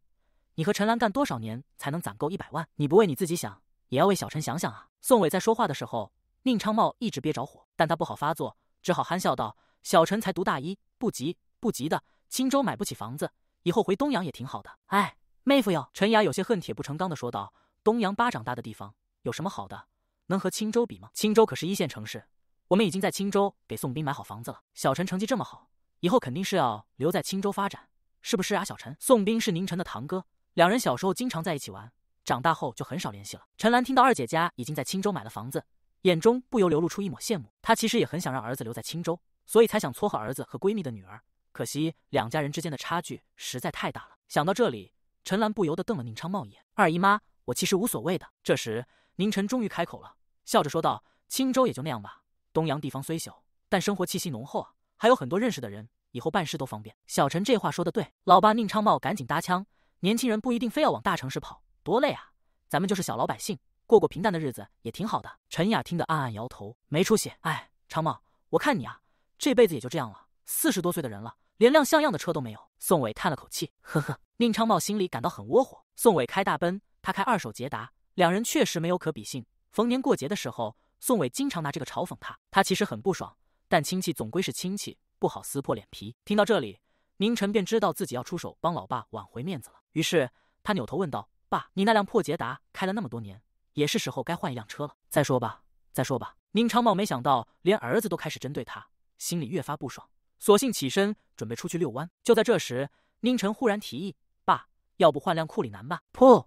你和陈兰干多少年才能攒够一百万？你不为你自己想，也要为小陈想想啊！宋伟在说话的时候，宁昌茂一直憋着火，但他不好发作，只好憨笑道：“小陈才读大一，不急不急的。青州买不起房子，以后回东阳也挺好的。”哎，妹夫哟，陈雅有些恨铁不成钢的说道：“东阳巴掌大的地方，有什么好的？”能和青州比吗？青州可是一线城市，我们已经在青州给宋兵买好房子了。小陈成绩这么好，以后肯定是要留在青州发展，是不是啊，小陈？宋兵是宁晨的堂哥，两人小时候经常在一起玩，长大后就很少联系了。陈兰听到二姐家已经在青州买了房子，眼中不由流露出一抹羡慕。她其实也很想让儿子留在青州，所以才想撮合儿子和闺蜜的女儿。可惜两家人之间的差距实在太大了。想到这里，陈兰不由得瞪了宁昌茂一眼：“二姨妈，我其实无所谓的。”这时。宁晨终于开口了，笑着说道：“青州也就那样吧。东阳地方虽小，但生活气息浓厚啊，还有很多认识的人，以后办事都方便。”小陈这话说的对，老爸宁昌茂赶紧搭腔：“年轻人不一定非要往大城市跑，多累啊！咱们就是小老百姓，过过平淡的日子也挺好的。”陈雅听得暗暗摇头：“没出息，哎，昌茂，我看你啊，这辈子也就这样了。四十多岁的人了，连辆像样的车都没有。”宋伟叹了口气：“呵呵。”宁昌茂心里感到很窝火。宋伟开大奔，他开二手捷达。两人确实没有可比性。逢年过节的时候，宋伟经常拿这个嘲讽他，他其实很不爽，但亲戚总归是亲戚，不好撕破脸皮。听到这里，宁晨便知道自己要出手帮老爸挽回面子了，于是他扭头问道：“爸，你那辆破捷达开了那么多年，也是时候该换一辆车了。再说吧，再说吧。”宁长茂没想到连儿子都开始针对他，心里越发不爽，索性起身准备出去遛弯。就在这时，宁晨忽然提议：“爸，要不换辆库里南吧？”噗，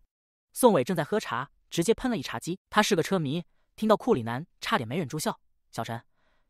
宋伟正在喝茶。直接喷了一茶几。他是个车迷，听到库里南差点没忍住笑。小陈，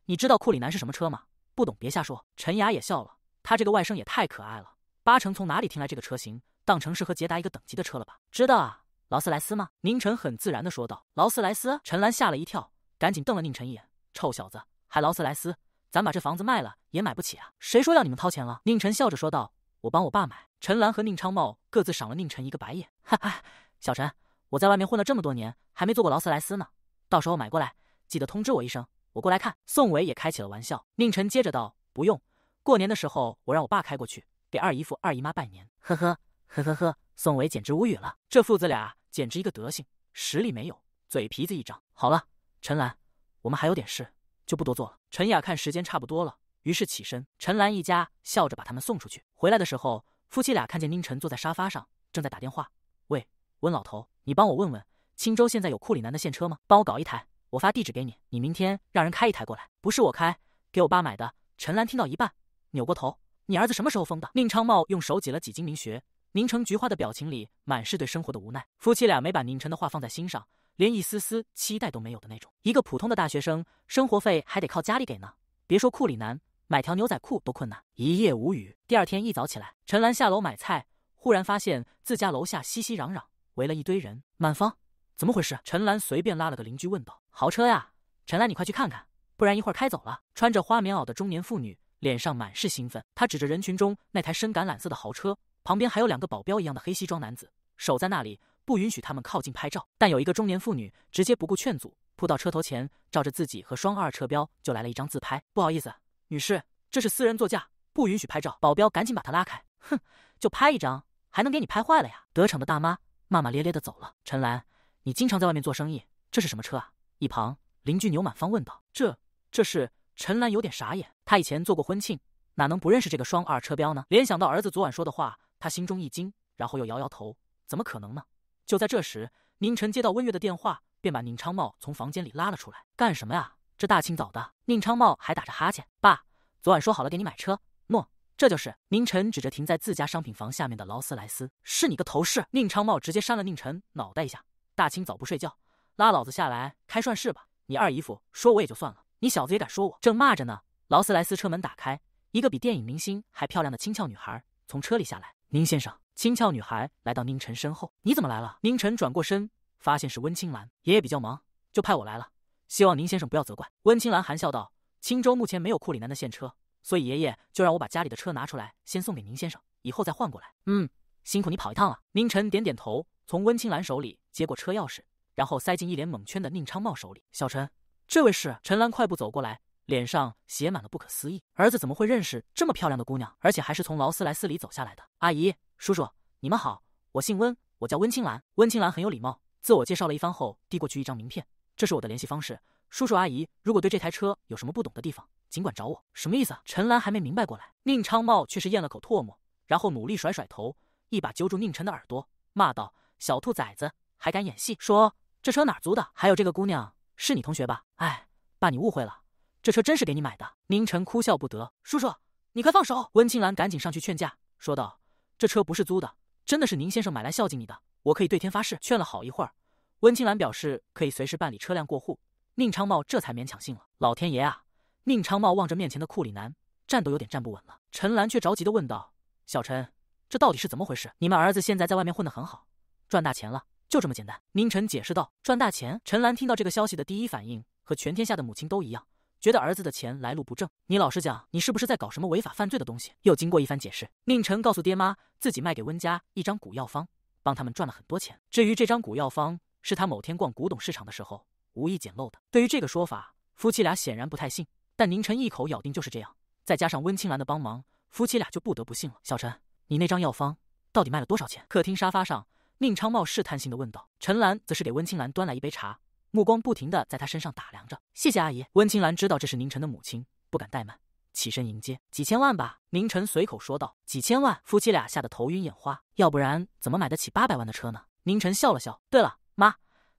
你知道库里南是什么车吗？不懂别瞎说。陈雅也笑了，他这个外甥也太可爱了，八成从哪里听来这个车型，当成是和捷达一个等级的车了吧？知道啊，劳斯莱斯吗？宁晨很自然的说道。劳斯莱斯？陈兰吓了一跳，赶紧瞪了宁晨一眼：“臭小子，还劳斯莱斯？咱把这房子卖了也买不起啊！谁说要你们掏钱了？”宁晨笑着说道：“我帮我爸买。”陈兰和宁昌茂各自赏了宁晨一个白眼。哈哈，小陈。我在外面混了这么多年，还没坐过劳斯莱斯呢。到时候买过来，记得通知我一声，我过来看。宋伟也开起了玩笑。宁晨接着道：“不用，过年的时候我让我爸开过去，给二姨夫、二姨妈拜年。”呵呵呵呵呵。宋伟简直无语了，这父子俩简直一个德行，实力没有，嘴皮子一张。好了，陈兰，我们还有点事，就不多做了。陈雅看时间差不多了，于是起身。陈兰一家笑着把他们送出去。回来的时候，夫妻俩看见宁晨坐在沙发上，正在打电话。喂，温老头。你帮我问问青州现在有库里南的现车吗？帮我搞一台，我发地址给你。你明天让人开一台过来，不是我开，给我爸买的。陈兰听到一半，扭过头：“你儿子什么时候疯的？”宁昌茂用手挤了挤金明穴，凝成菊花的表情里满是对生活的无奈。夫妻俩没把宁晨的话放在心上，连一丝丝期待都没有的那种。一个普通的大学生，生活费还得靠家里给呢。别说库里南，买条牛仔裤都困难。一夜无语。第二天一早起来，陈兰下楼买菜，忽然发现自家楼下熙熙攘攘。围了一堆人，满芳，怎么回事？陈兰随便拉了个邻居问道：“豪车呀，陈兰，你快去看看，不然一会儿开走了。”穿着花棉袄的中年妇女脸上满是兴奋，她指着人群中那台深橄榄色的豪车，旁边还有两个保镖一样的黑西装男子守在那里，不允许他们靠近拍照。但有一个中年妇女直接不顾劝阻，扑到车头前，照着自己和双二车标就来了一张自拍。不好意思，女士，这是私人座驾，不允许拍照。保镖赶紧把她拉开。哼，就拍一张，还能给你拍坏了呀？得逞的大妈。骂骂咧咧的走了。陈兰，你经常在外面做生意，这是什么车啊？一旁邻居牛满芳问道。这这是陈兰有点傻眼，他以前做过婚庆，哪能不认识这个双二车标呢？联想到儿子昨晚说的话，他心中一惊，然后又摇摇头，怎么可能呢？就在这时，宁晨接到温月的电话，便把宁昌茂从房间里拉了出来。干什么呀？这大清早的，宁昌茂还打着哈欠。爸，昨晚说好了给你买车，诺，这就是宁晨指着停在自家商品房下面的劳斯莱斯，是你个头！是宁昌茂直接扇了宁晨脑袋一下。大清早不睡觉，拉老子下来开涮是吧？你二姨夫说我也就算了，你小子也敢说我！正骂着呢，劳斯莱斯车门打开，一个比电影明星还漂亮的清俏女孩从车里下来。宁先生，清俏女孩来到宁晨身后，你怎么来了？宁晨转过身，发现是温青兰，爷爷比较忙，就派我来了，希望宁先生不要责怪。温青兰含笑道：“青州目前没有库里南的现车。”所以爷爷就让我把家里的车拿出来，先送给宁先生，以后再换过来。嗯，辛苦你跑一趟了。宁晨点点头，从温青兰手里接过车钥匙，然后塞进一脸懵圈的宁昌茂手里。小陈，这位是……陈兰快步走过来，脸上写满了不可思议：儿子怎么会认识这么漂亮的姑娘，而且还是从劳斯莱斯里走下来的？阿姨、叔叔，你们好，我姓温，我叫温青兰。温青兰很有礼貌，自我介绍了一番后，递过去一张名片：这是我的联系方式，叔叔阿姨，如果对这台车有什么不懂的地方。尽管找我，什么意思？陈兰还没明白过来，宁昌茂却是咽了口唾沫，然后努力甩甩头，一把揪住宁晨的耳朵，骂道：“小兔崽子，还敢演戏！说这车哪租的？还有这个姑娘是你同学吧？”哎，爸，你误会了，这车真是给你买的。宁晨哭笑不得：“叔叔，你快放手！”温青兰赶紧上去劝架，说道：“这车不是租的，真的是宁先生买来孝敬你的，我可以对天发誓。”劝了好一会儿，温青兰表示可以随时办理车辆过户，宁昌茂这才勉强信了。老天爷啊！宁昌茂望着面前的库里南，站都有点站不稳了。陈兰却着急地问道：“小陈，这到底是怎么回事？你们儿子现在在外面混得很好，赚大钱了？就这么简单？”宁晨解释道：“赚大钱。”陈兰听到这个消息的第一反应和全天下的母亲都一样，觉得儿子的钱来路不正。你老实讲，你是不是在搞什么违法犯罪的东西？又经过一番解释，宁晨告诉爹妈，自己卖给温家一张古药方，帮他们赚了很多钱。至于这张古药方是他某天逛古董市场的时候无意捡漏的。对于这个说法，夫妻俩显然不太信。但宁晨一口咬定就是这样，再加上温青兰的帮忙，夫妻俩就不得不信了。小陈，你那张药方到底卖了多少钱？客厅沙发上，宁昌茂试探性的问道。陈兰则是给温青兰端来一杯茶，目光不停的在她身上打量着。谢谢阿姨。温青兰知道这是宁晨的母亲，不敢怠慢，起身迎接。几千万吧？宁晨随口说道。几千万？夫妻俩吓得头晕眼花，要不然怎么买得起八百万的车呢？宁晨笑了笑。对了，妈，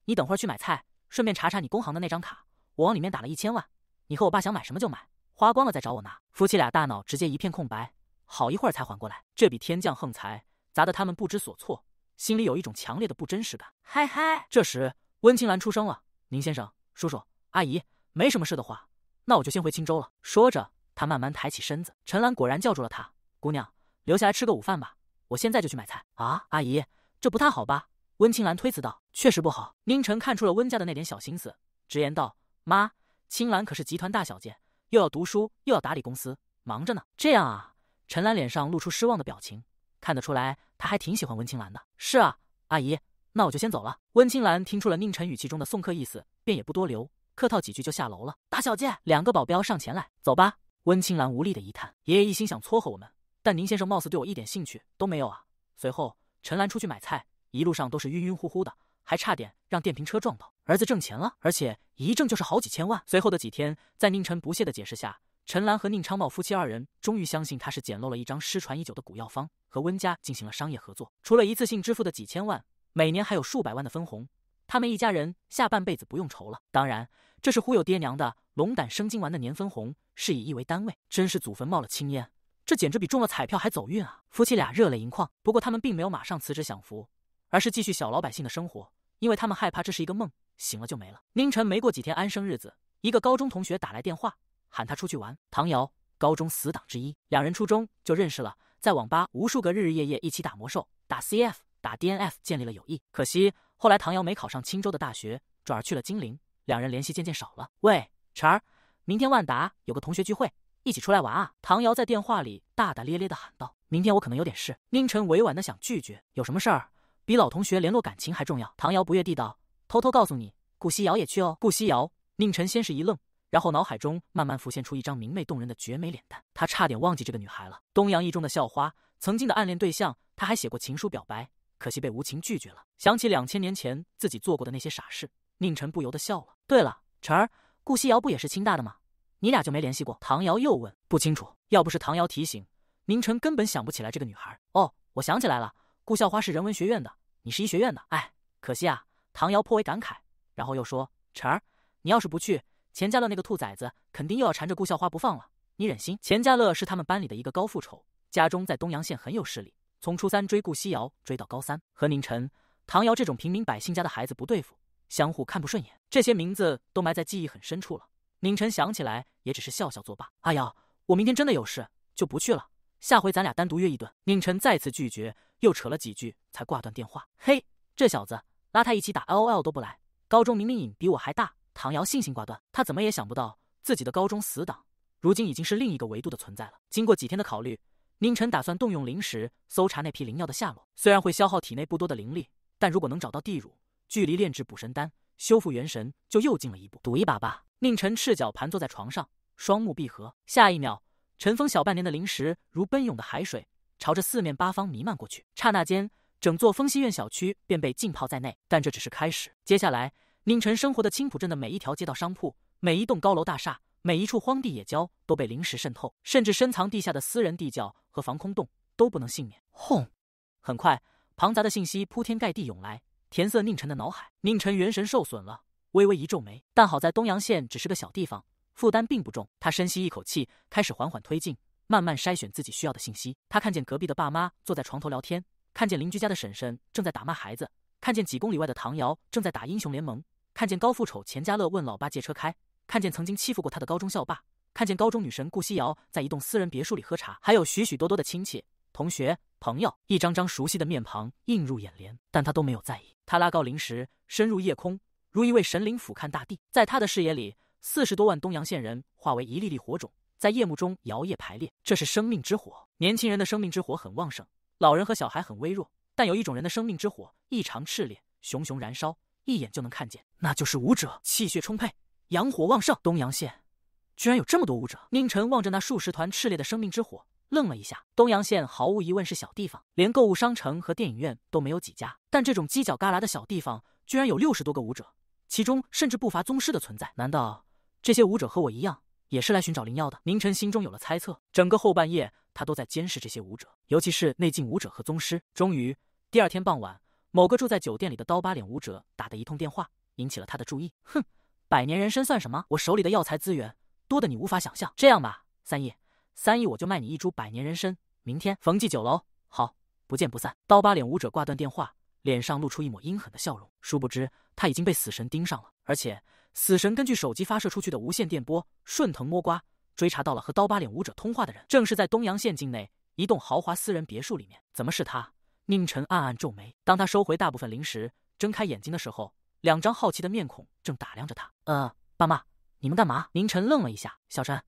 你等会儿去买菜，顺便查查你工行的那张卡，我往里面打了一千万。你和我爸想买什么就买，花光了再找我拿。夫妻俩大脑直接一片空白，好一会儿才缓过来。这笔天降横财砸得他们不知所措，心里有一种强烈的不真实感。嗨嗨！这时温青兰出声了：“宁先生，叔叔，阿姨，没什么事的话，那我就先回青州了。”说着，她慢慢抬起身子。陈岚果然叫住了她：“姑娘，留下来吃个午饭吧，我现在就去买菜啊。”阿姨，这不太好吧？”温青兰推辞道：“确实不好。”宁晨看出了温家的那点小心思，直言道：“妈。”青兰可是集团大小姐，又要读书又要打理公司，忙着呢。这样啊，陈兰脸上露出失望的表情，看得出来，她还挺喜欢温青兰的。是啊，阿姨，那我就先走了。温青兰听出了宁晨语气中的送客意思，便也不多留，客套几句就下楼了。大小姐，两个保镖上前来，走吧。温青兰无力的一叹，爷爷一心想撮合我们，但宁先生貌似对我一点兴趣都没有啊。随后，陈兰出去买菜，一路上都是晕晕乎乎的。还差点让电瓶车撞到。儿子挣钱了，而且一挣就是好几千万。随后的几天，在宁晨不屑的解释下，陈兰和宁昌茂夫妻二人终于相信他是捡漏了一张失传已久的古药方，和温家进行了商业合作。除了一次性支付的几千万，每年还有数百万的分红，他们一家人下半辈子不用愁了。当然，这是忽悠爹娘的。龙胆生精丸的年分红是以亿为单位，真是祖坟冒了青烟，这简直比中了彩票还走运啊！夫妻俩热泪盈眶，不过他们并没有马上辞职享福，而是继续小老百姓的生活。因为他们害怕这是一个梦，醒了就没了。宁晨没过几天安生日子，一个高中同学打来电话，喊他出去玩。唐瑶，高中死党之一，两人初中就认识了，在网吧无数个日日夜夜一起打魔兽、打 CF、打 DNF，建立了友谊。可惜后来唐瑶没考上青州的大学，转而去了金陵，两人联系渐渐少了。喂，晨儿，明天万达有个同学聚会，一起出来玩啊！唐瑶在电话里大大咧咧的喊道：“明天我可能有点事。”宁晨委婉的想拒绝：“有什么事儿？”比老同学联络感情还重要。唐瑶不悦地道：“偷偷告诉你，顾西瑶也去哦。”顾西瑶，宁晨先是一愣，然后脑海中慢慢浮现出一张明媚动人的绝美脸蛋，他差点忘记这个女孩了。东阳一中的校花，曾经的暗恋对象，他还写过情书表白，可惜被无情拒绝了。想起两千年前自己做过的那些傻事，宁晨不由得笑了。对了，晨儿，顾西瑶不也是清大的吗？你俩就没联系过？唐瑶又问。不清楚，要不是唐瑶提醒，宁晨根本想不起来这个女孩。哦，我想起来了。顾校花是人文学院的，你是医学院的。哎，可惜啊！唐瑶颇为感慨，然后又说：“晨儿，你要是不去，钱家乐那个兔崽子肯定又要缠着顾校花不放了。你忍心？”钱家乐是他们班里的一个高富丑，家中在东阳县很有势力。从初三追顾西瑶，追到高三，和宁晨、唐瑶这种平民百姓家的孩子不对付，相互看不顺眼。这些名字都埋在记忆很深处了。宁晨想起来也只是笑笑作罢。阿瑶，我明天真的有事，就不去了。下回咱俩单独约一顿。宁晨再次拒绝。又扯了几句，才挂断电话。嘿，这小子，拉他一起打 L O L 都不来。高中明明瘾比我还大。唐瑶悻悻挂断。他怎么也想不到，自己的高中死党，如今已经是另一个维度的存在了。经过几天的考虑，宁晨打算动用灵石搜查那批灵药的下落。虽然会消耗体内不多的灵力，但如果能找到地乳，距离炼制补神丹、修复元神就又近了一步。赌一把吧。宁晨赤脚盘坐在床上，双目闭合。下一秒，尘封小半年的灵石如奔涌的海水。朝着四面八方弥漫过去，刹那间，整座风熙苑小区便被浸泡在内。但这只是开始，接下来宁晨生活的青浦镇的每一条街道、商铺、每一栋高楼大厦、每一处荒地野郊都被临时渗透，甚至深藏地下的私人地窖和防空洞都不能幸免。轰！很快，庞杂的信息铺天盖地涌来，填塞宁晨的脑海。宁晨元神受损了，微微一皱眉，但好在东阳县只是个小地方，负担并不重。他深吸一口气，开始缓缓推进。慢慢筛选自己需要的信息。他看见隔壁的爸妈坐在床头聊天，看见邻居家的婶婶正在打骂孩子，看见几公里外的唐瑶正在打英雄联盟，看见高富丑钱家乐问老爸借车开，看见曾经欺负过他的高中校霸，看见高中女神顾夕瑶在一栋私人别墅里喝茶，还有许许多多的亲戚、同学、朋友，一张张熟悉的面庞映入眼帘，但他都没有在意。他拉高灵石，深入夜空，如一位神灵俯瞰大地。在他的视野里，四十多万东阳县人化为一粒粒火种。在夜幕中摇曳排列，这是生命之火。年轻人的生命之火很旺盛，老人和小孩很微弱，但有一种人的生命之火异常炽烈，熊熊燃烧，一眼就能看见，那就是武者，气血充沛，阳火旺盛。东阳县居然有这么多武者！宁晨望着那数十团炽烈的生命之火，愣了一下。东阳县毫无疑问是小地方，连购物商城和电影院都没有几家，但这种犄角旮旯的小地方居然有六十多个武者，其中甚至不乏宗师的存在。难道这些武者和我一样？也是来寻找灵药的。宁晨心中有了猜测，整个后半夜他都在监视这些武者，尤其是内境武者和宗师。终于，第二天傍晚，某个住在酒店里的刀疤脸武者打的一通电话引起了他的注意。哼，百年人参算什么？我手里的药材资源多的你无法想象。这样吧，三亿，三亿，我就卖你一株百年人参。明天逢记酒楼，好，不见不散。刀疤脸武者挂断电话，脸上露出一抹阴狠的笑容。殊不知，他已经被死神盯上了，而且……死神根据手机发射出去的无线电波，顺藤摸瓜追查到了和刀疤脸舞者通话的人，正是在东阳县境内一栋豪华私人别墅里面。怎么是他？宁晨暗暗皱眉。当他收回大部分零食，睁开眼睛的时候，两张好奇的面孔正打量着他。呃，爸妈，你们干嘛？宁晨愣了一下。小陈，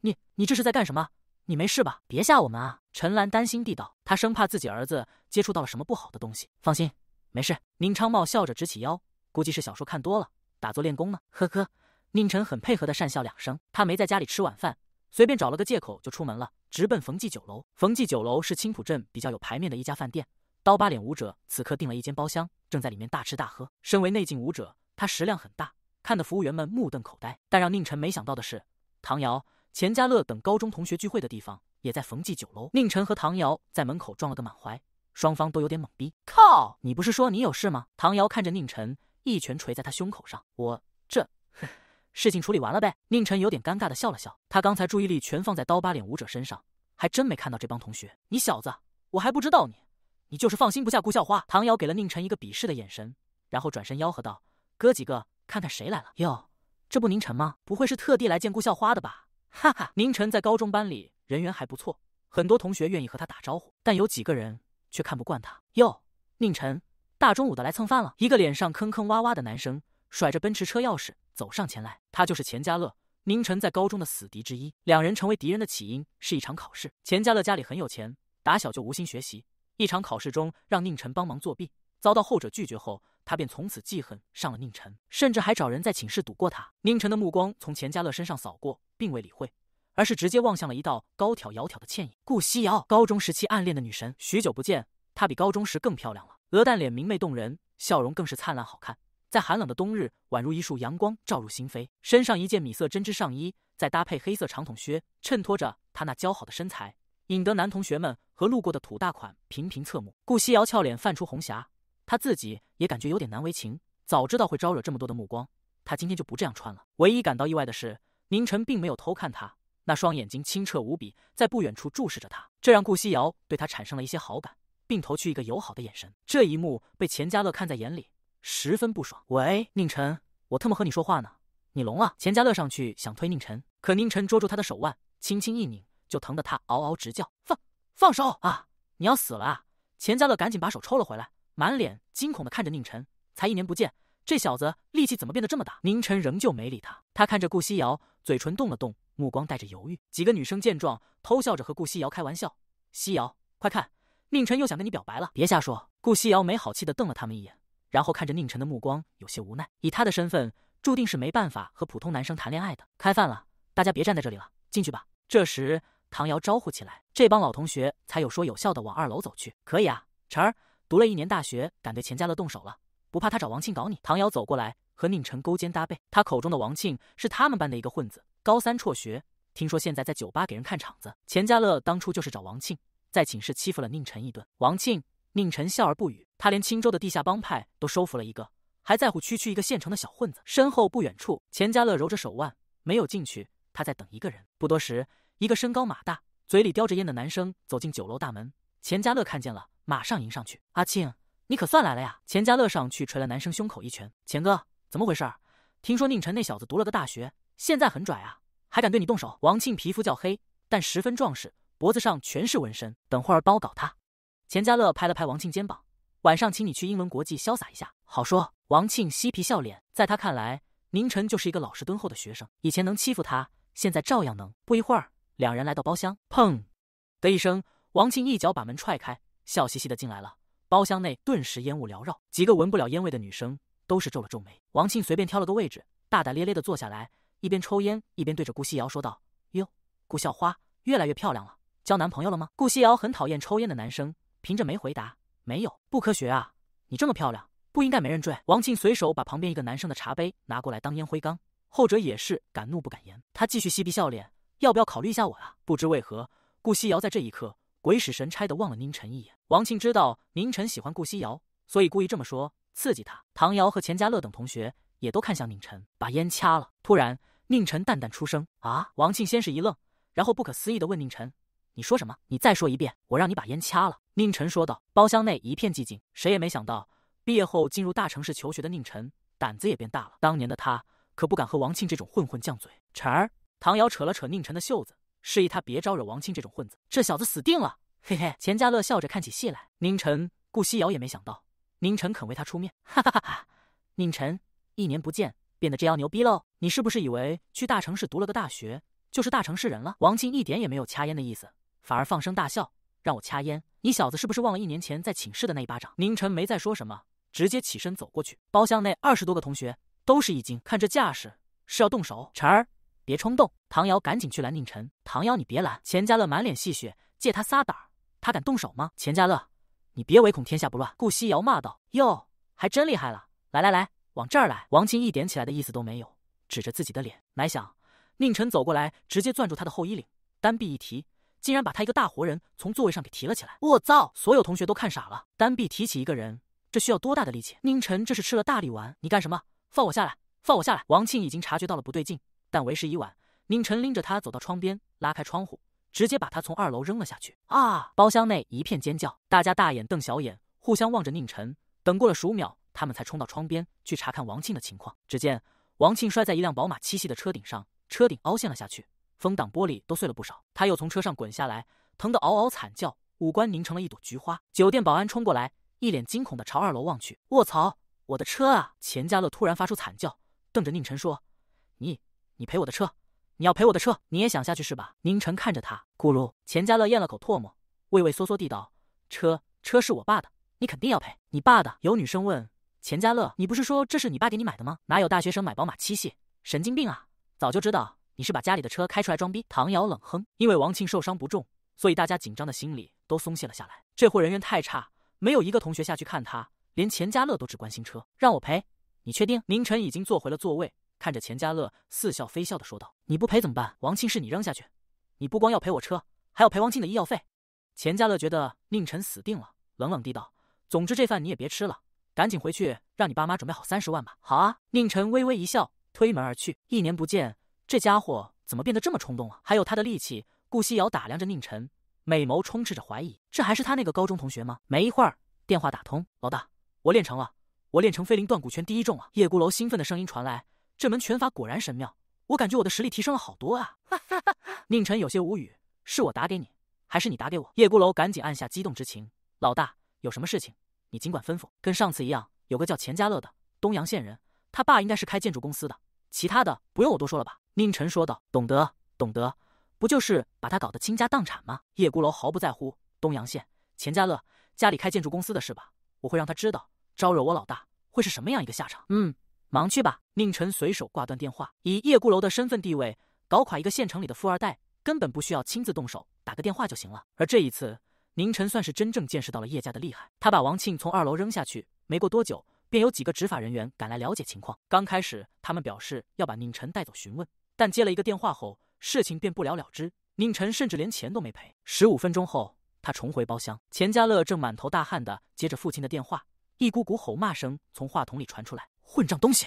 你你这是在干什么？你没事吧？别吓我们啊！陈兰担心地道，他生怕自己儿子接触到了什么不好的东西。放心，没事。宁昌茂笑着直起腰，估计是小说看多了。打坐练功呢，呵呵。宁晨很配合的讪笑两声，他没在家里吃晚饭，随便找了个借口就出门了，直奔冯记酒楼。冯记酒楼是青浦镇比较有排面的一家饭店。刀疤脸舞者此刻订了一间包厢，正在里面大吃大喝。身为内劲舞者，他食量很大，看得服务员们目瞪口呆。但让宁晨没想到的是，唐瑶、钱家乐等高中同学聚会的地方也在冯记酒楼。宁晨和唐瑶在门口撞了个满怀，双方都有点懵逼。靠，你不是说你有事吗？唐瑶看着宁晨。一拳捶在他胸口上，我这事情处理完了呗。宁晨有点尴尬的笑了笑，他刚才注意力全放在刀疤脸舞者身上，还真没看到这帮同学。你小子，我还不知道你，你就是放心不下顾校花。唐瑶给了宁晨一个鄙视的眼神，然后转身吆喝道：“哥几个，看看谁来了哟！这不宁晨吗？不会是特地来见顾校花的吧？”哈哈，宁晨在高中班里人缘还不错，很多同学愿意和他打招呼，但有几个人却看不惯他。哟，宁晨。大中午的来蹭饭了。一个脸上坑坑洼洼的男生甩着奔驰车钥匙走上前来，他就是钱嘉乐，宁晨在高中的死敌之一。两人成为敌人的起因是一场考试。钱嘉乐家里很有钱，打小就无心学习。一场考试中让宁晨帮忙作弊，遭到后者拒绝后，他便从此记恨上了宁晨，甚至还找人在寝室堵过他。宁晨的目光从钱嘉乐身上扫过，并未理会，而是直接望向了一道高挑窈窕的倩影——顾西瑶，高中时期暗恋的女神。许久不见，她比高中时更漂亮了。鹅蛋脸明媚动人，笑容更是灿烂好看，在寒冷的冬日，宛如一束阳光照入心扉。身上一件米色针织上衣，再搭配黑色长筒靴，衬托着她那姣好的身材，引得男同学们和路过的土大款频频侧目。顾西瑶俏脸泛出红霞，她自己也感觉有点难为情。早知道会招惹这么多的目光，她今天就不这样穿了。唯一感到意外的是，宁晨并没有偷看她，那双眼睛清澈无比，在不远处注视着她，这让顾西瑶对他产生了一些好感。并投去一个友好的眼神，这一幕被钱嘉乐看在眼里，十分不爽。喂，宁晨，我特么和你说话呢，你聋了？钱嘉乐上去想推宁晨，可宁晨捉住他的手腕，轻轻一拧，就疼得他嗷嗷直叫。放，放手啊！你要死了！啊！钱嘉乐赶紧把手抽了回来，满脸惊恐地看着宁晨。才一年不见，这小子力气怎么变得这么大？宁晨仍旧没理他。他看着顾西瑶，嘴唇动了动，目光带着犹豫。几个女生见状，偷笑着和顾西瑶开玩笑：“西瑶，快看！”宁晨又想跟你表白了，别瞎说！顾夕瑶没好气地瞪了他们一眼，然后看着宁晨的目光有些无奈。以他的身份，注定是没办法和普通男生谈恋爱的。开饭了，大家别站在这里了，进去吧。这时，唐瑶招呼起来，这帮老同学才有说有笑地往二楼走去。可以啊，晨儿，读了一年大学，敢对钱家乐动手了，不怕他找王庆搞你？唐瑶走过来和宁晨勾肩搭背。他口中的王庆是他们班的一个混子，高三辍学，听说现在在酒吧给人看场子。钱家乐当初就是找王庆。在寝室欺负了宁晨一顿，王庆宁晨笑而不语。他连青州的地下帮派都收服了一个，还在乎区区一个县城的小混子？身后不远处，钱嘉乐揉着手腕，没有进去，他在等一个人。不多时，一个身高马大、嘴里叼着烟的男生走进酒楼大门。钱嘉乐看见了，马上迎上去：“阿庆，你可算来了呀！”钱嘉乐上去捶了男生胸口一拳：“钱哥，怎么回事？听说宁晨那小子读了个大学，现在很拽啊，还敢对你动手？”王庆皮肤较黑，但十分壮实。脖子上全是纹身，等会儿帮我搞他。钱嘉乐拍了拍王庆肩膀，晚上请你去英伦国际潇洒一下。好说。王庆嬉皮笑脸，在他看来，宁晨就是一个老实敦厚的学生。以前能欺负他，现在照样能。不一会儿，两人来到包厢，砰的一声，王庆一脚把门踹开，笑嘻嘻的进来了。包厢内顿时烟雾缭绕，几个闻不了烟味的女生都是皱了皱眉。王庆随便挑了个位置，大大咧咧的坐下来，一边抽烟一边对着顾夕瑶说道：“哟，顾校花，越来越漂亮了。”交男朋友了吗？顾夕瑶很讨厌抽烟的男生，凭着没回答，没有，不科学啊！你这么漂亮，不应该没人追。王庆随手把旁边一个男生的茶杯拿过来当烟灰缸，后者也是敢怒不敢言。他继续嬉皮笑脸，要不要考虑一下我啊？不知为何，顾夕瑶在这一刻鬼使神差的望了宁晨一眼。王庆知道宁晨喜欢顾夕瑶，所以故意这么说，刺激他。唐瑶和钱嘉乐等同学也都看向宁晨，把烟掐了。突然，宁晨淡淡出声：“啊！”王庆先是一愣，然后不可思议地问宁晨。你说什么？你再说一遍！我让你把烟掐了。”宁晨说道。包厢内一片寂静，谁也没想到，毕业后进入大城市求学的宁晨胆子也变大了。当年的他可不敢和王庆这种混混犟嘴。晨儿，唐瑶扯了扯宁晨的袖子，示意他别招惹王庆这种混子。这小子死定了！嘿嘿，钱家乐笑着看起戏来。宁晨、顾西瑶也没想到，宁晨肯为他出面。哈哈哈哈！宁晨，一年不见，变得这样牛逼喽？你是不是以为去大城市读了个大学就是大城市人了？王庆一点也没有掐烟的意思。反而放声大笑，让我掐烟。你小子是不是忘了一年前在寝室的那一巴掌？宁晨没再说什么，直接起身走过去。包厢内二十多个同学都是一惊，看这架势是要动手。晨儿，别冲动！唐瑶赶紧去拦宁晨。唐瑶，你别拦！钱嘉乐满脸戏谑，借他仨胆儿，他敢动手吗？钱嘉乐，你别唯恐天下不乱！顾西瑶骂道：“哟，还真厉害了！来来来，往这儿来！”王清一点起来的意思都没有，指着自己的脸，哪想宁晨走过来，直接攥住他的后衣领，单臂一提。竟然把他一个大活人从座位上给提了起来！我操！所有同学都看傻了，单臂提起一个人，这需要多大的力气？宁晨，这是吃了大力丸？你干什么？放我下来！放我下来！王庆已经察觉到了不对劲，但为时已晚。宁晨拎着他走到窗边，拉开窗户，直接把他从二楼扔了下去！啊！包厢内一片尖叫，大家大眼瞪小眼，互相望着宁晨。等过了数秒，他们才冲到窗边去查看王庆的情况。只见王庆摔在一辆宝马七系的车顶上，车顶凹陷了下去。风挡玻璃都碎了不少，他又从车上滚下来，疼得嗷嗷惨叫，五官凝成了一朵菊花。酒店保安冲过来，一脸惊恐的朝二楼望去。卧槽，我的车啊！钱嘉乐突然发出惨叫，瞪着宁晨说：“你，你赔我的车，你要赔我的车，你也想下去是吧？”宁晨看着他，咕噜。钱嘉乐咽了口唾沫，畏畏缩缩地道：“车，车是我爸的，你肯定要赔。你爸的。”有女生问：“钱嘉乐，你不是说这是你爸给你买的吗？哪有大学生买宝马七系，神经病啊！早就知道。”你是把家里的车开出来装逼？唐瑶冷哼。因为王庆受伤不重，所以大家紧张的心理都松懈了下来。这货人缘太差，没有一个同学下去看他，连钱家乐都只关心车。让我赔？你确定？宁晨已经坐回了座位，看着钱家乐，似笑非笑地说道：“你不赔怎么办？王庆是你扔下去，你不光要赔我车，还要赔王庆的医药费。”钱家乐觉得宁晨死定了，冷冷地道：“总之这饭你也别吃了，赶紧回去让你爸妈准备好三十万吧。”好啊。宁晨微微一笑，推门而去。一年不见。这家伙怎么变得这么冲动了？还有他的力气。顾西瑶打量着宁晨，美眸充斥着怀疑，这还是他那个高中同学吗？没一会儿，电话打通，老大，我练成了，我练成飞灵断骨拳第一重了。叶孤楼兴奋的声音传来，这门拳法果然神妙，我感觉我的实力提升了好多啊！哈哈！宁晨有些无语，是我打给你，还是你打给我？叶孤楼赶紧按下，激动之情。老大，有什么事情你尽管吩咐。跟上次一样，有个叫钱家乐的东阳县人，他爸应该是开建筑公司的，其他的不用我多说了吧。宁晨说道：“懂得，懂得，不就是把他搞得倾家荡产吗？”叶孤楼毫不在乎。东阳县钱家乐家里开建筑公司的事吧？我会让他知道招惹我老大会是什么样一个下场。嗯，忙去吧。宁晨随手挂断电话。以叶孤楼的身份地位，搞垮一个县城里的富二代，根本不需要亲自动手，打个电话就行了。而这一次，宁晨算是真正见识到了叶家的厉害。他把王庆从二楼扔下去，没过多久，便有几个执法人员赶来了解情况。刚开始，他们表示要把宁晨带走询问。但接了一个电话后，事情便不了了之。宁晨甚至连钱都没赔。十五分钟后，他重回包厢，钱嘉乐正满头大汗的接着父亲的电话，一股股吼骂声从话筒里传出来：“混账东西，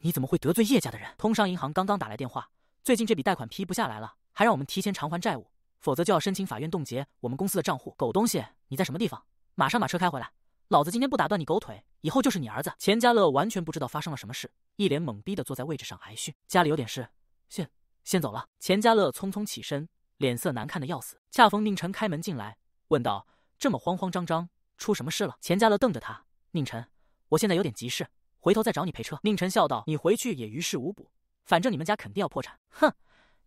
你怎么会得罪叶家的人？通商银行刚刚打来电话，最近这笔贷款批不下来了，还让我们提前偿还债务，否则就要申请法院冻结我们公司的账户。狗东西，你在什么地方？马上把车开回来！老子今天不打断你狗腿，以后就是你儿子。”钱嘉乐完全不知道发生了什么事，一脸懵逼的坐在位置上挨训。家里有点事。先先走了。钱家乐匆匆起身，脸色难看的要死。恰逢宁晨开门进来，问道：“这么慌慌张张，出什么事了？”钱家乐瞪着他：“宁晨，我现在有点急事，回头再找你赔车。”宁晨笑道：“你回去也于事无补，反正你们家肯定要破产。”哼，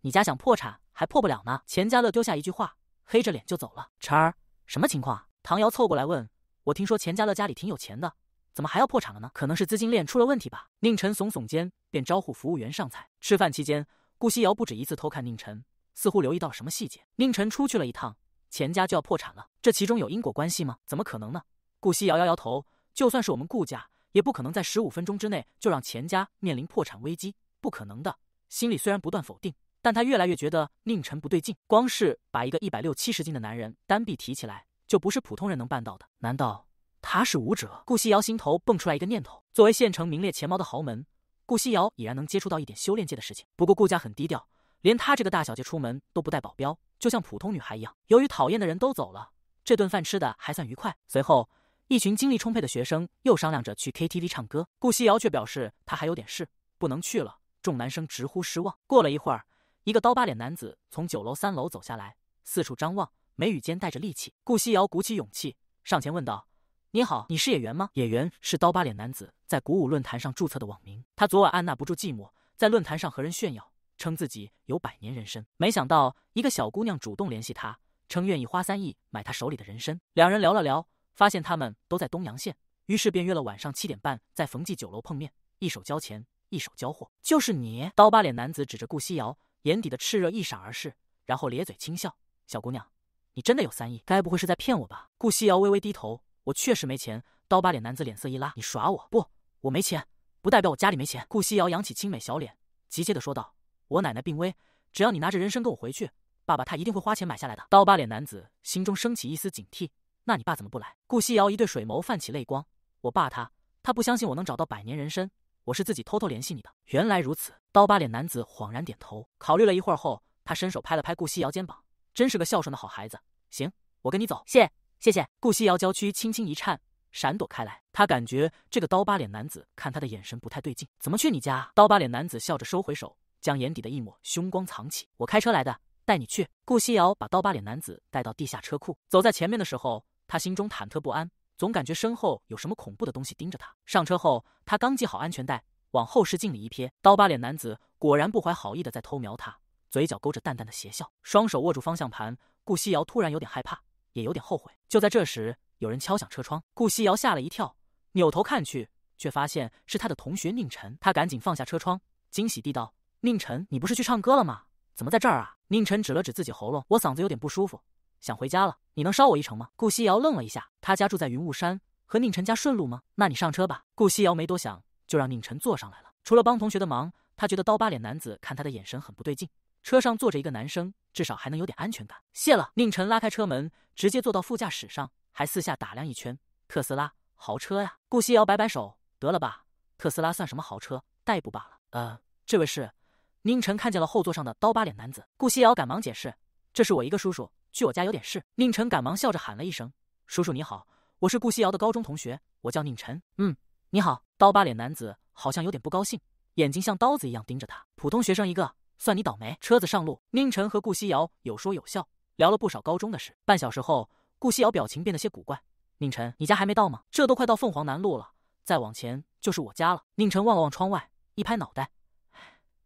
你家想破产还破不了呢。钱家乐丢下一句话，黑着脸就走了。晨儿，什么情况？唐瑶凑过来问：“我听说钱家乐家里挺有钱的。”怎么还要破产了呢？可能是资金链出了问题吧。宁晨耸耸肩，便招呼服务员上菜。吃饭期间，顾夕瑶不止一次偷看宁晨，似乎留意到了什么细节。宁晨出去了一趟，钱家就要破产了，这其中有因果关系吗？怎么可能呢？顾夕瑶摇摇头，就算是我们顾家，也不可能在十五分钟之内就让钱家面临破产危机，不可能的。心里虽然不断否定，但他越来越觉得宁晨不对劲。光是把一个一百六七十斤的男人单臂提起来，就不是普通人能办到的。难道？他是武者，顾西瑶心头蹦出来一个念头。作为县城名列前茅的豪门，顾西瑶已然能接触到一点修炼界的事情。不过顾家很低调，连她这个大小姐出门都不带保镖，就像普通女孩一样。由于讨厌的人都走了，这顿饭吃的还算愉快。随后，一群精力充沛的学生又商量着去 KTV 唱歌，顾西瑶却表示她还有点事，不能去了。众男生直呼失望。过了一会儿，一个刀疤脸男子从九楼三楼走下来，四处张望，眉宇间带着戾气。顾西瑶鼓起勇气上前问道。你好，你是演员吗？演员是刀疤脸男子在古武论坛上注册的网名。他昨晚按捺不住寂寞，在论坛上和人炫耀，称自己有百年人参。没想到一个小姑娘主动联系他，称愿意花三亿买他手里的人参。两人聊了聊，发现他们都在东阳县，于是便约了晚上七点半在冯记酒楼碰面，一手交钱，一手交货。就是你，刀疤脸男子指着顾西瑶，眼底的炽热一闪而逝，然后咧嘴轻笑：“小姑娘，你真的有三亿？该不会是在骗我吧？”顾西瑶微微低头。我确实没钱。刀疤脸男子脸色一拉：“你耍我？不，我没钱，不代表我家里没钱。”顾夕瑶扬起清美小脸，急切地说道：“我奶奶病危，只要你拿着人参跟我回去，爸爸他一定会花钱买下来的。”刀疤脸男子心中升起一丝警惕：“那你爸怎么不来？”顾夕瑶一对水眸泛起泪光：“我爸他，他不相信我能找到百年人参，我是自己偷偷联系你的。”原来如此，刀疤脸男子恍然点头，考虑了一会儿后，他伸手拍了拍顾夕瑶肩膀：“真是个孝顺的好孩子，行，我跟你走。”谢。谢谢。顾夕瑶娇躯轻轻一颤，闪躲开来。她感觉这个刀疤脸男子看她的眼神不太对劲。怎么去你家？刀疤脸男子笑着收回手，将眼底的一抹凶光藏起。我开车来的，带你去。顾夕瑶把刀疤脸男子带到地下车库，走在前面的时候，他心中忐忑不安，总感觉身后有什么恐怖的东西盯着他。上车后，他刚系好安全带，往后视镜里一瞥，刀疤脸男子果然不怀好意的在偷瞄他，嘴角勾着淡淡的邪笑，双手握住方向盘。顾夕瑶突然有点害怕。也有点后悔。就在这时，有人敲响车窗，顾夕瑶吓了一跳，扭头看去，却发现是他的同学宁晨。他赶紧放下车窗，惊喜地道：“宁晨，你不是去唱歌了吗？怎么在这儿啊？”宁晨指了指自己喉咙：“我嗓子有点不舒服，想回家了。你能捎我一程吗？”顾夕瑶愣了一下，他家住在云雾山，和宁晨家顺路吗？那你上车吧。顾夕瑶没多想，就让宁晨坐上来了。除了帮同学的忙，他觉得刀疤脸男子看他的眼神很不对劲。车上坐着一个男生，至少还能有点安全感。谢了，宁晨拉开车门，直接坐到副驾驶上，还四下打量一圈。特斯拉，豪车呀！顾夕瑶摆摆手：“得了吧，特斯拉算什么豪车，代步罢了。”呃，这位是宁晨，看见了后座上的刀疤脸男子，顾夕瑶赶忙解释：“这是我一个叔叔，去我家有点事。”宁晨赶忙笑着喊了一声：“叔叔你好，我是顾夕瑶的高中同学，我叫宁晨。”嗯，你好，刀疤脸男子好像有点不高兴，眼睛像刀子一样盯着他。普通学生一个。算你倒霉，车子上路，宁晨和顾西瑶有说有笑，聊了不少高中的事。半小时后，顾西瑶表情变得些古怪。宁晨，你家还没到吗？这都快到凤凰南路了，再往前就是我家了。宁晨望了望窗外，一拍脑袋，哎，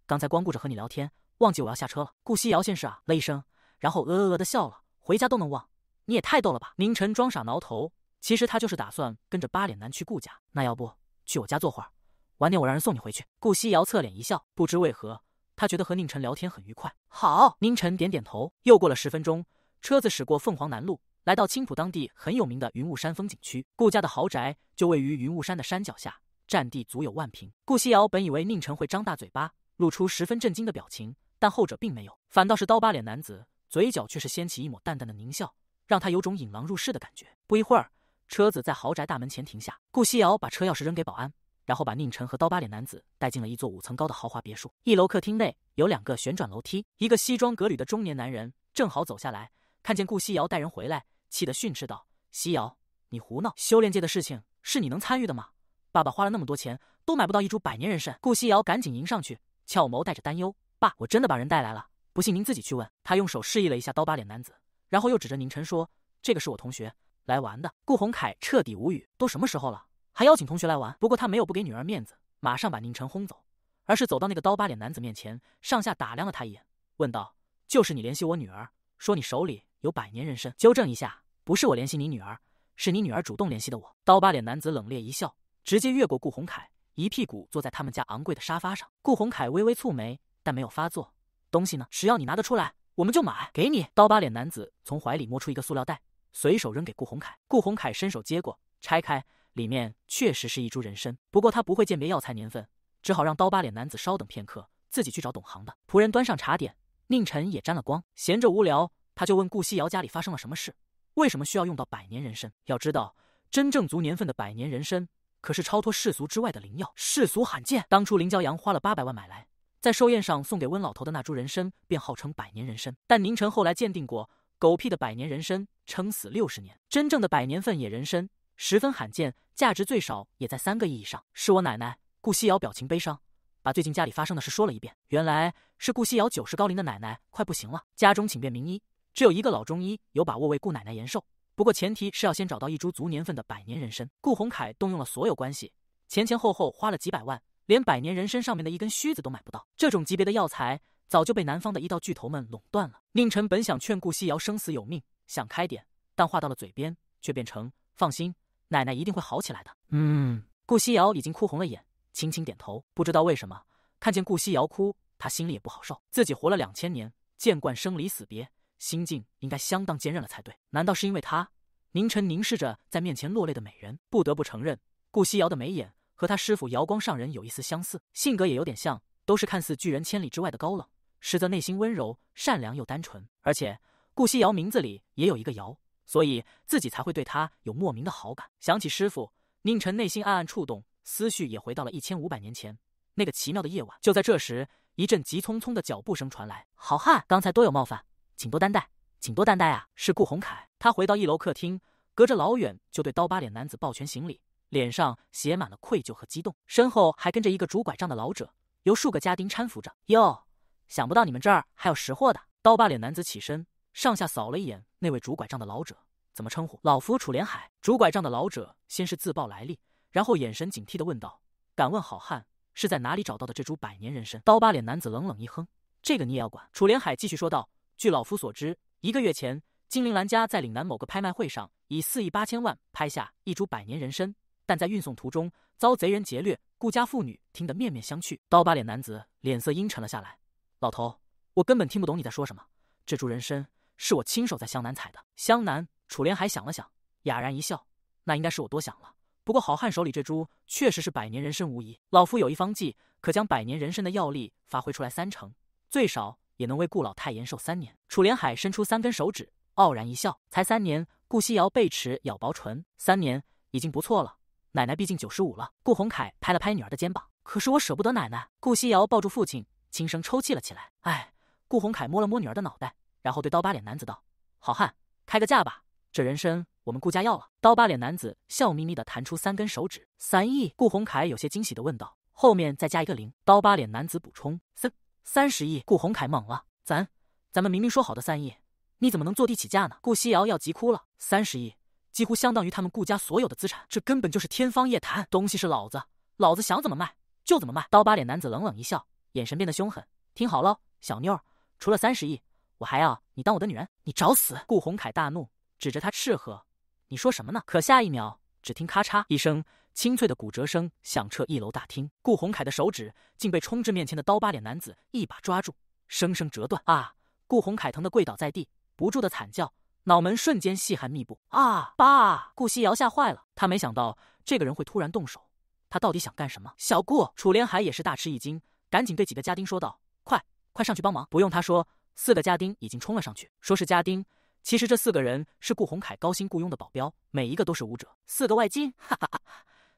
刚才光顾着和你聊天，忘记我要下车了。顾西瑶先是啊了一声，然后呃呃呃的笑了。回家都能忘，你也太逗了吧！宁晨装傻挠头，其实他就是打算跟着八脸男去顾家。那要不去我家坐会儿，晚点我让人送你回去。顾西瑶侧脸一笑，不知为何。他觉得和宁晨聊天很愉快。好，宁晨点点头。又过了十分钟，车子驶过凤凰南路，来到青浦当地很有名的云雾山风景区。顾家的豪宅就位于云雾山的山脚下，占地足有万平。顾西瑶本以为宁晨会张大嘴巴，露出十分震惊的表情，但后者并没有，反倒是刀疤脸男子嘴角却是掀起一抹淡淡的狞笑，让他有种引狼入室的感觉。不一会儿，车子在豪宅大门前停下，顾西瑶把车钥匙扔给保安。然后把宁晨和刀疤脸男子带进了一座五层高的豪华别墅。一楼客厅内有两个旋转楼梯，一个西装革履的中年男人正好走下来，看见顾西瑶带人回来，气得训斥道：“西瑶，你胡闹！修炼界的事情是你能参与的吗？爸爸花了那么多钱，都买不到一株百年人参。”顾西瑶赶紧迎上去，俏眸带着担忧：“爸，我真的把人带来了，不信您自己去问。”他用手示意了一下刀疤脸男子，然后又指着宁晨说：“这个是我同学，来玩的。”顾洪凯彻底无语，都什么时候了？还邀请同学来玩，不过他没有不给女儿面子，马上把宁晨轰走，而是走到那个刀疤脸男子面前，上下打量了他一眼，问道：“就是你联系我女儿，说你手里有百年人参？”纠正一下，不是我联系你女儿，是你女儿主动联系的我。刀疤脸男子冷冽一笑，直接越过顾宏凯，一屁股坐在他们家昂贵的沙发上。顾宏凯微微蹙眉，但没有发作。东西呢？只要你拿得出来，我们就买给你。刀疤脸男子从怀里摸出一个塑料袋，随手扔给顾宏凯。顾宏凯伸手接过，拆开。里面确实是一株人参，不过他不会鉴别药材年份，只好让刀疤脸男子稍等片刻，自己去找懂行的仆人端上茶点。宁晨也沾了光，闲着无聊，他就问顾西瑶家里发生了什么事，为什么需要用到百年人参？要知道，真正足年份的百年人参可是超脱世俗之外的灵药，世俗罕见。当初林骄阳花了八百万买来，在寿宴上送给温老头的那株人参，便号称百年人参。但宁晨后来鉴定过，狗屁的百年人参，撑死六十年。真正的百年份野人参。十分罕见，价值最少也在三个亿以上。是我奶奶顾西瑶，表情悲伤，把最近家里发生的事说了一遍。原来是顾西瑶九十高龄的奶奶快不行了，家中请遍名医，只有一个老中医有把握为顾奶奶延寿，不过前提是要先找到一株足年份的百年人参。顾宏凯动用了所有关系，前前后后花了几百万，连百年人参上面的一根须子都买不到。这种级别的药材早就被南方的医道巨头们垄断了。宁晨本想劝顾西瑶生死有命，想开点，但话到了嘴边却变成放心。奶奶一定会好起来的。嗯，顾西瑶已经哭红了眼，轻轻点头。不知道为什么，看见顾西瑶哭，他心里也不好受。自己活了两千年，见惯生离死别，心境应该相当坚韧了才对。难道是因为他？宁晨凝视着在面前落泪的美人，不得不承认，顾西瑶的眉眼和他师父瑶光上人有一丝相似，性格也有点像，都是看似拒人千里之外的高冷，实则内心温柔、善良又单纯。而且，顾西瑶名字里也有一个“瑶”。所以自己才会对他有莫名的好感。想起师傅，宁晨内心暗暗触动，思绪也回到了一千五百年前那个奇妙的夜晚。就在这时，一阵急匆匆的脚步声传来：“好汉，刚才多有冒犯，请多担待，请多担待啊！”是顾宏凯。他回到一楼客厅，隔着老远就对刀疤脸男子抱拳行礼，脸上写满了愧疚和激动，身后还跟着一个拄拐杖的老者，由数个家丁搀扶着。哟，想不到你们这儿还有识货的！刀疤脸男子起身。上下扫了一眼那位拄拐杖的老者，怎么称呼？老夫楚连海。拄拐杖的老者先是自报来历，然后眼神警惕地问道：“敢问好汉是在哪里找到的这株百年人参？”刀疤脸男子冷冷一哼：“这个你也要管？”楚连海继续说道：“据老夫所知，一个月前，金陵兰家在岭南某个拍卖会上以四亿八千万拍下一株百年人参，但在运送途中遭贼人劫掠。顾家妇女听得面面相觑。”刀疤脸男子脸色阴沉了下来：“老头，我根本听不懂你在说什么。这株人参……”是我亲手在湘南采的。湘南，楚连海想了想，哑然一笑：“那应该是我多想了。不过好汉手里这株确实是百年人参无疑。老夫有一方剂，可将百年人参的药力发挥出来三成，最少也能为顾老太延寿三年。”楚连海伸出三根手指，傲然一笑：“才三年。”顾西瑶背齿咬薄唇：“三年已经不错了，奶奶毕竟九十五了。”顾鸿凯拍了拍女儿的肩膀：“可是我舍不得奶奶。”顾西瑶抱住父亲，轻声抽泣了起来：“哎。”顾鸿凯摸了摸女儿的脑袋。然后对刀疤脸男子道：“好汉，开个价吧！这人参我们顾家要了。”刀疤脸男子笑眯眯的弹出三根手指：“三亿。”顾鸿凯有些惊喜的问道：“后面再加一个零？”刀疤脸男子补充：“三三十亿。”顾鸿凯懵了：“咱咱们明明说好的三亿，你怎么能坐地起价呢？”顾夕瑶要急哭了：“三十亿，几乎相当于他们顾家所有的资产，这根本就是天方夜谭！东西是老子，老子想怎么卖就怎么卖。”刀疤脸男子冷冷一笑，眼神变得凶狠：“听好了，小妞儿，除了三十亿。”我还要你当我的女人，你找死！顾宏凯大怒，指着他斥喝：“你说什么呢？”可下一秒，只听咔嚓一声清脆的骨折声，响彻一楼大厅。顾宏凯的手指竟被冲至面前的刀疤脸男子一把抓住，生生折断！啊！顾宏凯疼得跪倒在地，不住的惨叫，脑门瞬间细汗密布。啊！爸！顾西瑶吓坏了，他没想到这个人会突然动手，他到底想干什么？小顾楚连海也是大吃一惊，赶紧对几个家丁说道：“快，快上去帮忙！”不用他说。四个家丁已经冲了上去，说是家丁，其实这四个人是顾鸿凯高薪雇佣的保镖，每一个都是武者。四个外境，哈哈哈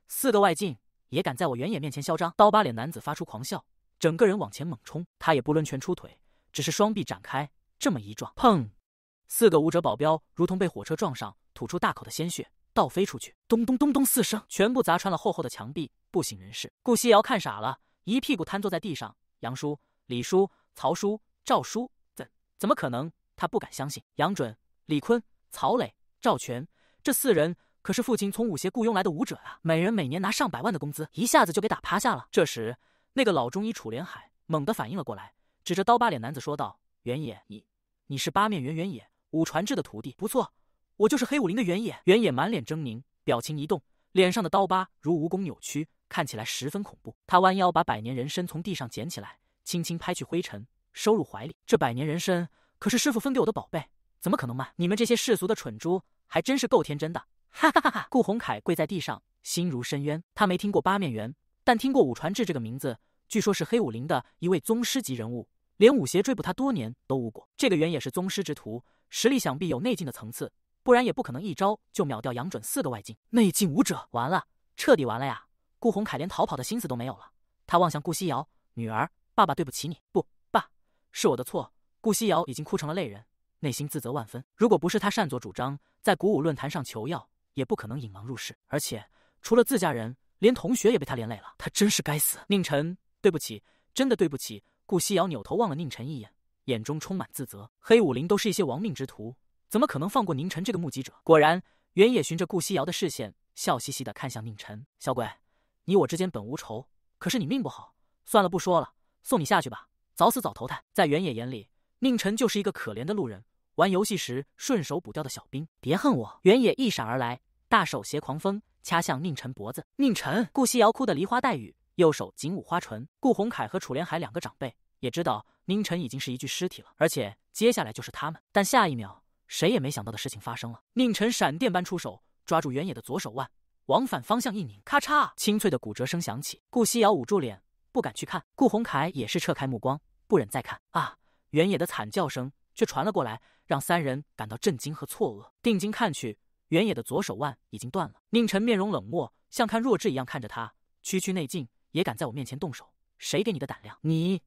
四个外境也敢在我原野面前嚣张？刀疤脸男子发出狂笑，整个人往前猛冲，他也不抡拳出腿，只是双臂展开，这么一撞，砰！四个武者保镖如同被火车撞上，吐出大口的鲜血，倒飞出去。咚咚咚咚四声，全部砸穿了厚厚的墙壁，不省人事。顾西瑶看傻了，一屁股瘫坐在地上。杨叔、李叔、曹叔、赵叔。怎么可能？他不敢相信。杨准、李坤、曹磊、赵全这四人可是父亲从武协雇佣来的武者啊，每人每年拿上百万的工资，一下子就给打趴下了。这时，那个老中医楚连海猛地反应了过来，指着刀疤脸男子说道：“原野，你你是八面猿原野武传志的徒弟？不错，我就是黑武林的原野。”原野满脸狰狞，表情一动，脸上的刀疤如蜈蚣扭曲，看起来十分恐怖。他弯腰把百年人参从地上捡起来，轻轻拍去灰尘。收入怀里，这百年人参可是师傅分给我的宝贝，怎么可能卖？你们这些世俗的蠢猪，还真是够天真的！哈哈哈哈！顾宏凯跪在地上，心如深渊。他没听过八面猿，但听过武传志这个名字，据说是黑武林的一位宗师级人物，连武邪追捕他多年都无果。这个猿也是宗师之徒，实力想必有内劲的层次，不然也不可能一招就秒掉杨准四个外境。内劲武者。完了，彻底完了呀！顾宏凯连逃跑的心思都没有了，他望向顾夕瑶，女儿，爸爸对不起你，不。是我的错，顾西瑶已经哭成了泪人，内心自责万分。如果不是他擅作主张，在古武论坛上求药，也不可能引狼入室。而且除了自家人，连同学也被他连累了，他真是该死。宁晨，对不起，真的对不起。顾西瑶扭头望了宁晨一眼，眼中充满自责。黑武林都是一些亡命之徒，怎么可能放过宁晨这个目击者？果然，原野循着顾西瑶的视线，笑嘻嘻的看向宁晨：“小鬼，你我之间本无仇，可是你命不好。算了，不说了，送你下去吧。”早死早投胎，在原野眼里，宁晨就是一个可怜的路人，玩游戏时顺手补掉的小兵。别恨我！原野一闪而来，大手携狂风掐向宁晨脖子。宁晨，顾西瑶哭得梨花带雨，右手紧捂花唇。顾洪凯和楚连海两个长辈也知道宁晨已经是一具尸体了，而且接下来就是他们。但下一秒，谁也没想到的事情发生了。宁晨闪电般出手，抓住原野的左手腕，往返方向一拧，咔嚓，清脆的骨折声响起。顾西瑶捂住脸。不敢去看，顾宏凯也是撤开目光，不忍再看啊！原野的惨叫声却传了过来，让三人感到震惊和错愕。定睛看去，原野的左手腕已经断了。宁晨面容冷漠，像看弱智一样看着他。区区内劲也敢在我面前动手，谁给你的胆量？你，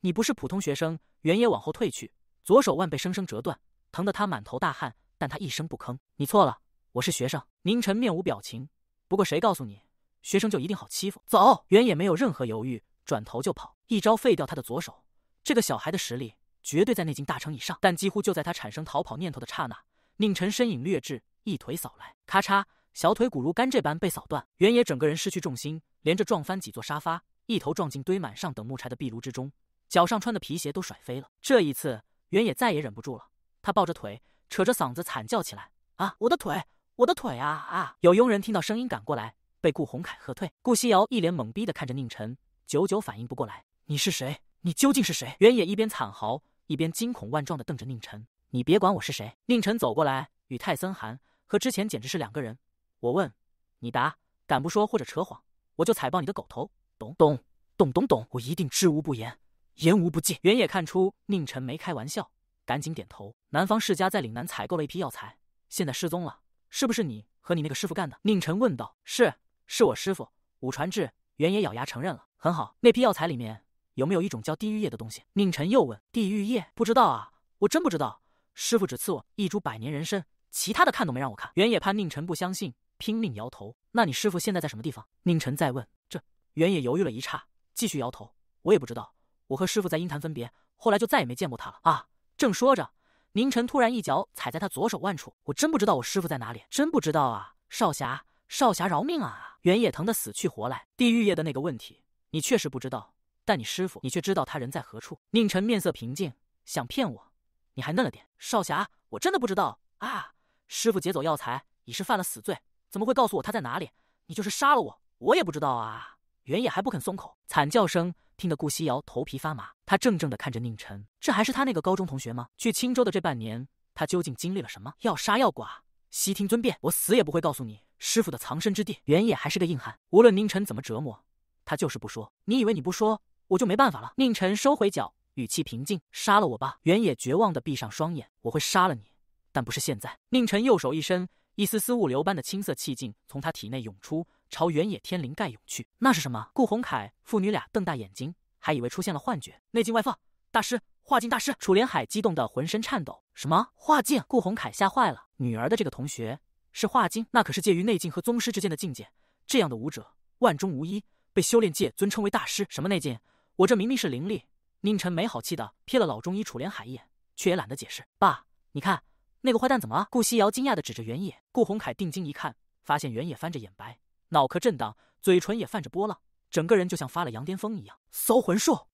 你不是普通学生！原野往后退去，左手腕被生生折断，疼得他满头大汗，但他一声不吭。你错了，我是学生。宁晨面无表情，不过谁告诉你，学生就一定好欺负？走！原野没有任何犹豫。转头就跑，一招废掉他的左手。这个小孩的实力绝对在内境大成以上，但几乎就在他产生逃跑念头的刹那，宁晨身影掠至，一腿扫来，咔嚓，小腿骨如甘蔗般被扫断。原野整个人失去重心，连着撞翻几座沙发，一头撞进堆满上等木柴的壁炉之中，脚上穿的皮鞋都甩飞了。这一次，原野再也忍不住了，他抱着腿，扯着嗓子惨叫起来：“啊，我的腿，我的腿啊啊！”有佣人听到声音赶过来，被顾宏凯喝退。顾夕瑶一脸懵逼地看着宁晨。久久反应不过来，你是谁？你究竟是谁？原野一边惨嚎，一边惊恐万状的瞪着宁晨。你别管我是谁。宁晨走过来，与泰森寒，和之前简直是两个人。我问，你答，敢不说或者扯谎，我就踩爆你的狗头。懂？懂？懂？懂？懂？我一定知无不言，言无不尽。原野看出宁晨没开玩笑，赶紧点头。南方世家在岭南采购了一批药材，现在失踪了，是不是你和你那个师傅干的？宁晨问道。是，是我师傅武传志。原野咬牙承认了。很好，那批药材里面有没有一种叫地狱叶的东西？宁晨又问。地狱叶？不知道啊，我真不知道。师傅只赐我一株百年人参，其他的看都没让我看。原野怕宁晨不相信，拼命摇头。那你师傅现在在什么地方？宁晨再问。这原野犹豫了一刹，继续摇头。我也不知道，我和师傅在鹰潭分别，后来就再也没见过他了。啊！正说着，宁晨突然一脚踩在他左手腕处。我真不知道我师傅在哪里，真不知道啊！少侠，少侠饶命啊！原野疼得死去活来。地狱液的那个问题。你确实不知道，但你师傅，你却知道他人在何处。宁晨面色平静，想骗我，你还嫩了点，少侠，我真的不知道啊！师傅劫走药材已是犯了死罪，怎么会告诉我他在哪里？你就是杀了我，我也不知道啊！原野还不肯松口，惨叫声听得顾西瑶头皮发麻，他怔怔地看着宁晨，这还是他那个高中同学吗？去青州的这半年，他究竟经历了什么？要杀要剐，悉听尊便，我死也不会告诉你师傅的藏身之地。原野还是个硬汉，无论宁晨怎么折磨。他就是不说，你以为你不说我就没办法了？宁晨收回脚，语气平静：“杀了我吧。”原野绝望地闭上双眼：“我会杀了你，但不是现在。”宁晨右手一伸，一丝丝物流般的青色气劲从他体内涌出，朝原野天灵盖涌去。那是什么？顾鸿凯父女俩瞪大眼睛，还以为出现了幻觉。内劲外放，大师，化境大师！楚连海激动得浑身颤抖：“什么化境？”顾鸿凯吓坏了，女儿的这个同学是化境，那可是介于内境和宗师之间的境界，这样的武者万中无一。被修炼界尊称为大师，什么内劲？我这明明是灵力。宁晨没好气的瞥了老中医楚连海一眼，却也懒得解释。爸，你看那个坏蛋怎么了？顾夕瑶惊讶的指着原野，顾鸿凯定睛一看，发现原野翻着眼白，脑壳震荡，嘴唇也泛着波浪，整个人就像发了羊癫疯一样。搜魂术，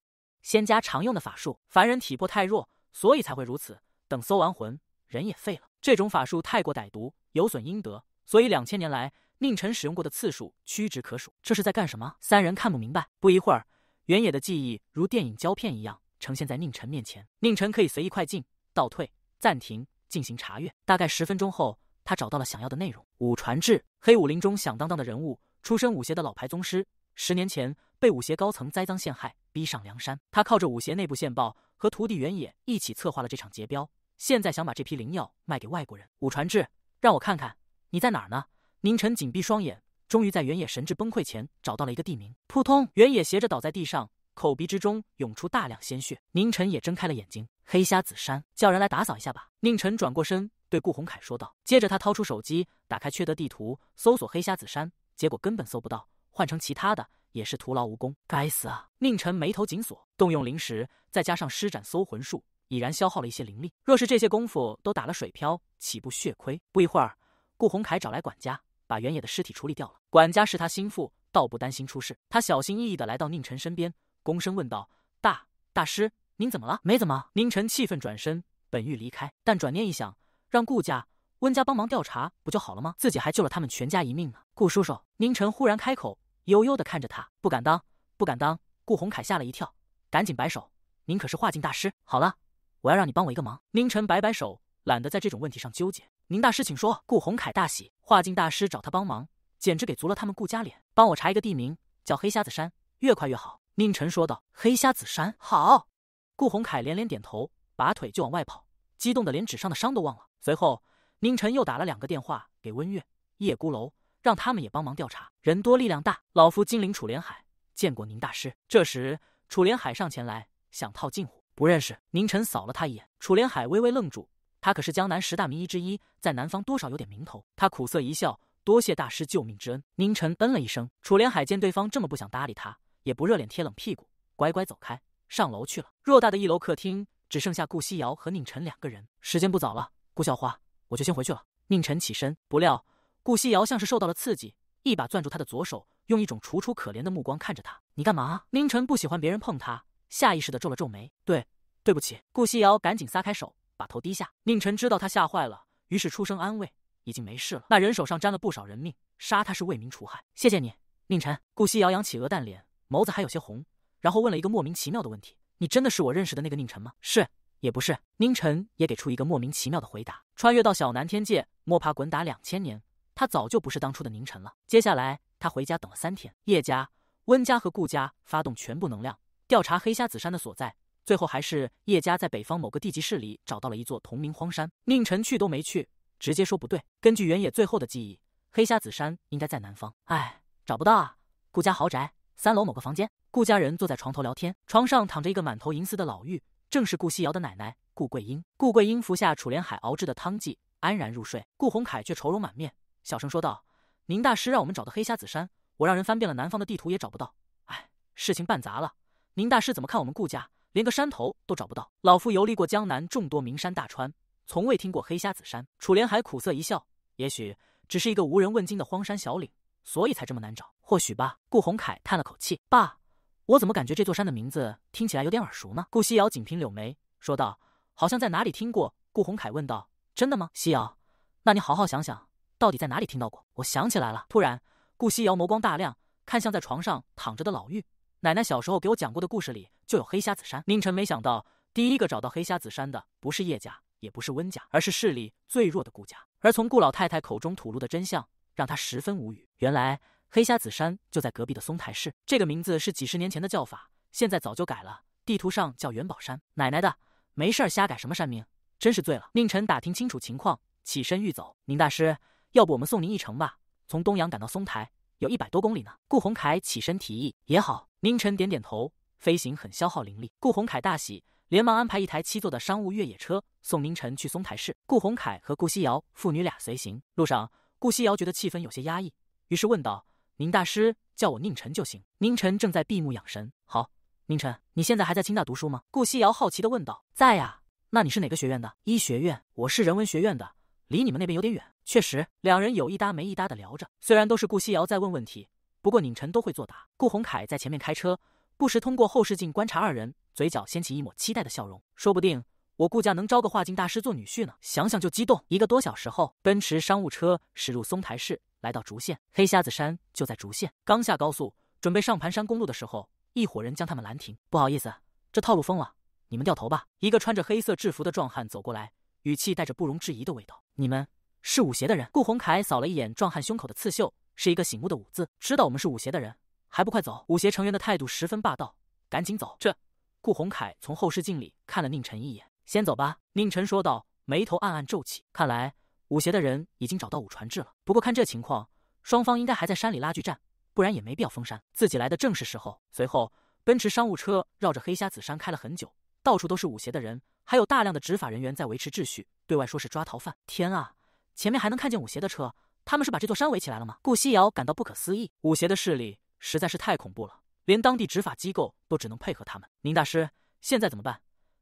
仙家常用的法术，凡人体魄太弱，所以才会如此。等搜完魂，人也废了。这种法术太过歹毒，有损阴德，所以两千年来。宁晨使用过的次数屈指可数，这是在干什么？三人看不明白。不一会儿，原野的记忆如电影胶片一样呈现在宁晨面前。宁晨可以随意快进、倒退、暂停进行查阅。大概十分钟后，他找到了想要的内容。武传志，黑武林中响当当的人物，出身武邪的老牌宗师。十年前被武邪高层栽赃陷害，逼上梁山。他靠着武邪内部线报和徒弟原野一起策划了这场劫镖。现在想把这批灵药卖给外国人。武传志，让我看看你在哪儿呢？宁晨紧闭双眼，终于在原野神智崩溃前找到了一个地名。扑通，原野斜着倒在地上，口鼻之中涌出大量鲜血。宁晨也睁开了眼睛。黑瞎子山，叫人来打扫一下吧。宁晨转过身对顾宏凯说道。接着他掏出手机，打开缺德地图，搜索黑瞎子山，结果根本搜不到。换成其他的也是徒劳无功。该死啊！宁晨眉头紧锁，动用灵石，再加上施展搜魂术，已然消耗了一些灵力。若是这些功夫都打了水漂，岂不血亏？不一会儿，顾宏凯找来管家。把原野的尸体处理掉了。管家是他心腹，倒不担心出事。他小心翼翼的来到宁晨身边，躬身问道：“大大师，您怎么了？”“没怎么。”宁晨气愤转身，本欲离开，但转念一想，让顾家、温家帮忙调查不就好了吗？自己还救了他们全家一命呢。顾叔叔，宁晨忽然开口，悠悠的看着他：“不敢当，不敢当。”顾宏凯吓了一跳，赶紧摆手：“您可是化境大师，好了，我要让你帮我一个忙。”宁晨摆摆手，懒得在这种问题上纠结。宁大师，请说。顾鸿凯大喜，画境大师找他帮忙，简直给足了他们顾家脸。帮我查一个地名，叫黑瞎子山，越快越好。宁晨说道。黑瞎子山，好。顾鸿凯连连点头，拔腿就往外跑，激动的连纸上的伤都忘了。随后，宁晨又打了两个电话给温月、叶孤楼，让他们也帮忙调查，人多力量大。老夫金陵楚连海，见过宁大师。这时，楚连海上前来，想套近乎，不认识。宁晨扫了他一眼，楚连海微微愣住。他可是江南十大名医之一，在南方多少有点名头。他苦涩一笑，多谢大师救命之恩。宁晨嗯了一声。楚连海见对方这么不想搭理他，也不热脸贴冷屁股，乖乖走开，上楼去了。偌大的一楼客厅只剩下顾夕瑶和宁晨两个人。时间不早了，顾校花，我就先回去了。宁晨起身，不料顾夕瑶像是受到了刺激，一把攥住他的左手，用一种楚楚可怜的目光看着他：“你干嘛？”宁晨不喜欢别人碰他，下意识的皱了皱眉：“对，对不起。”顾夕瑶赶紧撒开手。把头低下，宁晨知道他吓坏了，于是出声安慰：“已经没事了。”那人手上沾了不少人命，杀他是为民除害。谢谢你，宁晨。顾惜瑶扬起鹅蛋脸，眸子还有些红，然后问了一个莫名其妙的问题：“你真的是我认识的那个宁晨吗？”“是，也不是。”宁晨也给出一个莫名其妙的回答。穿越到小南天界，摸爬滚打两千年，他早就不是当初的宁晨了。接下来，他回家等了三天。叶家、温家和顾家发动全部能量，调查黑瞎子山的所在。最后还是叶家在北方某个地级市里找到了一座同名荒山，宁晨去都没去，直接说不对。根据原野最后的记忆，黑瞎子山应该在南方，唉，找不到啊。顾家豪宅三楼某个房间，顾家人坐在床头聊天，床上躺着一个满头银丝的老妪，正是顾西瑶的奶奶顾桂英。顾桂英服下楚连海熬制的汤剂，安然入睡。顾宏凯却愁容满面，小声说道：“宁大师让我们找的黑瞎子山，我让人翻遍了南方的地图也找不到，唉，事情办砸了。宁大师怎么看我们顾家？”连个山头都找不到，老夫游历过江南众多名山大川，从未听过黑瞎子山。楚连海苦涩一笑，也许只是一个无人问津的荒山小岭，所以才这么难找。或许吧。顾宏凯叹了口气：“爸，我怎么感觉这座山的名字听起来有点耳熟呢？”顾夕瑶紧凭柳眉说道：“好像在哪里听过。”顾宏凯问道：“真的吗？”夕瑶，那你好好想想，到底在哪里听到过？我想起来了。突然，顾夕瑶眸光大亮，看向在床上躺着的老妪。奶奶小时候给我讲过的故事里就有黑瞎子山。宁晨没想到，第一个找到黑瞎子山的不是叶家，也不是温家，而是势力最弱的顾家。而从顾老太太口中吐露的真相，让他十分无语。原来黑瞎子山就在隔壁的松台市，这个名字是几十年前的叫法，现在早就改了。地图上叫元宝山。奶奶的，没事儿瞎改什么山名，真是醉了。宁晨打听清楚情况，起身欲走。宁大师，要不我们送您一程吧？从东阳赶到松台，有一百多公里呢。顾鸿凯起身提议，也好。宁晨点点头，飞行很消耗灵力。顾宏凯大喜，连忙安排一台七座的商务越野车送宁晨去松台市。顾宏凯和顾西瑶父女俩随行。路上，顾西瑶觉得气氛有些压抑，于是问道：“宁大师，叫我宁晨就行。”宁晨正在闭目养神。好，宁晨，你现在还在青大读书吗？顾西瑶好奇的问道：“在呀，那你是哪个学院的？医学院？我是人文学院的，离你们那边有点远。”确实。两人有一搭没一搭的聊着，虽然都是顾西瑶在问问题。不过，宁晨都会作答。顾宏凯在前面开车，不时通过后视镜观察二人，嘴角掀起一抹期待的笑容。说不定我顾家能招个画境大师做女婿呢，想想就激动。一个多小时后，奔驰商务车驶入松台市，来到竹县。黑瞎子山就在竹县。刚下高速，准备上盘山公路的时候，一伙人将他们拦停。不好意思，这套路封了，你们掉头吧。一个穿着黑色制服的壮汉走过来，语气带着不容置疑的味道：“你们是武协的人？”顾宏凯扫了一眼壮汉胸口的刺绣。是一个醒目的武字，知道我们是武邪的人，还不快走？武邪成员的态度十分霸道，赶紧走！这，顾宏凯从后视镜里看了宁晨一眼，先走吧。宁晨说道，眉头暗暗皱起。看来武邪的人已经找到武传志了，不过看这情况，双方应该还在山里拉锯战，不然也没必要封山。自己来的正是时候。随后，奔驰商务车绕着黑瞎子山开了很久，到处都是武邪的人，还有大量的执法人员在维持秩序，对外说是抓逃犯。天啊，前面还能看见武邪的车。他们是把这座山围起来了吗？顾西瑶感到不可思议。武邪的势力实在是太恐怖了，连当地执法机构都只能配合他们。宁大师，现在怎么办？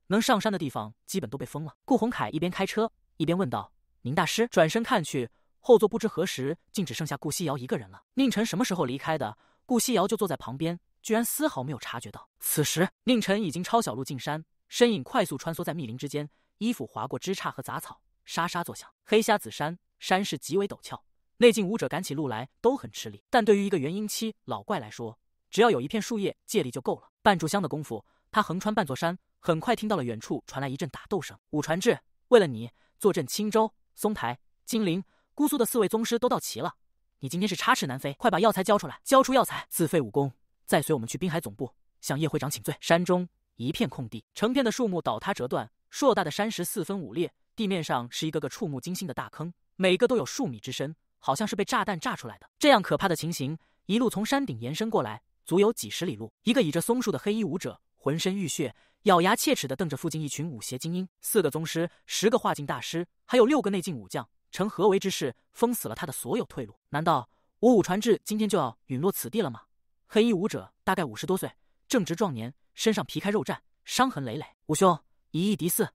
能上山的地方基本都被封了。顾宏凯一边开车一边问道。宁大师转身看去，后座不知何时竟只剩下顾西瑶一个人了。宁晨什么时候离开的？顾西瑶就坐在旁边，居然丝毫没有察觉到。此时，宁晨已经抄小路进山，身影快速穿梭在密林之间，衣服划过枝杈和杂草，沙沙作响。黑瞎子山山势极为陡峭。内境武者赶起路来都很吃力，但对于一个元婴期老怪来说，只要有一片树叶借力就够了。半炷香的功夫，他横穿半座山，很快听到了远处传来一阵打斗声。武传志，为了你，坐镇青州、松台、金陵、姑苏的四位宗师都到齐了，你今天是插翅难飞，快把药材交出来！交出药材，自废武功，再随我们去滨海总部向叶会长请罪。山中一片空地，成片的树木倒塌折断，硕大的山石四分五裂，地面上是一个个触目惊心的大坑，每个都有数米之深。好像是被炸弹炸出来的，这样可怕的情形一路从山顶延伸过来，足有几十里路。一个倚着松树的黑衣武者，浑身浴血，咬牙切齿的瞪着附近一群武协精英，四个宗师，十个化境大师，还有六个内境武将，成合围之势，封死了他的所有退路。难道我武传志今天就要陨落此地了吗？黑衣武者大概五十多岁，正值壮年，身上皮开肉绽，伤痕累累。武兄，以一敌四，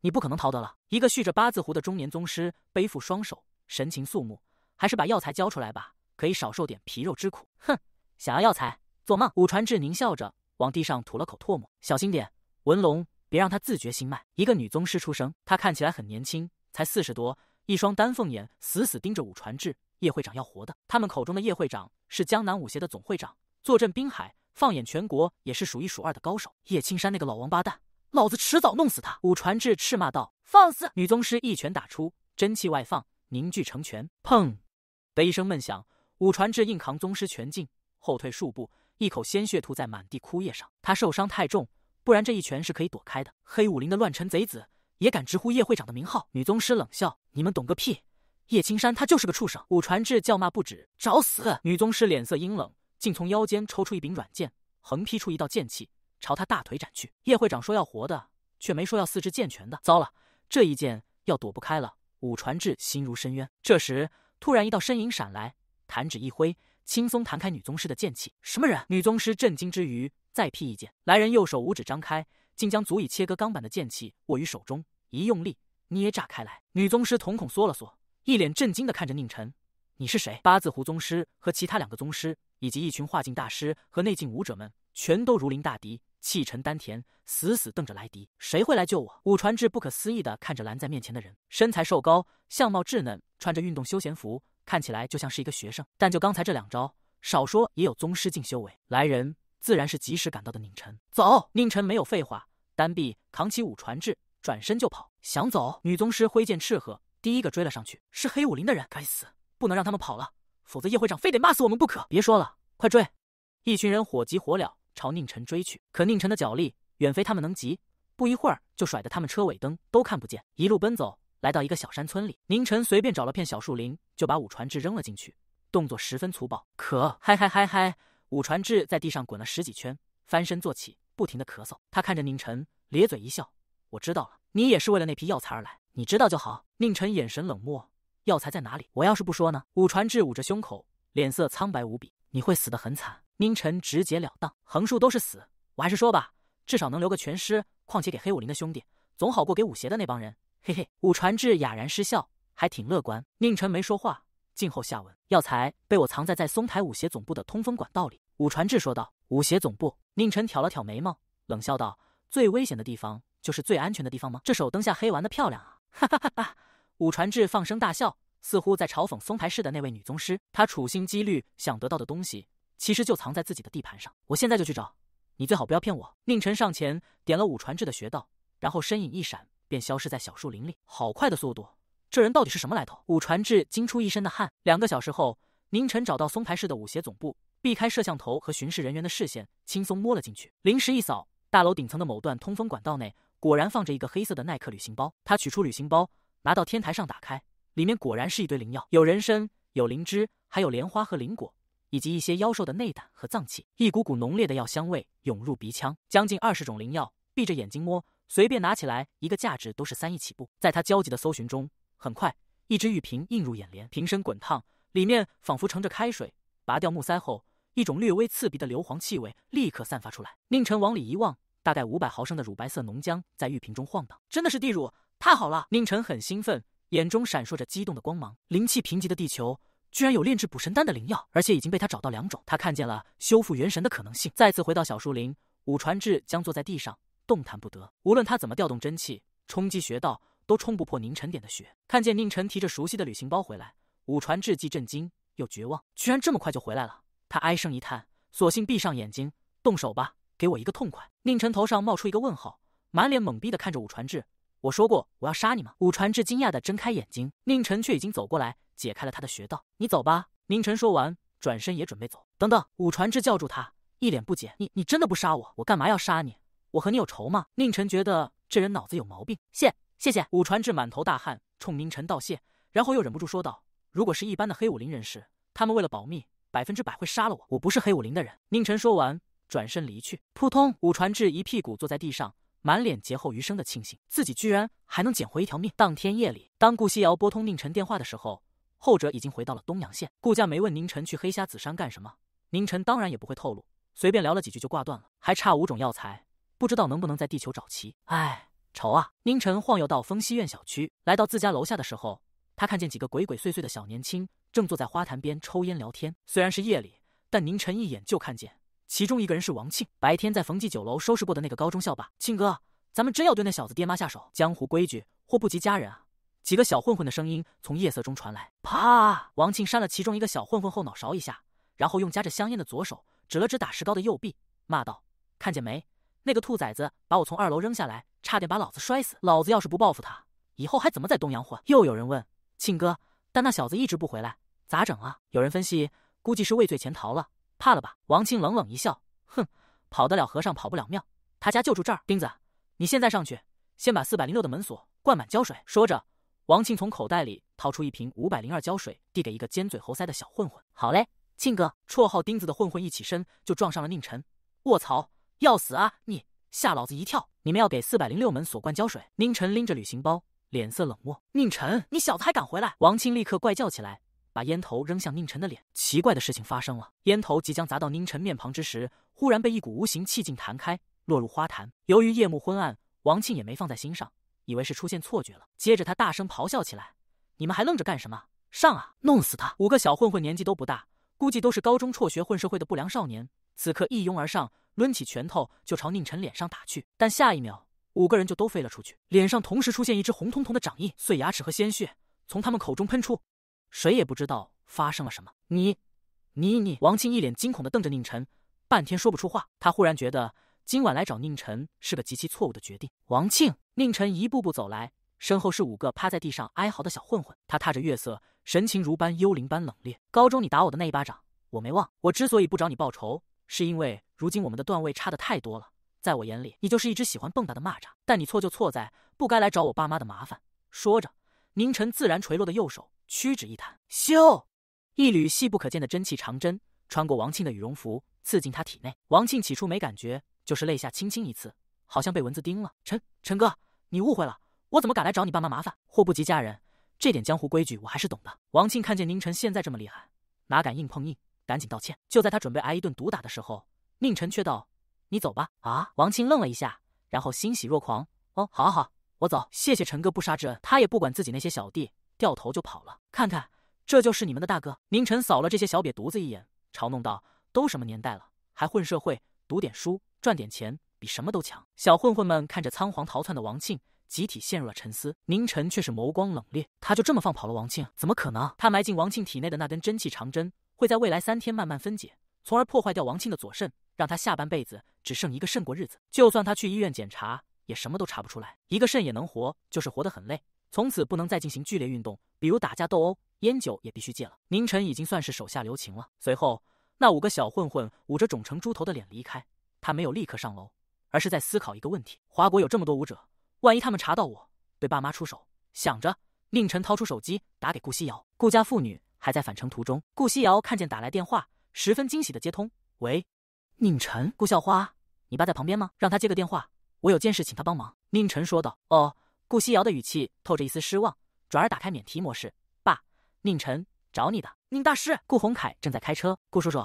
你不可能逃得了。一个蓄着八字胡的中年宗师，背负双手，神情肃穆。还是把药材交出来吧，可以少受点皮肉之苦。哼，想要药材，做梦！武传志狞笑着往地上吐了口唾沫。小心点，文龙，别让他自觉心脉。一个女宗师出生，她看起来很年轻，才四十多，一双丹凤眼死死盯着武传志。叶会长要活的，他们口中的叶会长是江南武协的总会长，坐镇滨海，放眼全国也是数一数二的高手。叶青山那个老王八蛋，老子迟早弄死他！武传志斥骂道。放肆！女宗师一拳打出，真气外放，凝聚成拳，砰！的一声闷响，武传志硬扛宗师拳劲，后退数步，一口鲜血吐在满地枯叶上。他受伤太重，不然这一拳是可以躲开的。黑武林的乱臣贼子也敢直呼叶会长的名号？女宗师冷笑：“你们懂个屁！叶青山他就是个畜生！”武传志叫骂不止：“找死！”女宗师脸色阴冷，竟从腰间抽出一柄软剑，横劈出一道剑气，朝他大腿斩去。叶会长说要活的，却没说要四肢健全的。糟了，这一剑要躲不开了！武传志心如深渊。这时。突然，一道身影闪来，弹指一挥，轻松弹开女宗师的剑气。什么人？女宗师震惊之余，再劈一剑。来人右手五指张开，竟将足以切割钢板的剑气握于手中，一用力捏炸开来。女宗师瞳孔缩了缩，一脸震惊地看着宁晨：“你是谁？”八字胡宗师和其他两个宗师，以及一群化境大师和内境武者们，全都如临大敌。气沉丹田，死死瞪着莱迪。谁会来救我？武传志不可思议的看着拦在面前的人，身材瘦高，相貌稚嫩，穿着运动休闲服，看起来就像是一个学生。但就刚才这两招，少说也有宗师境修为。来人自然是及时赶到的。宁晨，走！宁晨没有废话，单臂扛起武传志，转身就跑。想走？女宗师挥剑斥喝，第一个追了上去。是黑武林的人，该死，不能让他们跑了，否则叶会长非得骂死我们不可。别说了，快追！一群人火急火燎。朝宁晨追去，可宁晨的脚力远非他们能及，不一会儿就甩得他们车尾灯都看不见。一路奔走，来到一个小山村里，宁晨随便找了片小树林，就把武传志扔了进去，动作十分粗暴。可嗨嗨嗨嗨，武传志在地上滚了十几圈，翻身坐起，不停的咳嗽。他看着宁晨，咧嘴一笑：“我知道了，你也是为了那批药材而来，你知道就好。”宁晨眼神冷漠：“药材在哪里？我要是不说呢？”武传志捂着胸口，脸色苍白无比。你会死得很惨，宁晨直截了当，横竖都是死，我还是说吧，至少能留个全尸，况且给黑武林的兄弟总好过给武邪的那帮人，嘿嘿。武传志哑然失笑，还挺乐观。宁晨没说话，静候下文。药材被我藏在在松台武邪总部的通风管道里，武传志说道。武邪总部，宁晨挑了挑眉毛，冷笑道，最危险的地方就是最安全的地方吗？这手灯下黑玩的漂亮啊，哈哈哈！武传志放声大笑。似乎在嘲讽松台市的那位女宗师，她处心积虑想得到的东西，其实就藏在自己的地盘上。我现在就去找你，最好不要骗我。宁晨上前点了武传志的穴道，然后身影一闪，便消失在小树林里。好快的速度，这人到底是什么来头？武传志惊出一身的汗。两个小时后，宁晨找到松台市的武协总部，避开摄像头和巡视人员的视线，轻松摸了进去。临时一扫，大楼顶层的某段通风管道内，果然放着一个黑色的耐克旅行包。他取出旅行包，拿到天台上打开。里面果然是一堆灵药，有人参、有灵芝，还有莲花和灵果，以及一些妖兽的内胆和脏器。一股股浓烈的药香味涌入鼻腔，将近二十种灵药，闭着眼睛摸，随便拿起来一个，价值都是三亿起步。在他焦急的搜寻中，很快一只玉瓶映入眼帘，瓶身滚烫，里面仿佛盛着开水。拔掉木塞后，一种略微刺鼻的硫磺气味立刻散发出来。宁晨往里一望，大概五百毫升的乳白色浓浆在玉瓶中晃荡，真的是地乳，太好了！宁晨很兴奋。眼中闪烁着激动的光芒，灵气贫瘠的地球居然有炼制补神丹的灵药，而且已经被他找到两种。他看见了修复元神的可能性。再次回到小树林，武传志将坐在地上，动弹不得。无论他怎么调动真气，冲击穴道，都冲不破宁晨点的穴。看见宁晨提着熟悉的旅行包回来，武传志既震惊又绝望，居然这么快就回来了。他唉声一叹，索性闭上眼睛，动手吧，给我一个痛快。宁晨头上冒出一个问号，满脸懵逼的看着武传志。我说过我要杀你吗？武传志惊讶的睁开眼睛，宁晨却已经走过来，解开了他的穴道。你走吧。宁晨说完，转身也准备走。等等！武传志叫住他，一脸不解：“你你真的不杀我？我干嘛要杀你？我和你有仇吗？”宁晨觉得这人脑子有毛病。谢，谢谢。武传志满头大汗，冲宁晨道谢，然后又忍不住说道：“如果是一般的黑武林人士，他们为了保密，百分之百会杀了我。我不是黑武林的人。”宁晨说完，转身离去。扑通！武传志一屁股坐在地上。满脸劫后余生的庆幸，自己居然还能捡回一条命。当天夜里，当顾西瑶拨通宁晨电话的时候，后者已经回到了东阳县。顾家没问宁晨去黑瞎子山干什么，宁晨当然也不会透露，随便聊了几句就挂断了。还差五种药材，不知道能不能在地球找齐。唉，愁啊！宁晨晃悠到枫溪苑小区，来到自家楼下的时候，他看见几个鬼鬼祟祟的小年轻正坐在花坛边抽烟聊天。虽然是夜里，但宁晨一眼就看见。其中一个人是王庆，白天在冯记酒楼收拾过的那个高中校霸。庆哥，咱们真要对那小子爹妈下手？江湖规矩，祸不及家人啊！几个小混混的声音从夜色中传来。啪！王庆扇了其中一个小混混后脑勺一下，然后用夹着香烟的左手指了指打石膏的右臂，骂道：“看见没？那个兔崽子把我从二楼扔下来，差点把老子摔死！老子要是不报复他，以后还怎么在东阳混？”又有人问：“庆哥，但那小子一直不回来，咋整啊？”有人分析：“估计是畏罪潜逃了。”怕了吧？王庆冷冷一笑，哼，跑得了和尚跑不了庙，他家就住这儿。钉子，你现在上去，先把四百零六的门锁灌满胶水。说着，王庆从口袋里掏出一瓶五百零二胶水，递给一个尖嘴猴腮的小混混。好嘞，庆哥。绰号钉子的混混一起身就撞上了宁晨，卧槽，要死啊！你吓老子一跳。你们要给四百零六门锁灌胶水？宁晨拎着旅行包，脸色冷漠。宁晨，你小子还敢回来？王庆立刻怪叫起来。把烟头扔向宁晨的脸，奇怪的事情发生了。烟头即将砸到宁晨面庞之时，忽然被一股无形气劲弹开，落入花坛。由于夜幕昏暗，王庆也没放在心上，以为是出现错觉了。接着他大声咆哮起来：“你们还愣着干什么？上啊，弄死他！”五个小混混年纪都不大，估计都是高中辍学混社会的不良少年。此刻一拥而上，抡起拳头就朝宁晨脸上打去。但下一秒，五个人就都飞了出去，脸上同时出现一只红彤彤的掌印，碎牙齿和鲜血从他们口中喷出。谁也不知道发生了什么。你，你，你！王庆一脸惊恐的瞪着宁晨，半天说不出话。他忽然觉得今晚来找宁晨是个极其错误的决定。王庆，宁晨一步步走来，身后是五个趴在地上哀嚎的小混混。他踏着月色，神情如般幽灵般冷冽。高中你打我的那一巴掌，我没忘。我之所以不找你报仇，是因为如今我们的段位差的太多了。在我眼里，你就是一只喜欢蹦跶的蚂蚱。但你错就错在不该来找我爸妈的麻烦。说着，宁晨自然垂落的右手。屈指一弹，咻！一缕细不可见的真气长针穿过王庆的羽绒服，刺进他体内。王庆起初没感觉，就是肋下轻轻一刺，好像被蚊子叮了。陈陈哥，你误会了，我怎么敢来找你爸妈麻烦？祸不及家人，这点江湖规矩我还是懂的。王庆看见宁晨现在这么厉害，哪敢硬碰硬，赶紧道歉。就在他准备挨一顿毒打的时候，宁晨却道：“你走吧。”啊！王庆愣了一下，然后欣喜若狂：“哦，好，好，我走，谢谢陈哥不杀之恩。”他也不管自己那些小弟。掉头就跑了，看看，这就是你们的大哥！宁晨扫了这些小瘪犊子一眼，嘲弄道：“都什么年代了，还混社会？读点书，赚点钱，比什么都强。”小混混们看着仓皇逃窜的王庆，集体陷入了沉思。宁晨却是眸光冷冽，他就这么放跑了王庆？怎么可能？他埋进王庆体内的那根真气长针，会在未来三天慢慢分解，从而破坏掉王庆的左肾，让他下半辈子只剩一个肾过日子。就算他去医院检查，也什么都查不出来。一个肾也能活，就是活得很累。从此不能再进行剧烈运动，比如打架斗殴，烟酒也必须戒了。宁晨已经算是手下留情了。随后，那五个小混混捂着肿成猪头的脸离开。他没有立刻上楼，而是在思考一个问题：华国有这么多舞者，万一他们查到我对爸妈出手，想着宁晨掏出手机打给顾西瑶，顾家父女还在返程途中。顾西瑶看见打来电话，十分惊喜的接通：“喂，宁晨，顾校花，你爸在旁边吗？让他接个电话，我有件事请他帮忙。”宁晨说道：“哦。”顾西瑶的语气透着一丝失望，转而打开免提模式：“爸，宁晨找你的。”宁大师，顾宏凯正在开车。顾叔叔，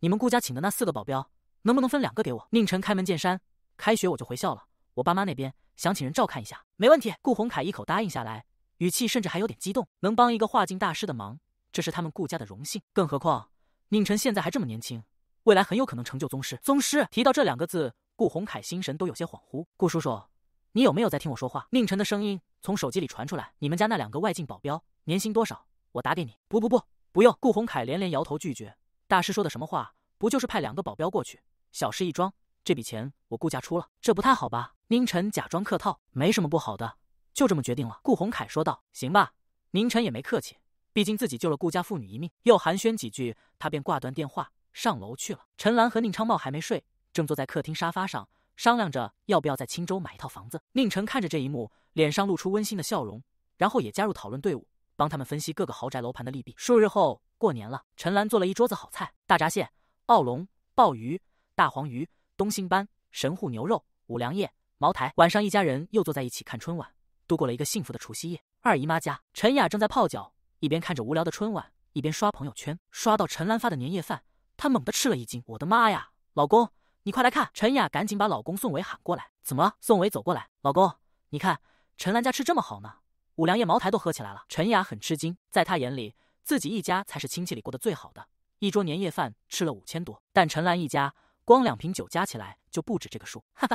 你们顾家请的那四个保镖，能不能分两个给我？宁晨开门见山：“开学我就回校了，我爸妈那边想请人照看一下，没问题。”顾宏凯一口答应下来，语气甚至还有点激动：“能帮一个化境大师的忙，这是他们顾家的荣幸。更何况，宁晨现在还这么年轻，未来很有可能成就宗师。”宗师提到这两个字，顾宏凯心神都有些恍惚。顾叔叔。你有没有在听我说话？宁晨的声音从手机里传出来。你们家那两个外境保镖年薪多少？我打给你。不不不，不用。顾洪凯连连摇头拒绝。大师说的什么话？不就是派两个保镖过去，小事一桩。这笔钱我顾家出了，这不太好吧？宁晨假装客套，没什么不好的，就这么决定了。顾洪凯说道。行吧。宁晨也没客气，毕竟自己救了顾家父女一命。又寒暄几句，他便挂断电话，上楼去了。陈兰和宁昌茂还没睡，正坐在客厅沙发上。商量着要不要在青州买一套房子。宁晨看着这一幕，脸上露出温馨的笑容，然后也加入讨论队伍，帮他们分析各个豪宅楼盘的利弊。数日后，过年了，陈兰做了一桌子好菜：大闸蟹、澳龙、鲍鱼、大黄鱼、东星斑、神户牛肉、五粮液、茅台。晚上，一家人又坐在一起看春晚，度过了一个幸福的除夕夜。二姨妈家，陈雅正在泡脚，一边看着无聊的春晚，一边刷朋友圈，刷到陈兰发的年夜饭，她猛地吃了一惊：“我的妈呀，老公！”你快来看！陈雅赶紧把老公宋伟喊过来。怎么了？宋伟走过来，老公，你看陈兰家吃这么好呢，五粮液、茅台都喝起来了。陈雅很吃惊，在她眼里，自己一家才是亲戚里过得最好的。一桌年夜饭吃了五千多，但陈兰一家光两瓶酒加起来就不止这个数。哈哈！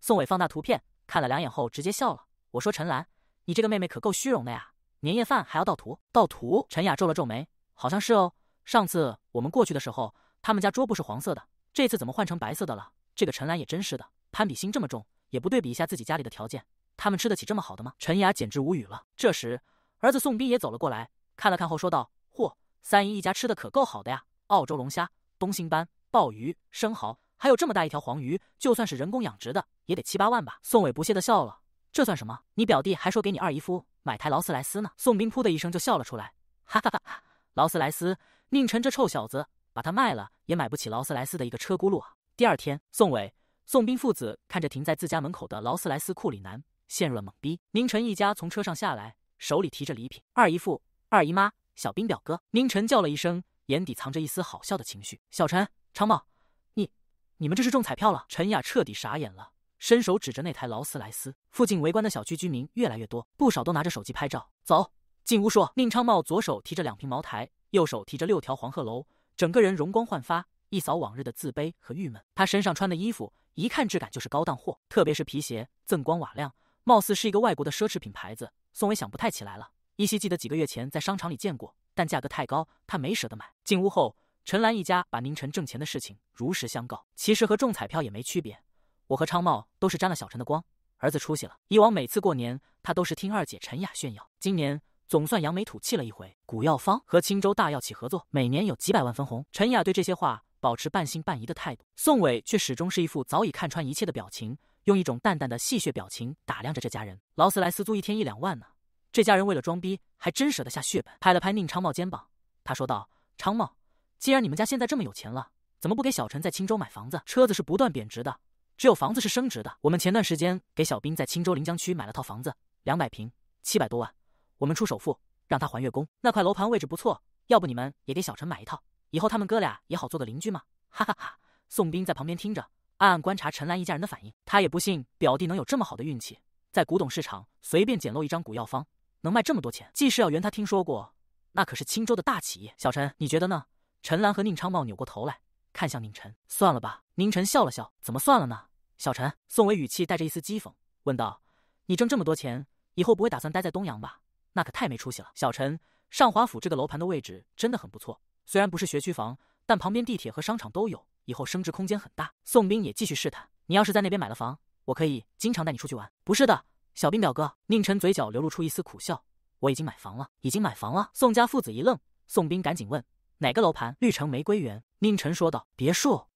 宋伟放大图片看了两眼后，直接笑了。我说陈兰，你这个妹妹可够虚荣的呀，年夜饭还要盗图？盗图？陈雅皱了皱眉，好像是哦。上次我们过去的时候，他们家桌布是黄色的。这次怎么换成白色的了？这个陈岚也真是的，攀比心这么重，也不对比一下自己家里的条件，他们吃得起这么好的吗？陈雅简直无语了。这时，儿子宋斌也走了过来，看了看后说道：“嚯，三姨一家吃的可够好的呀！澳洲龙虾、东星斑、鲍鱼、生蚝，还有这么大一条黄鱼，就算是人工养殖的，也得七八万吧？”宋伟不屑的笑了：“这算什么？你表弟还说给你二姨夫买台劳斯莱斯呢。”宋斌噗的一声就笑了出来：“哈哈哈！劳斯莱斯，宁晨这臭小子。”把他卖了也买不起劳斯莱斯的一个车轱辘啊！第二天，宋伟、宋斌父子看着停在自家门口的劳斯莱斯库里南，陷入了懵逼。宁晨一家从车上下来，手里提着礼品。二姨父、二姨妈、小兵表哥，宁晨叫了一声，眼底藏着一丝好笑的情绪。小陈、昌茂，你你们这是中彩票了！陈雅彻底傻眼了，伸手指着那台劳斯莱斯。附近围观的小区居民越来越多，不少都拿着手机拍照。走进屋说，宁昌茂左手提着两瓶茅台，右手提着六条黄鹤楼。整个人容光焕发，一扫往日的自卑和郁闷。他身上穿的衣服，一看质感就是高档货，特别是皮鞋，锃光瓦亮，貌似是一个外国的奢侈品牌子。宋伟想不太起来了，依稀记得几个月前在商场里见过，但价格太高，他没舍得买。进屋后，陈兰一家把宁晨挣钱的事情如实相告，其实和中彩票也没区别。我和昌茂都是沾了小陈的光，儿子出息了。以往每次过年，他都是听二姐陈雅炫耀，今年。总算扬眉吐气了一回。古药方和青州大药企合作，每年有几百万分红。陈雅对这些话保持半信半疑的态度，宋伟却始终是一副早已看穿一切的表情，用一种淡淡的戏谑表情打量着这家人。劳斯莱斯租一天一两万呢，这家人为了装逼，还真舍得下血本。拍了拍宁昌茂肩膀，他说道：“昌茂，既然你们家现在这么有钱了，怎么不给小陈在青州买房子？车子是不断贬值的，只有房子是升值的。我们前段时间给小兵在青州临江区买了套房子，两百平，七百多万。”我们出首付，让他还月供。那块楼盘位置不错，要不你们也给小陈买一套，以后他们哥俩也好做个邻居嘛！哈哈哈！宋斌在旁边听着，暗暗观察陈兰一家人的反应。他也不信表弟能有这么好的运气，在古董市场随便捡漏一张古药方，能卖这么多钱。纪是要圆他听说过，那可是青州的大企业。小陈，你觉得呢？陈兰和宁昌茂扭过头来看向宁晨，算了吧。宁晨笑了笑，怎么算了呢？小陈，宋伟语气带着一丝讥讽问道：“你挣这么多钱，以后不会打算待在东阳吧？”那可太没出息了，小陈。上华府这个楼盘的位置真的很不错，虽然不是学区房，但旁边地铁和商场都有，以后升值空间很大。宋斌也继续试探，你要是在那边买了房，我可以经常带你出去玩。不是的，小兵表哥。宁晨嘴角流露出一丝苦笑，我已经买房了，已经买房了。宋家父子一愣，宋斌赶紧问哪个楼盘？绿城玫瑰园。宁晨说道，别墅。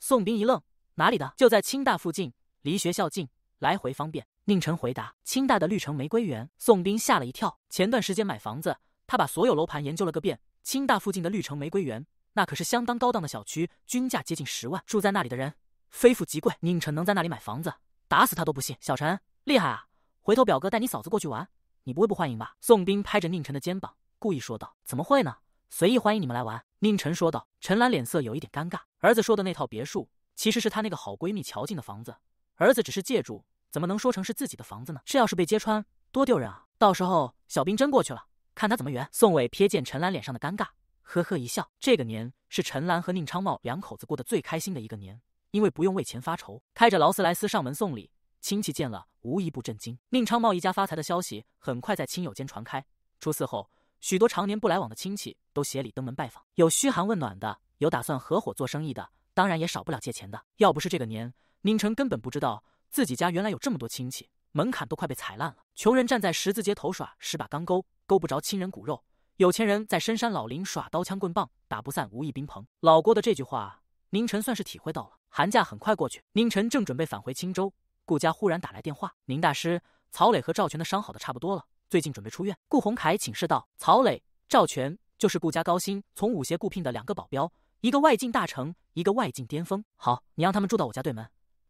宋斌一愣，哪里的？就在清大附近，离学校近。来回方便，宁晨回答：“清大的绿城玫瑰园。”宋斌吓了一跳。前段时间买房子，他把所有楼盘研究了个遍。清大附近的绿城玫瑰园，那可是相当高档的小区，均价接近十万，住在那里的人非富即贵。宁晨能在那里买房子，打死他都不信。小陈厉害啊！回头表哥带你嫂子过去玩，你不会不欢迎吧？宋斌拍着宁晨的肩膀，故意说道：“怎么会呢？随意欢迎你们来玩。”宁晨说道。陈兰脸色有一点尴尬。儿子说的那套别墅，其实是他那个好闺蜜乔静的房子。儿子只是借住，怎么能说成是自己的房子呢？这要是被揭穿，多丢人啊！到时候小兵真过去了，看他怎么圆。宋伟瞥见陈兰脸上的尴尬，呵呵一笑。这个年是陈兰和宁昌茂两口子过得最开心的一个年，因为不用为钱发愁，开着劳斯莱斯上门送礼，亲戚见了无一不震惊。宁昌茂一家发财的消息很快在亲友间传开。初四后，许多常年不来往的亲戚都携礼登门拜访，有嘘寒问暖的，有打算合伙做生意的，当然也少不了借钱的。要不是这个年。宁晨根本不知道自己家原来有这么多亲戚，门槛都快被踩烂了。穷人站在十字街头耍十把钢钩，钩不着亲人骨肉；有钱人在深山老林耍刀枪棍棒，打不散无义兵朋。老郭的这句话，宁晨算是体会到了。寒假很快过去，宁晨正准备返回青州，顾家忽然打来电话：“宁大师，曹磊和赵全的伤好的差不多了，最近准备出院。”顾宏凯请示道：“曹磊、赵全就是顾家高薪从武协雇聘的两个保镖，一个外境大成，一个外境巅峰。好，你让他们住到我家对门。”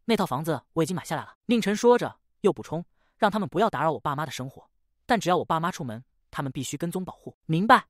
那套房子我已经买下来了，宁晨说着又补充，让他们不要打扰我爸妈的生活，但只要我爸妈出门，他们必须跟踪保护。明白？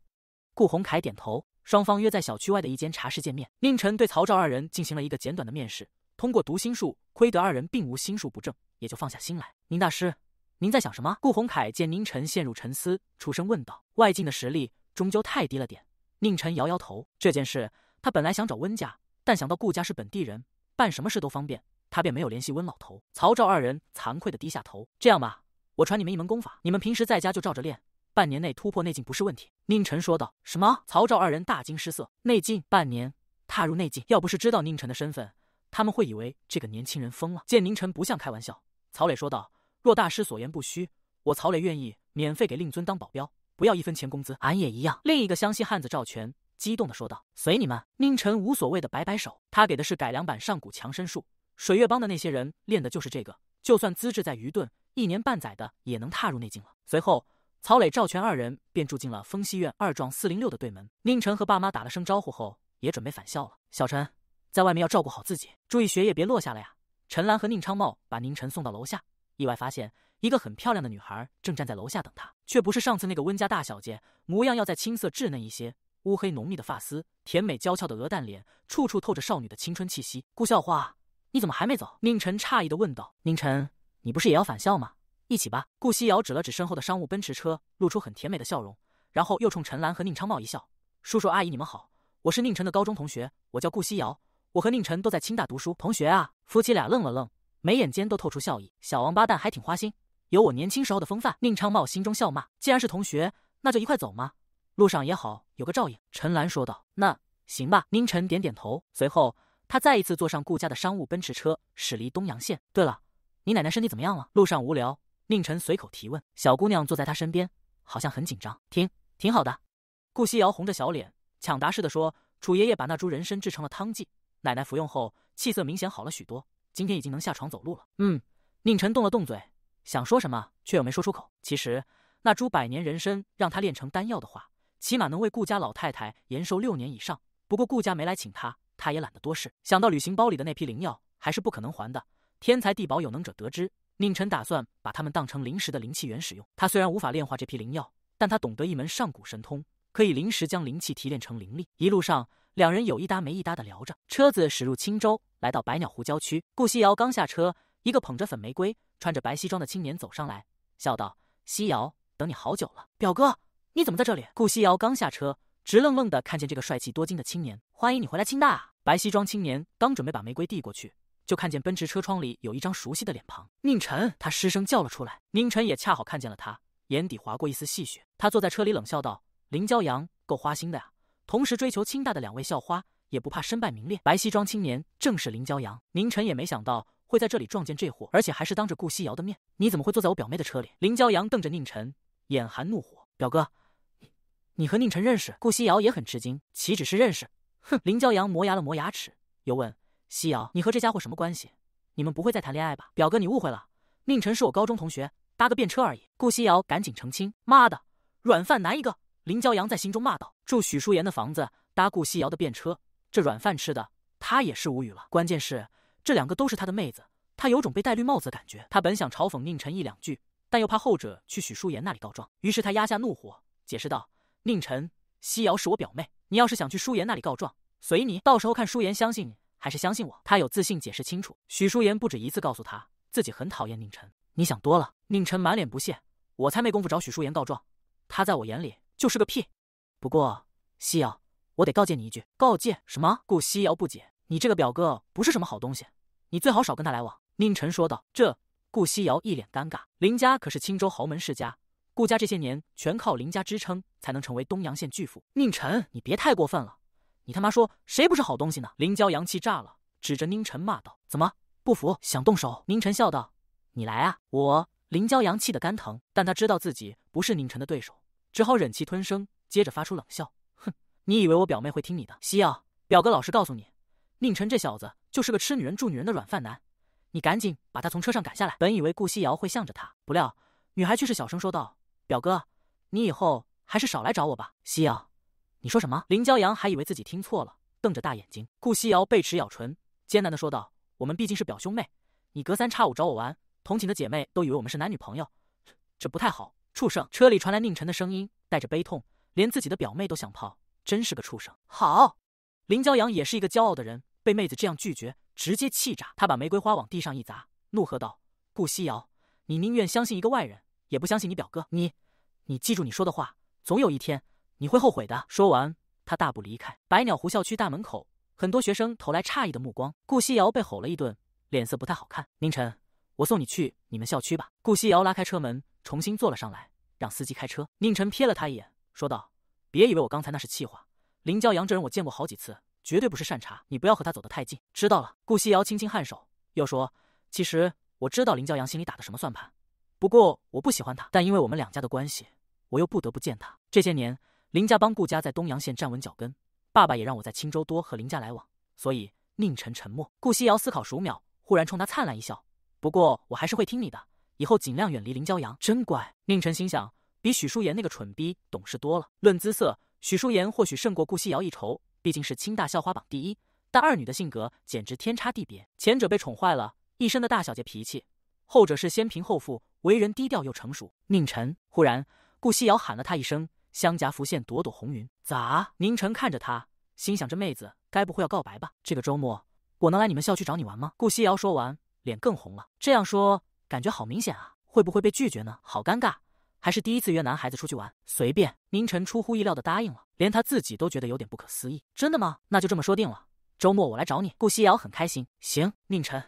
顾宏凯点头。双方约在小区外的一间茶室见面。宁晨对曹赵二人进行了一个简短的面试，通过读心术，窥得二人并无心术不正，也就放下心来。宁大师，您在想什么？顾宏凯见宁晨陷入沉思，出声问道。外境的实力终究太低了点。宁晨摇摇头。这件事他本来想找温家，但想到顾家是本地人，办什么事都方便。他便没有联系温老头。曹赵二人惭愧的低下头。这样吧，我传你们一门功法，你们平时在家就照着练，半年内突破内境不是问题。”宁晨说道。什么？曹赵二人大惊失色。内境？半年？踏入内境？要不是知道宁晨的身份，他们会以为这个年轻人疯了。见宁晨不像开玩笑，曹磊说道：“若大师所言不虚，我曹磊愿意免费给令尊当保镖，不要一分钱工资。俺也一样。”另一个湘西汉子赵全激动地说道：“随你们。”宁晨无所谓的摆摆手，他给的是改良版上古强身术。水月帮的那些人练的就是这个，就算资质再愚钝，一年半载的也能踏入内境了。随后，曹磊、赵全二人便住进了风熙苑二幢四零六的对门。宁晨和爸妈打了声招呼后，也准备返校了。小陈，在外面要照顾好自己，注意学业，别落下了呀。陈兰和宁昌茂把宁晨送到楼下，意外发现一个很漂亮的女孩正站在楼下等他，却不是上次那个温家大小姐，模样要再青涩稚嫩一些，乌黑浓密的发丝，甜美娇俏的鹅蛋脸，处处透着少女的青春气息。顾校花。你怎么还没走？宁晨诧异的问道。宁晨，你不是也要返校吗？一起吧。顾夕瑶指了指身后的商务奔驰车，露出很甜美的笑容，然后又冲陈岚和宁昌茂一笑：“叔叔阿姨你们好，我是宁晨的高中同学，我叫顾夕瑶，我和宁晨都在青大读书，同学啊。”夫妻俩愣了愣，眉眼间都透出笑意。小王八蛋还挺花心，有我年轻时候的风范。宁昌茂心中笑骂，既然是同学，那就一块走嘛，路上也好有个照应。陈岚说道：“那行吧。”宁晨点点头，随后。他再一次坐上顾家的商务奔驰车，驶离东阳县。对了，你奶奶身体怎么样了？路上无聊，宁晨随口提问。小姑娘坐在他身边，好像很紧张。挺挺好的，顾夕瑶红着小脸，抢答似的说：“楚爷爷把那株人参制成了汤剂，奶奶服用后，气色明显好了许多，今天已经能下床走路了。”嗯，宁晨动了动嘴，想说什么，却又没说出口。其实那株百年人参，让他炼成丹药的话，起码能为顾家老太太延寿六年以上。不过顾家没来请他。他也懒得多事，想到旅行包里的那批灵药还是不可能还的。天才地宝有能者得知，宁晨打算把他们当成临时的灵气源使用。他虽然无法炼化这批灵药，但他懂得一门上古神通，可以临时将灵气提炼成灵力。一路上，两人有一搭没一搭的聊着，车子驶入青州，来到百鸟湖郊区。顾西瑶刚下车，一个捧着粉玫瑰、穿着白西装的青年走上来，笑道：“西瑶，等你好久了，表哥，你怎么在这里？”顾西瑶刚下车，直愣愣的看见这个帅气多金的青年。欢迎你回来，清大！白西装青年刚准备把玫瑰递过去，就看见奔驰车窗里有一张熟悉的脸庞，宁晨，他失声叫了出来。宁晨也恰好看见了他，眼底划过一丝戏谑。他坐在车里冷笑道：“林骄阳够花心的呀，同时追求清大的两位校花，也不怕身败名裂。”白西装青年正是林骄阳。宁晨也没想到会在这里撞见这货，而且还是当着顾西瑶的面。你怎么会坐在我表妹的车里？林骄阳瞪着宁晨，眼含怒火：“表哥，你和宁晨认识？”顾西瑶也很吃惊，岂止是认识？哼，林骄阳磨牙了磨牙齿，又问西瑶：“你和这家伙什么关系？你们不会再谈恋爱吧？”表哥，你误会了，宁晨是我高中同学，搭个便车而已。顾西瑶赶紧澄清。妈的，软饭男一个！林骄阳在心中骂道。住许舒言的房子，搭顾西瑶的便车，这软饭吃的，他也是无语了。关键是这两个都是他的妹子，他有种被戴绿帽子的感觉。他本想嘲讽宁晨一两句，但又怕后者去许舒言那里告状，于是他压下怒火，解释道：“宁晨。”西瑶是我表妹，你要是想去舒言那里告状，随你。到时候看舒言相信你还是相信我，他有自信解释清楚。许舒言不止一次告诉他自己很讨厌宁晨。你想多了。宁晨满脸不屑，我才没工夫找许舒言告状，他在我眼里就是个屁。不过，西瑶，我得告诫你一句。告诫什么？顾西瑶不解。你这个表哥不是什么好东西，你最好少跟他来往。宁晨说道。这……顾西瑶一脸尴尬。林家可是青州豪门世家。顾家这些年全靠林家支撑，才能成为东阳县巨富。宁晨，你别太过分了！你他妈说谁不是好东西呢？林娇阳气炸了，指着宁晨骂道：“怎么不服？想动手？”宁晨笑道：“你来啊！”我林娇阳气得肝疼，但他知道自己不是宁晨的对手，只好忍气吞声，接着发出冷笑：“哼，你以为我表妹会听你的？西瑶，表哥老实告诉你，宁晨这小子就是个吃女人、住女人的软饭男，你赶紧把他从车上赶下来。”本以为顾西瑶会向着他，不料女孩却是小声说道。表哥，你以后还是少来找我吧。夕瑶，你说什么？林骄阳还以为自己听错了，瞪着大眼睛。顾西瑶背齿咬唇，艰难的说道：“我们毕竟是表兄妹，你隔三差五找我玩，同寝的姐妹都以为我们是男女朋友，这这不太好。”畜生！车里传来宁晨的声音，带着悲痛，连自己的表妹都想泡，真是个畜生。好，林骄阳也是一个骄傲的人，被妹子这样拒绝，直接气炸。他把玫瑰花往地上一砸，怒喝道：“顾西瑶，你宁愿相信一个外人？”也不相信你表哥，你，你记住你说的话，总有一天你会后悔的。说完，他大步离开。百鸟湖校区大门口，很多学生投来诧异的目光。顾夕瑶被吼了一顿，脸色不太好看。宁晨，我送你去你们校区吧。顾夕瑶拉开车门，重新坐了上来，让司机开车。宁晨瞥了他一眼，说道：“别以为我刚才那是气话，林骄阳这人我见过好几次，绝对不是善茬，你不要和他走得太近，知道了？”顾夕瑶轻轻颔首，又说：“其实我知道林骄阳心里打的什么算盘。”不过我不喜欢他，但因为我们两家的关系，我又不得不见他。这些年，林家帮顾家在东阳县站稳脚跟，爸爸也让我在青州多和林家来往，所以宁晨沉默。顾夕瑶思考数秒，忽然冲他灿烂一笑：“不过我还是会听你的，以后尽量远离林骄阳。”真乖。宁晨心想，比许淑言那个蠢逼懂事多了。论姿色，许淑言或许胜过顾夕瑶一筹，毕竟是清大校花榜第一，但二女的性格简直天差地别，前者被宠坏了，一身的大小姐脾气。后者是先贫后富，为人低调又成熟。宁晨忽然，顾西瑶喊了他一声，香颊浮现朵朵红云。咋？宁晨看着他，心想这妹子该不会要告白吧？这个周末我能来你们校区找你玩吗？顾西瑶说完，脸更红了。这样说感觉好明显啊，会不会被拒绝呢？好尴尬，还是第一次约男孩子出去玩。随便。宁晨出乎意料的答应了，连他自己都觉得有点不可思议。真的吗？那就这么说定了，周末我来找你。顾西瑶很开心。行，宁晨，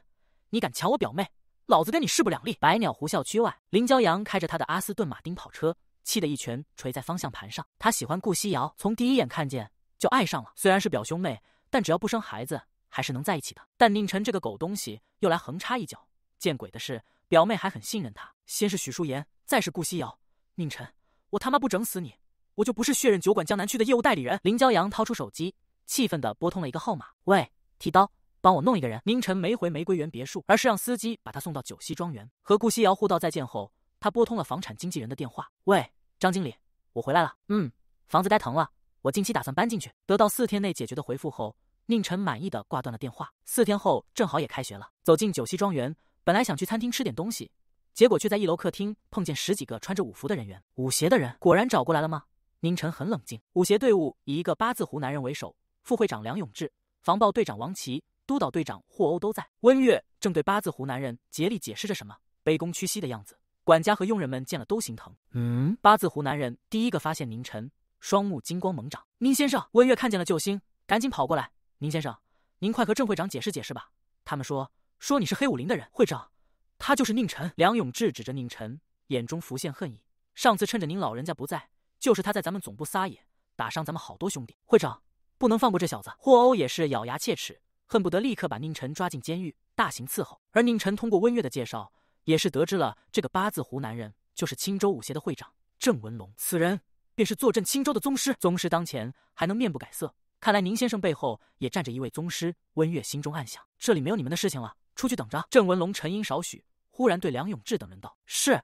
你敢抢我表妹？老子跟你势不两立！百鸟湖校区外，林骄阳开着他的阿斯顿马丁跑车，气得一拳捶在方向盘上。他喜欢顾夕瑶，从第一眼看见就爱上了。虽然是表兄妹，但只要不生孩子，还是能在一起的。但宁晨这个狗东西又来横插一脚，见鬼的是，表妹还很信任他。先是许淑言，再是顾夕瑶，宁晨，我他妈不整死你，我就不是血刃酒馆江南区的业务代理人！林骄阳掏出手机，气愤地拨通了一个号码。喂，剃刀。帮我弄一个人。宁晨没回玫瑰园别墅，而是让司机把他送到九溪庄园。和顾夕瑶互道再见后，他拨通了房产经纪人的电话：“喂，张经理，我回来了。嗯，房子该腾了，我近期打算搬进去。”得到四天内解决的回复后，宁晨满意的挂断了电话。四天后正好也开学了。走进九溪庄园，本来想去餐厅吃点东西，结果却在一楼客厅碰见十几个穿着舞服的人员。舞协的人果然找过来了吗？宁晨很冷静。舞协队伍以一个八字胡男人为首，副会长梁永志，防暴队长王琦、督导队长霍欧都在，温月正对八字胡男人竭力解释着什么，卑躬屈膝的样子。管家和佣人们见了都心疼。嗯，八字胡男人第一个发现宁晨，双目金光猛长。宁先生，温月看见了救星，赶紧跑过来。宁先生，您快和郑会长解释解释吧。他们说说你是黑武林的人，会长，他就是宁晨。梁永志指着宁晨，眼中浮现恨意。上次趁着您老人家不在，就是他在咱们总部撒野，打伤咱们好多兄弟。会长，不能放过这小子。霍欧也是咬牙切齿。恨不得立刻把宁晨抓进监狱，大刑伺候。而宁晨通过温月的介绍，也是得知了这个八字胡男人就是青州武协的会长郑文龙，此人便是坐镇青州的宗师。宗师当前还能面不改色，看来宁先生背后也站着一位宗师。温月心中暗想：这里没有你们的事情了，出去等着。郑文龙沉吟少许，忽然对梁永志等人道：“是，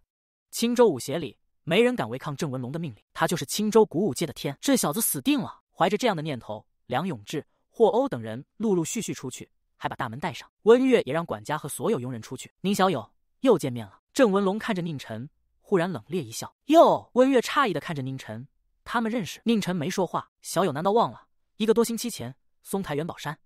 青州武协里没人敢违抗郑文龙的命令，他就是青州鼓舞界的天。这小子死定了！”怀着这样的念头，梁永志。霍欧等人陆陆续续出去，还把大门带上。温月也让管家和所有佣人出去。宁小友又见面了。郑文龙看着宁晨，忽然冷冽一笑。哟，温月诧异的看着宁晨，他们认识？宁晨没说话。小友难道忘了？一个多星期前，松台元宝山，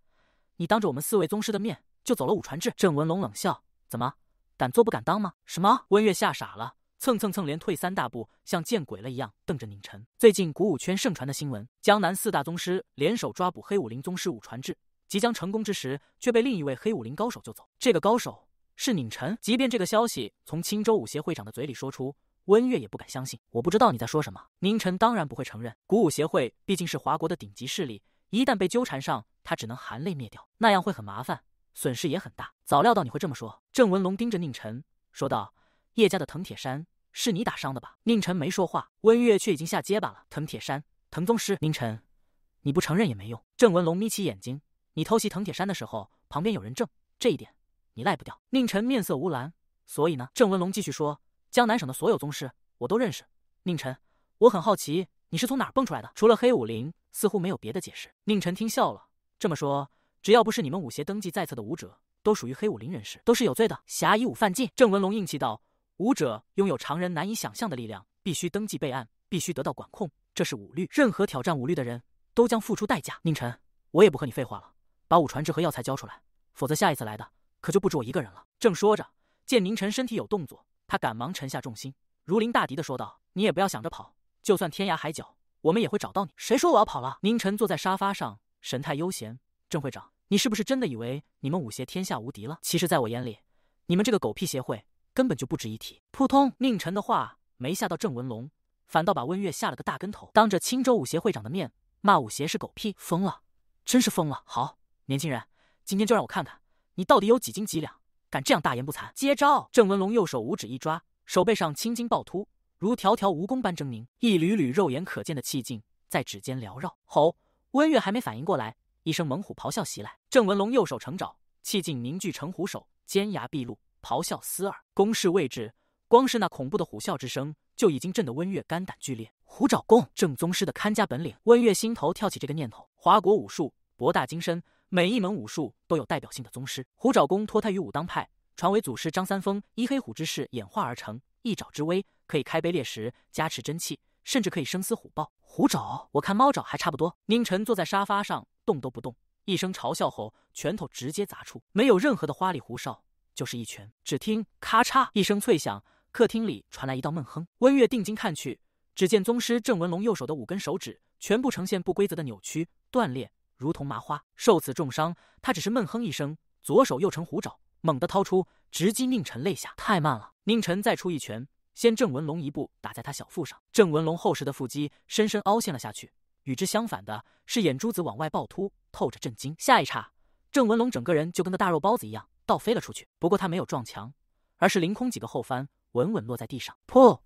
你当着我们四位宗师的面就走了。武传志。郑文龙冷笑，怎么，敢做不敢当吗？什么？温月吓傻了。蹭蹭蹭，连退三大步，像见鬼了一样，瞪着宁晨。最近鼓舞圈盛传的新闻：江南四大宗师联手抓捕黑武林宗师武传志，即将成功之时，却被另一位黑武林高手救走。这个高手是宁晨。即便这个消息从青州武协会会长的嘴里说出，温月也不敢相信。我不知道你在说什么。宁晨当然不会承认，鼓舞协会毕竟是华国的顶级势力，一旦被纠缠上，他只能含泪灭掉，那样会很麻烦，损失也很大。早料到你会这么说，郑文龙盯着宁晨说道。叶家的藤铁山是你打伤的吧？宁晨没说话，温月却已经下结巴了。藤铁山，藤宗师，宁晨，你不承认也没用。郑文龙眯起眼睛，你偷袭藤铁山的时候，旁边有人证，这一点你赖不掉。宁晨面色无澜，所以呢？郑文龙继续说，江南省的所有宗师我都认识。宁晨，我很好奇你是从哪儿蹦出来的，除了黑武林，似乎没有别的解释。宁晨听笑了，这么说，只要不是你们武协登记在册的武者，都属于黑武林人士，都是有罪的，侠以武犯禁。郑文龙硬气道。武者拥有常人难以想象的力量，必须登记备案，必须得到管控。这是武律，任何挑战武律的人都将付出代价。宁晨，我也不和你废话了，把武传志和药材交出来，否则下一次来的可就不止我一个人了。正说着，见宁晨身体有动作，他赶忙沉下重心，如临大敌的说道：“你也不要想着跑，就算天涯海角，我们也会找到你。”谁说我要跑了？宁晨坐在沙发上，神态悠闲。郑会长，你是不是真的以为你们武协天下无敌了？其实，在我眼里，你们这个狗屁协会。根本就不值一提。扑通！宁晨的话没吓到郑文龙，反倒把温月吓了个大跟头。当着青州武协会长的面骂武协是狗屁，疯了！真是疯了！好，年轻人，今天就让我看看你到底有几斤几两，敢这样大言不惭！接招！郑文龙右手五指一抓，手背上青筋暴突，如条条蜈蚣般狰狞，一缕缕肉眼可见的气劲在指尖缭绕。吼！温月还没反应过来，一声猛虎咆哮袭来。郑文龙右手成爪，气劲凝聚成虎手，尖牙毕露。咆哮嘶耳，攻势未置，光是那恐怖的虎啸之声，就已经震得温月肝胆俱裂。虎爪功，正宗师的看家本领。温月心头跳起这个念头。华国武术博大精深，每一门武术都有代表性的宗师。虎爪功脱胎于武当派，传为祖师张三丰依黑虎之势演化而成。一爪之威，可以开碑裂石，加持真气，甚至可以生撕虎豹。虎爪，我看猫爪还差不多。宁晨坐在沙发上，动都不动，一声嘲笑后，拳头直接砸出，没有任何的花里胡哨。就是一拳，只听咔嚓一声脆响，客厅里传来一道闷哼。温月定睛看去，只见宗师郑文龙右手的五根手指全部呈现不规则的扭曲断裂，如同麻花。受此重伤，他只是闷哼一声，左手又成虎爪，猛地掏出，直击宁晨肋下。太慢了！宁晨再出一拳，先郑文龙一步打在他小腹上。郑文龙厚实的腹肌深深凹陷了下去，与之相反的是眼珠子往外爆突，透着震惊。下一刹，郑文龙整个人就跟个大肉包子一样。倒飞了出去，不过他没有撞墙，而是凌空几个后翻，稳稳落在地上。噗，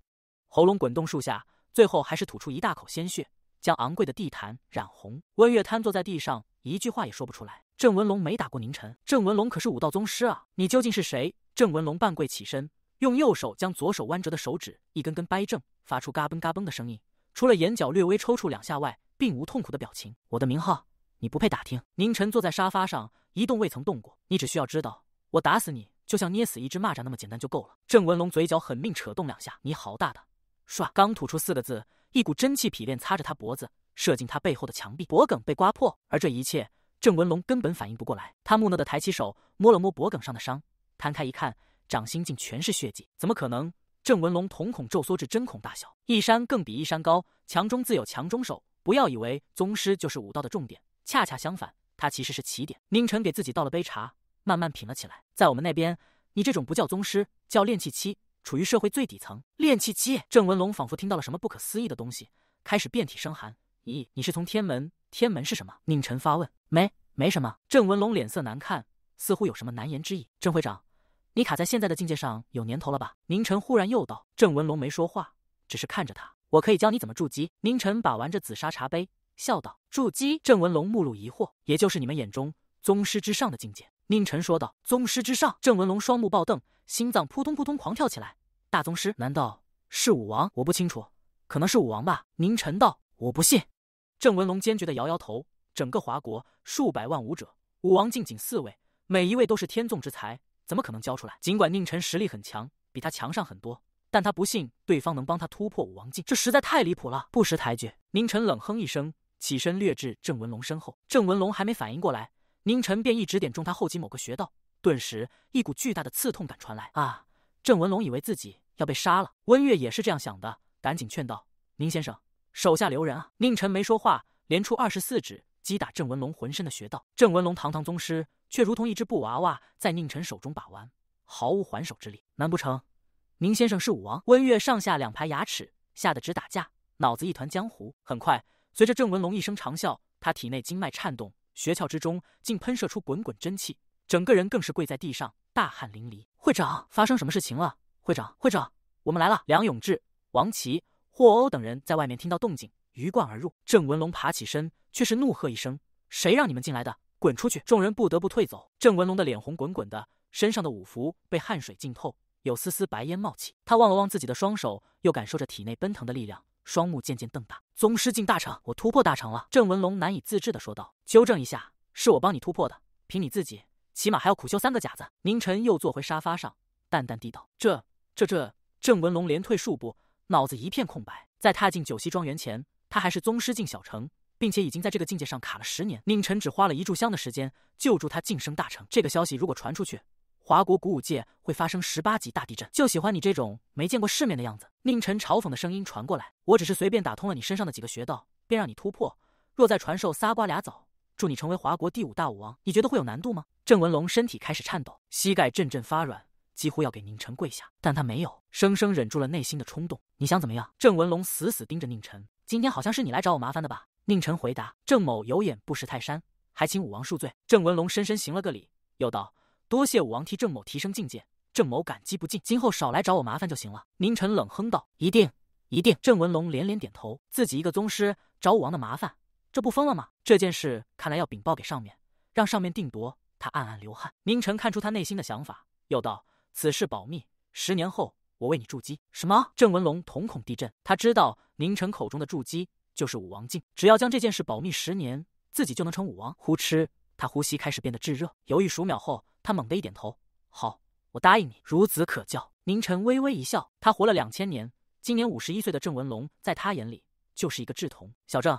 喉咙滚动数下，最后还是吐出一大口鲜血，将昂贵的地毯染红。温月瘫坐在地上，一句话也说不出来。郑文龙没打过宁晨，郑文龙可是武道宗师啊！你究竟是谁？郑文龙半跪起身，用右手将左手弯折的手指一根根掰正，发出嘎嘣嘎嘣的声音。除了眼角略微抽搐两下外，并无痛苦的表情。我的名号，你不配打听。宁晨坐在沙发上，一动未曾动过。你只需要知道。我打死你，就像捏死一只蚂蚱那么简单就够了。郑文龙嘴角狠命扯动两下，你好大的唰，刚吐出四个字，一股真气劈链擦着他脖子，射进他背后的墙壁，脖梗被刮破。而这一切，郑文龙根本反应不过来。他木讷的抬起手，摸了摸脖梗上的伤，摊开一看，掌心竟全是血迹。怎么可能？郑文龙瞳孔骤缩至针孔大小。一山更比一山高，强中自有强中手。不要以为宗师就是武道的重点，恰恰相反，他其实是起点。宁晨给自己倒了杯茶。慢慢品了起来。在我们那边，你这种不叫宗师，叫炼气期，处于社会最底层。炼气期，郑文龙仿佛听到了什么不可思议的东西，开始遍体生寒。咦，你是从天门？天门是什么？宁晨发问。没没什么。郑文龙脸色难看，似乎有什么难言之意。郑会长，你卡在现在的境界上有年头了吧？宁晨忽然又道。郑文龙没说话，只是看着他。我可以教你怎么筑基。宁晨把玩着紫砂茶杯，笑道：“筑基。”郑文龙目露疑惑，也就是你们眼中宗师之上的境界。宁晨说道：“宗师之上。”郑文龙双目暴瞪，心脏扑通扑通狂跳起来。大宗师？难道是武王？我不清楚，可能是武王吧。宁晨道：“我不信。”郑文龙坚决的摇摇头。整个华国数百万武者，武王境仅四位，每一位都是天纵之才，怎么可能教出来？尽管宁晨实力很强，比他强上很多，但他不信对方能帮他突破武王境，这实在太离谱了。不识抬举！宁晨冷哼一声，起身掠至郑文龙身后。郑文龙还没反应过来。宁晨便一指点中他后脊某个穴道，顿时一股巨大的刺痛感传来。啊！郑文龙以为自己要被杀了，温月也是这样想的，赶紧劝道：“宁先生，手下留人啊！”宁晨没说话，连出二十四指击打郑文龙浑身的穴道。郑文龙堂堂宗师，却如同一只布娃娃在宁晨手中把玩，毫无还手之力。难不成，宁先生是武王？温月上下两排牙齿吓得直打架，脑子一团浆糊。很快，随着郑文龙一声长啸，他体内经脉颤动。学窍之中，竟喷射出滚滚真气，整个人更是跪在地上，大汗淋漓。会长，发生什么事情了？会长，会长，我们来了！梁永志、王琦、霍欧等人在外面听到动静，鱼贯而入。郑文龙爬起身，却是怒喝一声：“谁让你们进来的？滚出去！”众人不得不退走。郑文龙的脸红滚滚的，身上的五福被汗水浸透，有丝丝白烟冒起。他望了望自己的双手，又感受着体内奔腾的力量。双目渐渐瞪大，宗师境大成，我突破大成了！郑文龙难以自制地说道。纠正一下，是我帮你突破的，凭你自己，起码还要苦修三个甲子。宁晨又坐回沙发上，淡淡地道。这、这、这……郑文龙连退数步，脑子一片空白。在踏进九溪庄园前，他还是宗师境小成，并且已经在这个境界上卡了十年。宁晨只花了一炷香的时间，救助他晋升大成。这个消息如果传出去……华国古武界会发生十八级大地震，就喜欢你这种没见过世面的样子。宁晨嘲讽的声音传过来：“我只是随便打通了你身上的几个穴道，便让你突破。若再传授仨瓜俩枣，助你成为华国第五大武王，你觉得会有难度吗？”郑文龙身体开始颤抖，膝盖阵阵发软，几乎要给宁晨跪下，但他没有，生生忍住了内心的冲动。你想怎么样？郑文龙死死盯着宁晨：“今天好像是你来找我麻烦的吧？”宁晨回答：“郑某有眼不识泰山，还请武王恕罪。”郑文龙深深行了个礼，又道。多谢武王替郑某提升境界，郑某感激不尽。今后少来找我麻烦就行了。”宁晨冷哼道，“一定，一定。”郑文龙连连点头。自己一个宗师找武王的麻烦，这不疯了吗？这件事看来要禀报给上面，让上面定夺。他暗暗流汗。宁晨看出他内心的想法，又道：“此事保密，十年后我为你筑基。”什么？郑文龙瞳孔地震。他知道宁晨口中的筑基就是武王境，只要将这件事保密十年，自己就能成武王。呼哧，他呼吸开始变得炙热。犹豫数秒后。他猛地一点头，好，我答应你。孺子可教。宁晨微微一笑。他活了两千年，今年五十一岁的郑文龙，在他眼里就是一个稚童。小郑，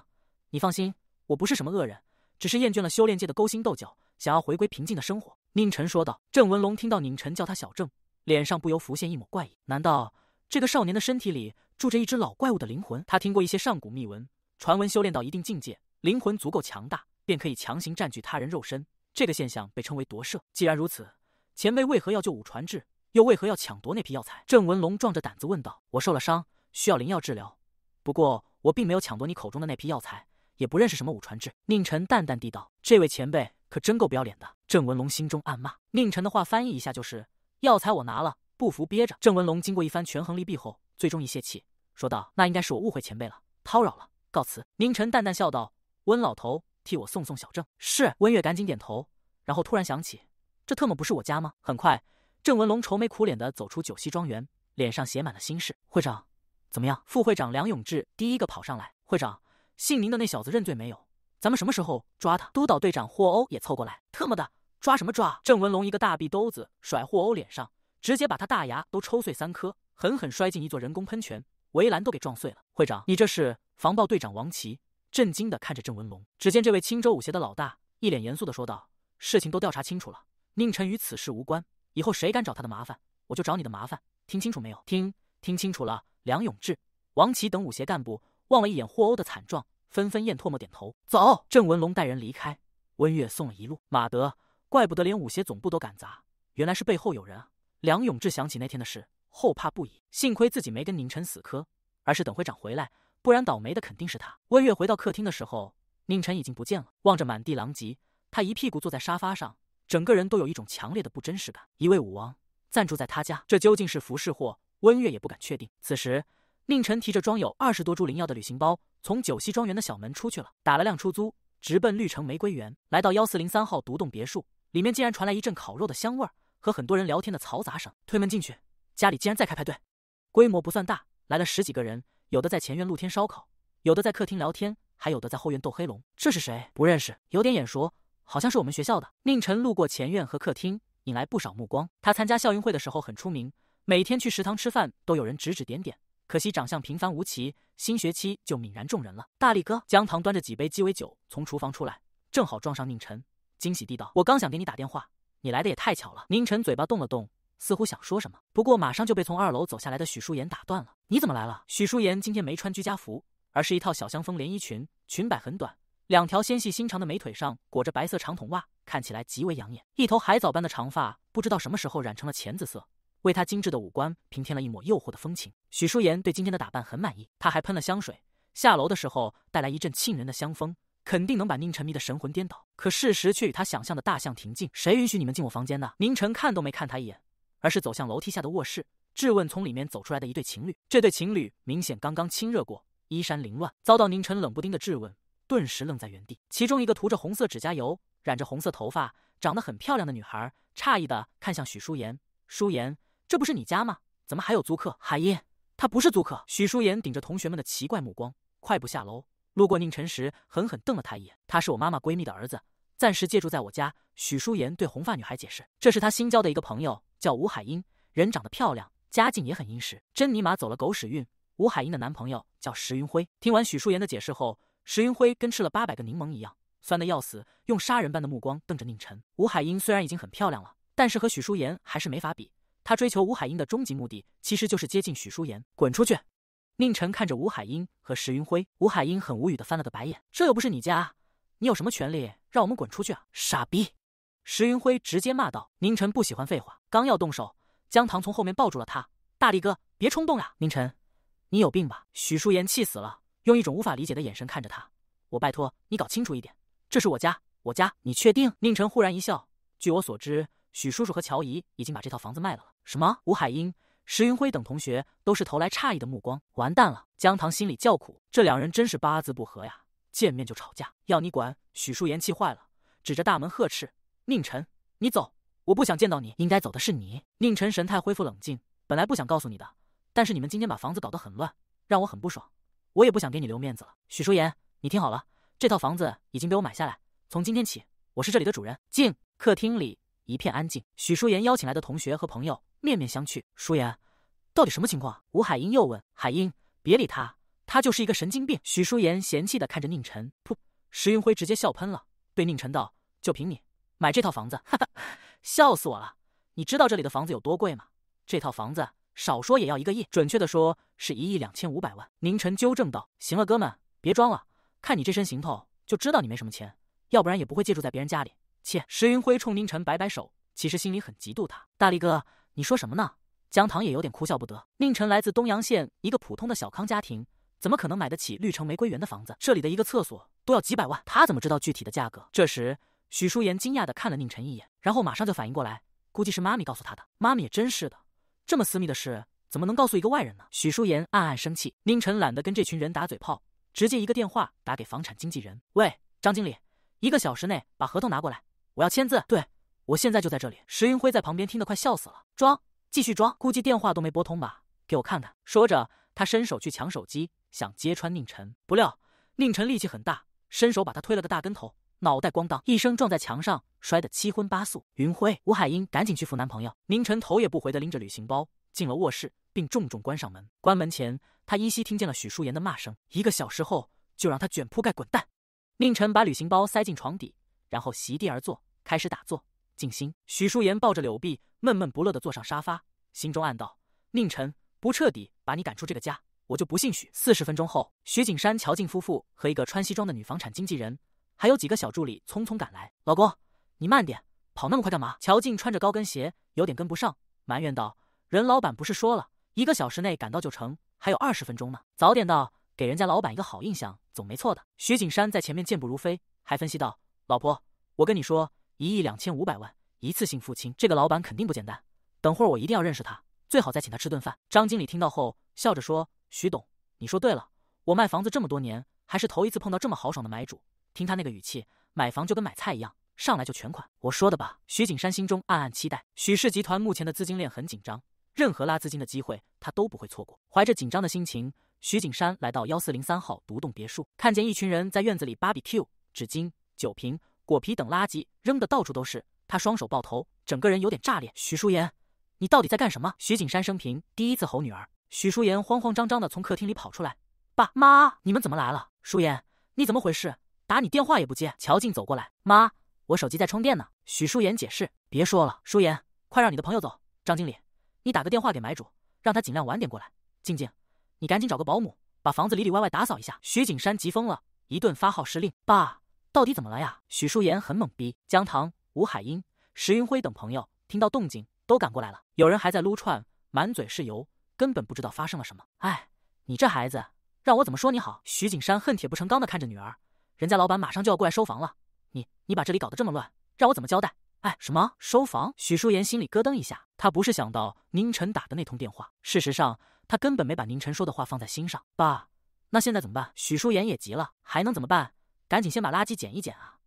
你放心，我不是什么恶人，只是厌倦了修炼界的勾心斗角，想要回归平静的生活。宁晨说道。郑文龙听到宁晨叫他小郑，脸上不由浮现一抹怪异。难道这个少年的身体里住着一只老怪物的灵魂？他听过一些上古秘闻，传闻修炼到一定境界，灵魂足够强大，便可以强行占据他人肉身。这个现象被称为夺舍。既然如此，前辈为何要救武传志，又为何要抢夺那批药材？郑文龙壮着胆子问道：“我受了伤，需要灵药治疗。不过我并没有抢夺你口中的那批药材，也不认识什么武传志。”宁晨淡淡地道：“这位前辈可真够不要脸的。”郑文龙心中暗骂。宁晨的话翻译一下就是：“药材我拿了，不服憋着。”郑文龙经过一番权衡利弊后，最终一泄气，说道：“那应该是我误会前辈了，叨扰了，告辞。”宁晨淡淡笑道：“温老头。”替我送送小郑，是温月赶紧点头，然后突然想起，这特么不是我家吗？很快，郑文龙愁眉苦脸的走出九溪庄园，脸上写满了心事。会长，怎么样？副会长梁永志第一个跑上来。会长，姓宁的那小子认罪没有？咱们什么时候抓他？督导队长霍欧也凑过来。特么的，抓什么抓？郑文龙一个大臂兜子甩霍欧脸上，直接把他大牙都抽碎三颗，狠狠摔进一座人工喷泉，围栏都给撞碎了。会长，你这是防暴队长王琦震惊的看着郑文龙，只见这位青州武协的老大一脸严肃的说道：“事情都调查清楚了，宁晨与此事无关。以后谁敢找他的麻烦，我就找你的麻烦。听清楚没有？听，听清楚了。”梁永志、王琦等武协干部望了一眼霍欧的惨状，纷纷咽唾沫，点头。走，郑文龙带人离开。温月送了一路，马德，怪不得连武协总部都敢砸，原来是背后有人啊！梁永志想起那天的事，后怕不已。幸亏自己没跟宁晨死磕，而是等会长回来。不然倒霉的肯定是他。温月回到客厅的时候，宁晨已经不见了。望着满地狼藉，他一屁股坐在沙发上，整个人都有一种强烈的不真实感。一位武王暂住在他家，这究竟是福是祸，温月也不敢确定。此时，宁晨提着装有二十多株灵药的旅行包，从九溪庄园的小门出去了，打了辆出租，直奔绿城玫瑰园。来到幺四零三号独栋别墅，里面竟然传来一阵烤肉的香味儿和很多人聊天的嘈杂声。推门进去，家里竟然在开派对，规模不算大，来了十几个人。有的在前院露天烧烤，有的在客厅聊天，还有的在后院斗黑龙。这是谁？不认识，有点眼熟，好像是我们学校的。宁晨路过前院和客厅，引来不少目光。他参加校运会的时候很出名，每天去食堂吃饭都有人指指点点。可惜长相平凡无奇，新学期就泯然众人了。大力哥，江糖端着几杯鸡尾酒从厨房出来，正好撞上宁晨，惊喜地道：“我刚想给你打电话，你来的也太巧了。”宁晨嘴巴动了动。似乎想说什么，不过马上就被从二楼走下来的许舒言打断了。你怎么来了？许舒言今天没穿居家服，而是一套小香风连衣裙，裙摆很短，两条纤细、修长的美腿上裹着白色长筒袜，看起来极为养眼。一头海藻般的长发不知道什么时候染成了浅紫色，为她精致的五官平添了一抹诱惑的风情。许舒言对今天的打扮很满意，她还喷了香水，下楼的时候带来一阵沁人的香风，肯定能把宁晨迷得神魂颠倒。可事实却与他想象的大相庭径。谁允许你们进我房间的？宁晨看都没看他一眼。而是走向楼梯下的卧室，质问从里面走出来的一对情侣。这对情侣明显刚刚亲热过，衣衫凌乱，遭到宁晨冷不丁的质问，顿时愣在原地。其中一个涂着红色指甲油、染着红色头发、长得很漂亮的女孩，诧异的看向许舒言：“舒言，这不是你家吗？怎么还有租客？”“海燕，他不是租客。”许舒言顶着同学们的奇怪目光，快步下楼，路过宁晨时，狠狠瞪了他一眼：“他是我妈妈闺蜜的儿子，暂时借住在我家。”许舒言对红发女孩解释：“这是她新交的一个朋友。”叫吴海英，人长得漂亮，家境也很殷实，真尼玛走了狗屎运。吴海英的男朋友叫石云辉。听完许淑妍的解释后，石云辉跟吃了八百个柠檬一样，酸的要死，用杀人般的目光瞪着宁晨。吴海英虽然已经很漂亮了，但是和许淑妍还是没法比。他追求吴海英的终极目的，其实就是接近许淑妍。滚出去！宁晨看着吴海英和石云辉，吴海英很无语的翻了个白眼，这又不是你家，你有什么权利让我们滚出去啊？傻逼！石云辉直接骂道：“宁晨不喜欢废话。”刚要动手，江棠从后面抱住了他。“大力哥，别冲动呀！”宁晨，你有病吧？”许淑妍气死了，用一种无法理解的眼神看着他。“我拜托你搞清楚一点，这是我家，我家，你确定？”宁晨忽然一笑：“据我所知，许叔叔和乔姨已经把这套房子卖了什么？吴海英、石云辉等同学都是投来诧异的目光。完蛋了！江棠心里叫苦，这两人真是八字不合呀，见面就吵架，要你管！许淑妍气坏了，指着大门呵斥。宁晨，你走，我不想见到你。应该走的是你。宁晨神态恢复冷静，本来不想告诉你的，但是你们今天把房子搞得很乱，让我很不爽。我也不想给你留面子了。许淑妍，你听好了，这套房子已经被我买下来，从今天起我是这里的主人。静，客厅里一片安静。许淑妍邀请来的同学和朋友面面相觑。淑妍，到底什么情况？吴海英又问。海英，别理他，他就是一个神经病。许淑妍嫌弃的看着宁晨。噗！石云辉直接笑喷了，对宁晨道：“就凭你。”买这套房子，哈哈，笑死我了！你知道这里的房子有多贵吗？这套房子少说也要一个亿，准确的说是一亿两千五百万。宁晨纠正道：“行了，哥们，别装了，看你这身行头就知道你没什么钱，要不然也不会借住在别人家里。”切！石云辉冲宁晨摆摆手，其实心里很嫉妒他。大力哥，你说什么呢？江糖也有点哭笑不得。宁晨来自东阳县一个普通的小康家庭，怎么可能买得起绿城玫瑰园的房子？这里的一个厕所都要几百万，他怎么知道具体的价格？这时。许淑妍惊讶地看了宁晨一眼，然后马上就反应过来，估计是妈咪告诉她的。妈咪也真是的，这么私密的事怎么能告诉一个外人呢？许淑妍暗暗生气。宁晨懒得跟这群人打嘴炮，直接一个电话打给房产经纪人：“喂，张经理，一个小时内把合同拿过来，我要签字。”“对，我现在就在这里。”石云辉在旁边听得快笑死了，装，继续装，估计电话都没拨通吧？给我看看。说着，他伸手去抢手机，想揭穿宁晨，不料宁晨力气很大，伸手把他推了个大跟头。脑袋咣当一声撞在墙上，摔得七荤八素。云辉、吴海英赶紧去扶男朋友。宁晨头也不回的拎着旅行包进了卧室，并重重关上门。关门前，他依稀听见了许淑妍的骂声。一个小时后，就让他卷铺盖滚蛋。宁晨把旅行包塞进床底，然后席地而坐，开始打坐静心。许淑妍抱着柳碧，闷闷不乐的坐上沙发，心中暗道：宁晨不彻底把你赶出这个家，我就不姓许。四十分钟后，徐景山、乔静夫妇和一个穿西装的女房产经纪人。还有几个小助理匆匆赶来，老公，你慢点，跑那么快干嘛？乔静穿着高跟鞋，有点跟不上，埋怨道：“任老板不是说了一个小时内赶到就成，还有二十分钟呢，早点到，给人家老板一个好印象，总没错的。”徐景山在前面健步如飞，还分析道：“老婆，我跟你说，一亿两千五百万一次性付清，这个老板肯定不简单。等会儿我一定要认识他，最好再请他吃顿饭。”张经理听到后笑着说：“徐董，你说对了，我卖房子这么多年，还是头一次碰到这么豪爽的买主。”听他那个语气，买房就跟买菜一样，上来就全款，我说的吧。徐景山心中暗暗期待，许氏集团目前的资金链很紧张，任何拉资金的机会他都不会错过。怀着紧张的心情，徐景山来到幺四零三号独栋别墅，看见一群人在院子里 BBQ，纸巾、酒瓶、果皮等垃圾扔得到处都是，他双手抱头，整个人有点炸裂。徐淑妍，你到底在干什么？徐景山生平第一次吼女儿。徐淑妍慌慌张张的从客厅里跑出来：“爸妈，你们怎么来了？淑妍，你怎么回事？”打你电话也不接，乔静走过来，妈，我手机在充电呢。许淑妍解释，别说了，淑妍，快让你的朋友走。张经理，你打个电话给买主，让他尽量晚点过来。静静，你赶紧找个保姆，把房子里里外外打扫一下。徐景山急疯了，一顿发号施令。爸，到底怎么了呀？许淑妍很懵逼。江棠、吴海英、石云辉等朋友听到动静都赶过来了，有人还在撸串，满嘴是油，根本不知道发生了什么。哎，你这孩子，让我怎么说你好？徐景山恨铁不成钢的看着女儿。人家老板马上就要过来收房了，你你把这里搞得这么乱，让我怎么交代？哎，什么收房？许淑妍心里咯噔一下，她不是想到宁晨打的那通电话，事实上她根本没把宁晨说的话放在心上。爸，那现在怎么办？许淑妍也急了，还能怎么办？赶紧先把垃圾捡一捡啊！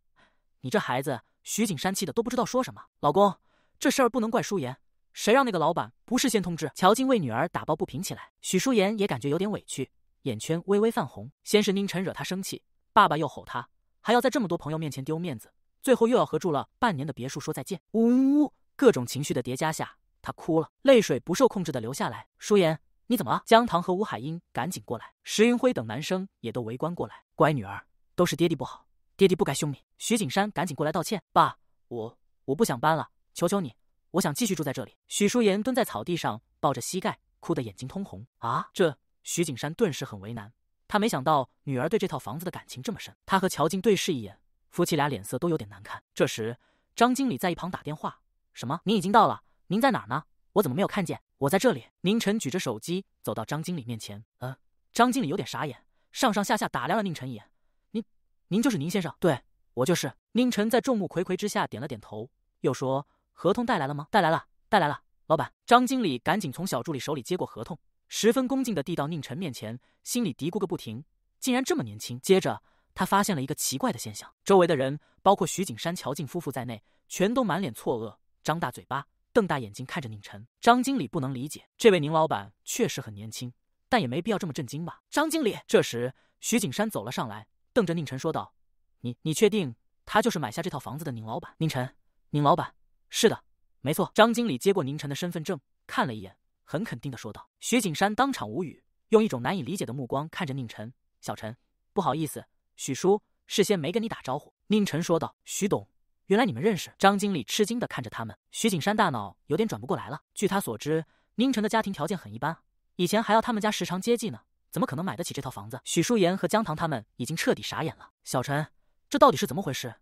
你这孩子，许景山气的都不知道说什么。老公，这事儿不能怪淑妍，谁让那个老板不事先通知？乔静为女儿打抱不平起来，许淑妍也感觉有点委屈，眼圈微微泛红。先是宁晨惹她生气。爸爸又吼他，还要在这么多朋友面前丢面子，最后又要和住了半年的别墅说再见。呜呜呜！各种情绪的叠加下，他哭了，泪水不受控制的流下来。舒言，你怎么了？江棠和吴海英赶紧过来，石云辉等男生也都围观过来。乖女儿，都是爹地不好，爹地不该凶你。徐景山赶紧过来道歉。爸，我我不想搬了，求求你，我想继续住在这里。许舒言蹲在草地上，抱着膝盖，哭得眼睛通红。啊！这徐景山顿时很为难。他没想到女儿对这套房子的感情这么深，他和乔静对视一眼，夫妻俩脸色都有点难看。这时，张经理在一旁打电话：“什么？您已经到了？您在哪儿呢？我怎么没有看见？”“我在这里。”宁晨举着手机走到张经理面前，“嗯。”张经理有点傻眼，上上下下打量了宁晨一眼：“您，您就是宁先生？对，我就是。”宁晨在众目睽睽之下点了点头，又说：“合同带来了吗？”“带来了，带来了。”老板张经理赶紧从小助理手里接过合同。十分恭敬的递到宁晨面前，心里嘀咕个不停，竟然这么年轻。接着他发现了一个奇怪的现象，周围的人，包括徐景山、乔静夫妇在内，全都满脸错愕，张大嘴巴，瞪大眼睛看着宁晨。张经理不能理解，这位宁老板确实很年轻，但也没必要这么震惊吧？张经理。这时，徐景山走了上来，瞪着宁晨说道：“你，你确定他就是买下这套房子的宁老板？”宁晨，宁老板，是的，没错。张经理接过宁晨的身份证，看了一眼。很肯定的说道，徐景山当场无语，用一种难以理解的目光看着宁晨。小陈，不好意思，许叔事先没跟你打招呼。”宁晨说道。“徐董，原来你们认识？”张经理吃惊的看着他们。徐景山大脑有点转不过来了。据他所知，宁晨的家庭条件很一般，以前还要他们家时常接济呢，怎么可能买得起这套房子？许淑妍和江棠他们已经彻底傻眼了。小陈，这到底是怎么回事？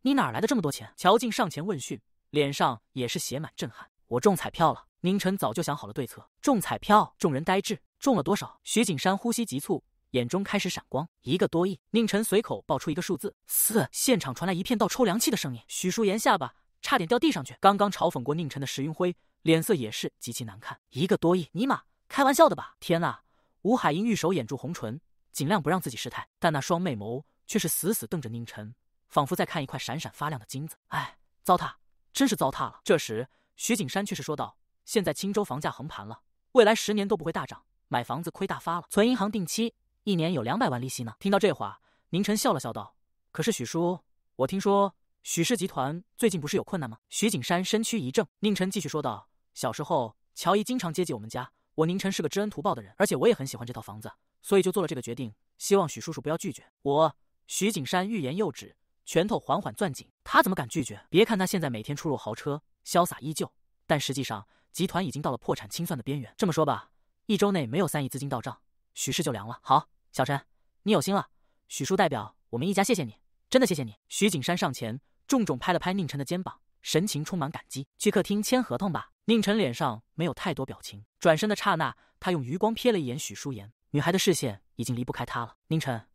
你哪来的这么多钱？”乔静上前问讯，脸上也是写满震撼。“我中彩票了。”宁晨早就想好了对策，中彩票。众人呆滞，中了多少？徐景山呼吸急促，眼中开始闪光。一个多亿。宁晨随口报出一个数字。四。现场传来一片倒抽凉气的声音。许淑妍下巴差点掉地上去。刚刚嘲讽过宁晨的石云辉，脸色也是极其难看。一个多亿，尼玛，开玩笑的吧？天啊！吴海英玉手掩住红唇，尽量不让自己失态，但那双媚眸却是死死瞪着宁晨，仿佛在看一块闪闪发亮的金子。哎，糟蹋，真是糟蹋了。这时，徐景山却是说道。现在青州房价横盘了，未来十年都不会大涨，买房子亏大发了。存银行定期，一年有两百万利息呢。听到这话，宁晨笑了笑道：“可是许叔，我听说许氏集团最近不是有困难吗？”徐景山身躯一震。宁晨继续说道：“小时候乔姨经常接济我们家，我宁晨是个知恩图报的人，而且我也很喜欢这套房子，所以就做了这个决定。希望许叔叔不要拒绝我。”徐景山欲言又止，拳头缓缓攥紧。他怎么敢拒绝？别看他现在每天出入豪车，潇洒依旧，但实际上。集团已经到了破产清算的边缘。这么说吧，一周内没有三亿资金到账，许氏就凉了。好，小陈，你有心了。许叔代表我们一家谢谢你，真的谢谢你。徐景山上前重重拍了拍宁晨的肩膀，神情充满感激。去客厅签合同吧。宁晨脸上没有太多表情，转身的刹那，他用余光瞥了一眼许淑妍，女孩的视线已经离不开他了。宁晨，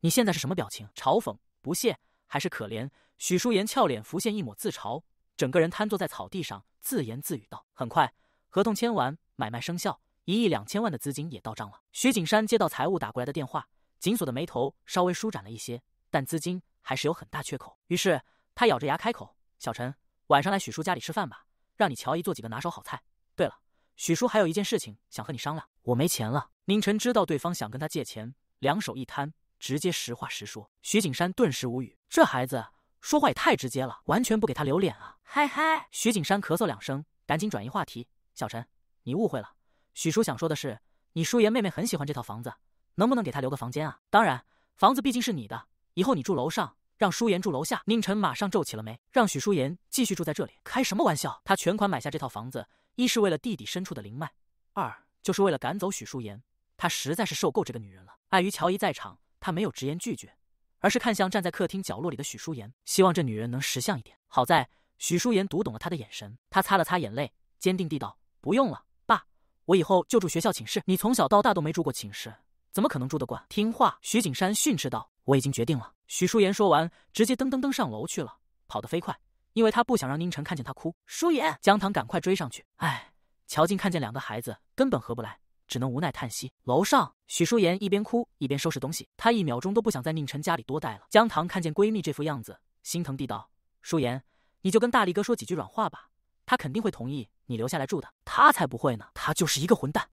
你现在是什么表情？嘲讽、不屑，还是可怜？许淑妍俏脸浮现一抹自嘲，整个人瘫坐在草地上。自言自语道：“很快，合同签完，买卖生效，一亿两千万的资金也到账了。”徐景山接到财务打过来的电话，紧锁的眉头稍微舒展了一些，但资金还是有很大缺口。于是他咬着牙开口：“小陈，晚上来许叔家里吃饭吧，让你乔姨做几个拿手好菜。对了，许叔还有一件事情想和你商量，我没钱了。”宁晨知道对方想跟他借钱，两手一摊，直接实话实说。徐景山顿时无语，这孩子。说话也太直接了，完全不给他留脸啊！嗨嗨，徐景山咳嗽两声，赶紧转移话题。小陈，你误会了，许叔想说的是，你舒言妹妹很喜欢这套房子，能不能给她留个房间啊？当然，房子毕竟是你的，以后你住楼上，让舒言住楼下。宁晨马上皱起了眉，让许舒言继续住在这里？开什么玩笑！他全款买下这套房子，一是为了弟弟深处的灵脉，二就是为了赶走许舒言。他实在是受够这个女人了。碍于乔姨在场，他没有直言拒绝。而是看向站在客厅角落里的许舒言，希望这女人能识相一点。好在许舒言读懂了他的眼神，她擦了擦眼泪，坚定地道：“不用了，爸，我以后就住学校寝室。你从小到大都没住过寝室，怎么可能住得惯？”听话！徐景山训斥道。我已经决定了。许舒言说完，直接噔噔噔上楼去了，跑得飞快，因为她不想让宁晨看见她哭。舒言，江糖，赶快追上去！哎，乔静看见两个孩子根本合不来。只能无奈叹息。楼上，许舒言一边哭一边收拾东西，她一秒钟都不想在宁晨家里多待了。江糖看见闺蜜这副样子，心疼地道：“舒言，你就跟大力哥说几句软话吧，他肯定会同意你留下来住的。”“他才不会呢，他就是一个混蛋。”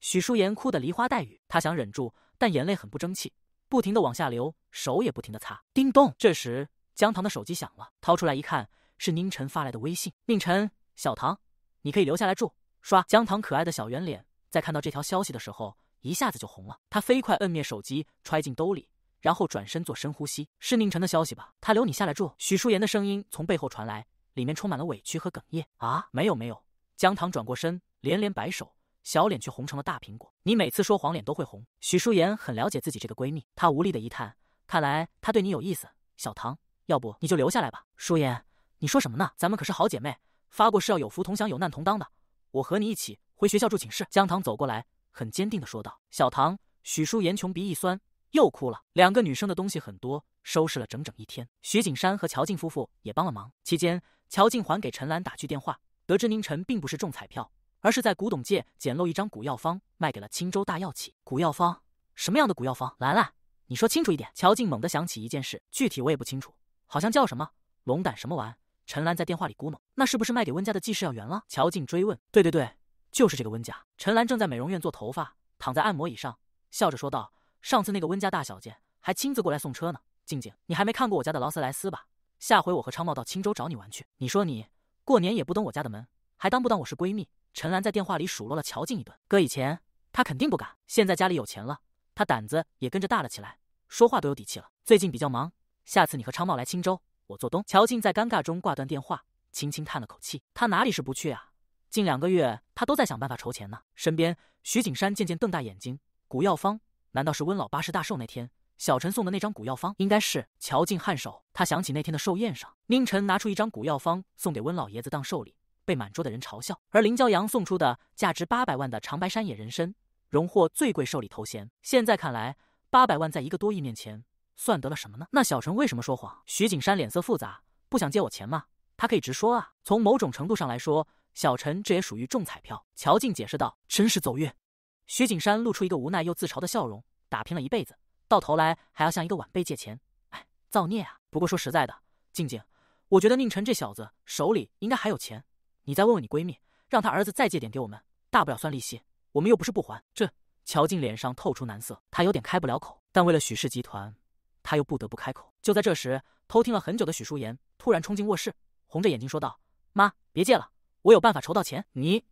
许舒言哭得梨花带雨，她想忍住，但眼泪很不争气，不停的往下流，手也不停的擦。叮咚，这时江糖的手机响了，掏出来一看，是宁晨发来的微信：“宁晨，小唐，你可以留下来住。”刷，江糖可爱的小圆脸。在看到这条消息的时候，一下子就红了。他飞快摁灭手机，揣进兜里，然后转身做深呼吸。是宁晨的消息吧？他留你下来住。许淑妍的声音从背后传来，里面充满了委屈和哽咽。啊，没有没有。江糖转过身，连连摆手，小脸却红成了大苹果。你每次说谎，脸都会红。许淑妍很了解自己这个闺蜜，她无力的一叹，看来她对你有意思。小唐，要不你就留下来吧。淑妍，你说什么呢？咱们可是好姐妹，发过誓要有福同享，有难同当的。我和你一起。回学校住寝室，江糖走过来，很坚定的说道：“小唐，许淑言，穷鼻一酸，又哭了。两个女生的东西很多，收拾了整整一天。徐景山和乔静夫妇也帮了忙。期间，乔静还给陈兰打去电话，得知宁晨并不是中彩票，而是在古董界捡漏一张古药方，卖给了青州大药企。古药方什么样的古药方？兰兰，你说清楚一点。乔静猛地想起一件事，具体我也不清楚，好像叫什么龙胆什么丸。陈兰在电话里咕哝：那是不是卖给温家的济世药园了？乔静追问：对对对。”就是这个温家，陈兰正在美容院做头发，躺在按摩椅上，笑着说道：“上次那个温家大小姐还亲自过来送车呢。静静，你还没看过我家的劳斯莱斯吧？下回我和昌茂到青州找你玩去。你说你过年也不登我家的门，还当不当我是闺蜜？”陈兰在电话里数落了乔静一顿。哥以前他肯定不敢，现在家里有钱了，他胆子也跟着大了起来，说话都有底气了。最近比较忙，下次你和昌茂来青州，我做东。乔静在尴尬中挂断电话，轻轻叹了口气。她哪里是不去啊？近两个月，他都在想办法筹钱呢。身边，徐景山渐渐瞪大眼睛。古药方，难道是温老八十大寿那天小陈送的那张古药方？应该是。乔静颔首，他想起那天的寿宴上，宁晨拿出一张古药方送给温老爷子当寿礼，被满桌的人嘲笑。而林骄阳送出的价值八百万的长白山野人参，荣获最贵寿礼头衔。现在看来，八百万在一个多亿面前算得了什么呢？那小陈为什么说谎？徐景山脸色复杂，不想借我钱吗？他可以直说啊。从某种程度上来说。小陈，这也属于中彩票。乔静解释道：“真是走运。”徐景山露出一个无奈又自嘲的笑容，打拼了一辈子，到头来还要向一个晚辈借钱，哎，造孽啊！不过说实在的，静静，我觉得宁晨这小子手里应该还有钱，你再问问你闺蜜，让他儿子再借点给我们，大不了算利息，我们又不是不还。这，乔静脸上透出难色，她有点开不了口，但为了许氏集团，她又不得不开口。就在这时，偷听了很久的许淑妍突然冲进卧室，红着眼睛说道：“妈，别借了。”我有办法筹到钱。你，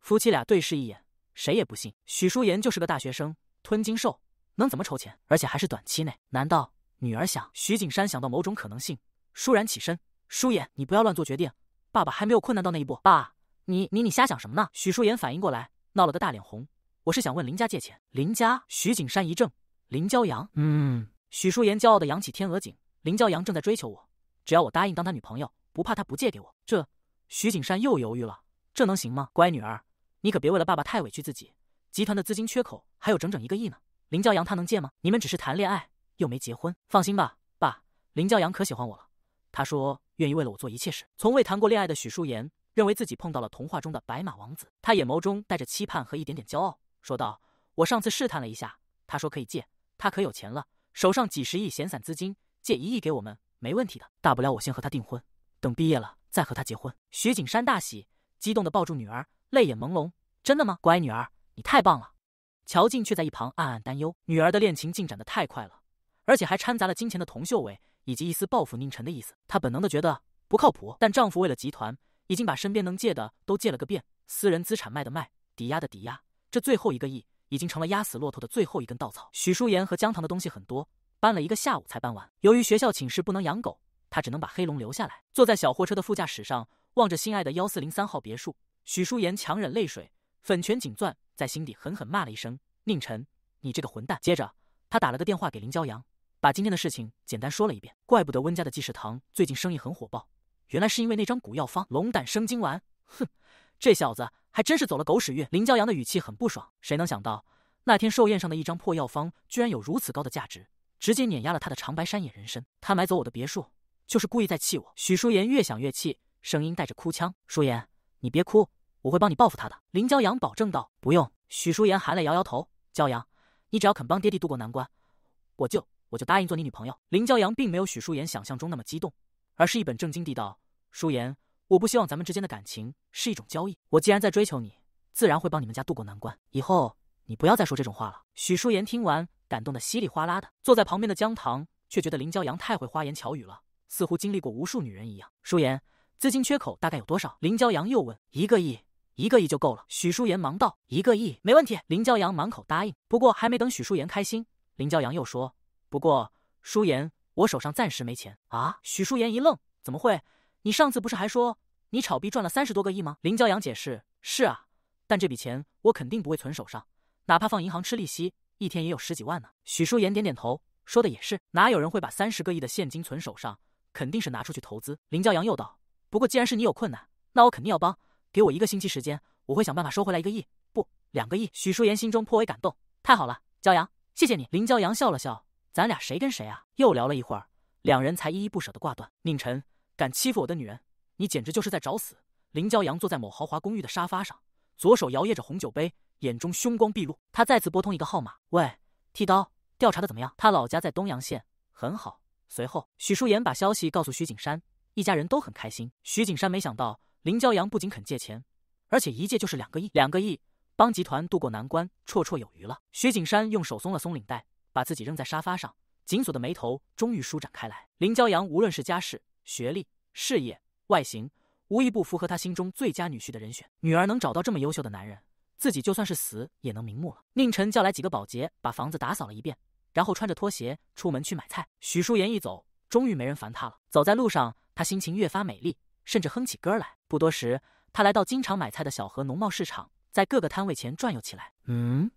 夫妻俩对视一眼，谁也不信。许淑妍就是个大学生，吞金兽能怎么筹钱？而且还是短期内？难道女儿想？许景山想到某种可能性，倏然起身。舒言，你不要乱做决定，爸爸还没有困难到那一步。爸，你你你瞎想什么呢？许淑妍反应过来，闹了个大脸红。我是想问林家借钱。林家？许景山一怔。林骄阳？嗯。许淑妍骄傲的扬起天鹅颈。林骄阳正在追求我，只要我答应当他女朋友，不怕他不借给我。这。徐景山又犹豫了，这能行吗？乖女儿，你可别为了爸爸太委屈自己。集团的资金缺口还有整整一个亿呢。林骄阳他能借吗？你们只是谈恋爱，又没结婚。放心吧，爸，林骄阳可喜欢我了。他说愿意为了我做一切事。从未谈过恋爱的许书妍认为自己碰到了童话中的白马王子，她眼眸中带着期盼和一点点骄傲，说道：“我上次试探了一下，他说可以借，他可有钱了，手上几十亿闲散资金，借一亿给我们没问题的。大不了我先和他订婚。”等毕业了再和他结婚。徐景山大喜，激动的抱住女儿，泪眼朦胧。真的吗？乖女儿，你太棒了。乔静却在一旁暗暗担忧，女儿的恋情进展的太快了，而且还掺杂了金钱的铜锈味，以及一丝报复宁晨的意思。她本能的觉得不靠谱，但丈夫为了集团，已经把身边能借的都借了个遍，私人资产卖的卖，抵押的抵押，这最后一个亿已经成了压死骆驼的最后一根稻草。许淑言和江糖的东西很多，搬了一个下午才搬完。由于学校寝室不能养狗。他只能把黑龙留下来，坐在小货车的副驾驶上，望着心爱的幺四零三号别墅，许书言强忍泪水，粉拳紧攥，在心底狠狠骂了一声：“宁晨，你这个混蛋！”接着，他打了个电话给林骄阳，把今天的事情简单说了一遍。怪不得温家的济世堂最近生意很火爆，原来是因为那张古药方——龙胆生精丸。哼，这小子还真是走了狗屎运！林骄阳的语气很不爽。谁能想到，那天寿宴上的一张破药方，居然有如此高的价值，直接碾压了他的长白山野人参。他买走我的别墅。就是故意在气我，许淑妍越想越气，声音带着哭腔。淑妍，你别哭，我会帮你报复他的。林骄阳保证道。不用，许淑妍含泪摇摇头。骄阳，你只要肯帮爹地渡过难关，我就我就答应做你女朋友。林骄阳并没有许淑妍想象中那么激动，而是一本正经地道：淑妍，我不希望咱们之间的感情是一种交易。我既然在追求你，自然会帮你们家渡过难关。以后你不要再说这种话了。许淑妍听完，感动得稀里哗啦的。坐在旁边的江糖却觉得林骄阳太会花言巧语了。似乎经历过无数女人一样，舒言，资金缺口大概有多少？林骄阳又问。一个亿，一个亿就够了。许舒言忙道。一个亿没问题。林骄阳满口答应。不过还没等许舒言开心，林骄阳又说：“不过，舒言，我手上暂时没钱啊。”许舒言一愣：“怎么会？你上次不是还说你炒币赚了三十多个亿吗？”林骄阳解释：“是啊，但这笔钱我肯定不会存手上，哪怕放银行吃利息，一天也有十几万呢。”许舒言点点头，说的也是，哪有人会把三十个亿的现金存手上？肯定是拿出去投资。林骄阳又道：“不过既然是你有困难，那我肯定要帮。给我一个星期时间，我会想办法收回来一个亿，不，两个亿。”许淑妍心中颇为感动。太好了，骄阳，谢谢你。林骄阳笑了笑：“咱俩谁跟谁啊？”又聊了一会儿，两人才依依不舍的挂断。宁晨，敢欺负我的女人，你简直就是在找死！林骄阳坐在某豪华公寓的沙发上，左手摇曳着红酒杯，眼中凶光毕露。他再次拨通一个号码：“喂，剃刀，调查的怎么样？”“他老家在东阳县，很好。”随后，许淑妍把消息告诉徐景山，一家人都很开心。徐景山没想到林骄阳不仅肯借钱，而且一借就是两个亿，两个亿帮集团渡过难关，绰绰有余了。徐景山用手松了松领带，把自己扔在沙发上，紧锁的眉头终于舒展开来。林骄阳无论是家世、学历、事业、外形，无一不符合他心中最佳女婿的人选。女儿能找到这么优秀的男人，自己就算是死也能瞑目了。宁晨叫来几个保洁，把房子打扫了一遍。然后穿着拖鞋出门去买菜。许淑妍一走，终于没人烦他了。走在路上，他心情越发美丽，甚至哼起歌来。不多时，他来到经常买菜的小河农贸市场，在各个摊位前转悠起来。嗯，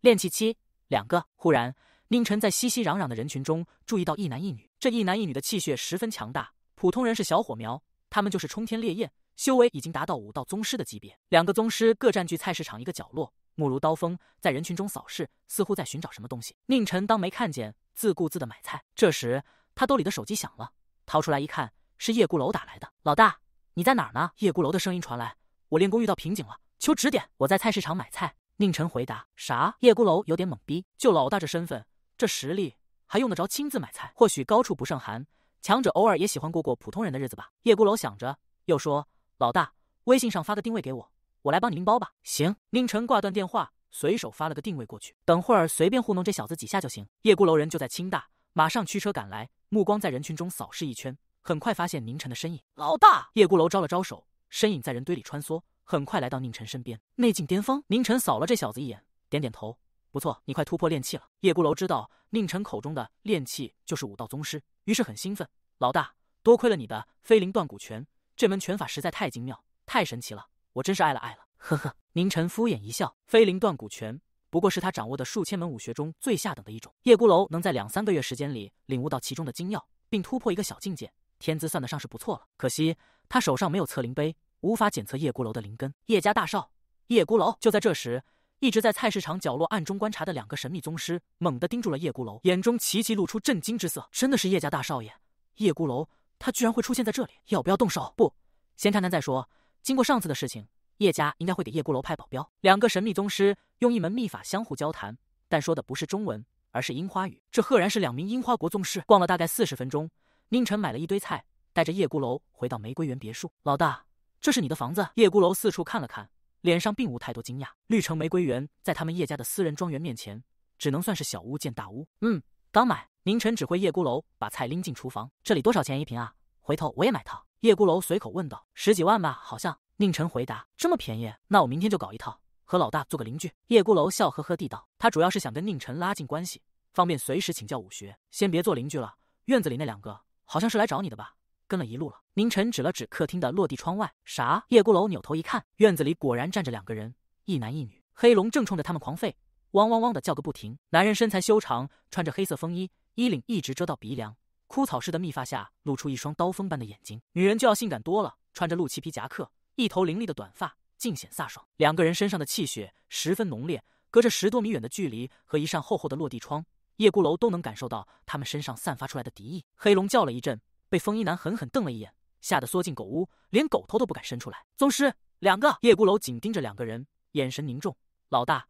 练气期两个。忽然，宁晨在熙熙攘攘的人群中注意到一男一女。这一男一女的气血十分强大，普通人是小火苗，他们就是冲天烈焰，修为已经达到武道宗师的级别。两个宗师各占据菜市场一个角落。目如刀锋，在人群中扫视，似乎在寻找什么东西。宁晨当没看见，自顾自的买菜。这时，他兜里的手机响了，掏出来一看，是叶孤楼打来的。老大，你在哪儿呢？叶孤楼的声音传来。我练功遇到瓶颈了，求指点。我在菜市场买菜。宁晨回答。啥？叶孤楼有点懵逼。就老大这身份，这实力，还用得着亲自买菜？或许高处不胜寒，强者偶尔也喜欢过过普通人的日子吧。叶孤楼想着，又说：老大，微信上发个定位给我。我来帮你拎包吧。行。宁晨挂断电话，随手发了个定位过去。等会儿随便糊弄这小子几下就行。叶孤楼人就在清大，马上驱车赶来，目光在人群中扫视一圈，很快发现宁晨的身影。老大，叶孤楼招了招手，身影在人堆里穿梭，很快来到宁晨身边。内境巅峰。宁晨扫了这小子一眼，点点头，不错，你快突破炼气了。叶孤楼知道宁晨口中的炼气就是武道宗师，于是很兴奋。老大，多亏了你的飞灵断骨拳，这门拳法实在太精妙，太神奇了。我真是爱了爱了，呵呵。宁晨敷衍一笑，飞灵断骨拳不过是他掌握的数千门武学中最下等的一种。叶孤楼能在两三个月时间里领悟到其中的精要，并突破一个小境界，天资算得上是不错了。可惜他手上没有测灵杯，无法检测叶孤楼的灵根。叶家大少，叶孤楼。就在这时，一直在菜市场角落暗中观察的两个神秘宗师猛地盯住了叶孤楼，眼中齐齐露出震惊之色。真的是叶家大少爷，叶孤楼，他居然会出现在这里！要不要动手？不，先看看再说。经过上次的事情，叶家应该会给叶孤楼派保镖。两个神秘宗师用一门秘法相互交谈，但说的不是中文，而是樱花语。这赫然是两名樱花国宗师。逛了大概四十分钟，宁晨买了一堆菜，带着叶孤楼回到玫瑰园别墅。老大，这是你的房子。叶孤楼四处看了看，脸上并无太多惊讶。绿城玫瑰园在他们叶家的私人庄园面前，只能算是小巫见大巫。嗯，刚买。宁晨指挥叶孤楼把菜拎进厨房。这里多少钱一瓶啊？回头我也买套。叶孤楼随口问道：“十几万吧，好像。”宁晨回答：“这么便宜，那我明天就搞一套，和老大做个邻居。”叶孤楼笑呵呵地道：“他主要是想跟宁晨拉近关系，方便随时请教武学。先别做邻居了，院子里那两个好像是来找你的吧？跟了一路了。”宁晨指了指客厅的落地窗外。啥？叶孤楼扭头一看，院子里果然站着两个人，一男一女。黑龙正冲着他们狂吠，汪汪汪的叫个不停。男人身材修长，穿着黑色风衣，衣领一直遮到鼻梁。枯草似的密发下露出一双刀锋般的眼睛，女人就要性感多了。穿着鹿脐皮夹克，一头凌厉的短发，尽显飒爽。两个人身上的气血十分浓烈，隔着十多米远的距离和一扇厚厚的落地窗，叶孤楼都能感受到他们身上散发出来的敌意。黑龙叫了一阵，被风衣男狠狠瞪了一眼，吓得缩进狗屋，连狗头都不敢伸出来。宗师，两个叶孤楼紧盯着两个人，眼神凝重。老大，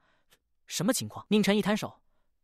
什么情况？宁晨一摊手，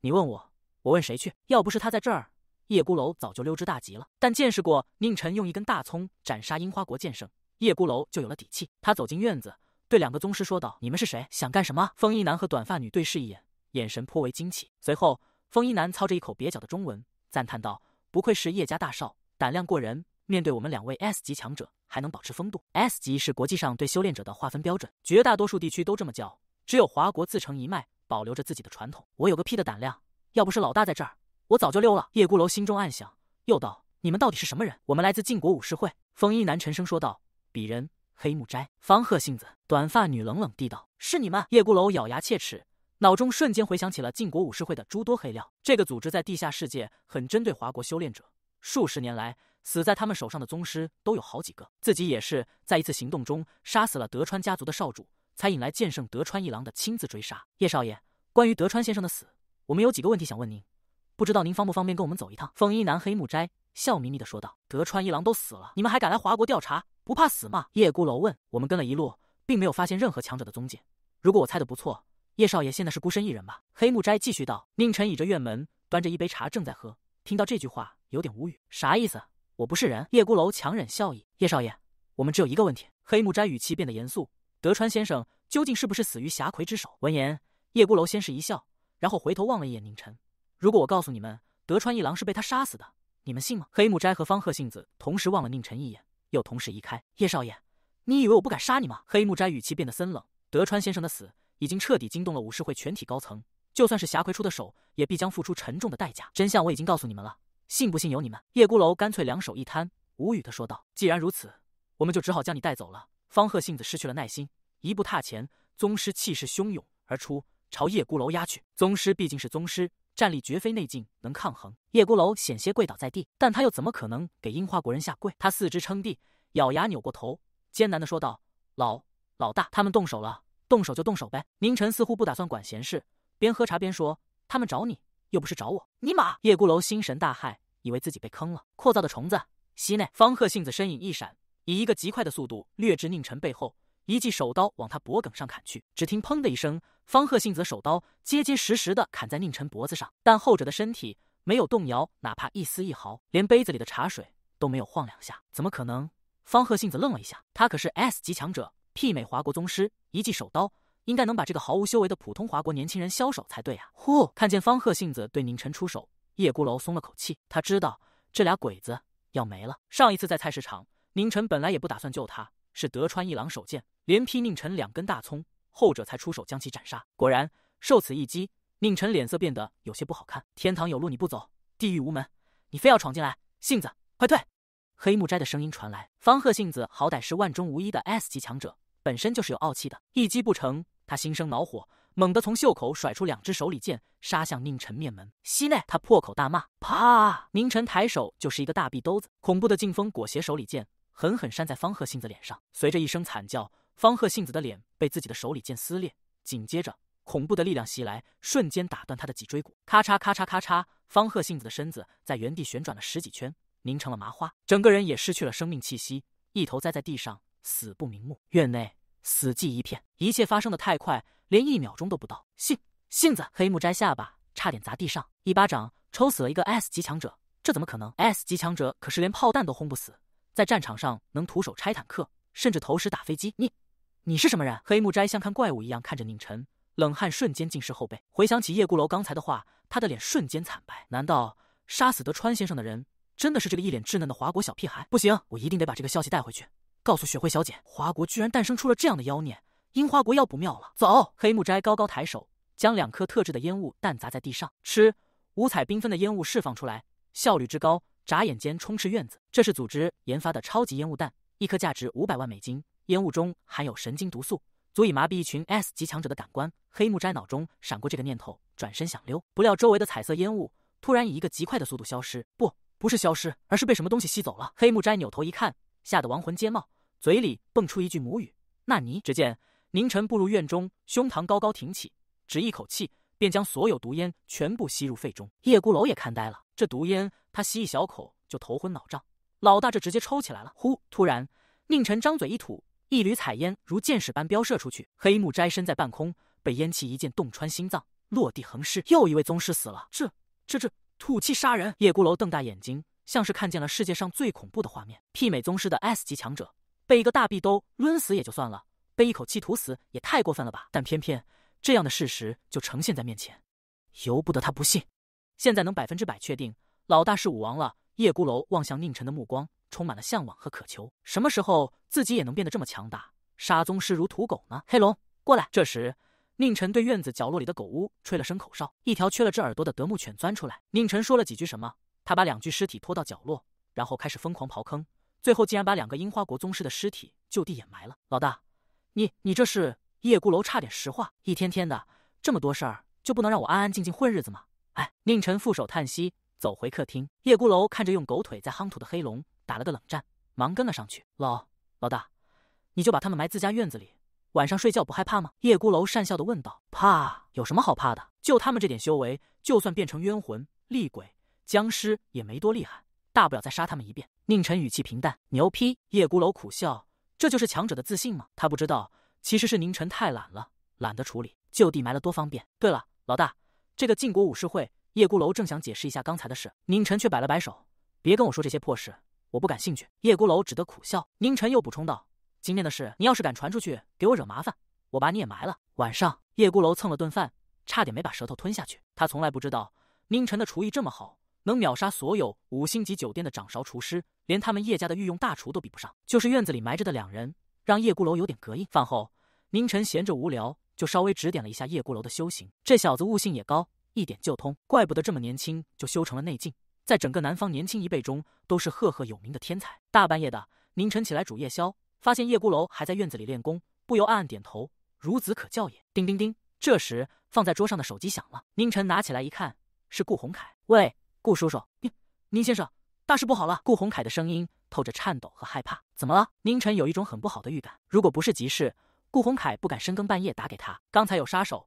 你问我，我问谁去？要不是他在这儿。叶孤楼早就溜之大吉了，但见识过宁晨用一根大葱斩杀樱花国剑圣，叶孤楼就有了底气。他走进院子，对两个宗师说道：“你们是谁？想干什么？”风衣男和短发女对视一眼，眼神颇为惊奇。随后，风衣男操着一口蹩脚的中文赞叹道：“不愧是叶家大少，胆量过人，面对我们两位 S 级强者还能保持风度。”S 级是国际上对修炼者的划分标准，绝大多数地区都这么叫，只有华国自成一脉，保留着自己的传统。我有个屁的胆量！要不是老大在这儿。我早就溜了。叶孤楼心中暗想，又道：“你们到底是什么人？”我们来自晋国武士会。风衣男沉声说道：“鄙人黑木斋，方鹤性子。”短发女冷冷地道：“是你们。”叶孤楼咬牙切齿，脑中瞬间回想起了晋国武士会的诸多黑料。这个组织在地下世界很针对华国修炼者，数十年来死在他们手上的宗师都有好几个。自己也是在一次行动中杀死了德川家族的少主，才引来剑圣德川一郎的亲自追杀。叶少爷，关于德川先生的死，我们有几个问题想问您。不知道您方不方便跟我们走一趟？风衣男黑木斋笑眯眯的说道：“德川一郎都死了，你们还敢来华国调查，不怕死吗？”叶孤楼问。我们跟了一路，并没有发现任何强者的踪迹。如果我猜的不错，叶少爷现在是孤身一人吧？”黑木斋继续道。宁晨倚着院门，端着一杯茶正在喝，听到这句话，有点无语。啥意思？我不是人？叶孤楼强忍笑意。叶少爷，我们只有一个问题。黑木斋语气变得严肃：“德川先生究竟是不是死于侠魁之手？”闻言，叶孤楼先是一笑，然后回头望了一眼宁晨。如果我告诉你们德川一郎是被他杀死的，你们信吗？黑木斋和方鹤信子同时望了宁晨一眼，又同时移开。叶少爷，你以为我不敢杀你吗？黑木斋语气变得森冷。德川先生的死已经彻底惊动了武士会全体高层，就算是霞魁出的手，也必将付出沉重的代价。真相我已经告诉你们了，信不信由你们。叶孤楼干脆两手一摊，无语的说道：“既然如此，我们就只好将你带走了。”方鹤信子失去了耐心，一步踏前，宗师气势汹涌而出，朝叶孤楼压去。宗师毕竟是宗师。战力绝非内劲能抗衡，叶孤楼险些跪倒在地，但他又怎么可能给樱花国人下跪？他四肢撑地，咬牙扭过头，艰难地说道：“老老大，他们动手了，动手就动手呗。”宁晨似乎不打算管闲事，边喝茶边说：“他们找你，又不是找我。”你妈！叶孤楼心神大骇，以为自己被坑了，扩造的虫子。西内方鹤杏子身影一闪，以一个极快的速度掠至宁晨背后。一记手刀往他脖颈上砍去，只听“砰”的一声，方鹤信则手刀结结实实的砍在宁晨脖子上，但后者的身体没有动摇，哪怕一丝一毫，连杯子里的茶水都没有晃两下，怎么可能？方鹤信则愣了一下，他可是 S 级强者，媲美华国宗师，一记手刀应该能把这个毫无修为的普通华国年轻人削手才对啊！呼，看见方鹤信则对宁晨出手，叶孤楼松了口气，他知道这俩鬼子要没了。上一次在菜市场，宁晨本来也不打算救他，是德川一郎手贱。连劈宁晨两根大葱，后者才出手将其斩杀。果然受此一击，宁晨脸色变得有些不好看。天堂有路你不走，地狱无门你非要闯进来。性子，快退！黑木斋的声音传来。方鹤性子好歹是万中无一的 S 级强者，本身就是有傲气的。一击不成，他心生恼火，猛地从袖口甩出两只手里剑，杀向宁晨面门。西奈，他破口大骂。啪！宁晨抬手就是一个大臂兜子，恐怖的劲风裹挟手里剑，狠狠扇在方贺性子脸上。随着一声惨叫。方鹤杏子的脸被自己的手里剑撕裂，紧接着恐怖的力量袭来，瞬间打断他的脊椎骨，咔嚓咔嚓咔嚓。方鹤杏子的身子在原地旋转了十几圈，拧成了麻花，整个人也失去了生命气息，一头栽在地上，死不瞑目。院内死寂一片，一切发生的太快，连一秒钟都不到。杏杏子黑木摘下巴，差点砸地上，一巴掌抽死了一个 S 级强者，这怎么可能？S 级强者可是连炮弹都轰不死，在战场上能徒手拆坦克，甚至投石打飞机，你。你是什么人？黑木斋像看怪物一样看着宁晨，冷汗瞬间浸湿后背。回想起叶孤楼刚才的话，他的脸瞬间惨白。难道杀死德川先生的人真的是这个一脸稚嫩的华国小屁孩？不行，我一定得把这个消息带回去，告诉雪慧小姐，华国居然诞生出了这样的妖孽，樱花国要不妙了！走！黑木斋高高抬手，将两颗特制的烟雾弹砸在地上，吃！五彩缤纷的烟雾释放出来，效率之高，眨眼间充斥院子。这是组织研发的超级烟雾弹，一颗价值五百万美金。烟雾中含有神经毒素，足以麻痹一群 S 级强者的感官。黑木斋脑中闪过这个念头，转身想溜，不料周围的彩色烟雾突然以一个极快的速度消失。不，不是消失，而是被什么东西吸走了。黑木斋扭头一看，吓得亡魂皆冒，嘴里蹦出一句母语：“纳尼？”只见宁晨步入院中，胸膛高高挺起，只一口气便将所有毒烟全部吸入肺中。叶孤楼也看呆了，这毒烟他吸一小口就头昏脑胀，老大这直接抽起来了。呼！突然，宁晨张嘴一吐。一缕彩烟如箭矢般飙射出去，黑幕斋身在半空，被烟气一剑洞穿心脏，落地横尸。又一位宗师死了！这、这、这吐气杀人！叶孤楼瞪大眼睛，像是看见了世界上最恐怖的画面。媲美宗师的 S 级强者，被一个大臂兜抡死也就算了，被一口气吐死也太过分了吧！但偏偏这样的事实就呈现在面前，由不得他不信。现在能百分之百确定，老大是武王了。叶孤楼望向宁晨的目光充满了向往和渴求。什么时候自己也能变得这么强大，杀宗师如土狗呢？黑龙，过来。这时，宁晨对院子角落里的狗屋吹了声口哨，一条缺了只耳朵的德牧犬钻出来。宁晨说了几句什么，他把两具尸体拖到角落，然后开始疯狂刨坑，最后竟然把两个樱花国宗师的尸体就地掩埋了。老大，你你这是……叶孤楼差点石化。一天天的这么多事儿，就不能让我安安静静混日子吗？哎，宁晨负手叹息。走回客厅，叶孤楼看着用狗腿在夯土的黑龙，打了个冷战，忙跟了上去。老老大，你就把他们埋自家院子里，晚上睡觉不害怕吗？叶孤楼讪笑的问道。怕？有什么好怕的？就他们这点修为，就算变成冤魂、厉鬼、僵尸也没多厉害，大不了再杀他们一遍。宁晨语气平淡。牛批！叶孤楼苦笑，这就是强者的自信吗？他不知道，其实是宁晨太懒了，懒得处理，就地埋了多方便。对了，老大，这个晋国武士会。叶孤楼正想解释一下刚才的事，宁晨却摆了摆手：“别跟我说这些破事，我不感兴趣。”叶孤楼只得苦笑。宁晨又补充道：“今天的事，你要是敢传出去，给我惹麻烦，我把你也埋了。”晚上，叶孤楼蹭了顿饭，差点没把舌头吞下去。他从来不知道宁晨的厨艺这么好，能秒杀所有五星级酒店的掌勺厨师，连他们叶家的御用大厨都比不上。就是院子里埋着的两人，让叶孤楼有点膈应。饭后，宁晨闲着无聊，就稍微指点了一下叶孤楼的修行。这小子悟性也高。一点就通，怪不得这么年轻就修成了内境，在整个南方年轻一辈中都是赫赫有名的天才。大半夜的，宁晨起来煮夜宵，发现叶孤楼还在院子里练功，不由暗暗点头，孺子可教也。叮叮叮，这时放在桌上的手机响了，宁晨拿起来一看，是顾宏凯。喂，顾叔叔，宁先生，大事不好了！顾宏凯的声音透着颤抖和害怕。怎么了？宁晨有一种很不好的预感，如果不是急事，顾宏凯不敢深更半夜打给他。刚才有杀手。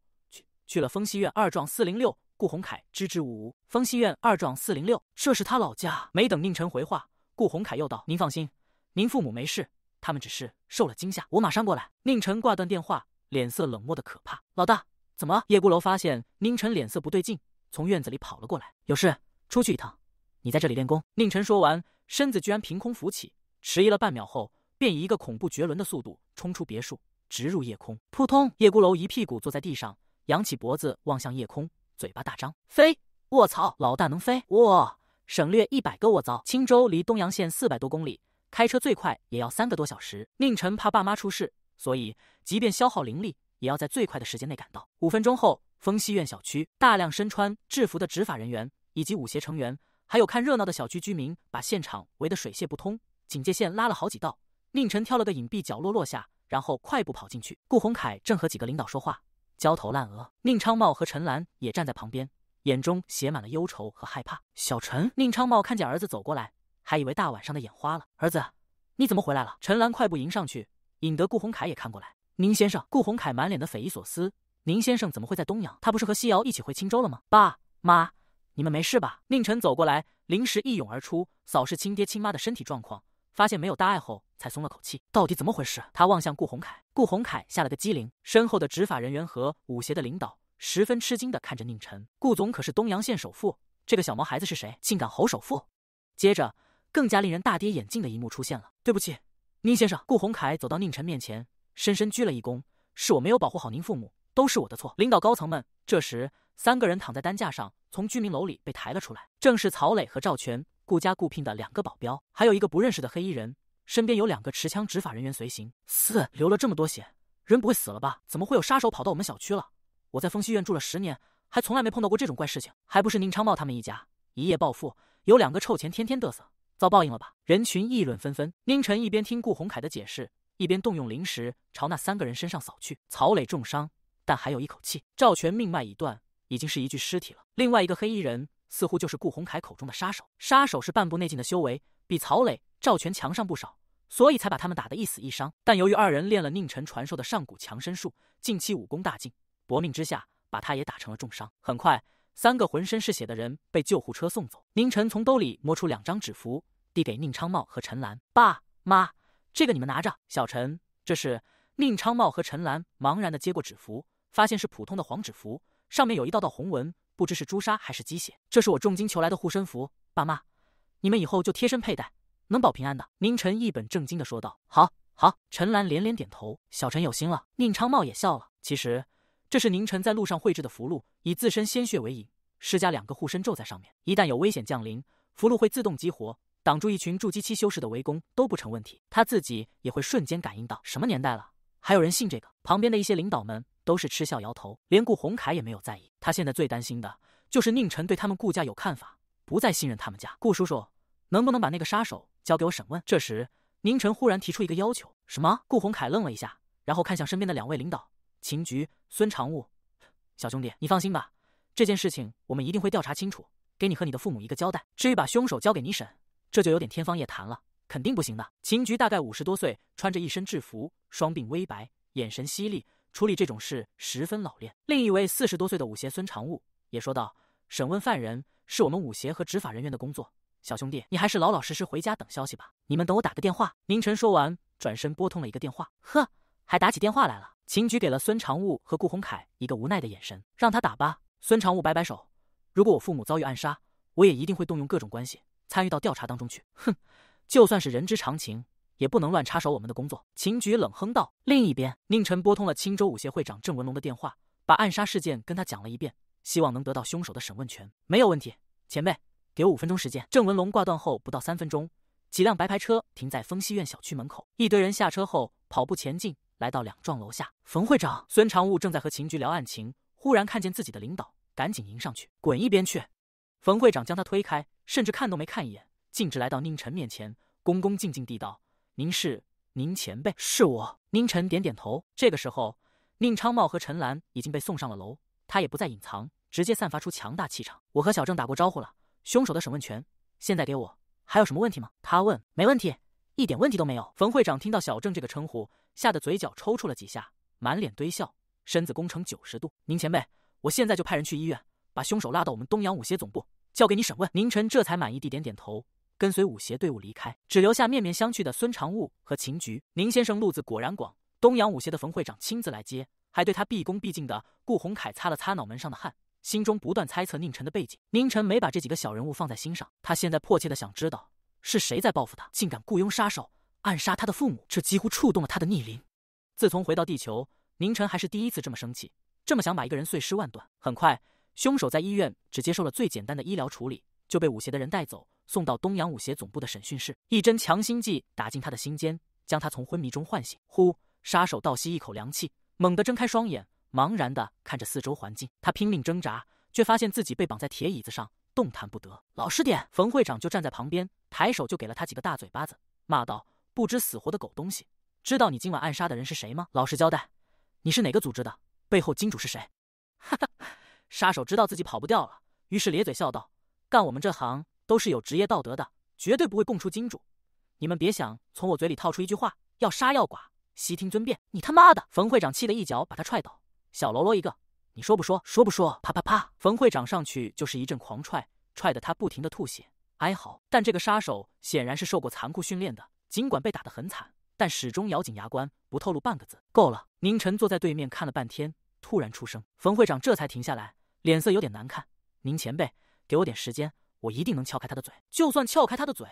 去了风熙院二幢四零六，顾宏凯支支吾吾。风熙院二幢四零六，这是他老家。没等宁晨回话，顾宏凯又道：“您放心，您父母没事，他们只是受了惊吓。我马上过来。”宁晨挂断电话，脸色冷漠的可怕。老大，怎么？叶孤楼发现宁晨脸色不对劲，从院子里跑了过来。有事，出去一趟。你在这里练功。宁晨说完，身子居然凭空浮起，迟疑了半秒后，便以一个恐怖绝伦的速度冲出别墅，直入夜空。扑通！叶孤楼一屁股坐在地上。扬起脖子望向夜空，嘴巴大张，飞！卧槽，老大能飞！哇！省略一百个卧槽。青州离东阳县四百多公里，开车最快也要三个多小时。宁晨怕爸妈出事，所以即便消耗灵力，也要在最快的时间内赶到。五分钟后，风西苑小区，大量身穿制服的执法人员以及武协成员，还有看热闹的小区居民，把现场围得水泄不通，警戒线拉了好几道。宁晨挑了个隐蔽角落落下，然后快步跑进去。顾宏凯正和几个领导说话。焦头烂额，宁昌茂和陈兰也站在旁边，眼中写满了忧愁和害怕。小陈，宁昌茂看见儿子走过来，还以为大晚上的眼花了。儿子，你怎么回来了？陈兰快步迎上去，引得顾宏凯也看过来。宁先生，顾宏凯满脸的匪夷所思。宁先生怎么会在东阳？他不是和西瑶一起回青州了吗？爸妈，你们没事吧？宁晨走过来，临时一涌而出，扫视亲爹亲妈的身体状况，发现没有大碍后，才松了口气。到底怎么回事？他望向顾宏凯。顾宏凯吓了个机灵，身后的执法人员和武协的领导十分吃惊地看着宁晨。顾总可是东阳县首富，这个小毛孩子是谁，竟敢吼首富？接着，更加令人大跌眼镜的一幕出现了。对不起，宁先生，顾宏凯走到宁晨面前，深深鞠了一躬，是我没有保护好您父母，都是我的错。领导高层们，这时，三个人躺在担架上，从居民楼里被抬了出来，正是曹磊和赵全，顾家雇聘的两个保镖，还有一个不认识的黑衣人。身边有两个持枪执法人员随行，四流了这么多血，人不会死了吧？怎么会有杀手跑到我们小区了？我在风息苑住了十年，还从来没碰到过这种怪事情，还不是宁昌茂他们一家一夜暴富，有两个臭钱天天嘚瑟，遭报应了吧？人群议论纷纷。宁晨一边听顾宏凯的解释，一边动用灵石朝那三个人身上扫去。曹磊重伤，但还有一口气；赵全命脉已断，已经是一具尸体了。另外一个黑衣人，似乎就是顾宏凯口中的杀手。杀手是半步内劲的修为，比曹磊、赵全强上不少。所以才把他们打得一死一伤，但由于二人练了宁晨传授的上古强身术，近期武功大进，搏命之下把他也打成了重伤。很快，三个浑身是血的人被救护车送走。宁晨从兜里摸出两张纸符，递给宁昌茂和陈岚：“爸妈，这个你们拿着。”小陈，这是宁昌茂和陈岚茫然的接过纸符，发现是普通的黄纸符，上面有一道道红纹，不知是朱砂还是鸡血。这是我重金求来的护身符，爸妈，你们以后就贴身佩戴。能保平安的，宁晨一本正经的说道：“好，好。”陈兰连连点头：“小陈有心了。”宁昌茂也笑了。其实这是宁晨在路上绘制的符箓，以自身鲜血为引，施加两个护身咒在上面。一旦有危险降临，符箓会自动激活，挡住一群筑基期修士的围攻都不成问题。他自己也会瞬间感应到。什么年代了，还有人信这个？旁边的一些领导们都是嗤笑摇头，连顾宏凯也没有在意。他现在最担心的就是宁晨对他们顾家有看法，不再信任他们家。顾叔叔，能不能把那个杀手？交给我审问。这时，宁晨忽然提出一个要求：“什么？”顾宏凯愣了一下，然后看向身边的两位领导，秦局、孙常务。小兄弟，你放心吧，这件事情我们一定会调查清楚，给你和你的父母一个交代。至于把凶手交给你审，这就有点天方夜谭了，肯定不行的。秦局大概五十多岁，穿着一身制服，双鬓微白，眼神犀利，处理这种事十分老练。另一位四十多岁的武协孙常务也说道：“审问犯人是我们武协和执法人员的工作。”小兄弟，你还是老老实实回家等消息吧。你们等我打个电话。宁晨说完，转身拨通了一个电话。呵，还打起电话来了。秦局给了孙长务和顾宏凯一个无奈的眼神，让他打吧。孙长务摆摆手，如果我父母遭遇暗杀，我也一定会动用各种关系参与到调查当中去。哼，就算是人之常情，也不能乱插手我们的工作。秦局冷哼道。另一边，宁晨拨通了青州武协会长郑文龙的电话，把暗杀事件跟他讲了一遍，希望能得到凶手的审问权。没有问题，前辈。给我五分钟时间。郑文龙挂断后不到三分钟，几辆白牌车停在丰溪苑小区门口，一堆人下车后跑步前进，来到两幢楼下。冯会长，孙长务正在和秦局聊案情，忽然看见自己的领导，赶紧迎上去。滚一边去！冯会长将他推开，甚至看都没看一眼，径直来到宁晨面前，恭恭敬敬地道：“您是您前辈，是我。”宁晨点点头。这个时候，宁昌茂和陈兰已经被送上了楼，他也不再隐藏，直接散发出强大气场。我和小郑打过招呼了。凶手的审问权现在给我，还有什么问题吗？他问。没问题，一点问题都没有。冯会长听到小郑这个称呼，吓得嘴角抽搐了几下，满脸堆笑，身子弓成九十度。宁前辈，我现在就派人去医院，把凶手拉到我们东阳武协总部，交给你审问。宁晨这才满意地点点头，跟随武协队伍离开，只留下面面相觑的孙长务和秦菊。宁先生路子果然广，东阳武协的冯会长亲自来接，还对他毕恭毕敬的。顾洪凯擦了擦脑门上的汗。心中不断猜测宁晨的背景，宁晨没把这几个小人物放在心上。他现在迫切的想知道是谁在报复他，竟敢雇佣杀手暗杀他的父母，这几乎触动了他的逆鳞。自从回到地球，宁晨还是第一次这么生气，这么想把一个人碎尸万段。很快，凶手在医院只接受了最简单的医疗处理，就被武协的人带走，送到东阳武协总部的审讯室。一针强心剂打进他的心间，将他从昏迷中唤醒。呼，杀手倒吸一口凉气，猛地睁开双眼。茫然的看着四周环境，他拼命挣扎，却发现自己被绑在铁椅子上，动弹不得。老实点！冯会长就站在旁边，抬手就给了他几个大嘴巴子，骂道：“不知死活的狗东西！知道你今晚暗杀的人是谁吗？老实交代，你是哪个组织的？背后金主是谁？” 哈哈！杀手知道自己跑不掉了，于是咧嘴笑道：“干我们这行都是有职业道德的，绝对不会供出金主。你们别想从我嘴里套出一句话，要杀要剐，悉听尊便。”你他妈的！冯会长气得一脚把他踹倒。小喽啰一个，你说不说？说不说？啪啪啪！冯会长上去就是一阵狂踹，踹得他不停的吐血哀嚎。但这个杀手显然是受过残酷训练的，尽管被打得很惨，但始终咬紧牙关，不透露半个字。够了！宁晨坐在对面看了半天，突然出声。冯会长这才停下来，脸色有点难看。宁前辈，给我点时间，我一定能撬开他的嘴。就算撬开他的嘴，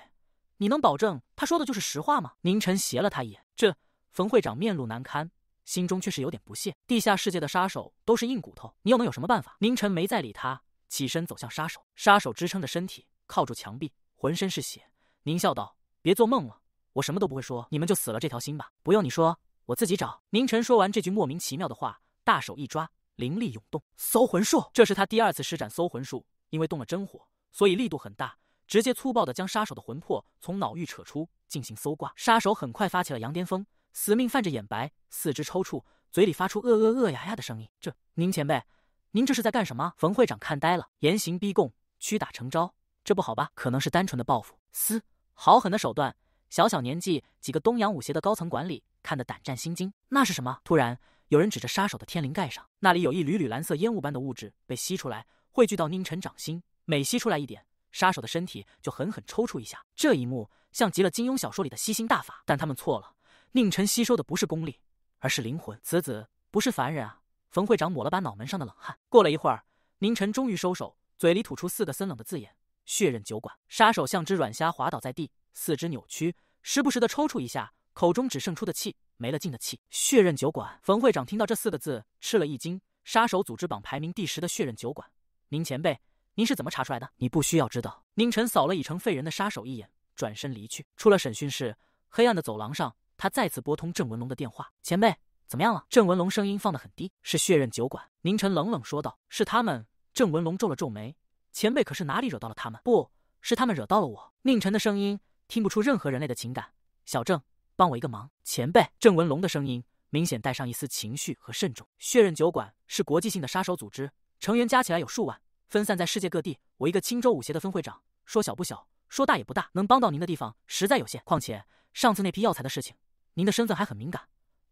你能保证他说的就是实话吗？宁晨斜了他一眼。这冯会长面露难堪。心中却是有点不屑，地下世界的杀手都是硬骨头，你又能有什么办法？宁晨没再理他，起身走向杀手。杀手支撑着身体，靠住墙壁，浑身是血，狞笑道：“别做梦了，我什么都不会说，你们就死了这条心吧。不用你说，我自己找。”宁晨说完这句莫名其妙的话，大手一抓，灵力涌动，搜魂术。这是他第二次施展搜魂术，因为动了真火，所以力度很大，直接粗暴地将杀手的魂魄从脑域扯出，进行搜刮。杀手很快发起了羊癫疯。死命泛着眼白，四肢抽搐，嘴里发出“呃呃呃”呀呀的声音。这，宁前辈，您这是在干什么？冯会长看呆了，严刑逼供，屈打成招，这不好吧？可能是单纯的报复。嘶，好狠的手段！小小年纪，几个东洋武协的高层管理看得胆战心惊。那是什么？突然，有人指着杀手的天灵盖上，那里有一缕缕蓝色烟雾般的物质被吸出来，汇聚到宁晨掌心。每吸出来一点，杀手的身体就狠狠抽搐一下。这一幕像极了金庸小说里的吸星大法，但他们错了。宁晨吸收的不是功力，而是灵魂。此子不是凡人啊！冯会长抹了把脑门上的冷汗。过了一会儿，宁晨终于收手，嘴里吐出四个森冷的字眼：“血刃酒馆。”杀手像只软虾滑倒在地，四肢扭曲，时不时的抽搐一下，口中只剩出的气没了劲的气。血刃酒馆。冯会长听到这四个字，吃了一惊。杀手组织榜排名第十的血刃酒馆，宁前辈，您是怎么查出来的？你不需要知道。宁晨扫了已成废人的杀手一眼，转身离去。出了审讯室，黑暗的走廊上。他再次拨通郑文龙的电话，前辈怎么样了？郑文龙声音放得很低。是血刃酒馆，宁晨冷冷说道：“是他们。”郑文龙皱了皱眉：“前辈可是哪里惹到了他们？不是他们惹到了我。”宁晨的声音听不出任何人类的情感。小郑，帮我一个忙，前辈。郑文龙的声音明显带上一丝情绪和慎重。血刃酒馆是国际性的杀手组织，成员加起来有数万，分散在世界各地。我一个青州武协的分会长，说小不小，说大也不大，能帮到您的地方实在有限。况且上次那批药材的事情。您的身份还很敏感，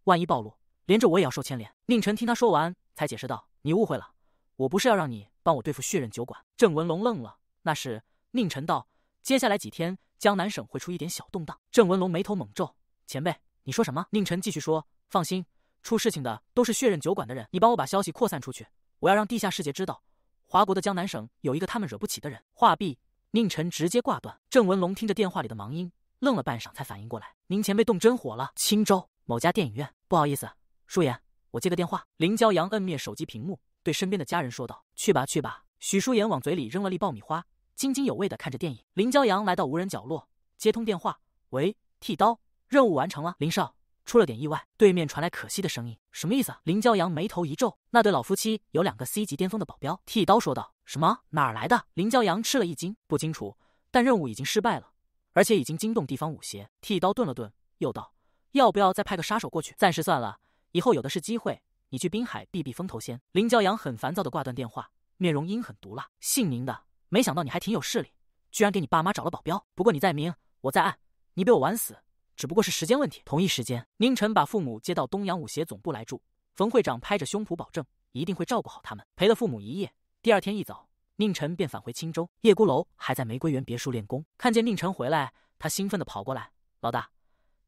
万一暴露，连着我也要受牵连。宁晨听他说完，才解释道：“你误会了，我不是要让你帮我对付血刃酒馆。”郑文龙愣了，那是宁晨道：“接下来几天，江南省会出一点小动荡。”郑文龙眉头猛皱：“前辈，你说什么？”宁晨继续说：“放心，出事情的都是血刃酒馆的人，你帮我把消息扩散出去，我要让地下世界知道，华国的江南省有一个他们惹不起的人。”话毕，宁晨直接挂断。郑文龙听着电话里的忙音。愣了半晌，才反应过来，您前辈动真火了。青州某家电影院，不好意思，舒言，我接个电话。林骄阳摁灭手机屏幕，对身边的家人说道：“去吧，去吧。”许舒言往嘴里扔了粒爆米花，津津有味的看着电影。林骄阳来到无人角落，接通电话：“喂，剃刀，任务完成了。林少出了点意外。”对面传来可惜的声音：“什么意思？”林骄阳眉头一皱：“那对老夫妻有两个 C 级巅峰的保镖。”剃刀说道：“什么？哪儿来的？”林骄阳吃了一惊：“不清楚，但任务已经失败了。”而且已经惊动地方武协。剃刀顿了顿，又道：“要不要再派个杀手过去？暂时算了，以后有的是机会。你去滨海避避风头先。”林骄阳很烦躁的挂断电话，面容阴狠毒辣。姓宁的，没想到你还挺有势力，居然给你爸妈找了保镖。不过你在明，我在暗，你被我玩死，只不过是时间问题。同一时间，宁晨把父母接到东阳武协总部来住。冯会长拍着胸脯保证，一定会照顾好他们。陪了父母一夜，第二天一早。宁晨便返回青州，叶孤楼还在玫瑰园别墅练功。看见宁晨回来，他兴奋地跑过来：“老大，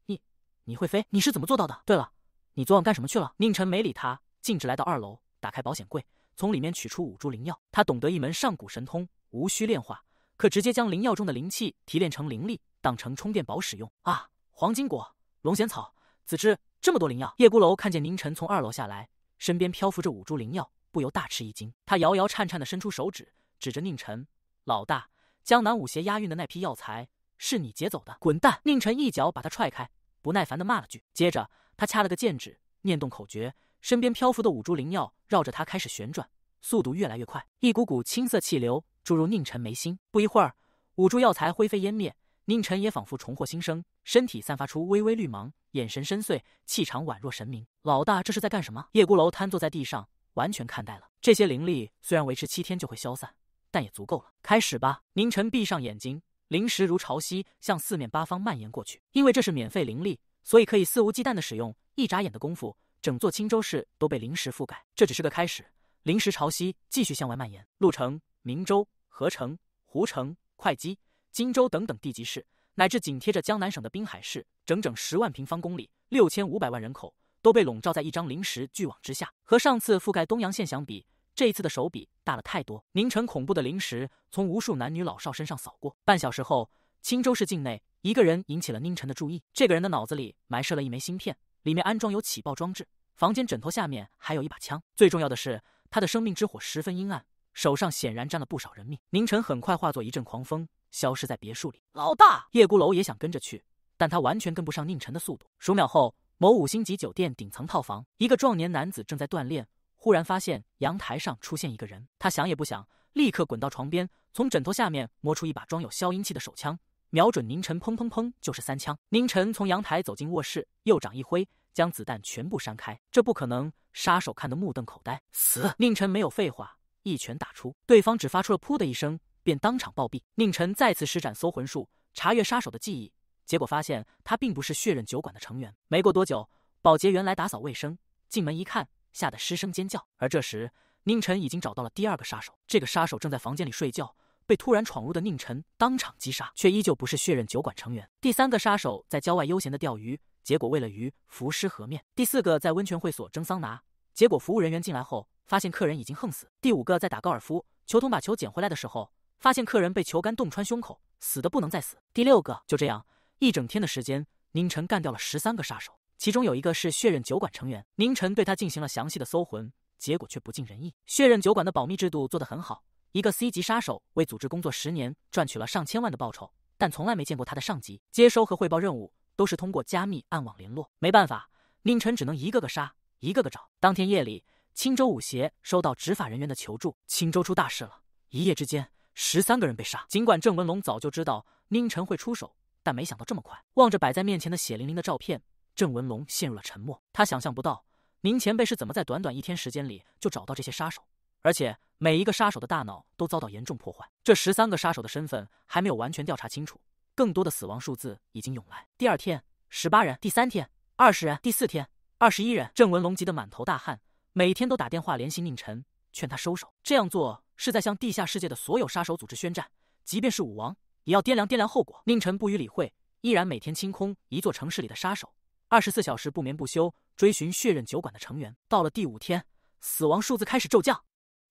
你你会飞？你是怎么做到的？对了，你昨晚干什么去了？”宁晨没理他，径直来到二楼，打开保险柜，从里面取出五株灵药。他懂得一门上古神通，无需炼化，可直接将灵药中的灵气提炼成灵力，当成充电宝使用。啊，黄金果、龙涎草、紫芝，这么多灵药！叶孤楼看见宁晨从二楼下来，身边漂浮着五株灵药，不由大吃一惊。他摇摇颤颤地伸出手指。指着宁晨，老大，江南武协押运的那批药材是你劫走的？滚蛋！宁晨一脚把他踹开，不耐烦的骂了句。接着他掐了个剑指，念动口诀，身边漂浮的五株灵药绕着他开始旋转，速度越来越快，一股股青色气流注入宁晨眉心。不一会儿，五株药材灰飞烟灭，宁晨也仿佛重获新生，身体散发出微微绿芒，眼神深邃，气场宛若神明。老大这是在干什么？叶孤楼瘫坐在地上，完全看呆了。这些灵力虽然维持七天就会消散。但也足够了，开始吧。宁晨闭上眼睛，灵石如潮汐向四面八方蔓延过去。因为这是免费灵力，所以可以肆无忌惮的使用。一眨眼的功夫，整座青州市都被灵石覆盖。这只是个开始，灵石潮汐继续向外蔓延。鹿城、明州、河城、湖城、会稽、荆州等等地级市，乃至紧贴着江南省的滨海市，整整十万平方公里、六千五百万人口都被笼罩在一张灵石巨网之下。和上次覆盖东阳县相比，这一次的手笔大了太多，宁晨恐怖的灵石从无数男女老少身上扫过。半小时后，青州市境内一个人引起了宁晨的注意。这个人的脑子里埋设了一枚芯片，里面安装有起爆装置。房间枕头下面还有一把枪。最重要的是，他的生命之火十分阴暗，手上显然沾了不少人命。宁晨很快化作一阵狂风，消失在别墅里。老大叶孤楼也想跟着去，但他完全跟不上宁晨的速度。数秒后，某五星级酒店顶层套房，一个壮年男子正在锻炼。忽然发现阳台上出现一个人，他想也不想，立刻滚到床边，从枕头下面摸出一把装有消音器的手枪，瞄准宁晨，砰砰砰就是三枪。宁晨从阳台走进卧室，右掌一挥，将子弹全部扇开。这不可能！杀手看得目瞪口呆。死！宁晨没有废话，一拳打出，对方只发出了“噗”的一声，便当场暴毙。宁晨再次施展搜魂术，查阅杀手的记忆，结果发现他并不是血刃酒馆的成员。没过多久，保洁员来打扫卫生，进门一看。吓得失声尖叫，而这时宁晨已经找到了第二个杀手，这个杀手正在房间里睡觉，被突然闯入的宁晨当场击杀，却依旧不是血刃酒馆成员。第三个杀手在郊外悠闲的钓鱼，结果为了鱼浮尸河面。第四个在温泉会所蒸桑拿，结果服务人员进来后发现客人已经横死。第五个在打高尔夫，球童把球捡回来的时候发现客人被球杆洞穿胸口，死的不能再死。第六个就这样，一整天的时间，宁晨干掉了十三个杀手。其中有一个是血刃酒馆成员，宁晨对他进行了详细的搜魂，结果却不尽人意。血刃酒馆的保密制度做得很好，一个 C 级杀手为组织工作十年，赚取了上千万的报酬，但从来没见过他的上级。接收和汇报任务都是通过加密暗网联络。没办法，宁晨只能一个个杀，一个个找。当天夜里，青州武协收到执法人员的求助：青州出大事了，一夜之间十三个人被杀。尽管郑文龙早就知道宁晨会出手，但没想到这么快。望着摆在面前的血淋淋的照片。郑文龙陷入了沉默。他想象不到宁前辈是怎么在短短一天时间里就找到这些杀手，而且每一个杀手的大脑都遭到严重破坏。这十三个杀手的身份还没有完全调查清楚，更多的死亡数字已经涌来。第二天，十八人；第三天，二十人；第四天，二十一人。郑文龙急得满头大汗，每天都打电话联系宁晨，劝他收手。这样做是在向地下世界的所有杀手组织宣战，即便是武王，也要掂量掂量后果。宁晨不予理会，依然每天清空一座城市里的杀手。二十四小时不眠不休，追寻血刃酒馆的成员。到了第五天，死亡数字开始骤降，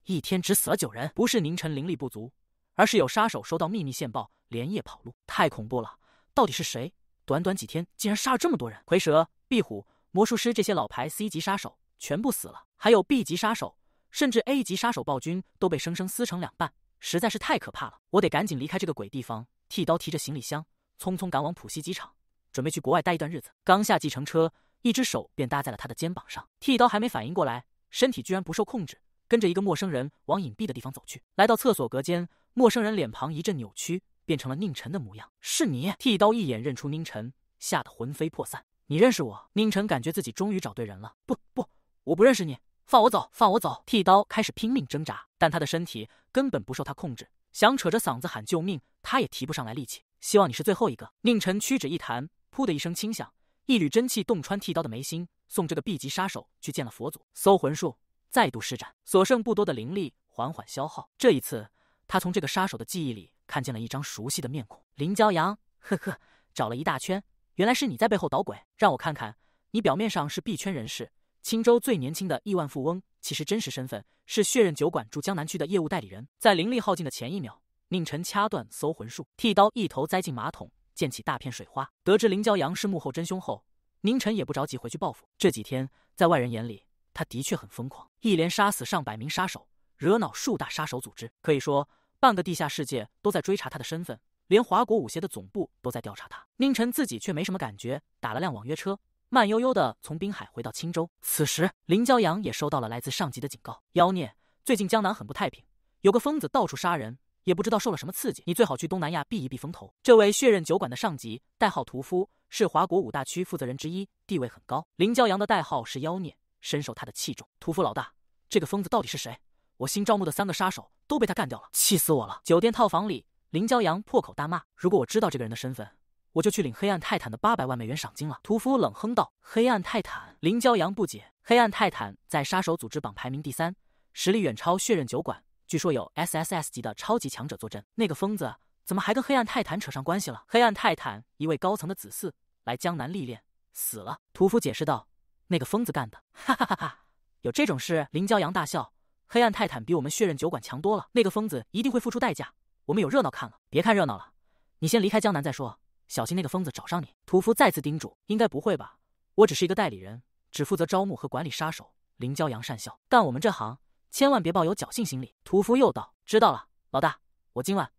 一天只死了九人。不是宁晨灵力不足，而是有杀手收到秘密线报，连夜跑路。太恐怖了！到底是谁？短短几天竟然杀了这么多人？蝰蛇、壁虎、魔术师这些老牌 C 级杀手全部死了，还有 B 级杀手，甚至 A 级杀手暴君都被生生撕成两半，实在是太可怕了！我得赶紧离开这个鬼地方。剃刀提着行李箱，匆匆赶往浦西机场。准备去国外待一段日子，刚下计程车，一只手便搭在了他的肩膀上。剃刀还没反应过来，身体居然不受控制，跟着一个陌生人往隐蔽的地方走去。来到厕所隔间，陌生人脸庞一阵扭曲，变成了宁晨的模样。是你！剃刀一眼认出宁晨，吓得魂飞魄散。你认识我？宁晨感觉自己终于找对人了。不不，我不认识你，放我走，放我走！剃刀开始拼命挣扎，但他的身体根本不受他控制，想扯着嗓子喊救命，他也提不上来力气。希望你是最后一个。宁晨屈指一弹。噗的一声轻响，一缕真气洞穿剃刀的眉心，送这个 B 级杀手去见了佛祖。搜魂术再度施展，所剩不多的灵力缓缓消耗。这一次，他从这个杀手的记忆里看见了一张熟悉的面孔——林骄阳。呵呵，找了一大圈，原来是你在背后捣鬼。让我看看，你表面上是 B 圈人士，青州最年轻的亿万富翁，其实真实身份是血刃酒馆驻江南区的业务代理人。在灵力耗尽的前一秒，宁晨掐断搜魂术，剃刀一头栽进马桶。溅起大片水花。得知林骄阳是幕后真凶后，宁晨也不着急回去报复。这几天，在外人眼里，他的确很疯狂，一连杀死上百名杀手，惹恼数大杀手组织，可以说半个地下世界都在追查他的身份，连华国武协的总部都在调查他。宁晨自己却没什么感觉，打了辆网约车，慢悠悠地从滨海回到青州。此时，林骄阳也收到了来自上级的警告：妖孽，最近江南很不太平，有个疯子到处杀人。也不知道受了什么刺激，你最好去东南亚避一避风头。这位血刃酒馆的上级，代号屠夫，是华国五大区负责人之一，地位很高。林骄阳的代号是妖孽，深受他的器重。屠夫老大，这个疯子到底是谁？我新招募的三个杀手都被他干掉了，气死我了！酒店套房里，林骄阳破口大骂：“如果我知道这个人的身份，我就去领黑暗泰坦的八百万美元赏金了。”屠夫冷哼道：“黑暗泰坦。”林骄阳不解：“黑暗泰坦在杀手组织榜排名第三，实力远超血刃酒馆。”据说有 SSS 级的超级强者坐镇，那个疯子怎么还跟黑暗泰坦扯上关系了？黑暗泰坦一位高层的子嗣来江南历练，死了。屠夫解释道：“那个疯子干的。”哈哈哈哈！有这种事？林骄阳大笑。黑暗泰坦比我们血刃酒馆强多了，那个疯子一定会付出代价。我们有热闹看了。别看热闹了，你先离开江南再说，小心那个疯子找上你。屠夫再次叮嘱：“应该不会吧？我只是一个代理人，只负责招募和管理杀手。”林骄阳讪笑：“但我们这行……”千万别抱有侥幸心理。屠夫又道：“知道了，老大，我今晚、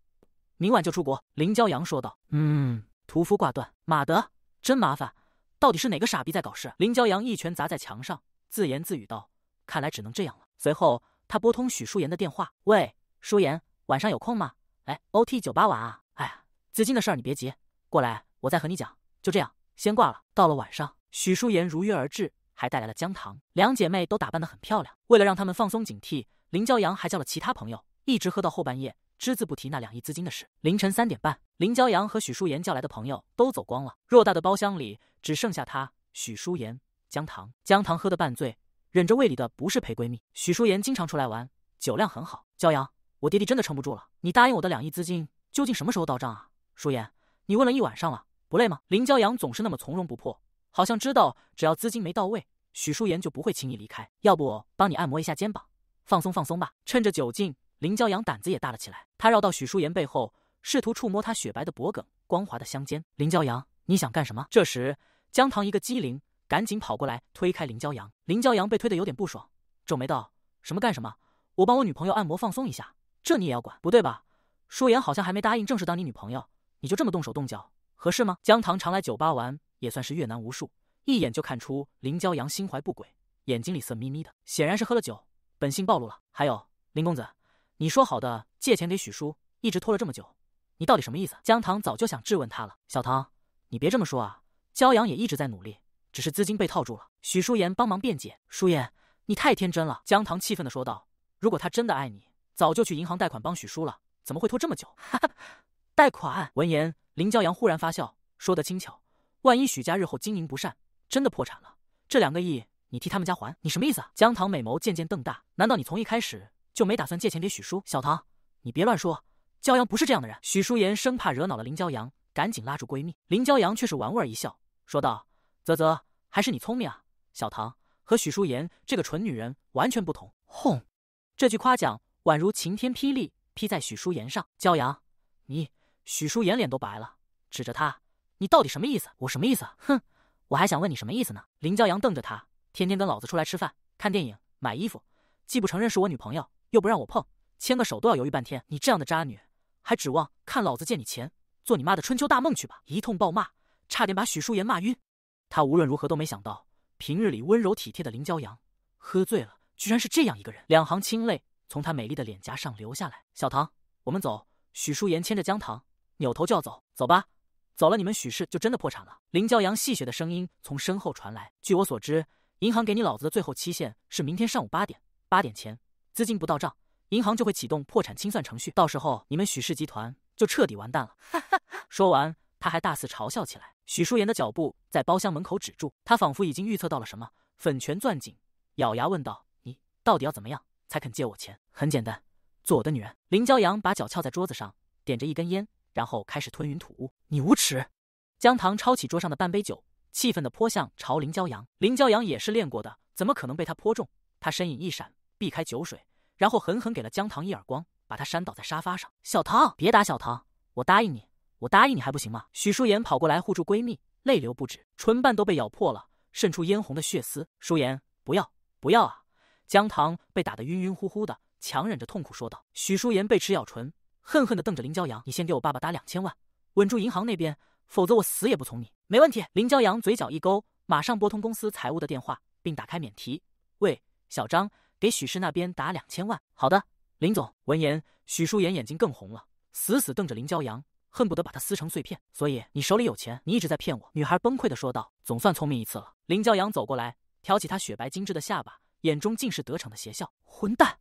明晚就出国。”林骄阳说道：“嗯。”屠夫挂断。马德，真麻烦！到底是哪个傻逼在搞事？林骄阳一拳砸在墙上，自言自语道：“看来只能这样了。”随后他拨通许舒妍的电话：“喂，舒妍，晚上有空吗？来 OT 酒吧玩啊！哎，资金的事儿你别急，过来我再和你讲。就这样，先挂了。”到了晚上，许舒妍如约而至。还带来了姜糖，两姐妹都打扮得很漂亮。为了让他们放松警惕，林骄阳还叫了其他朋友，一直喝到后半夜，只字不提那两亿资金的事。凌晨三点半，林骄阳和许淑妍叫来的朋友都走光了，偌大的包厢里只剩下他、许淑妍、姜糖。姜糖喝得半醉，忍着胃里的不是陪闺蜜。许淑妍经常出来玩，酒量很好。骄阳，我爹地真的撑不住了，你答应我的两亿资金究竟什么时候到账啊？淑妍，你问了一晚上了，不累吗？林骄阳总是那么从容不迫。好像知道，只要资金没到位，许淑妍就不会轻易离开。要不我帮你按摩一下肩膀，放松放松吧。趁着酒劲，林骄阳胆子也大了起来。他绕到许淑妍背后，试图触摸她雪白的脖颈、光滑的香肩。林骄阳，你想干什么？这时，江棠一个机灵，赶紧跑过来推开林骄阳。林骄阳被推得有点不爽，皱眉道：“什么干什么？我帮我女朋友按摩放松一下，这你也要管？不对吧？淑妍好像还没答应正式当你女朋友，你就这么动手动脚，合适吗？”江棠常来酒吧玩。也算是阅男无数，一眼就看出林骄阳心怀不轨，眼睛里色眯眯的，显然是喝了酒，本性暴露了。还有林公子，你说好的借钱给许叔，一直拖了这么久，你到底什么意思？江唐早就想质问他了。小唐，你别这么说啊！骄阳也一直在努力，只是资金被套住了。许淑言帮忙辩解，淑言，你太天真了。江唐气愤的说道：“如果他真的爱你，早就去银行贷款帮许叔了，怎么会拖这么久？”哈哈，贷款。闻言，林骄阳忽然发笑，说得轻巧。万一许家日后经营不善，真的破产了，这两个亿你替他们家还？你什么意思啊？江唐美眸渐渐瞪大，难道你从一开始就没打算借钱给许叔？小唐，你别乱说，骄阳不是这样的人。许淑言生怕惹恼了林骄阳，赶紧拉住闺蜜。林骄阳却是玩味儿一笑，说道：“啧啧，还是你聪明啊，小唐和许淑言这个蠢女人完全不同。”轰！这句夸奖宛如晴天霹雳劈在许淑言上。骄阳，你！许淑言脸都白了，指着他。你到底什么意思？我什么意思？哼！我还想问你什么意思呢！林骄阳瞪着他，天天跟老子出来吃饭、看电影、买衣服，既不承认是我女朋友，又不让我碰，牵个手都要犹豫半天。你这样的渣女，还指望看老子借你钱，做你妈的春秋大梦去吧！一通暴骂，差点把许淑妍骂晕。他无论如何都没想到，平日里温柔体贴的林骄阳，喝醉了居然是这样一个人。两行清泪从他美丽的脸颊上流下来。小唐，我们走。许淑妍牵着姜糖，扭头就要走。走吧。走了，你们许氏就真的破产了。林骄阳戏谑的声音从身后传来。据我所知，银行给你老子的最后期限是明天上午八点。八点前资金不到账，银行就会启动破产清算程序，到时候你们许氏集团就彻底完蛋了。说完，他还大肆嘲笑起来。许淑妍的脚步在包厢门口止住，他仿佛已经预测到了什么，粉拳攥紧，咬牙问道：“你到底要怎么样才肯借我钱？”很简单，做我的女人。林骄阳把脚翘在桌子上，点着一根烟。然后开始吞云吐雾，你无耻！江棠抄起桌上的半杯酒，气愤地泼向朝林骄阳。林骄阳也是练过的，怎么可能被他泼中？他身影一闪，避开酒水，然后狠狠给了江棠一耳光，把他扇倒在沙发上。小唐，别打小唐，我答应你，我答应你还不行吗？许舒妍跑过来护住闺蜜，泪流不止，唇瓣都被咬破了，渗出嫣红的血丝。舒言，不要，不要啊！江棠被打得晕晕乎乎的，强忍着痛苦说道。许舒言被齿咬唇。恨恨地瞪着林骄阳：“你先给我爸爸打两千万，稳住银行那边，否则我死也不从你。”“没问题。”林骄阳嘴角一勾，马上拨通公司财务的电话，并打开免提：“喂，小张，给许氏那边打两千万。”“好的，林总。”闻言，许淑妍眼睛更红了，死死瞪着林骄阳，恨不得把他撕成碎片。“所以你手里有钱，你一直在骗我。”女孩崩溃的说道。“总算聪明一次了。”林骄阳走过来，挑起她雪白精致的下巴，眼中尽是得逞的邪笑。“混蛋！”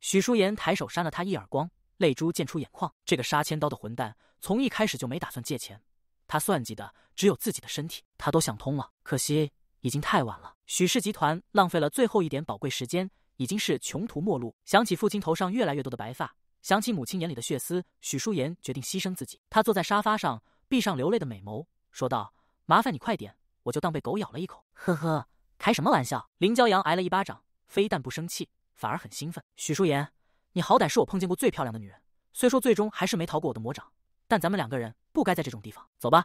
许淑妍抬手扇了他一耳光。泪珠溅出眼眶，这个杀千刀的混蛋从一开始就没打算借钱，他算计的只有自己的身体，他都想通了，可惜已经太晚了。许氏集团浪费了最后一点宝贵时间，已经是穷途末路。想起父亲头上越来越多的白发，想起母亲眼里的血丝，许淑妍决定牺牲自己。他坐在沙发上，闭上流泪的美眸，说道：“麻烦你快点，我就当被狗咬了一口。”呵呵，开什么玩笑！林骄阳挨了一巴掌，非但不生气，反而很兴奋。许淑妍。你好歹是我碰见过最漂亮的女人，虽说最终还是没逃过我的魔掌，但咱们两个人不该在这种地方走吧？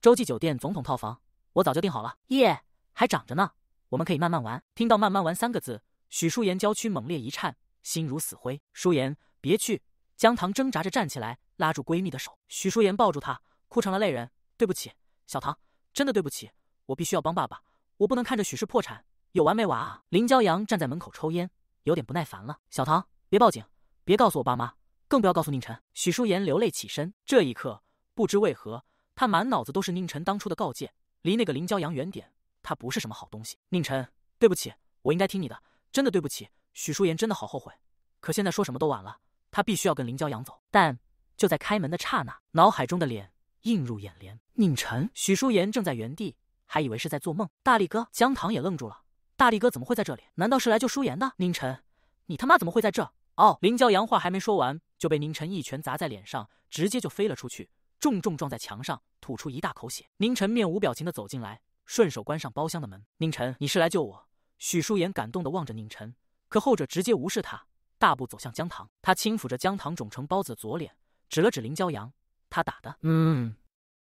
洲际酒店总统套房，我早就订好了。耶，还长着呢，我们可以慢慢玩。听到“慢慢玩”三个字，许淑妍娇躯猛烈一颤，心如死灰。淑妍，别去！江糖挣扎着站起来，拉住闺蜜的手。许淑妍抱住她，哭成了泪人。对不起，小唐，真的对不起，我必须要帮爸爸，我不能看着许氏破产。有完没完啊？林骄阳站在门口抽烟，有点不耐烦了。小唐。别报警，别告诉我爸妈，更不要告诉宁晨。许舒言流泪起身，这一刻不知为何，他满脑子都是宁晨当初的告诫：离那个林骄阳远点，他不是什么好东西。宁晨，对不起，我应该听你的，真的对不起。许舒言真的好后悔，可现在说什么都晚了，他必须要跟林骄阳走。但就在开门的刹那，脑海中的脸映入眼帘，宁晨。许舒言正在原地，还以为是在做梦。大力哥，江棠也愣住了，大力哥怎么会在这里？难道是来救舒言的？宁晨，你他妈怎么会在这？哦，林骄阳话还没说完，就被宁晨一拳砸在脸上，直接就飞了出去，重重撞在墙上，吐出一大口血。宁晨面无表情的走进来，顺手关上包厢的门。宁晨，你是来救我？许淑妍感动的望着宁晨，可后者直接无视他，大步走向姜糖。他轻抚着姜糖肿成包子的左脸，指了指林骄阳，他打的。嗯。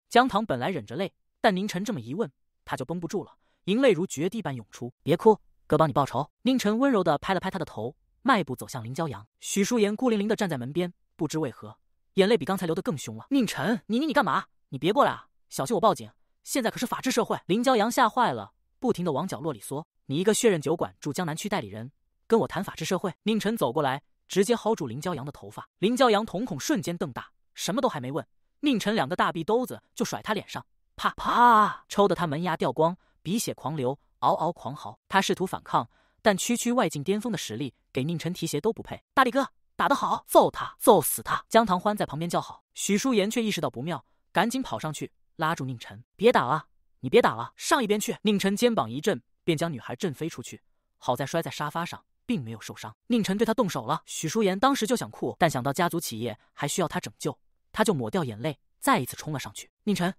姜糖本来忍着泪，但宁晨这么一问，他就绷不住了，银泪如决堤般涌出。别哭，哥帮你报仇。宁晨温柔的拍了拍他的头。迈步走向林骄阳，许淑言孤零零的站在门边，不知为何，眼泪比刚才流得更凶了。宁晨，你你你干嘛？你别过来啊！小心我报警！现在可是法治社会！林骄阳吓坏了，不停的往角落里缩。你一个血刃酒馆驻江南区代理人，跟我谈法治社会？宁晨走过来，直接薅住林骄阳的头发。林骄阳瞳孔瞬间瞪大，什么都还没问，宁晨两个大臂兜子就甩他脸上，啪啪，抽得他门牙掉光，鼻血狂流，嗷嗷狂嚎。他试图反抗。但区区外境巅峰的实力，给宁晨提鞋都不配。大力哥打得好，揍他，揍死他！江唐欢在旁边叫好，许淑言却意识到不妙，赶紧跑上去拉住宁晨：“别打了，你别打了，上一边去！”宁晨肩膀一震，便将女孩震飞出去，好在摔在沙发上，并没有受伤。宁晨对他动手了，许淑言当时就想哭，但想到家族企业还需要他拯救，他就抹掉眼泪，再一次冲了上去。宁晨，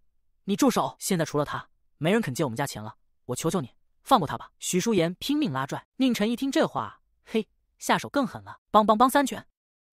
你住手！现在除了他，没人肯借我们家钱了，我求求你。放过他吧！徐淑言拼命拉拽，宁晨一听这话，嘿，下手更狠了，梆梆梆三拳，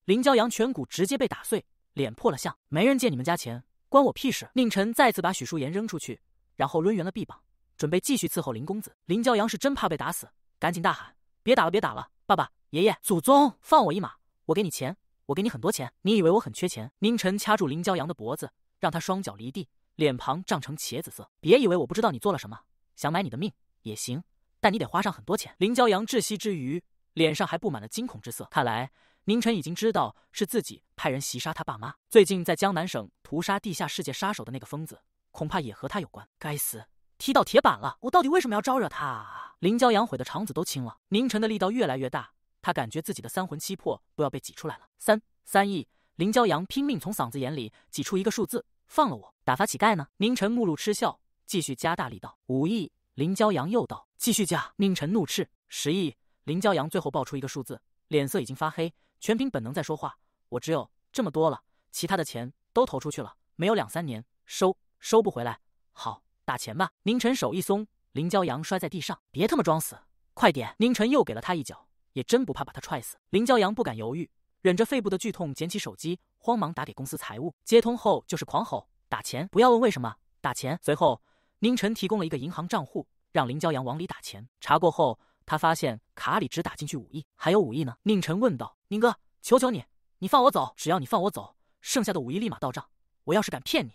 林骄阳颧骨直接被打碎，脸破了相。没人借你们家钱，关我屁事！宁晨再次把许淑言扔出去，然后抡圆了臂膀，准备继续伺候林公子。林骄阳是真怕被打死，赶紧大喊：“别打了，别打了！爸爸、爷爷、祖宗，放我一马！我给你钱，我给你很多钱！你以为我很缺钱？”宁晨掐住林骄阳的脖子，让他双脚离地，脸庞涨成茄子色。别以为我不知道你做了什么，想买你的命！也行，但你得花上很多钱。林骄阳窒息之余，脸上还布满了惊恐之色。看来宁晨已经知道是自己派人袭杀他爸妈。最近在江南省屠杀地下世界杀手的那个疯子，恐怕也和他有关。该死，踢到铁板了！我到底为什么要招惹他？林骄阳悔得肠子都青了。宁晨的力道越来越大，他感觉自己的三魂七魄都要被挤出来了。三三亿！林骄阳拼命从嗓子眼里挤出一个数字：“放了我！”打发乞丐呢？宁晨目露嗤笑，继续加大力道。五亿。林骄阳又道：“继续加！”宁晨怒斥：“十亿！”林骄阳最后爆出一个数字，脸色已经发黑，全凭本能在说话：“我只有这么多了，其他的钱都投出去了，没有两三年收收不回来。”好，打钱吧！宁晨手一松，林骄阳摔在地上。别他妈装死，快点！宁晨又给了他一脚，也真不怕把他踹死。林骄阳不敢犹豫，忍着肺部的剧痛，捡起手机，慌忙打给公司财务。接通后就是狂吼：“打钱！不要问为什么，打钱！”随后。宁晨提供了一个银行账户，让林骄阳往里打钱。查过后，他发现卡里只打进去五亿，还有五亿呢。宁晨问道：“宁哥，求求你，你放我走，只要你放我走，剩下的五亿立马到账。我要是敢骗你，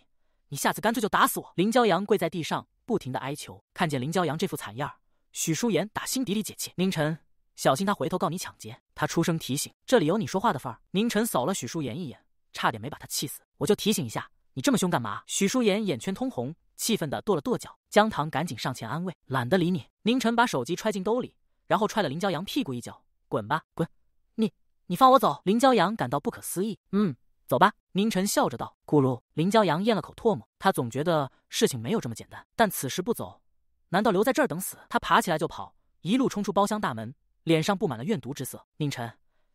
你下次干脆就打死我。”林骄阳跪在地上，不停的哀求。看见林骄阳这副惨样，许淑妍打心底里解气。宁晨，小心他回头告你抢劫。他出声提醒：“这里有你说话的份儿。”宁晨扫了许淑妍一眼，差点没把他气死。我就提醒一下，你这么凶干嘛？许淑妍眼圈通红。气愤的跺了跺脚，江棠赶紧上前安慰。懒得理你，宁晨把手机揣进兜里，然后踹了林骄阳屁股一脚，滚吧，滚！你你放我走！林骄阳感到不可思议。嗯，走吧。宁晨笑着道。咕噜！林骄阳咽了口唾沫，他总觉得事情没有这么简单。但此时不走，难道留在这儿等死？他爬起来就跑，一路冲出包厢大门，脸上布满了怨毒之色。宁晨，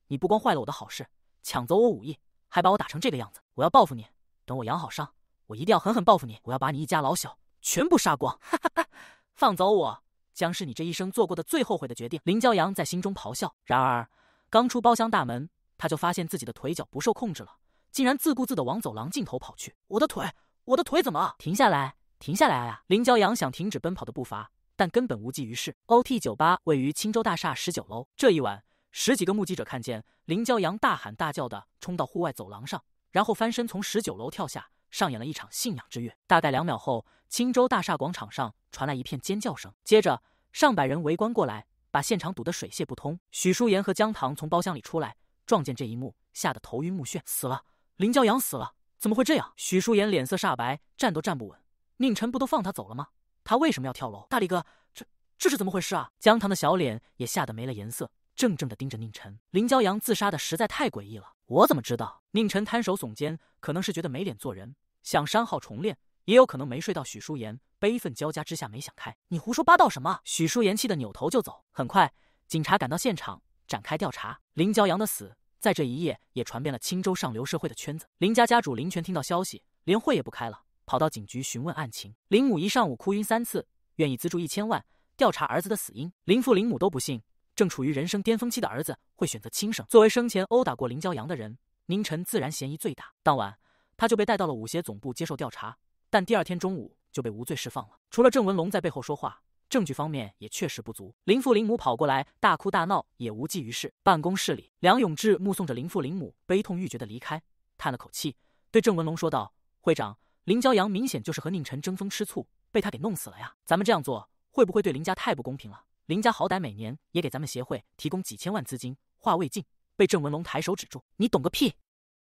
你不光坏了我的好事，抢走我武艺，还把我打成这个样子，我要报复你！等我养好伤。我一定要狠狠报复你！我要把你一家老小全部杀光！哈哈哈！放走我，将是你这一生做过的最后悔的决定！林骄阳在心中咆哮。然而，刚出包厢大门，他就发现自己的腿脚不受控制了，竟然自顾自的往走廊尽头跑去。我的腿，我的腿怎么了？停下来，停下来啊！林骄阳想停止奔跑的步伐，但根本无济于事。O T 酒吧位于青州大厦十九楼。这一晚，十几个目击者看见林骄阳大喊大叫的冲到户外走廊上，然后翻身从十九楼跳下。上演了一场信仰之跃。大概两秒后，青州大厦广场上传来一片尖叫声，接着上百人围观过来，把现场堵得水泄不通。许淑言和姜糖从包厢里出来，撞见这一幕，吓得头晕目眩。死了，林骄阳死了！怎么会这样？许淑言脸色煞白，站都站不稳。宁晨不都放他走了吗？他为什么要跳楼？大力哥，这这是怎么回事啊？姜糖的小脸也吓得没了颜色，怔怔的盯着宁晨。林骄阳自杀的实在太诡异了。我怎么知道？宁晨摊手耸肩，可能是觉得没脸做人，想删号重练，也有可能没睡到许舒言。悲愤交加之下没想开。你胡说八道什么？许舒言气得扭头就走。很快，警察赶到现场展开调查。林骄阳的死在这一夜也传遍了青州上流社会的圈子。林家家主林权听到消息，连会也不开了，跑到警局询问案情。林母一上午哭晕三次，愿意资助一千万调查儿子的死因。林父林母都不信。正处于人生巅峰期的儿子会选择轻生。作为生前殴打过林骄阳的人，宁晨自然嫌疑最大。当晚他就被带到了武协总部接受调查，但第二天中午就被无罪释放了。除了郑文龙在背后说话，证据方面也确实不足。林父林母跑过来大哭大闹也无济于事。办公室里，梁永志目送着林父林母悲痛欲绝的离开，叹了口气，对郑文龙说道：“会长，林骄阳明显就是和宁晨争风吃醋，被他给弄死了呀。咱们这样做会不会对林家太不公平了？”林家好歹每年也给咱们协会提供几千万资金。话未尽，被郑文龙抬手止住。你懂个屁！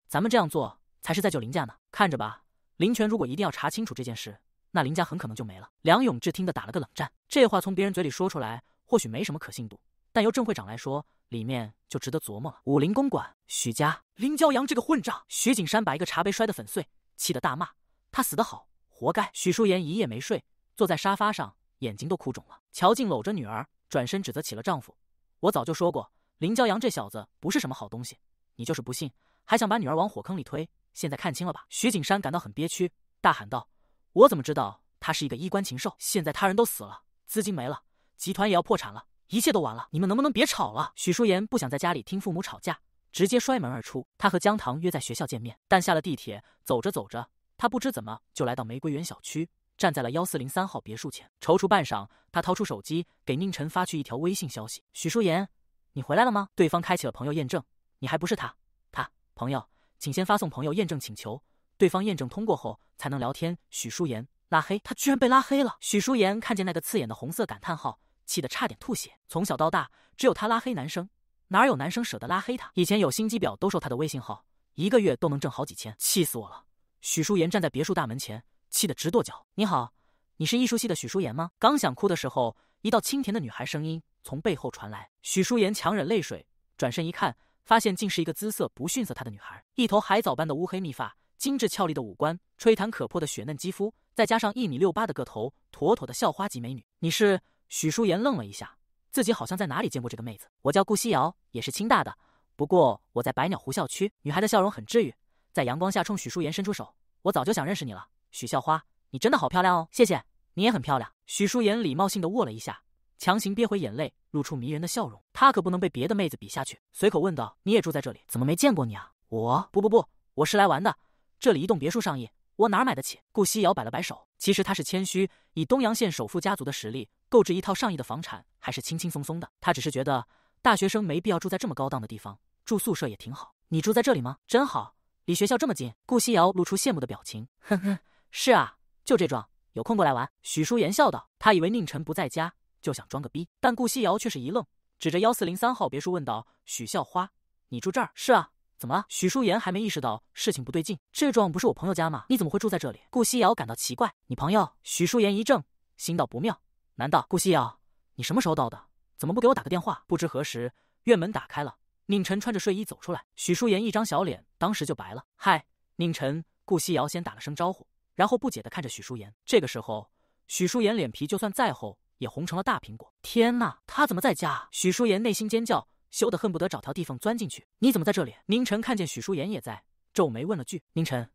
咱们这样做，才是在救林家呢。看着吧，林权如果一定要查清楚这件事，那林家很可能就没了。梁永志听得打了个冷战。这话从别人嘴里说出来，或许没什么可信度，但由郑会长来说，里面就值得琢磨了。武林公馆，许家，林骄阳这个混账！许景山把一个茶杯摔得粉碎，气得大骂：“他死得好，活该！”许淑妍一夜没睡，坐在沙发上，眼睛都哭肿了。乔静搂着女儿。转身指责起了丈夫，我早就说过林骄阳这小子不是什么好东西，你就是不信，还想把女儿往火坑里推，现在看清了吧？徐景山感到很憋屈，大喊道：“我怎么知道他是一个衣冠禽兽？现在他人都死了，资金没了，集团也要破产了，一切都完了！你们能不能别吵了？”许淑妍不想在家里听父母吵架，直接摔门而出。她和江糖约在学校见面，但下了地铁，走着走着，她不知怎么就来到玫瑰园小区。站在了幺四零三号别墅前，踌躇半晌，他掏出手机给宁晨发去一条微信消息：“许淑妍，你回来了吗？”对方开启了朋友验证，你还不是他，他朋友，请先发送朋友验证请求，对方验证通过后才能聊天。许淑妍拉黑，他居然被拉黑了！许淑妍看见那个刺眼的红色感叹号，气得差点吐血。从小到大，只有他拉黑男生，哪有男生舍得拉黑他？以前有心机婊都受他的微信号，一个月都能挣好几千，气死我了！许淑妍站在别墅大门前。气得直跺脚。你好，你是艺术系的许淑妍吗？刚想哭的时候，一道清甜的女孩声音从背后传来。许淑妍强忍泪水，转身一看，发现竟是一个姿色不逊色她的女孩。一头海藻般的乌黑密发，精致俏丽的五官，吹弹可破的雪嫩肌肤，再加上一米六八的个头，妥妥的校花级美女。你是？许淑妍愣了一下，自己好像在哪里见过这个妹子。我叫顾西瑶，也是清大的，不过我在百鸟湖校区。女孩的笑容很治愈，在阳光下冲许淑妍伸出手。我早就想认识你了。许校花，你真的好漂亮哦！谢谢，你也很漂亮。许舒妍礼貌性的握了一下，强行憋回眼泪，露出迷人的笑容。她可不能被别的妹子比下去。随口问道：“你也住在这里？怎么没见过你啊？”“我不不不，我是来玩的。这里一栋别墅上亿，我哪买得起？”顾西瑶摆了摆手。其实她是谦虚，以东阳县首富家族的实力，购置一套上亿的房产还是轻轻松松的。她只是觉得大学生没必要住在这么高档的地方，住宿舍也挺好。你住在这里吗？真好，离学校这么近。顾西瑶露出羡慕的表情，呵呵。是啊，就这幢，有空过来玩。”许书言笑道。他以为宁晨不在家，就想装个逼。但顾西瑶却是一愣，指着幺四零三号别墅问道：“许校花，你住这儿？”“是啊，怎么了？”许书言还没意识到事情不对劲。这幢不是我朋友家吗？你怎么会住在这里？”顾西瑶感到奇怪。“你朋友？”许书言一怔，心道不妙，难道……顾西瑶，你什么时候到的？怎么不给我打个电话？不知何时，院门打开了，宁晨穿着睡衣走出来。许书言一张小脸当时就白了。“嗨，宁晨。”顾西瑶先打了声招呼。然后不解的看着许舒言，这个时候，许舒言脸皮就算再厚，也红成了大苹果。天哪，他怎么在家？许舒言内心尖叫，羞得恨不得找条地缝钻进去。你怎么在这里？宁晨看见许舒言也在，皱眉问了句：“宁晨，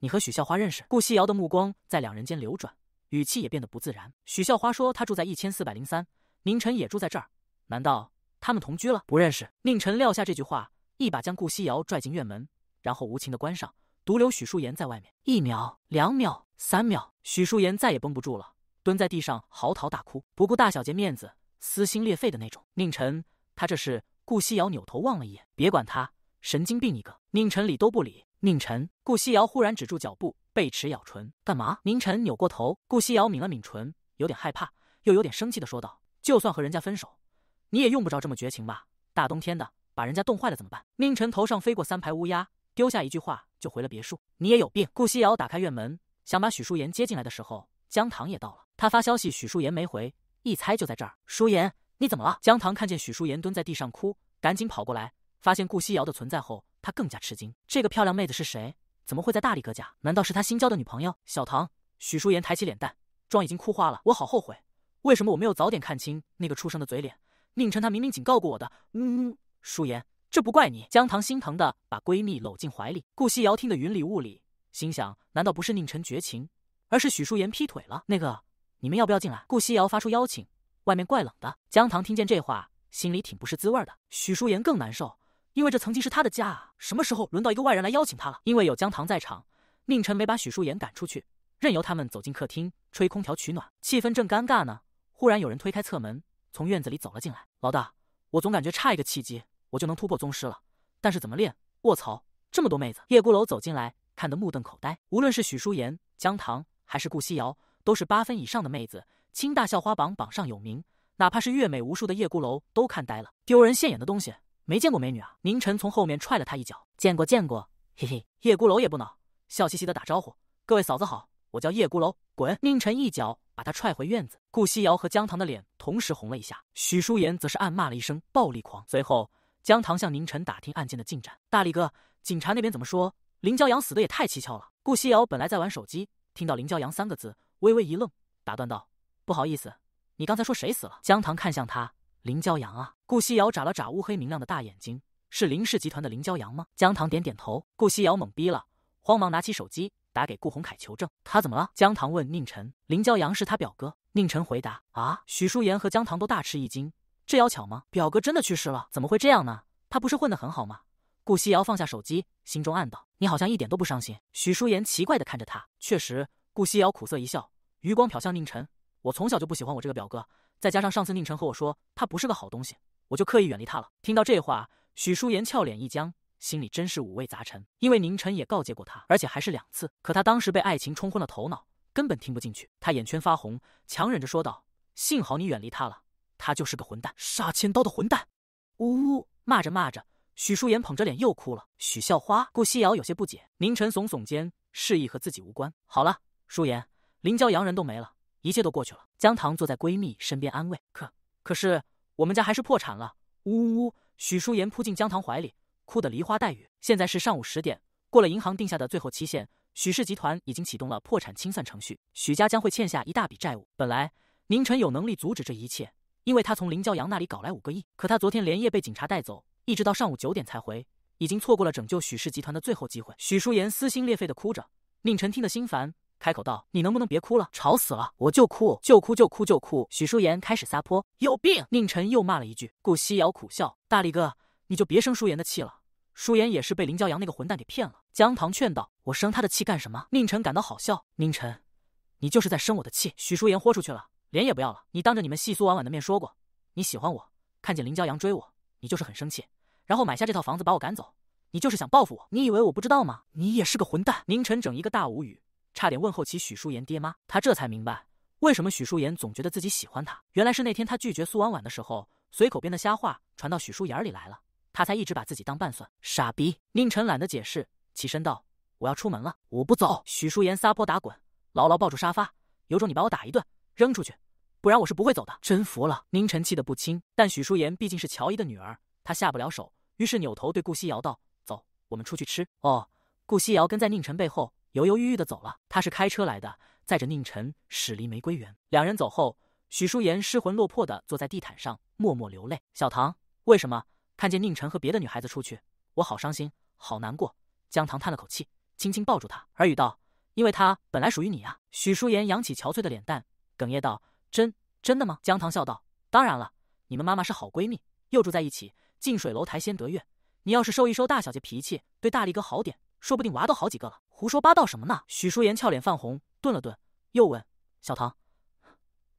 你和许校花认识？”顾夕瑶的目光在两人间流转，语气也变得不自然。许校花说她住在一千四百零三，宁晨也住在这儿，难道他们同居了？不认识。宁晨撂下这句话，一把将顾夕瑶拽进院门，然后无情的关上。独留许舒言在外面，一秒、两秒、三秒，许舒言再也绷不住了，蹲在地上嚎啕大哭，不顾大小姐面子，撕心裂肺的那种。宁晨，他这是？顾西瑶扭头望了一眼，别管他，神经病一个。宁晨理都不理。宁晨，顾西瑶忽然止住脚步，背齿咬唇，干嘛？宁晨扭过头，顾西瑶抿了抿唇，有点害怕，又有点生气的说道：“就算和人家分手，你也用不着这么绝情吧？大冬天的，把人家冻坏了怎么办？”宁晨头上飞过三排乌鸦，丢下一句话。就回了别墅，你也有病。顾夕瑶打开院门，想把许淑妍接进来的时候，江棠也到了。他发消息，许淑妍没回，一猜就在这儿。淑妍，你怎么了？江棠看见许淑妍蹲在地上哭，赶紧跑过来，发现顾夕瑶的存在后，他更加吃惊。这个漂亮妹子是谁？怎么会在大力哥家？难道是他新交的女朋友？小唐，许淑妍抬起脸蛋，妆已经哭花了，我好后悔，为什么我没有早点看清那个畜生的嘴脸？宁晨他明明警告过我的。呜呜，淑妍。这不怪你，江糖心疼的把闺蜜搂进怀里。顾西瑶听得云里雾里，心想：难道不是宁晨绝情，而是许淑言劈腿了？那个，你们要不要进来？顾西瑶发出邀请。外面怪冷的。江糖听见这话，心里挺不是滋味的。许淑言更难受，因为这曾经是她的家，啊，什么时候轮到一个外人来邀请她了？因为有江糖在场，宁晨没把许淑言赶出去，任由他们走进客厅吹空调取暖。气氛正尴尬呢，忽然有人推开侧门，从院子里走了进来。老大，我总感觉差一个契机。我就能突破宗师了，但是怎么练？卧槽！这么多妹子！叶孤楼走进来，看得目瞪口呆。无论是许舒言、江棠，还是顾西瑶，都是八分以上的妹子，清大校花榜榜上有名。哪怕是月美无数的叶孤楼，都看呆了。丢人现眼的东西，没见过美女啊！宁晨从后面踹了他一脚。见过，见过，嘿嘿。叶孤楼也不恼，笑嘻嘻的打招呼：“各位嫂子好，我叫叶孤楼。”滚！宁晨一脚把他踹回院子。顾西瑶和江棠的脸同时红了一下，许舒言则是暗骂了一声暴力狂，随后。江棠向宁晨打听案件的进展，大力哥，警察那边怎么说？林骄阳死的也太蹊跷了。顾西瑶本来在玩手机，听到林骄阳三个字，微微一愣，打断道：“不好意思，你刚才说谁死了？”江棠看向他，林骄阳啊。顾西瑶眨了眨乌黑明亮的大眼睛，是林氏集团的林骄阳吗？江棠点点头。顾西瑶懵逼了，慌忙拿起手机打给顾鸿凯求证，他怎么了？江棠问宁晨，林骄阳是他表哥。宁晨回答：“啊。”许淑妍和江棠都大吃一惊。这要巧吗？表哥真的去世了？怎么会这样呢？他不是混得很好吗？顾夕瑶放下手机，心中暗道：“你好像一点都不伤心。”许舒妍奇怪的看着他。确实，顾夕瑶苦涩一笑，余光瞟向宁晨。我从小就不喜欢我这个表哥，再加上上次宁晨和我说他不是个好东西，我就刻意远离他了。听到这话，许舒妍俏脸一僵，心里真是五味杂陈。因为宁晨也告诫过他，而且还是两次，可他当时被爱情冲昏了头脑，根本听不进去。他眼圈发红，强忍着说道：“幸好你远离他了。”他就是个混蛋，杀千刀的混蛋！呜呜，骂着骂着，许淑妍捧着脸又哭了。许校花，顾夕瑶有些不解。宁晨耸耸肩，示意和自己无关。好了，淑妍，林娇阳人都没了，一切都过去了。江糖坐在闺蜜身边安慰。可可是，我们家还是破产了！呜呜呜！许淑妍扑进江糖怀里，哭得梨花带雨。现在是上午十点，过了银行定下的最后期限，许氏集团已经启动了破产清算程序，许家将会欠下一大笔债务。本来，宁晨有能力阻止这一切。因为他从林骄阳那里搞来五个亿，可他昨天连夜被警察带走，一直到上午九点才回，已经错过了拯救许氏集团的最后机会。许淑妍撕心裂肺的哭着，宁晨听得心烦，开口道：“你能不能别哭了，吵死了！”我就哭，就哭，就哭，就哭。许淑妍开始撒泼，有病！宁晨又骂了一句。顾西瑶苦笑：“大力哥，你就别生淑妍的气了。”舒妍也是被林骄阳那个混蛋给骗了。江棠劝道：“我生他的气干什么？”宁晨感到好笑：“宁晨，你就是在生我的气。”许舒妍豁出去了。脸也不要了！你当着你们系苏婉婉的面说过，你喜欢我。看见林骄阳追我，你就是很生气，然后买下这套房子把我赶走，你就是想报复我。你以为我不知道吗？你也是个混蛋！宁晨整一个大无语，差点问候起许淑言爹妈。他这才明白，为什么许淑言总觉得自己喜欢他，原来是那天他拒绝苏婉婉的时候，随口编的瞎话传到许书眼里来了，他才一直把自己当半算。傻逼！宁晨懒得解释，起身道：“我要出门了，我不走。”许淑言撒泼打滚，牢牢抱住沙发，有种你把我打一顿，扔出去。不然我是不会走的。真服了，宁晨气得不轻。但许淑妍毕竟是乔姨的女儿，她下不了手，于是扭头对顾西瑶道：“走，我们出去吃。”哦。顾西瑶跟在宁晨背后，犹犹豫豫的走了。她是开车来的，载着宁晨驶离玫瑰园。两人走后，许淑妍失魂落魄的坐在地毯上，默默流泪。小唐，为什么看见宁晨和别的女孩子出去，我好伤心，好难过？江棠叹了口气，轻轻抱住他，耳语道：“因为他本来属于你啊。”许淑妍扬起憔悴的脸蛋，哽咽道。真真的吗？江糖笑道：“当然了，你们妈妈是好闺蜜，又住在一起，近水楼台先得月。你要是收一收大小姐脾气，对大力哥好点，说不定娃都好几个了。”胡说八道什么呢？许淑妍俏脸泛红，顿了顿，又问小唐：“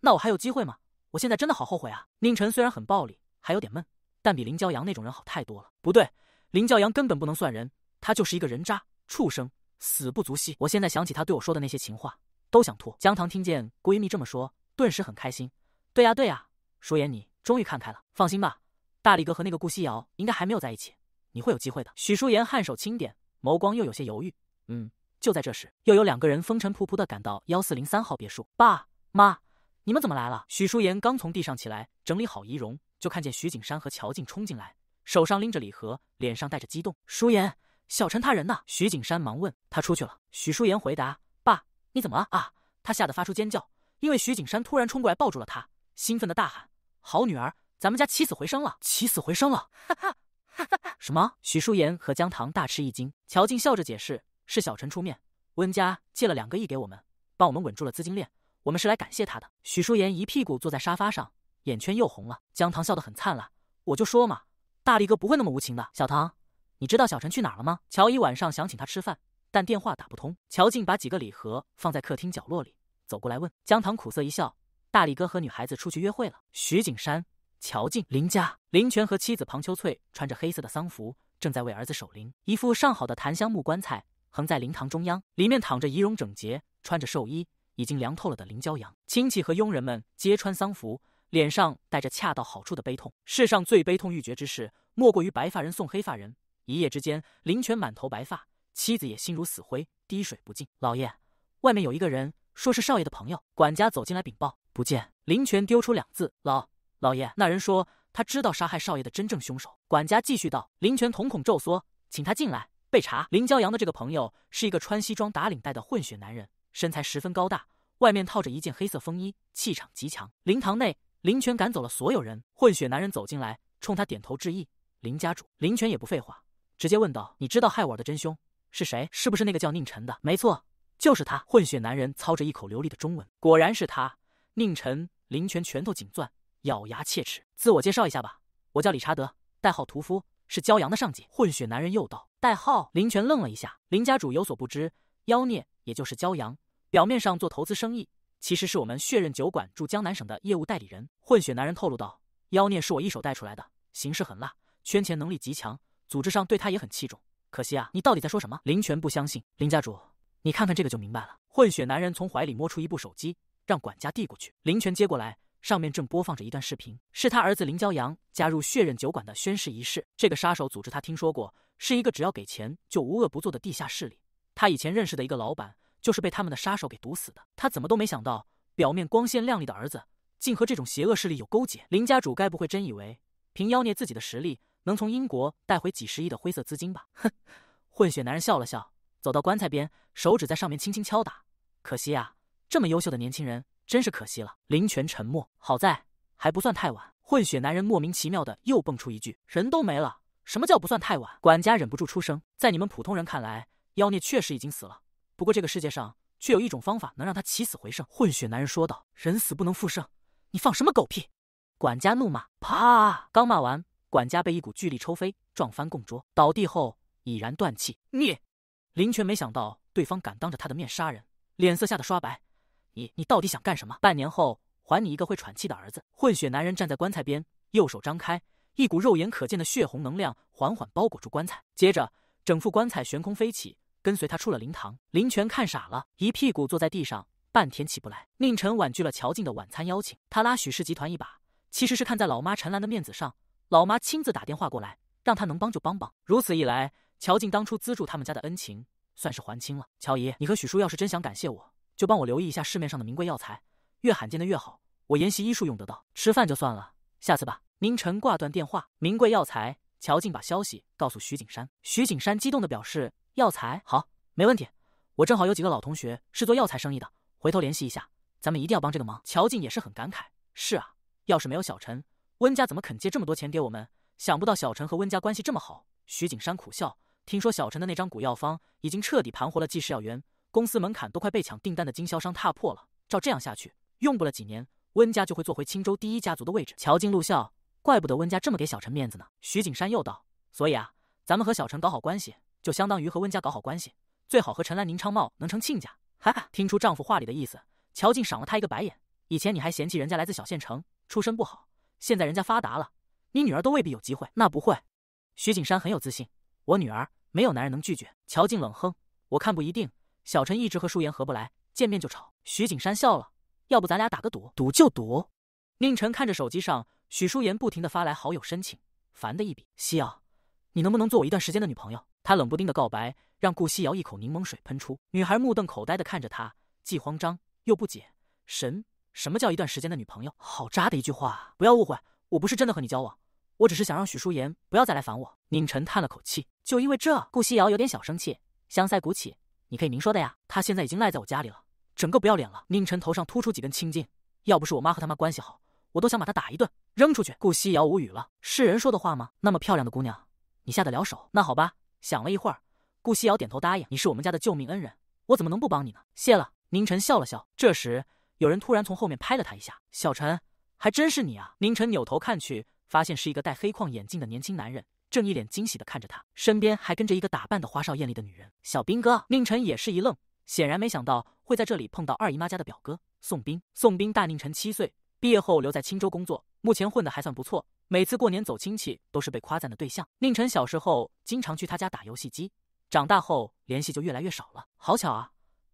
那我还有机会吗？我现在真的好后悔啊！”宁晨虽然很暴力，还有点闷，但比林骄阳那种人好太多了。不对，林骄阳根本不能算人，他就是一个人渣，畜生，死不足惜。我现在想起他对我说的那些情话，都想吐。江糖听见闺蜜这么说。顿时很开心。对呀，对呀，舒言，你终于看开了。放心吧，大力哥和那个顾西瑶应该还没有在一起，你会有机会的。许舒言颔首轻点，眸光又有些犹豫。嗯。就在这时，又有两个人风尘仆仆的赶到幺四零三号别墅。爸妈，你们怎么来了？许舒言刚从地上起来，整理好仪容，就看见徐景山和乔静冲进来，手上拎着礼盒，脸上带着激动。舒言，小陈他人呢？徐景山忙问。他出去了。许舒言回答。爸，你怎么了啊？他吓得发出尖叫。因为徐景山突然冲过来抱住了他，兴奋的大喊：“好女儿，咱们家起死回生了，起死回生了！”哈哈哈哈哈！什么？许淑妍和江糖大吃一惊。乔静笑着解释：“是小陈出面，温家借了两个亿给我们，帮我们稳住了资金链。我们是来感谢他的。”许淑妍一屁股坐在沙发上，眼圈又红了。江糖笑得很灿烂：“我就说嘛，大力哥不会那么无情的。”小唐，你知道小陈去哪儿了吗？乔一晚上想请他吃饭，但电话打不通。乔静把几个礼盒放在客厅角落里。走过来问江棠，苦涩一笑：“大力哥和女孩子出去约会了。”徐景山、乔静、林家林泉和妻子庞秋翠穿着黑色的丧服，正在为儿子守灵。一副上好的檀香木棺材横在灵堂中央，里面躺着仪容整洁、穿着寿衣、已经凉透了的林骄阳。亲戚和佣人们皆穿丧服，脸上带着恰到好处的悲痛。世上最悲痛欲绝之事，莫过于白发人送黑发人。一夜之间，林泉满头白发，妻子也心如死灰，滴水不进。老爷，外面有一个人。说是少爷的朋友，管家走进来禀报，不见林权丢出两字：“老老爷。”那人说：“他知道杀害少爷的真正凶手。”管家继续道：“林权瞳孔骤缩，请他进来备查。”林骄阳的这个朋友是一个穿西装打领带的混血男人，身材十分高大，外面套着一件黑色风衣，气场极强。灵堂内，林权赶走了所有人，混血男人走进来，冲他点头致意：“林家主。”林权也不废话，直接问道：“你知道害我的真凶是谁？是不是那个叫宁晨的？”“没错。”就是他，混血男人操着一口流利的中文，果然是他。宁晨林泉拳头紧攥，咬牙切齿。自我介绍一下吧，我叫理查德，代号屠夫，是骄阳的上级。混血男人又道。代号林泉愣了一下，林家主有所不知，妖孽也就是骄阳，表面上做投资生意，其实是我们血刃酒馆驻江南省的业务代理人。混血男人透露道，妖孽是我一手带出来的，行事狠辣，圈钱能力极强，组织上对他也很器重。可惜啊，你到底在说什么？林泉不相信，林家主。你看看这个就明白了。混血男人从怀里摸出一部手机，让管家递过去。林权接过来，上面正播放着一段视频，是他儿子林骄阳加入血刃酒馆的宣誓仪式。这个杀手组织他听说过，是一个只要给钱就无恶不作的地下势力。他以前认识的一个老板就是被他们的杀手给毒死的。他怎么都没想到，表面光鲜亮丽的儿子竟和这种邪恶势力有勾结。林家主该不会真以为凭妖孽自己的实力能从英国带回几十亿的灰色资金吧？哼！混血男人笑了笑。走到棺材边，手指在上面轻轻敲打。可惜啊，这么优秀的年轻人，真是可惜了。林泉沉默。好在还不算太晚。混血男人莫名其妙的又蹦出一句：“人都没了，什么叫不算太晚？”管家忍不住出声：“在你们普通人看来，妖孽确实已经死了。不过这个世界上却有一种方法能让他起死回生。”混血男人说道：“人死不能复生，你放什么狗屁！”管家怒骂。啪！刚骂完，管家被一股巨力抽飞，撞翻供桌，倒地后已然断气。你！林泉没想到对方敢当着他的面杀人，脸色吓得刷白。你你到底想干什么？半年后还你一个会喘气的儿子。混血男人站在棺材边，右手张开，一股肉眼可见的血红能量缓缓包裹住棺材，接着整副棺材悬空飞起，跟随他出了灵堂。林泉看傻了，一屁股坐在地上，半天起不来。宁晨婉拒了乔静的晚餐邀请，他拉许氏集团一把，其实是看在老妈陈兰的面子上，老妈亲自打电话过来，让他能帮就帮帮。如此一来。乔静当初资助他们家的恩情，算是还清了。乔姨，你和许叔要是真想感谢我，就帮我留意一下市面上的名贵药材，越罕见的越好，我研习医术用得到。吃饭就算了，下次吧。明晨挂断电话。名贵药材，乔静把消息告诉徐景山。徐景山激动地表示：“药材好，没问题，我正好有几个老同学是做药材生意的，回头联系一下，咱们一定要帮这个忙。”乔静也是很感慨：“是啊，要是没有小陈，温家怎么肯借这么多钱给我们？想不到小陈和温家关系这么好。”徐景山苦笑。听说小陈的那张古药方已经彻底盘活了济世药园，公司门槛都快被抢订单的经销商踏破了。照这样下去，用不了几年，温家就会坐回青州第一家族的位置。乔静露笑，怪不得温家这么给小陈面子呢。徐景山又道：“所以啊，咱们和小陈搞好关系，就相当于和温家搞好关系。最好和陈兰、宁昌茂能成亲家。”哈哈，听出丈夫话里的意思，乔静赏了他一个白眼。以前你还嫌弃人家来自小县城，出身不好，现在人家发达了，你女儿都未必有机会。那不会，徐景山很有自信，我女儿。没有男人能拒绝。乔静冷哼，我看不一定。小陈一直和舒言合不来，见面就吵。徐景山笑了，要不咱俩打个赌，赌就赌。宁晨看着手机上许舒言不停的发来好友申请，烦的一笔。西瑶，你能不能做我一段时间的女朋友？他冷不丁的告白，让顾西瑶一口柠檬水喷出。女孩目瞪口呆地看着他，既慌张又不解，神？什么叫一段时间的女朋友？好渣的一句话！不要误会，我不是真的和你交往。我只是想让许淑言不要再来烦我。宁晨叹了口气，就因为这，顾夕瑶有点小生气，香腮鼓起。你可以明说的呀，她现在已经赖在我家里了，整个不要脸了。宁晨头上突出几根青筋，要不是我妈和他妈关系好，我都想把她打一顿，扔出去。顾夕瑶无语了，是人说的话吗？那么漂亮的姑娘，你下得了手？那好吧。想了一会儿，顾夕瑶点头答应，你是我们家的救命恩人，我怎么能不帮你呢？谢了。宁晨笑了笑。这时，有人突然从后面拍了他一下，“小陈，还真是你啊！”宁晨扭头看去。发现是一个戴黑框眼镜的年轻男人，正一脸惊喜的看着他，身边还跟着一个打扮的花哨艳丽的女人。小兵哥，宁晨也是一愣，显然没想到会在这里碰到二姨妈家的表哥宋兵。宋兵大宁晨七岁，毕业后留在青州工作，目前混的还算不错，每次过年走亲戚都是被夸赞的对象。宁晨小时候经常去他家打游戏机，长大后联系就越来越少了。好巧啊，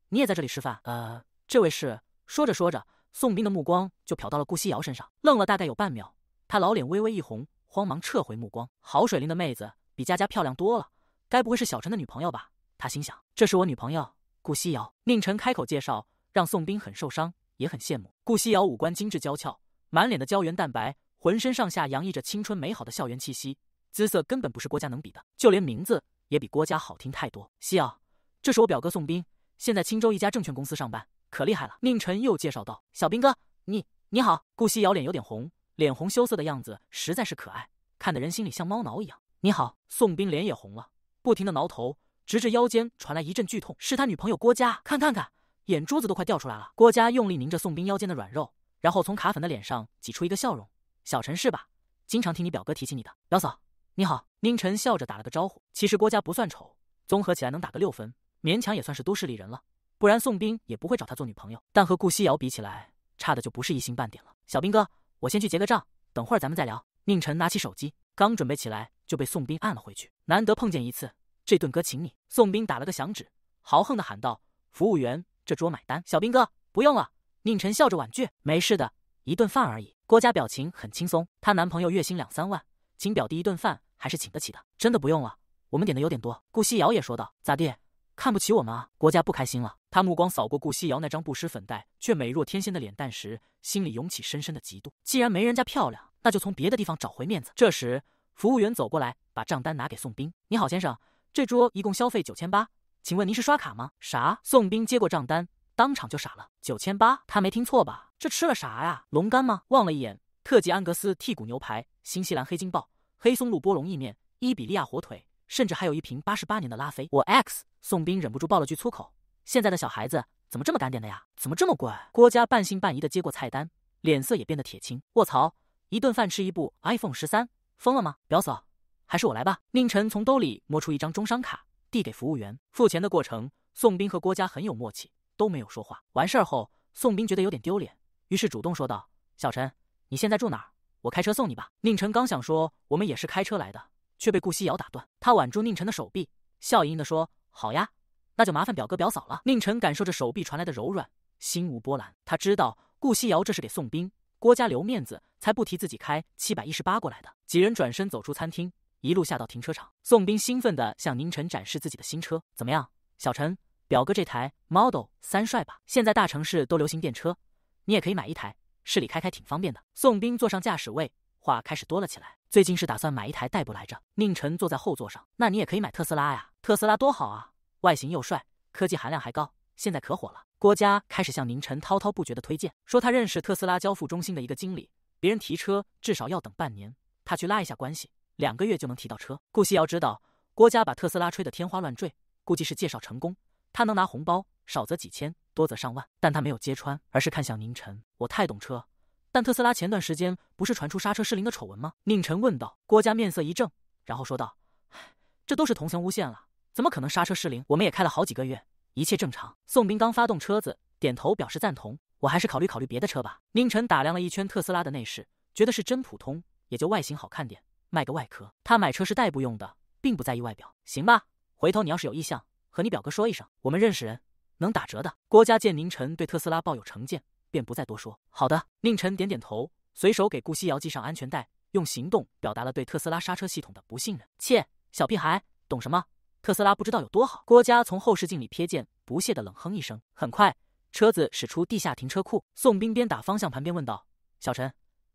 你也在这里吃饭？呃，这位是……说着说着，宋斌的目光就瞟到了顾西瑶身上，愣了大概有半秒。他老脸微微一红，慌忙撤回目光。好水灵的妹子，比佳佳漂亮多了。该不会是小陈的女朋友吧？他心想，这是我女朋友顾西瑶。宁晨开口介绍，让宋斌很受伤，也很羡慕。顾西瑶五官精致娇俏，满脸的胶原蛋白，浑身上下洋溢着青春美好的校园气息，姿色根本不是郭家能比的，就连名字也比郭家好听太多。西瑶，这是我表哥宋斌，现在青州一家证券公司上班，可厉害了。宁晨又介绍道：“小兵哥，你你好。”顾西瑶脸有点红。脸红羞涩的样子实在是可爱，看得人心里像猫挠一样。你好，宋冰脸也红了，不停的挠头，直至腰间传来一阵剧痛，是他女朋友郭嘉。看看看，眼珠子都快掉出来了。郭嘉用力拧着宋冰腰间的软肉，然后从卡粉的脸上挤出一个笑容：“小陈是吧？经常听你表哥提起你的表嫂。你好，宁晨，笑着打了个招呼。其实郭嘉不算丑，综合起来能打个六分，勉强也算是都市丽人了。不然宋冰也不会找她做女朋友。但和顾西瑶比起来，差的就不是一星半点了。小兵哥。我先去结个账，等会儿咱们再聊。宁晨拿起手机，刚准备起来就被宋斌按了回去。难得碰见一次，这顿哥请你。宋斌打了个响指，豪横的喊道：“服务员，这桌买单。”小兵哥不用了。宁晨笑着婉拒：“没事的，一顿饭而已。”郭家表情很轻松，她男朋友月薪两三万，请表弟一顿饭还是请得起的。真的不用了，我们点的有点多。顾西瑶也说道：“咋地？看不起我们啊？”郭家不开心了。他目光扫过顾西瑶那张不施粉黛却美若天仙的脸蛋时，心里涌起深深的嫉妒。既然没人家漂亮，那就从别的地方找回面子。这时，服务员走过来，把账单拿给宋斌：“你好，先生，这桌一共消费九千八，请问您是刷卡吗？”啥？宋斌接过账单，当场就傻了。九千八，他没听错吧？这吃了啥呀？龙肝吗？望了一眼，特级安格斯剔骨牛排、新西兰黑金鲍、黑松露波龙意面、伊比利亚火腿，甚至还有一瓶八十八年的拉菲。我 X 宋斌忍不住爆了句粗口。现在的小孩子怎么这么敢点的呀？怎么这么怪？郭嘉半信半疑的接过菜单，脸色也变得铁青。卧槽，一顿饭吃一部 iPhone 十三，疯了吗？表嫂，还是我来吧。宁晨从兜里摸出一张中商卡，递给服务员。付钱的过程，宋斌和郭嘉很有默契，都没有说话。完事儿后，宋斌觉得有点丢脸，于是主动说道：“小陈，你现在住哪儿？我开车送你吧。”宁晨刚想说我们也是开车来的，却被顾西瑶打断。他挽住宁晨的手臂，笑盈盈的说：“好呀。”那就麻烦表哥表嫂了。宁晨感受着手臂传来的柔软，心无波澜。他知道顾西瑶这是给宋兵、郭家留面子，才不提自己开七百一十八过来的。几人转身走出餐厅，一路下到停车场。宋兵兴奋地向宁晨展示自己的新车，怎么样，小陈表哥这台 Model 三帅吧？现在大城市都流行电车，你也可以买一台，市里开开挺方便的。宋兵坐上驾驶位，话开始多了起来。最近是打算买一台代步来着。宁晨坐在后座上，那你也可以买特斯拉呀，特斯拉多好啊。外形又帅，科技含量还高，现在可火了。郭嘉开始向宁晨滔滔不绝的推荐，说他认识特斯拉交付中心的一个经理，别人提车至少要等半年，他去拉一下关系，两个月就能提到车。顾惜瑶知道郭嘉把特斯拉吹得天花乱坠，估计是介绍成功，他能拿红包，少则几千，多则上万。但他没有揭穿，而是看向宁晨：“我太懂车，但特斯拉前段时间不是传出刹车失灵的丑闻吗？”宁晨问道。郭嘉面色一正，然后说道：“这都是同僧诬陷了。”怎么可能刹车失灵？我们也开了好几个月，一切正常。宋斌刚发动车子，点头表示赞同。我还是考虑考虑别的车吧。宁晨打量了一圈特斯拉的内饰，觉得是真普通，也就外形好看点，卖个外壳。他买车是代步用的，并不在意外表。行吧，回头你要是有意向，和你表哥说一声，我们认识人，能打折的。郭家见宁晨对特斯拉抱有成见，便不再多说。好的，宁晨点点头，随手给顾西瑶系上安全带，用行动表达了对特斯拉刹车系统的不信任。切，小屁孩懂什么？特斯拉不知道有多好。郭嘉从后视镜里瞥见，不屑地冷哼一声。很快，车子驶出地下停车库。宋斌边打方向盘边问道：“小陈，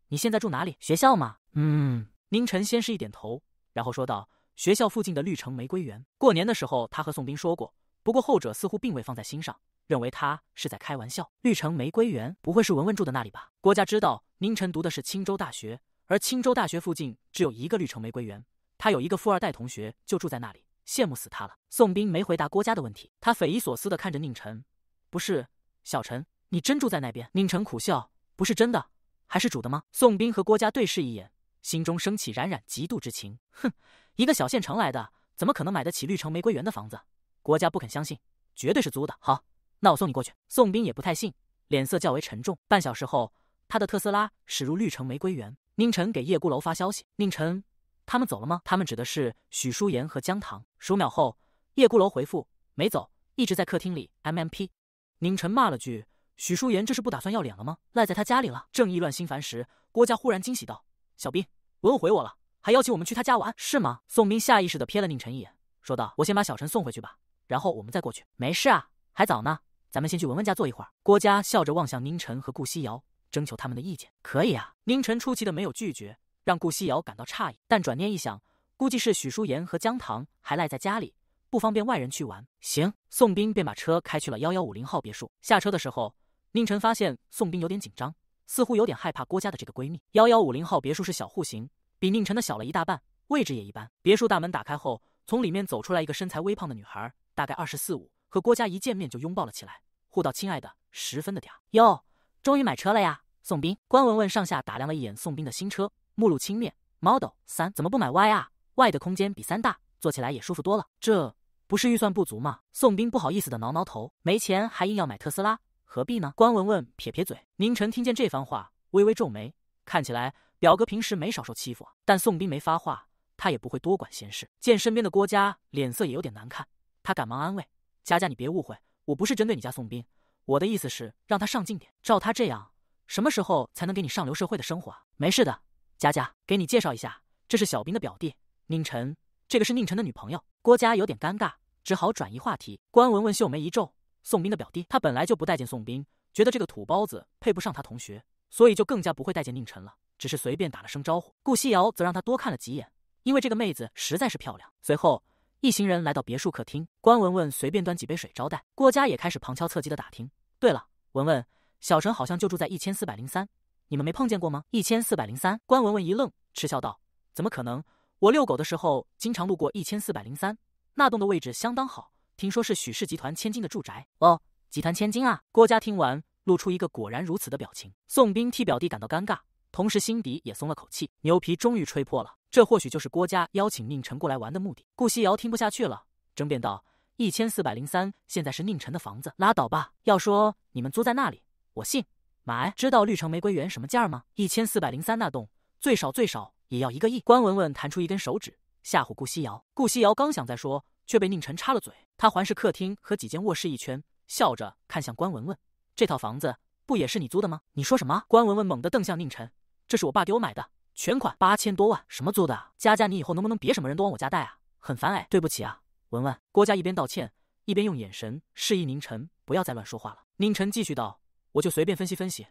你现在住哪里？学校吗？”“嗯。”宁晨先是一点头，然后说道：“学校附近的绿城玫瑰园。过年的时候，他和宋斌说过，不过后者似乎并未放在心上，认为他是在开玩笑。绿城玫瑰园不会是文文住的那里吧？”郭嘉知道宁晨读的是青州大学，而青州大学附近只有一个绿城玫瑰园。他有一个富二代同学就住在那里。羡慕死他了。宋斌没回答郭家的问题，他匪夷所思的看着宁晨，不是小陈，你真住在那边？宁晨苦笑，不是真的，还是煮的吗？宋斌和郭家对视一眼，心中升起冉冉嫉妒之情。哼，一个小县城来的，怎么可能买得起绿城玫瑰园的房子？郭家不肯相信，绝对是租的。好，那我送你过去。宋斌也不太信，脸色较为沉重。半小时后，他的特斯拉驶入绿城玫瑰园。宁晨给叶孤楼发消息，宁晨。他们走了吗？他们指的是许舒言和江糖。数秒后，叶孤楼回复：没走，一直在客厅里。M M P。宁晨骂了句：“许舒言，这是不打算要脸了吗？赖在他家里了。”正意乱心烦时，郭嘉忽然惊喜道：“小兵，文文回我了，还邀请我们去他家玩，是吗？”宋兵下意识的瞥了宁晨一眼，说道：“我先把小陈送回去吧，然后我们再过去。”“没事啊，还早呢，咱们先去文文家坐一会儿。”郭嘉笑着望向宁晨和顾西瑶，征求他们的意见：“可以啊。”宁晨出奇的没有拒绝。让顾西瑶感到诧异，但转念一想，估计是许舒言和江糖还赖在家里，不方便外人去玩。行，宋斌便把车开去了幺幺五零号别墅。下车的时候，宁晨发现宋斌有点紧张，似乎有点害怕郭家的这个闺蜜。幺幺五零号别墅是小户型，比宁晨的小了一大半，位置也一般。别墅大门打开后，从里面走出来一个身材微胖的女孩，大概二十四五，和郭家一见面就拥抱了起来，互道亲爱的，十分的嗲。哟，终于买车了呀，宋斌，关文文上下打量了一眼宋斌的新车。目露轻蔑，Model 三怎么不买 Y 啊？Y 的空间比三大，坐起来也舒服多了。这不是预算不足吗？宋斌不好意思的挠挠头，没钱还硬要买特斯拉，何必呢？关文文撇撇嘴。宁晨听见这番话，微微皱眉。看起来表哥平时没少受欺负，但宋斌没发话，他也不会多管闲事。见身边的郭嘉脸色也有点难看，他赶忙安慰：佳佳，你别误会，我不是针对你家宋斌，我的意思是让他上进点。照他这样，什么时候才能给你上流社会的生活啊？没事的。佳佳，给你介绍一下，这是小兵的表弟宁晨，这个是宁晨的女朋友郭嘉，有点尴尬，只好转移话题。关文文秀眉一皱，宋兵的表弟，他本来就不待见宋兵，觉得这个土包子配不上他同学，所以就更加不会待见宁晨了，只是随便打了声招呼。顾西瑶则让他多看了几眼，因为这个妹子实在是漂亮。随后一行人来到别墅客厅，关文文随便端几杯水招待，郭嘉也开始旁敲侧击的打听。对了，文文，小陈好像就住在一千四百零三。你们没碰见过吗？一千四百零三，关文文一愣，嗤笑道：“怎么可能？我遛狗的时候经常路过一千四百零三，那栋的位置相当好，听说是许氏集团千金的住宅哦，集团千金啊！”郭嘉听完，露出一个果然如此的表情。宋斌替表弟感到尴尬，同时心底也松了口气，牛皮终于吹破了。这或许就是郭嘉邀请宁晨过来玩的目的。顾夕瑶听不下去了，争辩道：“一千四百零三现在是宁晨的房子，拉倒吧！要说你们租在那里，我信。”买知道绿城玫瑰园什么价吗？一千四百零三那栋最少最少也要一个亿。关文文弹出一根手指吓唬顾西瑶，顾西瑶刚想再说，却被宁晨插了嘴。他环视客厅和几间卧室一圈，笑着看向关文文：“这套房子不也是你租的吗？”你说什么？关文文猛地瞪向宁晨：“这是我爸给我买的，全款八千多万，什么租的？佳佳，你以后能不能别什么人都往我家带啊？很烦哎！对不起啊，文文。”郭佳一边道歉，一边用眼神示意宁晨不要再乱说话了。宁晨继续道。我就随便分析分析，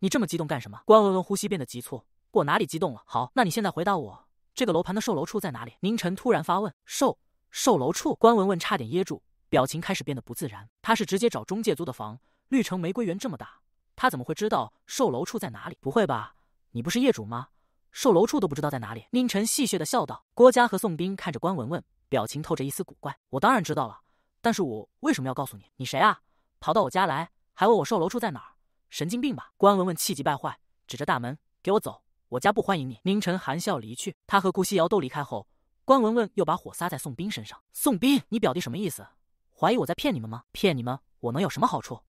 你这么激动干什么？关文文呼吸变得急促，我哪里激动了？好，那你现在回答我，这个楼盘的售楼处在哪里？宁晨突然发问。售售楼处，关文文差点噎住，表情开始变得不自然。他是直接找中介租的房，绿城玫瑰园这么大，他怎么会知道售楼处在哪里？不会吧？你不是业主吗？售楼处都不知道在哪里？宁晨戏谑的笑道。郭嘉和宋斌看着关文文，表情透着一丝古怪。我当然知道了，但是我为什么要告诉你？你谁啊？跑到我家来？还问我售楼处在哪儿？神经病吧！关文文气急败坏，指着大门：“给我走，我家不欢迎你！”宁晨含笑离去。他和顾西瑶都离开后，关文文又把火撒在宋斌身上：“宋斌，你表弟什么意思？怀疑我在骗你们吗？骗你们，我能有什么好处？”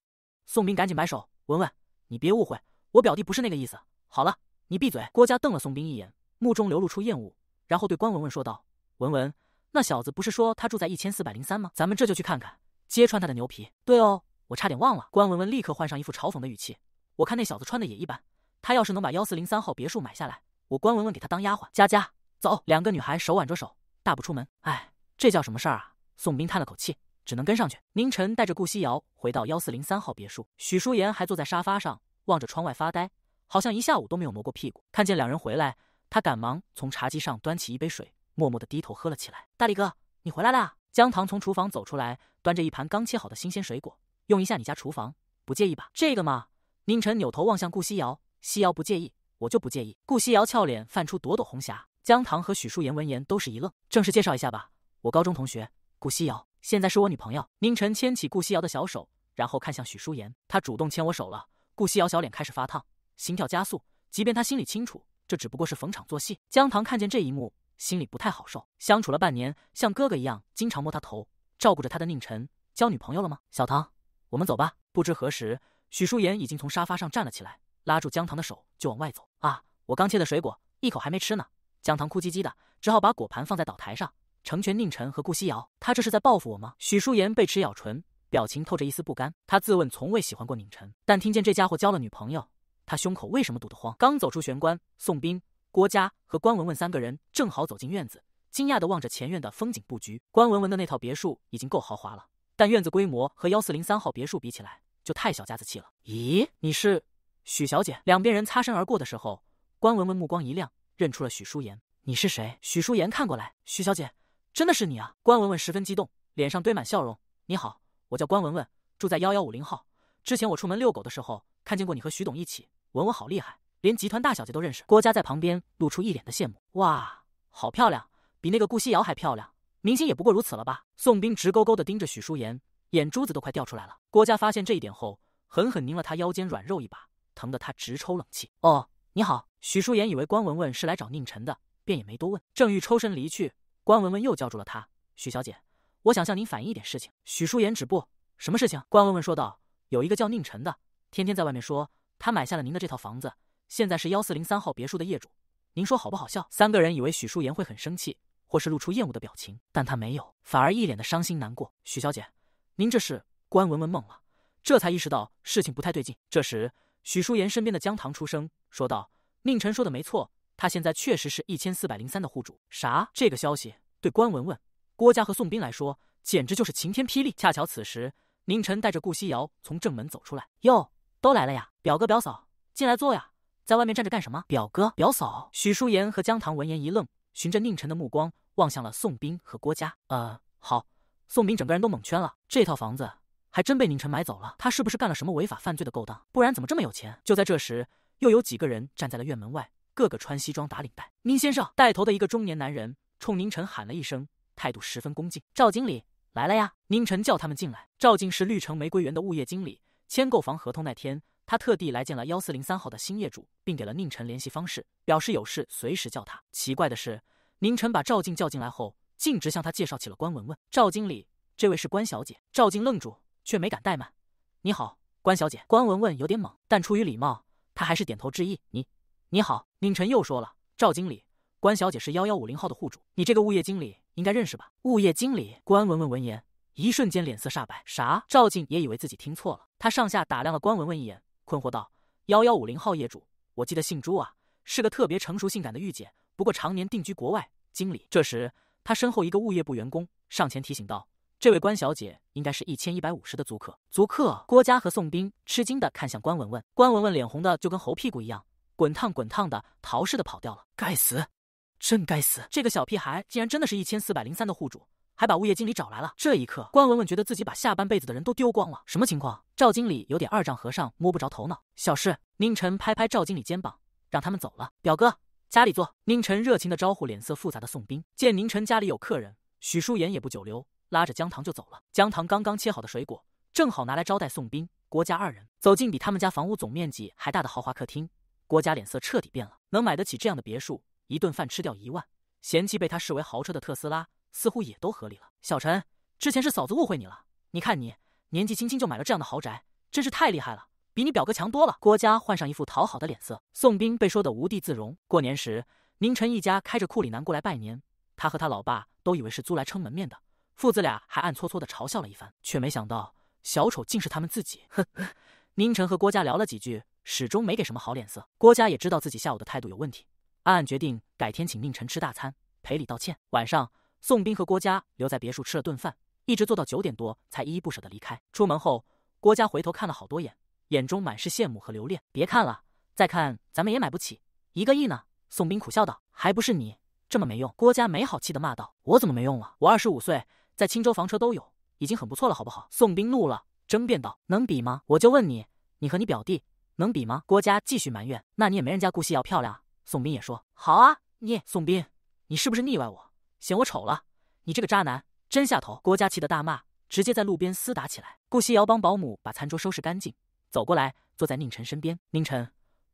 宋斌赶紧摆手：“文文，你别误会，我表弟不是那个意思。好了，你闭嘴。”郭嘉瞪了宋斌一眼，目中流露出厌恶，然后对关文文说道：“文文，那小子不是说他住在一千四百零三吗？咱们这就去看看，揭穿他的牛皮。”对哦。我差点忘了，关文文立刻换上一副嘲讽的语气。我看那小子穿的也一般，他要是能把幺四零三号别墅买下来，我关文文给他当丫鬟。佳佳，走！两个女孩手挽着手，大步出门。哎，这叫什么事儿啊？宋斌叹了口气，只能跟上去。宁晨带着顾夕瑶回到幺四零三号别墅，许舒言还坐在沙发上，望着窗外发呆，好像一下午都没有挪过屁股。看见两人回来，他赶忙从茶几上端起一杯水，默默地低头喝了起来。大力哥，你回来了！姜糖从厨房走出来，端着一盘刚切好的新鲜水果。用一下你家厨房，不介意吧？这个嘛，宁晨扭头望向顾夕瑶，夕瑶不介意，我就不介意。顾夕瑶俏脸泛出朵朵红霞。江糖和许淑言闻言都是一愣。正式介绍一下吧，我高中同学顾夕瑶，现在是我女朋友。宁晨牵起顾夕瑶的小手，然后看向许淑言，她主动牵我手了。顾夕瑶小脸开始发烫，心跳加速。即便她心里清楚，这只不过是逢场作戏。江糖看见这一幕，心里不太好受。相处了半年，像哥哥一样经常摸他头，照顾着他的宁晨，交女朋友了吗？小唐。我们走吧。不知何时，许舒言已经从沙发上站了起来，拉住江糖的手就往外走。啊，我刚切的水果，一口还没吃呢。江糖哭唧唧的，只好把果盘放在岛台上，成全宁晨和顾夕瑶。他这是在报复我吗？许舒言被齿咬唇，表情透着一丝不甘。他自问从未喜欢过宁晨，但听见这家伙交了女朋友，他胸口为什么堵得慌？刚走出玄关，宋斌、郭嘉和关文文三个人正好走进院子，惊讶地望着前院的风景布局。关文文的那套别墅已经够豪华了。但院子规模和幺四零三号别墅比起来，就太小家子气了。咦，你是许小姐？两边人擦身而过的时候，关文文目光一亮，认出了许舒言。你是谁？许舒言看过来，许小姐，真的是你啊！关文文十分激动，脸上堆满笑容。你好，我叫关文文，住在幺幺五零号。之前我出门遛狗的时候，看见过你和徐董一起。文文好厉害，连集团大小姐都认识。郭佳在旁边露出一脸的羡慕。哇，好漂亮，比那个顾西瑶还漂亮。明星也不过如此了吧？宋兵直勾勾地盯着许舒言，眼珠子都快掉出来了。郭嘉发现这一点后，狠狠拧了他腰间软肉一把，疼得他直抽冷气。哦，你好，许舒言以为关文文是来找宁晨的，便也没多问，正欲抽身离去，关文文又叫住了他：“许小姐，我想向您反映一点事情。”许舒言止步：“什么事情？”关文文说道：“有一个叫宁晨的，天天在外面说他买下了您的这套房子，现在是幺四零三号别墅的业主，您说好不好笑？”三个人以为许舒言会很生气。或是露出厌恶的表情，但他没有，反而一脸的伤心难过。许小姐，您这是关文文懵了，这才意识到事情不太对劲。这时，许淑妍身边的江棠出声说道：“宁晨说的没错，他现在确实是一千四百零三的户主。”啥？这个消息对关文文、郭家和宋斌来说，简直就是晴天霹雳。恰巧此时，宁晨带着顾西瑶从正门走出来：“哟，都来了呀，表哥表嫂，进来坐呀，在外面站着干什么？”表哥表嫂，许淑妍和江棠闻言一愣。循着宁晨的目光望向了宋斌和郭嘉，呃，好，宋斌整个人都蒙圈了，这套房子还真被宁晨买走了，他是不是干了什么违法犯罪的勾当？不然怎么这么有钱？就在这时，又有几个人站在了院门外，个个穿西装打领带。宁先生带头的一个中年男人冲宁晨喊了一声，态度十分恭敬。赵经理来了呀，宁晨叫他们进来。赵静是绿城玫瑰园的物业经理，签购房合同那天。他特地来见了幺四零三号的新业主，并给了宁晨联系方式，表示有事随时叫他。奇怪的是，宁晨把赵静叫进来后，径直向他介绍起了关文文。赵经理，这位是关小姐。赵静愣住，却没敢怠慢。你好，关小姐。关文文有点懵，但出于礼貌，她还是点头致意。你，你好。宁晨又说了，赵经理，关小姐是幺幺五零号的户主，你这个物业经理应该认识吧？物业经理。关文文闻言，一瞬间脸色煞白。啥？赵静也以为自己听错了，他上下打量了关文文一眼。困惑道：“幺幺五零号业主，我记得姓朱啊，是个特别成熟性感的御姐，不过常年定居国外。”经理这时，他身后一个物业部员工上前提醒道：“这位关小姐应该是一千一百五十的租客。”租客郭嘉和宋兵吃惊的看向关文文，关文文脸红的就跟猴屁股一样，滚烫滚烫的，逃似的跑掉了。该死，真该死！这个小屁孩竟然真的是一千四百零三的户主。还把物业经理找来了。这一刻，关文文觉得自己把下半辈子的人都丢光了。什么情况？赵经理有点二丈和尚摸不着头脑。小事。宁晨拍拍赵经理肩膀，让他们走了。表哥，家里坐。宁晨热情的招呼，脸色复杂的宋斌见宁晨家里有客人，许淑妍也不久留，拉着姜糖就走了。姜糖刚刚切好的水果，正好拿来招待宋斌、郭家二人。走进比他们家房屋总面积还大的豪华客厅，郭家脸色彻底变了。能买得起这样的别墅，一顿饭吃掉一万，嫌弃被他视为豪车的特斯拉。似乎也都合理了。小陈，之前是嫂子误会你了。你看你年纪轻轻就买了这样的豪宅，真是太厉害了，比你表哥强多了。郭家换上一副讨好的脸色，宋斌被说的无地自容。过年时，宁晨一家开着库里南过来拜年，他和他老爸都以为是租来撑门面的，父子俩还暗搓搓的嘲笑了一番，却没想到小丑竟是他们自己。宁晨和郭家聊了几句，始终没给什么好脸色。郭家也知道自己下午的态度有问题，暗暗决定改天请宁晨吃大餐赔礼道歉。晚上。宋斌和郭嘉留在别墅吃了顿饭，一直坐到九点多才依依不舍的离开。出门后，郭嘉回头看了好多眼，眼中满是羡慕和留恋。别看了，再看咱们也买不起一个亿呢。宋斌苦笑道：“还不是你这么没用。”郭嘉没好气的骂道：“我怎么没用了？我二十五岁，在青州房车都有，已经很不错了，好不好？”宋斌怒了，争辩道：“能比吗？我就问你，你和你表弟能比吗？”郭嘉继续埋怨：“那你也没人家顾西瑶漂亮。”宋斌也说：“好啊，你宋斌，你是不是腻歪我？”嫌我丑了，你这个渣男真下头！郭佳气得大骂，直接在路边厮打起来。顾夕瑶帮保姆把餐桌收拾干净，走过来坐在宁晨身边。宁晨，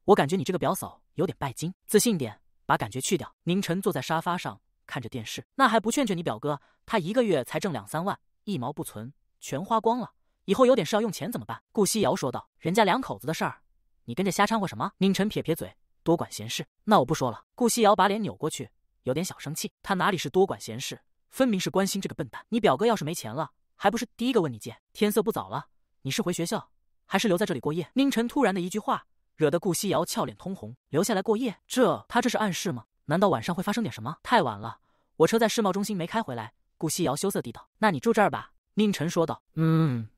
我感觉你这个表嫂有点拜金，自信点，把感觉去掉。宁晨坐在沙发上看着电视，那还不劝劝你表哥？他一个月才挣两三万，一毛不存，全花光了，以后有点事要用钱怎么办？顾夕瑶说道：“人家两口子的事儿，你跟着瞎掺和什么？”宁晨撇撇嘴，多管闲事。那我不说了。顾夕瑶把脸扭过去。有点小生气，他哪里是多管闲事，分明是关心这个笨蛋。你表哥要是没钱了，还不是第一个问你借？天色不早了，你是回学校，还是留在这里过夜？宁晨突然的一句话，惹得顾夕瑶俏脸通红。留下来过夜，这他这是暗示吗？难道晚上会发生点什么？太晚了，我车在世贸中心没开回来。顾夕瑶羞涩地道：“那你住这儿吧。”宁晨说道：“嗯。”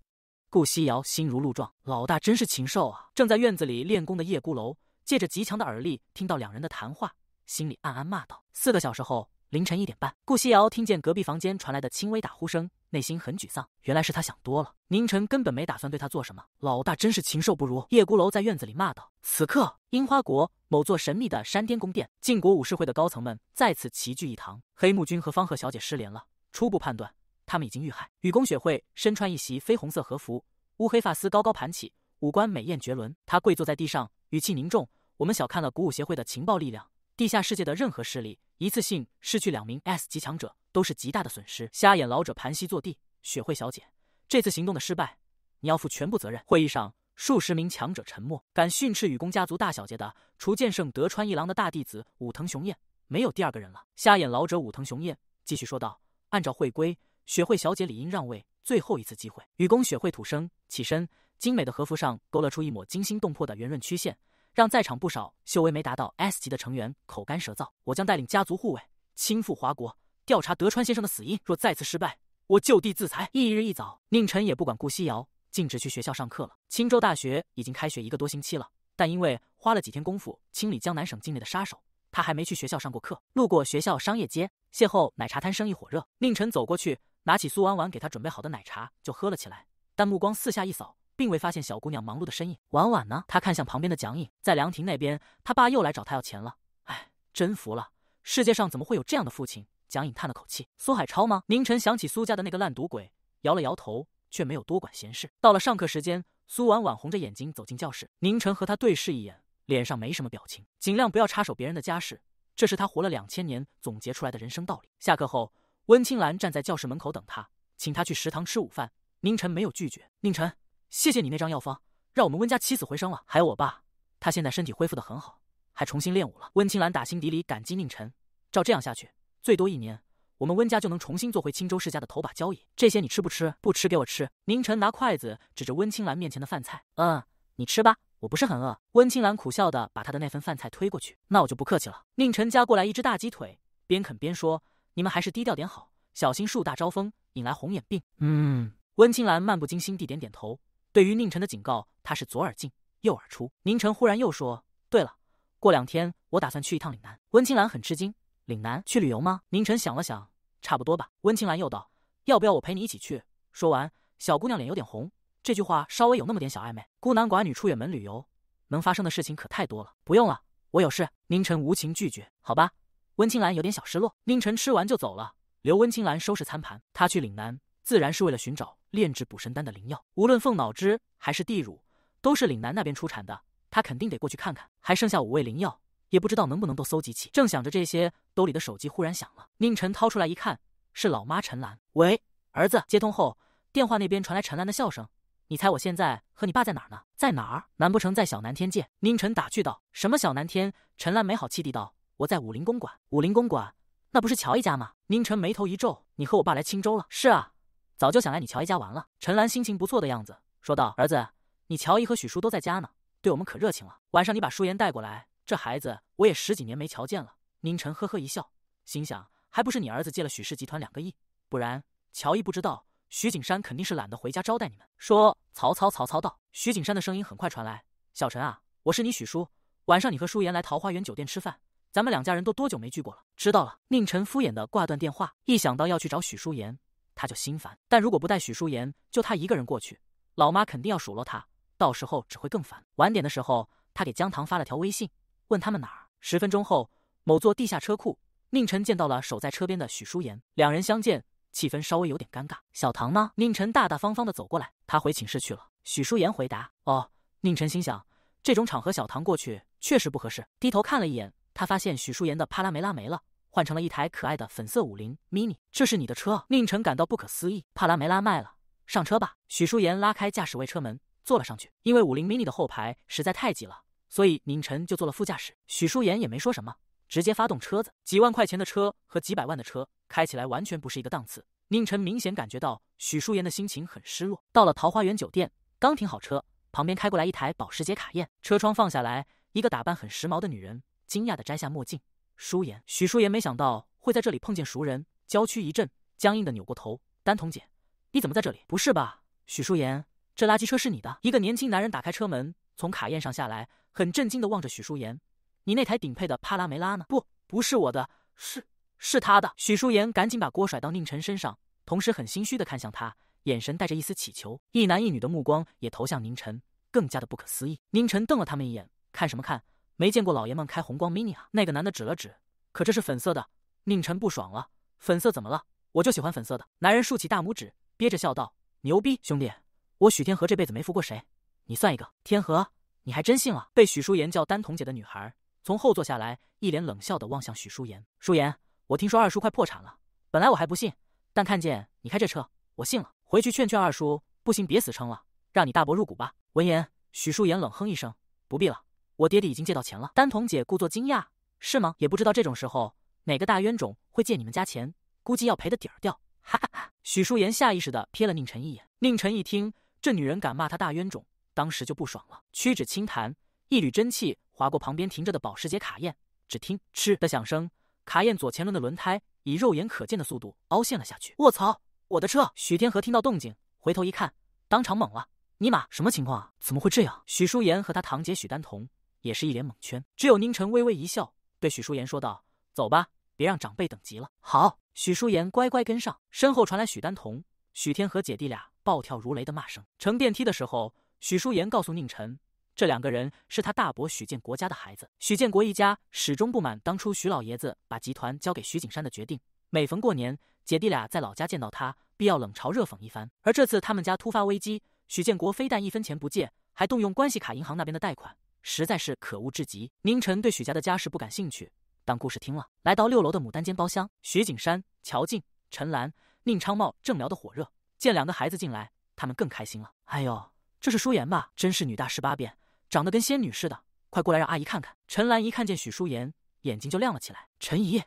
顾夕瑶心如鹿撞，老大真是禽兽啊！正在院子里练功的叶孤楼，借着极强的耳力，听到两人的谈话。心里暗暗骂道：“四个小时后，凌晨一点半，顾西瑶听见隔壁房间传来的轻微打呼声，内心很沮丧。原来是他想多了，宁晨根本没打算对他做什么。老大真是禽兽不如！”叶孤楼在院子里骂道。此刻，樱花国某座神秘的山巅宫殿，晋国武士会的高层们再次齐聚一堂。黑木君和方贺小姐失联了，初步判断他们已经遇害。雨宫雪惠身穿一袭绯红色和服，乌黑发丝高高盘起，五官美艳绝伦。她跪坐在地上，语气凝重：“我们小看了鼓舞协会的情报力量。”地下世界的任何势力，一次性失去两名 S 级强者，都是极大的损失。瞎眼老者盘膝坐地，雪慧小姐，这次行动的失败，你要负全部责任。会议上，数十名强者沉默。敢训斥羽宫家族大小姐的，除剑圣德川一郎的大弟子武藤雄彦，没有第二个人了。瞎眼老者武藤雄彦继续说道：“按照会规，雪慧小姐理应让位，最后一次机会。”羽宫雪慧吐声起身，精美的和服上勾勒出一抹惊心动魄的圆润曲线。让在场不少修为没达到 S 级的成员口干舌燥。我将带领家族护卫亲赴华国调查德川先生的死因。若再次失败，我就地自裁。翌日一早，宁晨也不管顾夕瑶，径直去学校上课了。青州大学已经开学一个多星期了，但因为花了几天功夫清理江南省境内的杀手，他还没去学校上过课。路过学校商业街，邂逅奶茶摊生意火热，宁晨走过去，拿起苏婉婉给他准备好的奶茶就喝了起来，但目光四下一扫。并未发现小姑娘忙碌的身影，婉婉呢？他看向旁边的蒋颖，在凉亭那边，他爸又来找他要钱了。哎，真服了，世界上怎么会有这样的父亲？蒋颖叹了口气。苏海超吗？宁晨想起苏家的那个烂赌鬼，摇了摇头，却没有多管闲事。到了上课时间，苏婉婉红着眼睛走进教室，宁晨和他对视一眼，脸上没什么表情，尽量不要插手别人的家事，这是他活了两千年总结出来的人生道理。下课后，温青兰站在教室门口等他，请他去食堂吃午饭。宁晨没有拒绝。宁晨。谢谢你那张药方，让我们温家起死回生了。还有我爸，他现在身体恢复得很好，还重新练武了。温青兰打心底里感激宁晨。照这样下去，最多一年，我们温家就能重新做回青州世家的头把交椅。这些你吃不吃？不吃给我吃。宁晨拿筷子指着温青兰面前的饭菜，嗯，你吃吧，我不是很饿。温青兰苦笑地把他的那份饭菜推过去。那我就不客气了。宁晨夹过来一只大鸡腿，边啃边说：“你们还是低调点好，小心树大招风，引来红眼病。”嗯。温青兰漫不经心地点点头。对于宁晨的警告，他是左耳进右耳出。宁晨忽然又说：“对了，过两天我打算去一趟岭南。”温青兰很吃惊：“岭南去旅游吗？”宁晨想了想：“差不多吧。”温青兰又道：“要不要我陪你一起去？”说完，小姑娘脸有点红，这句话稍微有那么点小暧昧。孤男寡女出远门旅游，能发生的事情可太多了。不用了，我有事。宁晨无情拒绝。好吧，温青兰有点小失落。宁晨吃完就走了，留温青兰收拾餐盘。他去岭南，自然是为了寻找。炼制补神丹的灵药，无论凤脑汁还是地乳，都是岭南那边出产的。他肯定得过去看看。还剩下五味灵药，也不知道能不能都搜集齐。正想着这些，兜里的手机忽然响了。宁晨掏出来一看，是老妈陈兰。喂，儿子。接通后，电话那边传来陈兰的笑声。你猜我现在和你爸在哪儿呢？在哪儿？难不成在小南天见？宁晨打趣道。什么小南天？陈兰没好气地道。我在武林公馆。武林公馆？那不是乔一家吗？宁晨眉头一皱。你和我爸来青州了？是啊。早就想来你乔姨家玩了。陈兰心情不错的样子，说道：“儿子，你乔姨和许叔都在家呢，对我们可热情了。晚上你把舒言带过来，这孩子我也十几年没瞧见了。”宁晨呵呵一笑，心想：还不是你儿子借了许氏集团两个亿，不然乔姨不知道，许景山肯定是懒得回家招待你们。说：“曹操，曹操！”到。”许景山的声音很快传来：“小陈啊，我是你许叔，晚上你和舒言来桃花源酒店吃饭，咱们两家人都多久没聚过了？”知道了。宁晨敷衍的挂断电话，一想到要去找许舒妍，他就心烦，但如果不带许舒言，就他一个人过去，老妈肯定要数落他，到时候只会更烦。晚点的时候，他给江糖发了条微信，问他们哪儿。十分钟后，某座地下车库，宁晨见到了守在车边的许舒言，两人相见，气氛稍微有点尴尬。小唐呢？宁晨大大方方的走过来，他回寝室去了。许舒言回答。哦，宁晨心想，这种场合小唐过去确实不合适。低头看了一眼，他发现许舒言的帕拉梅拉没了。换成了一台可爱的粉色五菱 mini，这是你的车。宁晨感到不可思议。帕拉梅拉卖了，上车吧。许淑妍拉开驾驶位车门，坐了上去。因为五菱 mini 的后排实在太挤了，所以宁晨就坐了副驾驶。许淑妍也没说什么，直接发动车子。几万块钱的车和几百万的车开起来完全不是一个档次。宁晨明显感觉到许淑妍的心情很失落。到了桃花源酒店，刚停好车，旁边开过来一台保时捷卡宴，车窗放下来，一个打扮很时髦的女人惊讶地摘下墨镜。舒言，许舒言没想到会在这里碰见熟人，娇躯一震，僵硬的扭过头。丹彤姐，你怎么在这里？不是吧？许舒言，这垃圾车是你的？一个年轻男人打开车门，从卡宴上下来，很震惊的望着许舒言：“你那台顶配的帕拉梅拉呢？不，不是我的，是是他的。”许舒言赶紧把锅甩到宁晨身上，同时很心虚的看向他，眼神带着一丝乞求。一男一女的目光也投向宁晨，更加的不可思议。宁晨瞪了他们一眼：“看什么看？”没见过老爷们开红光 mini 啊！那个男的指了指，可这是粉色的。宁晨不爽了，粉色怎么了？我就喜欢粉色的。男人竖起大拇指，憋着笑道：“牛逼，兄弟，我许天河这辈子没服过谁，你算一个。”天河，你还真信了？被许淑妍叫丹彤姐的女孩从后座下来，一脸冷笑的望向许淑妍。淑妍，我听说二叔快破产了，本来我还不信，但看见你开这车，我信了。回去劝劝二叔，不行别死撑了，让你大伯入股吧。闻言，许淑妍冷哼一声：“不必了。”我爹爹已经借到钱了。丹彤姐故作惊讶，是吗？也不知道这种时候哪个大冤种会借你们家钱，估计要赔的底儿掉。哈哈哈！许淑妍下意识的瞥了宁晨一眼，宁晨一听这女人敢骂他大冤种，当时就不爽了，屈指轻弹，一缕真气划过旁边停着的保时捷卡宴，只听嗤的响声，卡宴左前轮的轮胎以肉眼可见的速度凹陷了下去。卧槽！我的车！许天河听到动静，回头一看，当场懵了，尼玛，什么情况啊？怎么会这样？许淑妍和他堂姐许丹彤。也是一脸懵圈，只有宁晨微微一笑，对许淑妍说道：“走吧，别让长辈等急了。”好，许淑妍乖乖跟上。身后传来许丹彤、许天和姐弟俩暴跳如雷的骂声。乘电梯的时候，许淑妍告诉宁晨，这两个人是他大伯许建国家的孩子。许建国一家始终不满当初许老爷子把集团交给徐景山的决定。每逢过年，姐弟俩在老家见到他，必要冷嘲热讽一番。而这次他们家突发危机，许建国非但一分钱不借，还动用关系卡银行那边的贷款。实在是可恶至极。宁晨对许家的家事不感兴趣，当故事听了，来到六楼的牡丹间包厢，许景山、乔静、陈兰、宁昌茂正聊得火热，见两个孩子进来，他们更开心了。哎呦，这是舒言吧？真是女大十八变，长得跟仙女似的，快过来让阿姨看看。陈兰一看见许舒言，眼睛就亮了起来。陈姨，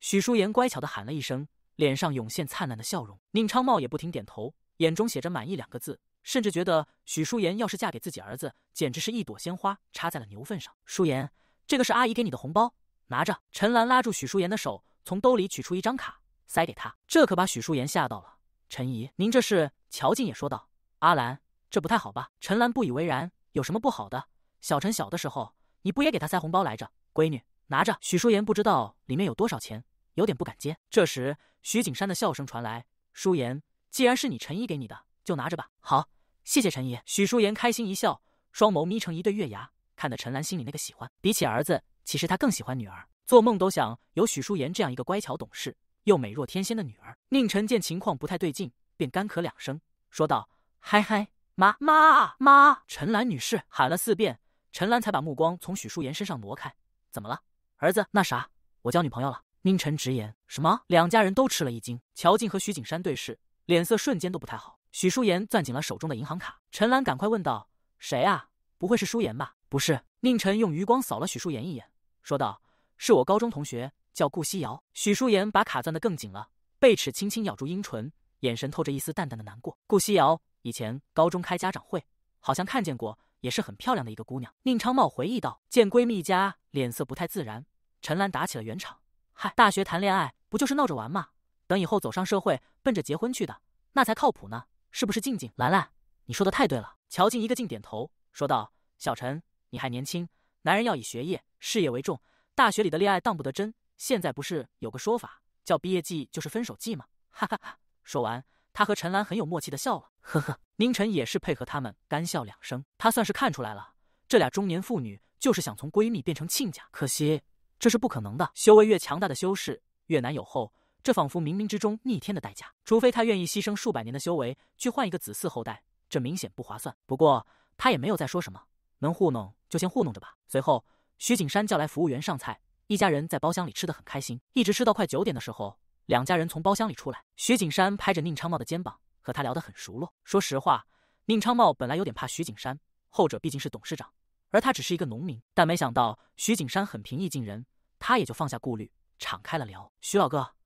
许舒言乖巧地喊了一声，脸上涌现灿烂的笑容。宁昌茂也不停点头，眼中写着满意两个字。甚至觉得许淑妍要是嫁给自己儿子，简直是一朵鲜花插在了牛粪上。淑妍，这个是阿姨给你的红包，拿着。陈兰拉住许淑妍的手，从兜里取出一张卡，塞给她。这可把许淑妍吓到了。陈姨，您这是？乔静也说道：“阿兰，这不太好吧？”陈兰不以为然：“有什么不好的？小陈小的时候，你不也给他塞红包来着？”闺女，拿着。许淑妍不知道里面有多少钱，有点不敢接。这时，徐景山的笑声传来：“淑妍，既然是你陈姨给你的，就拿着吧。好。”谢谢陈爷，许淑言开心一笑，双眸眯成一对月牙，看得陈兰心里那个喜欢。比起儿子，其实他更喜欢女儿，做梦都想有许淑言这样一个乖巧懂事又美若天仙的女儿。宁晨见情况不太对劲，便干咳两声，说道：“嗨嗨，妈妈妈，陈兰女士，喊了四遍，陈兰才把目光从许淑言身上挪开。怎么了，儿子？那啥，我交女朋友了。”宁晨直言。什么？两家人都吃了一惊。乔静和徐景山对视，脸色瞬间都不太好。许舒言攥紧了手中的银行卡，陈兰赶快问道：“谁啊？不会是舒言吧？”“不是。”宁晨用余光扫了许舒言一眼，说道：“是我高中同学，叫顾夕瑶。”许舒言把卡攥得更紧了，贝齿轻轻咬住樱唇，眼神透着一丝淡淡的难过。顾夕瑶以前高中开家长会，好像看见过，也是很漂亮的一个姑娘。宁昌茂回忆道。见闺蜜家脸色不太自然，陈兰打起了圆场：“嗨，大学谈恋爱不就是闹着玩吗？等以后走上社会，奔着结婚去的，那才靠谱呢。”是不是静静？兰兰，你说的太对了。乔静一个劲点头，说道：“小陈，你还年轻，男人要以学业、事业为重。大学里的恋爱当不得真。现在不是有个说法叫毕业季就是分手季吗？”哈哈哈！说完，他和陈兰很有默契的笑了。呵呵，宁晨也是配合他们干笑两声。他算是看出来了，这俩中年妇女就是想从闺蜜变成亲家，可惜这是不可能的。修为越强大的修士，越难有后。这仿佛冥冥之中逆天的代价，除非他愿意牺牲数百年的修为去换一个子嗣后代，这明显不划算。不过他也没有再说什么，能糊弄就先糊弄着吧。随后，徐景山叫来服务员上菜，一家人在包厢里吃得很开心，一直吃到快九点的时候，两家人从包厢里出来。徐景山拍着宁昌茂的肩膀，和他聊得很熟络。说实话，宁昌茂本来有点怕徐景山，后者毕竟是董事长，而他只是一个农民。但没想到徐景山很平易近人，他也就放下顾虑，敞开了聊。徐老哥。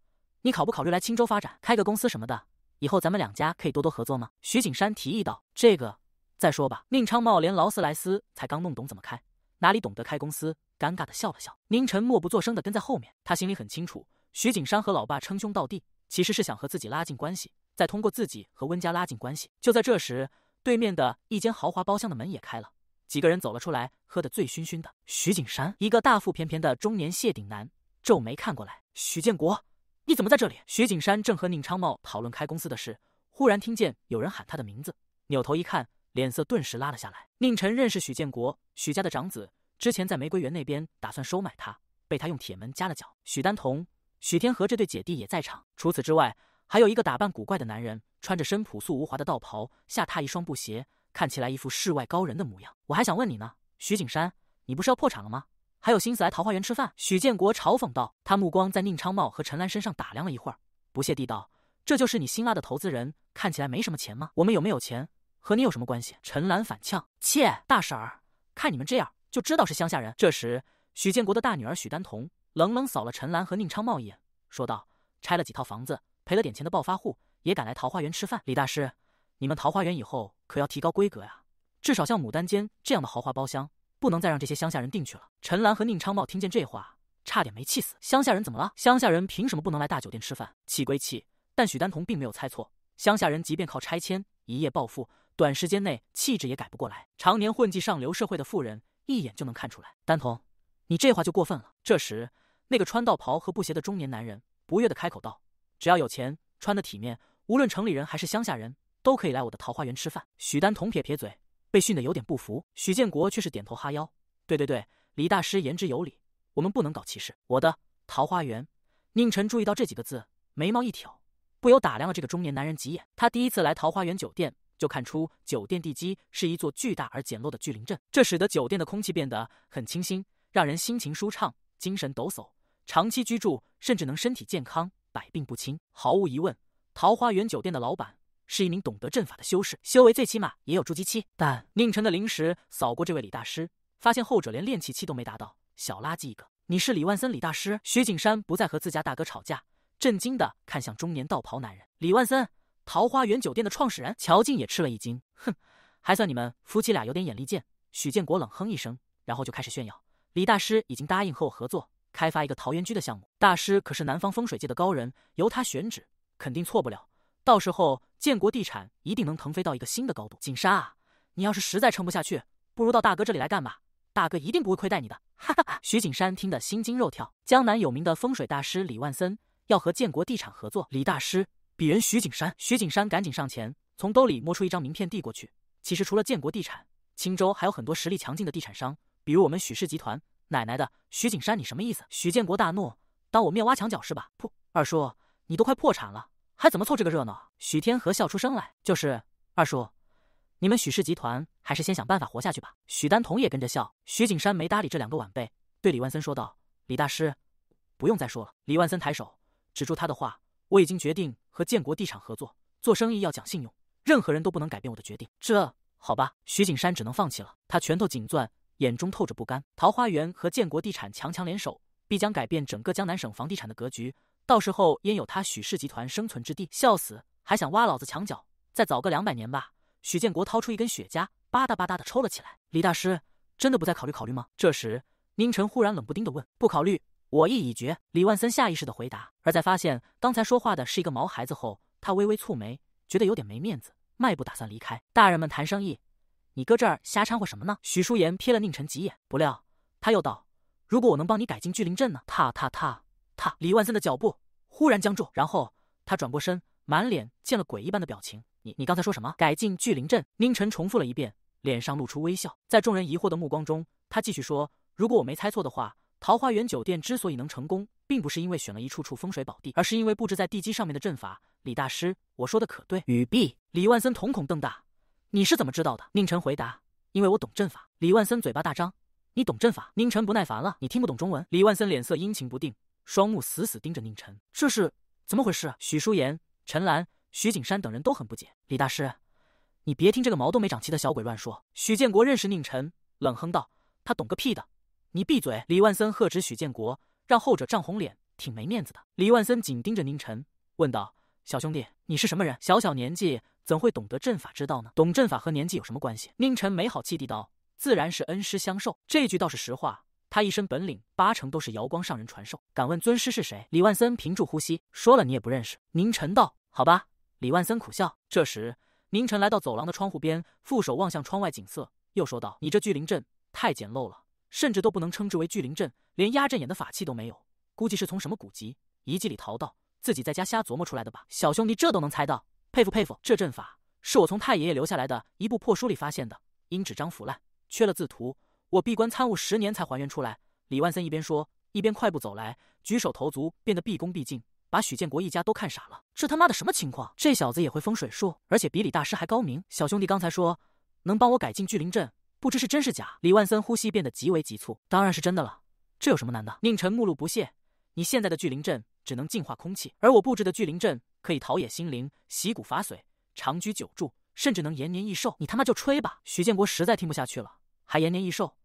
你考不考虑来青州发展，开个公司什么的？以后咱们两家可以多多合作吗？徐景山提议道：“这个再说吧。”宁昌茂连劳斯莱斯才刚弄懂怎么开，哪里懂得开公司？尴尬的笑了笑。宁晨默不作声的跟在后面，他心里很清楚，徐景山和老爸称兄道弟，其实是想和自己拉近关系，再通过自己和温家拉近关系。就在这时，对面的一间豪华包厢的门也开了，几个人走了出来，喝得醉醺醺的。徐景山，一个大腹便便的中年谢顶男，皱眉看过来。徐建国。你怎么在这里？徐景山正和宁昌茂讨论开公司的事，忽然听见有人喊他的名字，扭头一看，脸色顿时拉了下来。宁晨认识许建国，许家的长子，之前在玫瑰园那边打算收买他，被他用铁门夹了脚。许丹彤、许天和这对姐弟也在场。除此之外，还有一个打扮古怪的男人，穿着身朴素无华的道袍，下榻一双布鞋，看起来一副世外高人的模样。我还想问你呢，徐景山，你不是要破产了吗？还有心思来桃花源吃饭？许建国嘲讽道，他目光在宁昌茂和陈兰身上打量了一会儿，不屑地道：“这就是你新拉的投资人？看起来没什么钱吗？我们有没有钱和你有什么关系？”陈兰反呛：“切，大婶儿，看你们这样就知道是乡下人。”这时，许建国的大女儿许丹彤冷冷扫了陈兰和宁昌茂一眼，说道：“拆了几套房子，赔了点钱的暴发户也敢来桃花源吃饭？李大师，你们桃花源以后可要提高规格呀，至少像牡丹间这样的豪华包厢。”不能再让这些乡下人定去了。陈兰和宁昌茂听见这话，差点没气死。乡下人怎么了？乡下人凭什么不能来大酒店吃饭？气归气，但许丹彤并没有猜错。乡下人即便靠拆迁一夜暴富，短时间内气质也改不过来。常年混迹上流社会的富人一眼就能看出来。丹彤，你这话就过分了。这时，那个穿道袍和布鞋的中年男人不悦的开口道：“只要有钱，穿得体面，无论城里人还是乡下人，都可以来我的桃花源吃饭。”许丹彤撇撇嘴。被训得有点不服，许建国却是点头哈腰。对对对，李大师言之有理，我们不能搞歧视。我的桃花源，宁晨注意到这几个字，眉毛一挑，不由打量了这个中年男人几眼。他第一次来桃花源酒店，就看出酒店地基是一座巨大而简陋的巨灵阵，这使得酒店的空气变得很清新，让人心情舒畅，精神抖擞。长期居住，甚至能身体健康，百病不侵。毫无疑问，桃花源酒店的老板。是一名懂得阵法的修士，修为最起码也有筑基期。但宁晨的灵识扫过这位李大师，发现后者连练气期都没达到，小垃圾一个。你是李万森，李大师？徐景山不再和自家大哥吵架，震惊的看向中年道袍男人。李万森，桃花源酒店的创始人。乔静也吃了一惊，哼，还算你们夫妻俩有点眼力见。许建国冷哼一声，然后就开始炫耀。李大师已经答应和我合作开发一个桃源居的项目。大师可是南方风水界的高人，由他选址，肯定错不了。到时候，建国地产一定能腾飞到一个新的高度。景山啊，你要是实在撑不下去，不如到大哥这里来干吧，大哥一定不会亏待你的。哈哈哈！徐景山听得心惊肉跳。江南有名的风水大师李万森要和建国地产合作。李大师，鄙人徐景山。徐景山赶紧上前，从兜里摸出一张名片递过去。其实除了建国地产，青州还有很多实力强劲的地产商，比如我们许氏集团。奶奶的，徐景山，你什么意思？徐建国大怒，当我面挖墙脚是吧？噗！二叔，你都快破产了。还怎么凑这个热闹？许天河笑出声来，就是二叔，你们许氏集团还是先想办法活下去吧。许丹彤也跟着笑。许景山没搭理这两个晚辈，对李万森说道：“李大师，不用再说了。”李万森抬手止住他的话：“我已经决定和建国地产合作，做生意要讲信用，任何人都不能改变我的决定。”这好吧，许景山只能放弃了。他拳头紧攥，眼中透着不甘。桃花源和建国地产强强联手，必将改变整个江南省房地产的格局。到时候焉有他许氏集团生存之地？笑死，还想挖老子墙角？再早个两百年吧。许建国掏出一根雪茄，吧嗒吧嗒的抽了起来。李大师真的不再考虑考虑吗？这时，宁晨忽然冷不丁的问：“不考虑，我意已决。”李万森下意识的回答，而在发现刚才说话的是一个毛孩子后，他微微蹙眉，觉得有点没面子，迈步打算离开。大人们谈生意，你搁这儿瞎掺和什么呢？许淑妍瞥了宁晨几眼，不料他又道：“如果我能帮你改进聚灵阵呢？”踏踏踏。他李万森的脚步忽然僵住，然后他转过身，满脸见了鬼一般的表情。你你刚才说什么？改进聚灵阵？宁晨重复了一遍，脸上露出微笑。在众人疑惑的目光中，他继续说：“如果我没猜错的话，桃花源酒店之所以能成功，并不是因为选了一处处风水宝地，而是因为布置在地基上面的阵法。李大师，我说的可对？”语毕，李万森瞳孔瞪大：“你是怎么知道的？”宁晨回答：“因为我懂阵法。”李万森嘴巴大张：“你懂阵法？”宁晨不耐烦了：“你听不懂中文？”李万森脸色阴晴不定。双目死死盯着宁晨，这是怎么回事？许淑妍、陈兰、徐景山等人都很不解。李大师，你别听这个毛都没长齐的小鬼乱说。许建国认识宁晨，冷哼道：“他懂个屁的，你闭嘴！”李万森喝止许建国，让后者涨红脸，挺没面子的。李万森紧盯着宁晨，问道：“小兄弟，你是什么人？小小年纪，怎会懂得阵法之道呢？懂阵法和年纪有什么关系？”宁晨没好气地道：“自然是恩师相授。”这句倒是实话。他一身本领八成都是瑶光上人传授。敢问尊师是谁？李万森屏住呼吸，说了你也不认识。宁晨道：“好吧。”李万森苦笑。这时，宁晨来到走廊的窗户边，负手望向窗外景色，又说道：“你这聚灵阵太简陋了，甚至都不能称之为聚灵阵，连压阵眼的法器都没有，估计是从什么古籍遗迹里淘到，自己在家瞎琢磨出来的吧？小兄弟这都能猜到，佩服佩服！这阵法是我从太爷爷留下来的一部破书里发现的，因纸张腐烂，缺了字图。”我闭关参悟十年才还原出来。李万森一边说，一边快步走来，举手投足变得毕恭毕敬，把许建国一家都看傻了。这他妈的什么情况？这小子也会风水术，而且比李大师还高明。小兄弟刚才说能帮我改进聚灵阵，不知是真是假。李万森呼吸变得极为急促，当然是真的了。这有什么难的？宁晨目露不屑。你现在的聚灵阵只能净化空气，而我布置的聚灵阵可以陶冶心灵、洗骨伐髓、长居久住，甚至能延年益寿。你他妈就吹吧！许建国实在听不下去了，还延年益寿。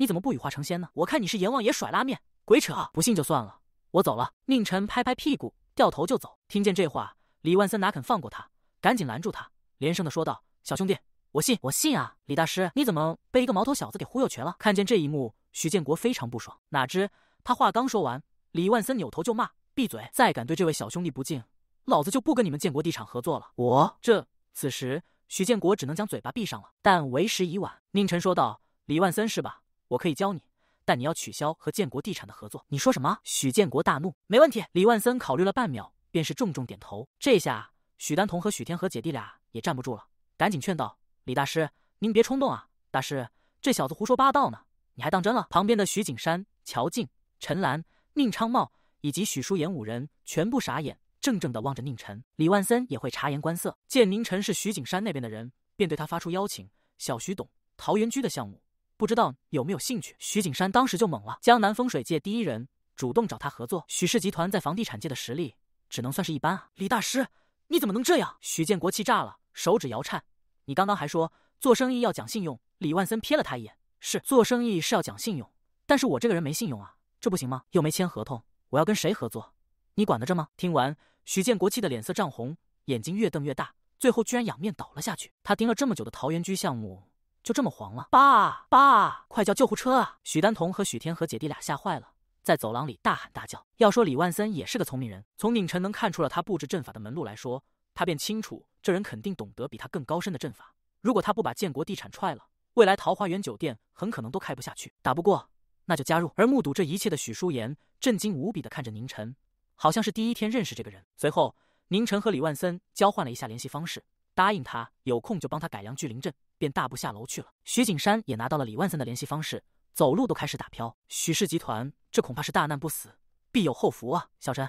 你怎么不羽化成仙呢？我看你是阎王爷甩拉面，鬼扯！不信就算了，我走了。宁晨拍拍屁股，掉头就走。听见这话，李万森哪肯放过他，赶紧拦住他，连声的说道：“小兄弟，我信，我信啊！李大师，你怎么被一个毛头小子给忽悠瘸了？”看见这一幕，徐建国非常不爽。哪知他话刚说完，李万森扭头就骂：“闭嘴！再敢对这位小兄弟不敬，老子就不跟你们建国地产合作了！”我这此时，徐建国只能将嘴巴闭上了，但为时已晚。宁晨说道：“李万森是吧？”我可以教你，但你要取消和建国地产的合作。你说什么？许建国大怒。没问题。李万森考虑了半秒，便是重重点头。这下许丹彤和许天和姐弟俩也站不住了，赶紧劝道：“李大师，您别冲动啊！大师，这小子胡说八道呢，你还当真了？”旁边的徐景山、乔静、陈兰、宁昌茂以及许淑妍五人全部傻眼，怔怔地望着宁晨。李万森也会察言观色，见宁晨是徐景山那边的人，便对他发出邀请：“小徐懂桃源居的项目。”不知道有没有兴趣？徐景山当时就懵了。江南风水界第一人主动找他合作，许氏集团在房地产界的实力只能算是一般啊！李大师，你怎么能这样？许建国气炸了，手指摇颤。你刚刚还说做生意要讲信用。李万森瞥了他一眼，是，做生意是要讲信用，但是我这个人没信用啊，这不行吗？又没签合同，我要跟谁合作？你管得着吗？听完，许建国气得脸色涨红，眼睛越瞪越大，最后居然仰面倒了下去。他盯了这么久的桃源居项目。就这么黄了，爸爸，快叫救护车啊！许丹彤和许天和姐弟俩吓坏了，在走廊里大喊大叫。要说李万森也是个聪明人，从宁晨能看出了他布置阵法的门路来说，他便清楚这人肯定懂得比他更高深的阵法。如果他不把建国地产踹了，未来桃花源酒店很可能都开不下去。打不过，那就加入。而目睹这一切的许淑言震惊无比的看着宁晨，好像是第一天认识这个人。随后，宁晨和李万森交换了一下联系方式。答应他有空就帮他改良巨灵阵，便大步下楼去了。徐景山也拿到了李万三的联系方式，走路都开始打飘。许氏集团这恐怕是大难不死，必有后福啊！小陈，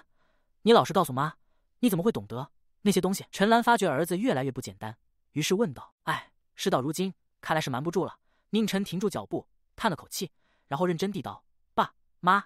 你老实告诉妈，你怎么会懂得那些东西？陈兰发觉儿子越来越不简单，于是问道：“哎，事到如今，看来是瞒不住了。”宁晨停住脚步，叹了口气，然后认真地道：“爸妈，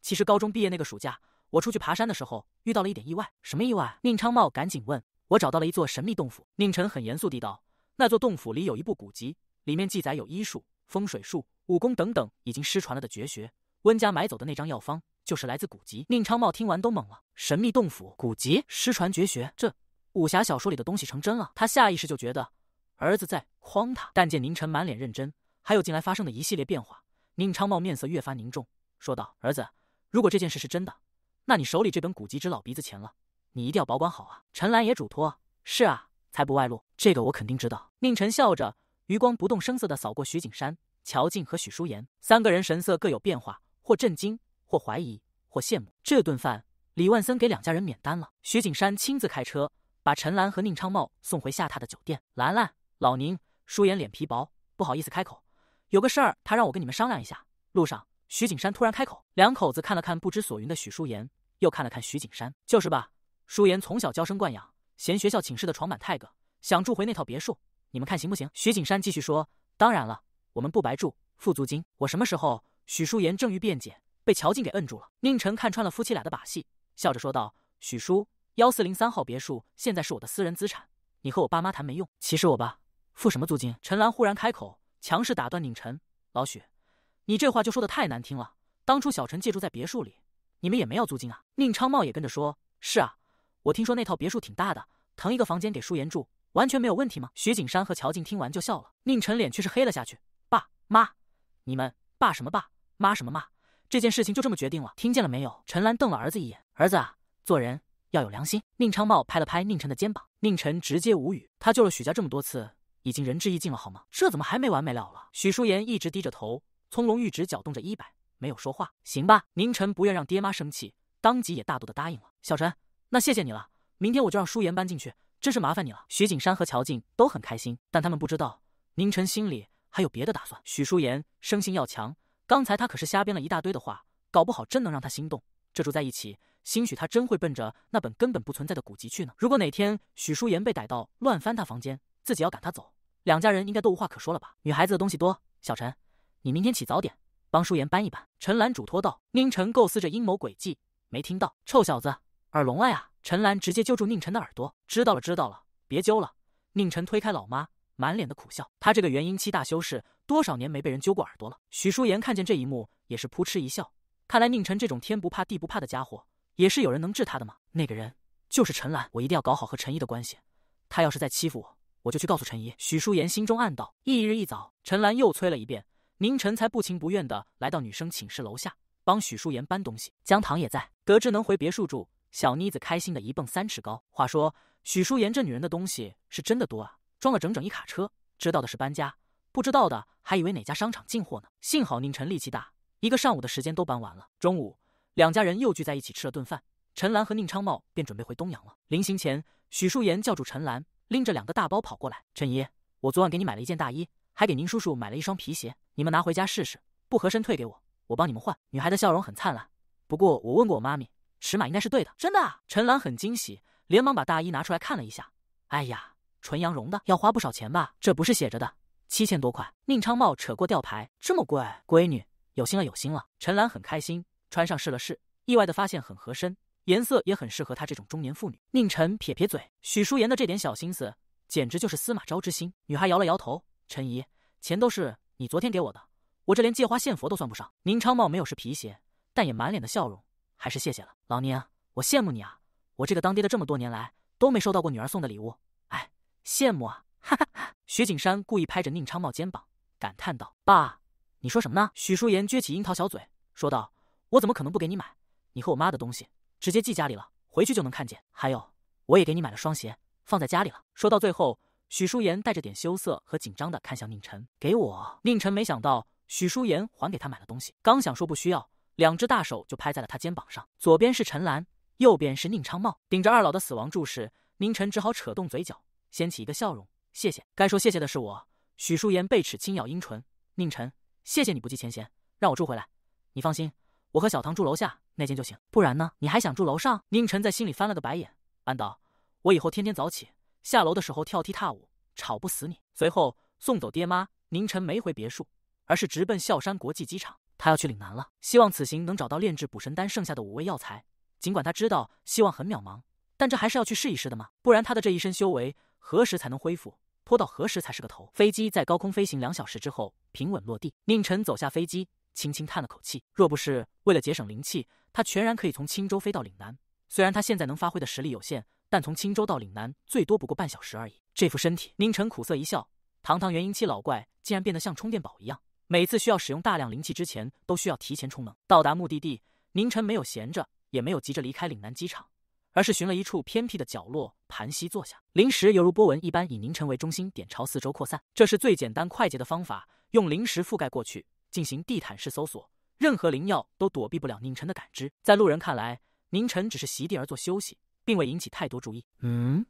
其实高中毕业那个暑假，我出去爬山的时候遇到了一点意外。什么意外？”宁昌茂赶紧问。我找到了一座神秘洞府，宁晨很严肃地道：“那座洞府里有一部古籍，里面记载有医术、风水术、武功等等已经失传了的绝学。温家买走的那张药方，就是来自古籍。”宁昌茂听完都懵了：“神秘洞府、古籍、失传绝学，这武侠小说里的东西成真了？”他下意识就觉得儿子在诓他。但见宁晨满脸认真，还有近来发生的一系列变化，宁昌茂面色越发凝重，说道：“儿子，如果这件事是真的，那你手里这本古籍值老鼻子钱了。”你一定要保管好啊！陈兰也嘱托。是啊，财不外露，这个我肯定知道。宁晨笑着，余光不动声色地扫过徐景山、乔静和许舒妍三个人，神色各有变化，或震惊，或怀疑，或羡慕。这顿饭，李万森给两家人免单了。徐景山亲自开车把陈兰和宁昌茂送回下榻的酒店。兰兰，老宁，舒妍脸皮薄，不好意思开口，有个事儿，他让我跟你们商量一下。路上，徐景山突然开口，两口子看了看不知所云的许舒妍，又看了看徐景山，就是吧。舒言从小娇生惯养，嫌学校寝室的床板太硌，想住回那套别墅。你们看行不行？徐景山继续说：“当然了，我们不白住，付租金。”我什么时候？许舒言正欲辩解，被乔静给摁住了。宁晨看穿了夫妻俩的把戏，笑着说道：“许叔，幺四零三号别墅现在是我的私人资产，你和我爸妈谈没用。其实我吧，付什么租金？”陈兰忽然开口，强势打断宁晨：“老许，你这话就说的太难听了。当初小陈借住在别墅里，你们也没要租金啊。”宁昌茂也跟着说：“是啊。”我听说那套别墅挺大的，腾一个房间给舒言住，完全没有问题吗？徐景山和乔静听完就笑了，宁晨脸却是黑了下去。爸妈，你们爸什么爸，妈什么妈，这件事情就这么决定了，听见了没有？陈兰瞪了儿子一眼，儿子，啊，做人要有良心。宁昌茂拍了拍宁晨的肩膀，宁晨直接无语。他救了许家这么多次，已经仁至义尽了，好吗？这怎么还没完没了了？许舒妍一直低着头，从容玉指搅动着衣摆，没有说话。行吧，宁晨不愿让爹妈生气，当即也大度的答应了。小陈。那谢谢你了，明天我就让舒言搬进去，真是麻烦你了。徐景山和乔静都很开心，但他们不知道宁晨心里还有别的打算。许舒言生性要强，刚才他可是瞎编了一大堆的话，搞不好真能让他心动。这住在一起，兴许他真会奔着那本根本不存在的古籍去呢。如果哪天许舒言被逮到乱翻他房间，自己要赶他走，两家人应该都无话可说了吧？女孩子的东西多，小陈，你明天起早点帮舒言搬一搬。陈兰嘱托道。宁晨构思着阴谋诡计，没听到，臭小子。耳聋了呀！陈兰直接揪住宁晨的耳朵，知道了，知道了，别揪了。宁晨推开老妈，满脸的苦笑。他这个元婴期大修士，多少年没被人揪过耳朵了。许舒言看见这一幕，也是扑哧一笑。看来宁晨这种天不怕地不怕的家伙，也是有人能治他的吗？那个人就是陈兰，我一定要搞好和陈怡的关系。他要是再欺负我，我就去告诉陈怡。许舒言心中暗道。翌日一早，陈兰又催了一遍，宁晨才不情不愿的来到女生寝室楼下，帮许舒言搬东西。江糖也在，得知能回别墅住。小妮子开心的一蹦三尺高。话说许淑妍这女人的东西是真的多啊，装了整整一卡车。知道的是搬家，不知道的还以为哪家商场进货呢。幸好宁晨力气大，一个上午的时间都搬完了。中午两家人又聚在一起吃了顿饭，陈兰和宁昌茂便准备回东阳了。临行前，许淑妍叫住陈兰，拎着两个大包跑过来：“陈姨，我昨晚给你买了一件大衣，还给宁叔叔买了一双皮鞋，你们拿回家试试，不合身退给我，我帮你们换。”女孩的笑容很灿烂。不过我问过我妈咪。尺码应该是对的，真的。陈兰很惊喜，连忙把大衣拿出来看了一下。哎呀，纯羊绒的，要花不少钱吧？这不是写着的，七千多块。宁昌茂扯过吊牌，这么贵？闺女，有心了，有心了。陈兰很开心，穿上试了试，意外的发现很合身，颜色也很适合她这种中年妇女。宁晨撇撇嘴，许淑妍的这点小心思，简直就是司马昭之心。女孩摇了摇头，陈姨，钱都是你昨天给我的，我这连借花献佛都算不上。宁昌茂没有试皮鞋，但也满脸的笑容。还是谢谢了，老宁，我羡慕你啊！我这个当爹的这么多年来都没收到过女儿送的礼物，哎，羡慕啊！哈哈哈！徐景山故意拍着宁昌茂肩膀，感叹道：“爸，你说什么呢？”许淑妍撅起樱桃小嘴，说道：“我怎么可能不给你买？你和我妈的东西直接寄家里了，回去就能看见。还有，我也给你买了双鞋，放在家里了。”说到最后，许淑妍带着点羞涩和紧张的看向宁晨：“给我。”宁晨没想到许淑妍还给他买了东西，刚想说不需要。两只大手就拍在了他肩膀上，左边是陈兰，右边是宁昌茂，顶着二老的死亡注视，宁晨只好扯动嘴角，掀起一个笑容。谢谢，该说谢谢的是我。许淑妍被齿轻咬阴唇，宁晨，谢谢你不计前嫌，让我住回来。你放心，我和小唐住楼下那间就行，不然呢？你还想住楼上？宁晨在心里翻了个白眼，暗道：我以后天天早起，下楼的时候跳踢踏舞，吵不死你。随后送走爹妈，宁晨没回别墅，而是直奔孝山国际机场。他要去岭南了，希望此行能找到炼制补神丹剩下的五味药材。尽管他知道希望很渺茫，但这还是要去试一试的吗？不然他的这一身修为何时才能恢复，拖到何时才是个头？飞机在高空飞行两小时之后，平稳落地。宁晨走下飞机，轻轻叹了口气。若不是为了节省灵气，他全然可以从青州飞到岭南。虽然他现在能发挥的实力有限，但从青州到岭南最多不过半小时而已。这副身体，宁晨苦涩一笑，堂堂元婴期老怪，竟然变得像充电宝一样。每次需要使用大量灵气之前，都需要提前充能。到达目的地，宁晨没有闲着，也没有急着离开岭南机场，而是寻了一处偏僻的角落盘膝坐下。灵石犹如波纹一般，以宁晨为中心点朝四周扩散。这是最简单快捷的方法，用灵石覆盖过去，进行地毯式搜索，任何灵药都躲避不了宁晨的感知。在路人看来，宁晨只是席地而坐休息，并未引起太多注意。嗯，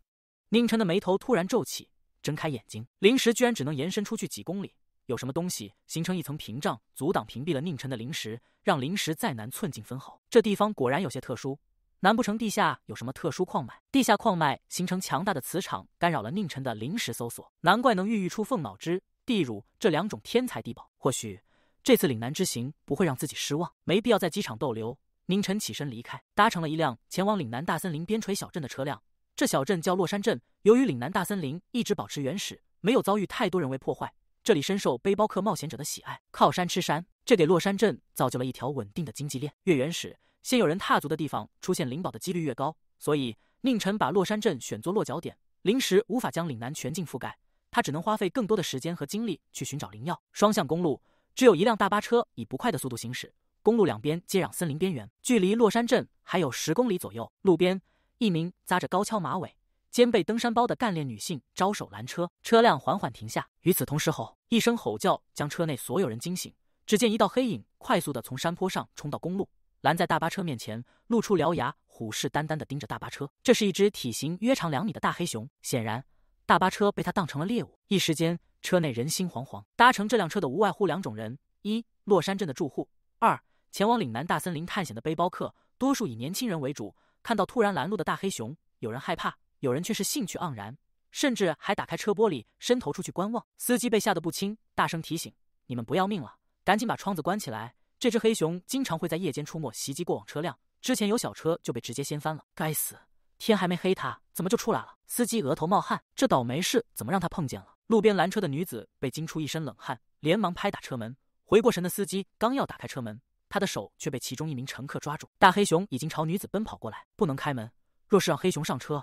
宁晨的眉头突然皱起，睁开眼睛，灵石居然只能延伸出去几公里。有什么东西形成一层屏障，阻挡、屏蔽了宁晨的灵石，让灵石再难寸进分毫。这地方果然有些特殊，难不成地下有什么特殊矿脉？地下矿脉形成强大的磁场，干扰了宁晨的灵石搜索，难怪能孕育出凤脑之、地乳这两种天才地宝。或许这次岭南之行不会让自己失望，没必要在机场逗留。宁晨起身离开，搭乘了一辆前往岭南大森林边陲小镇的车辆。这小镇叫洛山镇。由于岭南大森林一直保持原始，没有遭遇太多人为破坏。这里深受背包客、冒险者的喜爱。靠山吃山，这给洛山镇造就了一条稳定的经济链。越原始，先有人踏足的地方，出现灵宝的几率越高。所以，宁晨把洛山镇选作落脚点。临时无法将岭南全境覆盖，他只能花费更多的时间和精力去寻找灵药。双向公路，只有一辆大巴车以不快的速度行驶。公路两边接壤森林边缘，距离洛山镇还有十公里左右。路边，一名扎着高跷马尾。肩背登山包的干练女性招手拦车，车辆缓缓停下。与此同时，吼一声吼叫将车内所有人惊醒。只见一道黑影快速的从山坡上冲到公路，拦在大巴车面前，露出獠牙，虎视眈眈的盯着大巴车。这是一只体型约长两米的大黑熊，显然大巴车被它当成了猎物。一时间，车内人心惶惶。搭乘这辆车的无外乎两种人：一，洛杉镇的住户；二，前往岭南大森林探险的背包客，多数以年轻人为主。看到突然拦路的大黑熊，有人害怕。有人却是兴趣盎然，甚至还打开车玻璃，伸头出去观望。司机被吓得不轻，大声提醒：“你们不要命了，赶紧把窗子关起来！这只黑熊经常会在夜间出没，袭击过往车辆。之前有小车就被直接掀翻了。”该死，天还没黑，它怎么就出来了？司机额头冒汗，这倒霉事怎么让他碰见了？路边拦车的女子被惊出一身冷汗，连忙拍打车门。回过神的司机刚要打开车门，他的手却被其中一名乘客抓住。大黑熊已经朝女子奔跑过来，不能开门。若是让黑熊上车，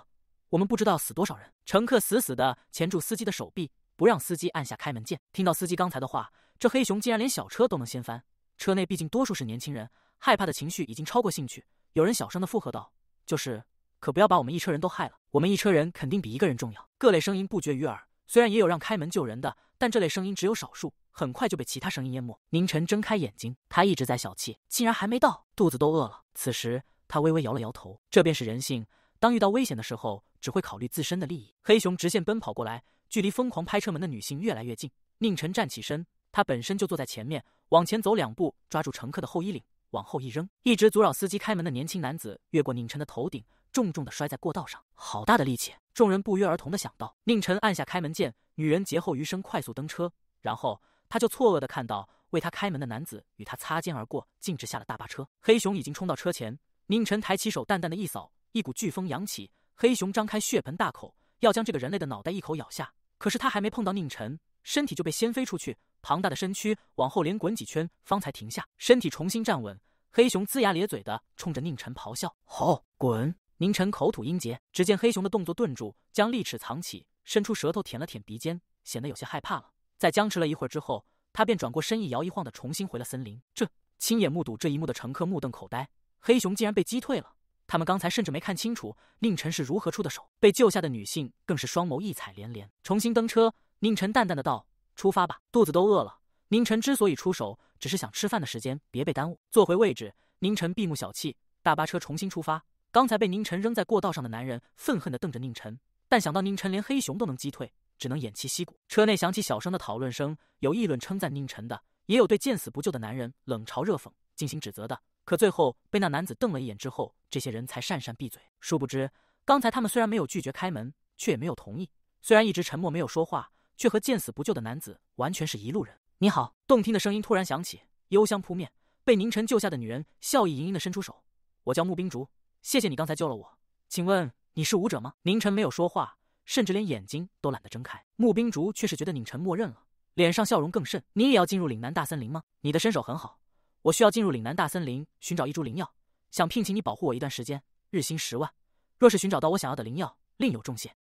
我们不知道死多少人。乘客死死的钳住司机的手臂，不让司机按下开门键。听到司机刚才的话，这黑熊竟然连小车都能掀翻。车内毕竟多数是年轻人，害怕的情绪已经超过兴趣。有人小声的附和道：“就是，可不要把我们一车人都害了。我们一车人肯定比一个人重要。”各类声音不绝于耳。虽然也有让开门救人的，但这类声音只有少数，很快就被其他声音淹没。宁晨睁开眼睛，他一直在小憩，竟然还没到，肚子都饿了。此时他微微摇了摇头，这便是人性。当遇到危险的时候。只会考虑自身的利益。黑熊直线奔跑过来，距离疯狂拍车门的女性越来越近。宁晨站起身，他本身就坐在前面，往前走两步，抓住乘客的后衣领，往后一扔。一直阻扰司机开门的年轻男子越过宁晨的头顶，重重的摔在过道上。好大的力气！众人不约而同的想到。宁晨按下开门键，女人劫后余生快速登车，然后他就错愕的看到为他开门的男子与他擦肩而过，径直下了大巴车。黑熊已经冲到车前，宁晨抬起手，淡淡的一扫，一股飓风扬起。黑熊张开血盆大口，要将这个人类的脑袋一口咬下，可是他还没碰到宁晨，身体就被掀飞出去，庞大的身躯往后连滚几圈，方才停下，身体重新站稳。黑熊龇牙咧嘴的冲着宁晨咆哮：“好，滚！”宁晨口吐音节，只见黑熊的动作顿住，将利齿藏起，伸出舌头舔了舔鼻尖，显得有些害怕了。在僵持了一会儿之后，他便转过身，一摇一晃的重新回了森林。这亲眼目睹这一幕的乘客目瞪口呆，黑熊竟然被击退了。他们刚才甚至没看清楚宁晨是如何出的手，被救下的女性更是双眸异彩连连。重新登车，宁晨淡淡的道：“出发吧，肚子都饿了。”宁晨之所以出手，只是想吃饭的时间别被耽误。坐回位置，宁晨闭目小憩。大巴车重新出发。刚才被宁晨扔在过道上的男人愤恨的瞪着宁晨，但想到宁晨连黑熊都能击退，只能偃旗息鼓。车内响起小声的讨论声，有议论称赞宁晨的，也有对见死不救的男人冷嘲热讽、进行指责的。可最后被那男子瞪了一眼之后，这些人才讪讪闭嘴。殊不知，刚才他们虽然没有拒绝开门，却也没有同意；虽然一直沉默没有说话，却和见死不救的男子完全是一路人。你好，动听的声音突然响起，幽香扑面。被宁晨救下的女人笑意盈盈的伸出手：“我叫穆冰竹，谢谢你刚才救了我。请问你是武者吗？”宁晨没有说话，甚至连眼睛都懒得睁开。穆冰竹却是觉得宁晨默认了，脸上笑容更甚：“你也要进入岭南大森林吗？你的身手很好。”我需要进入岭南大森林寻找一株灵药，想聘请你保护我一段时间，日薪十万。若是寻找到我想要的灵药，另有重谢。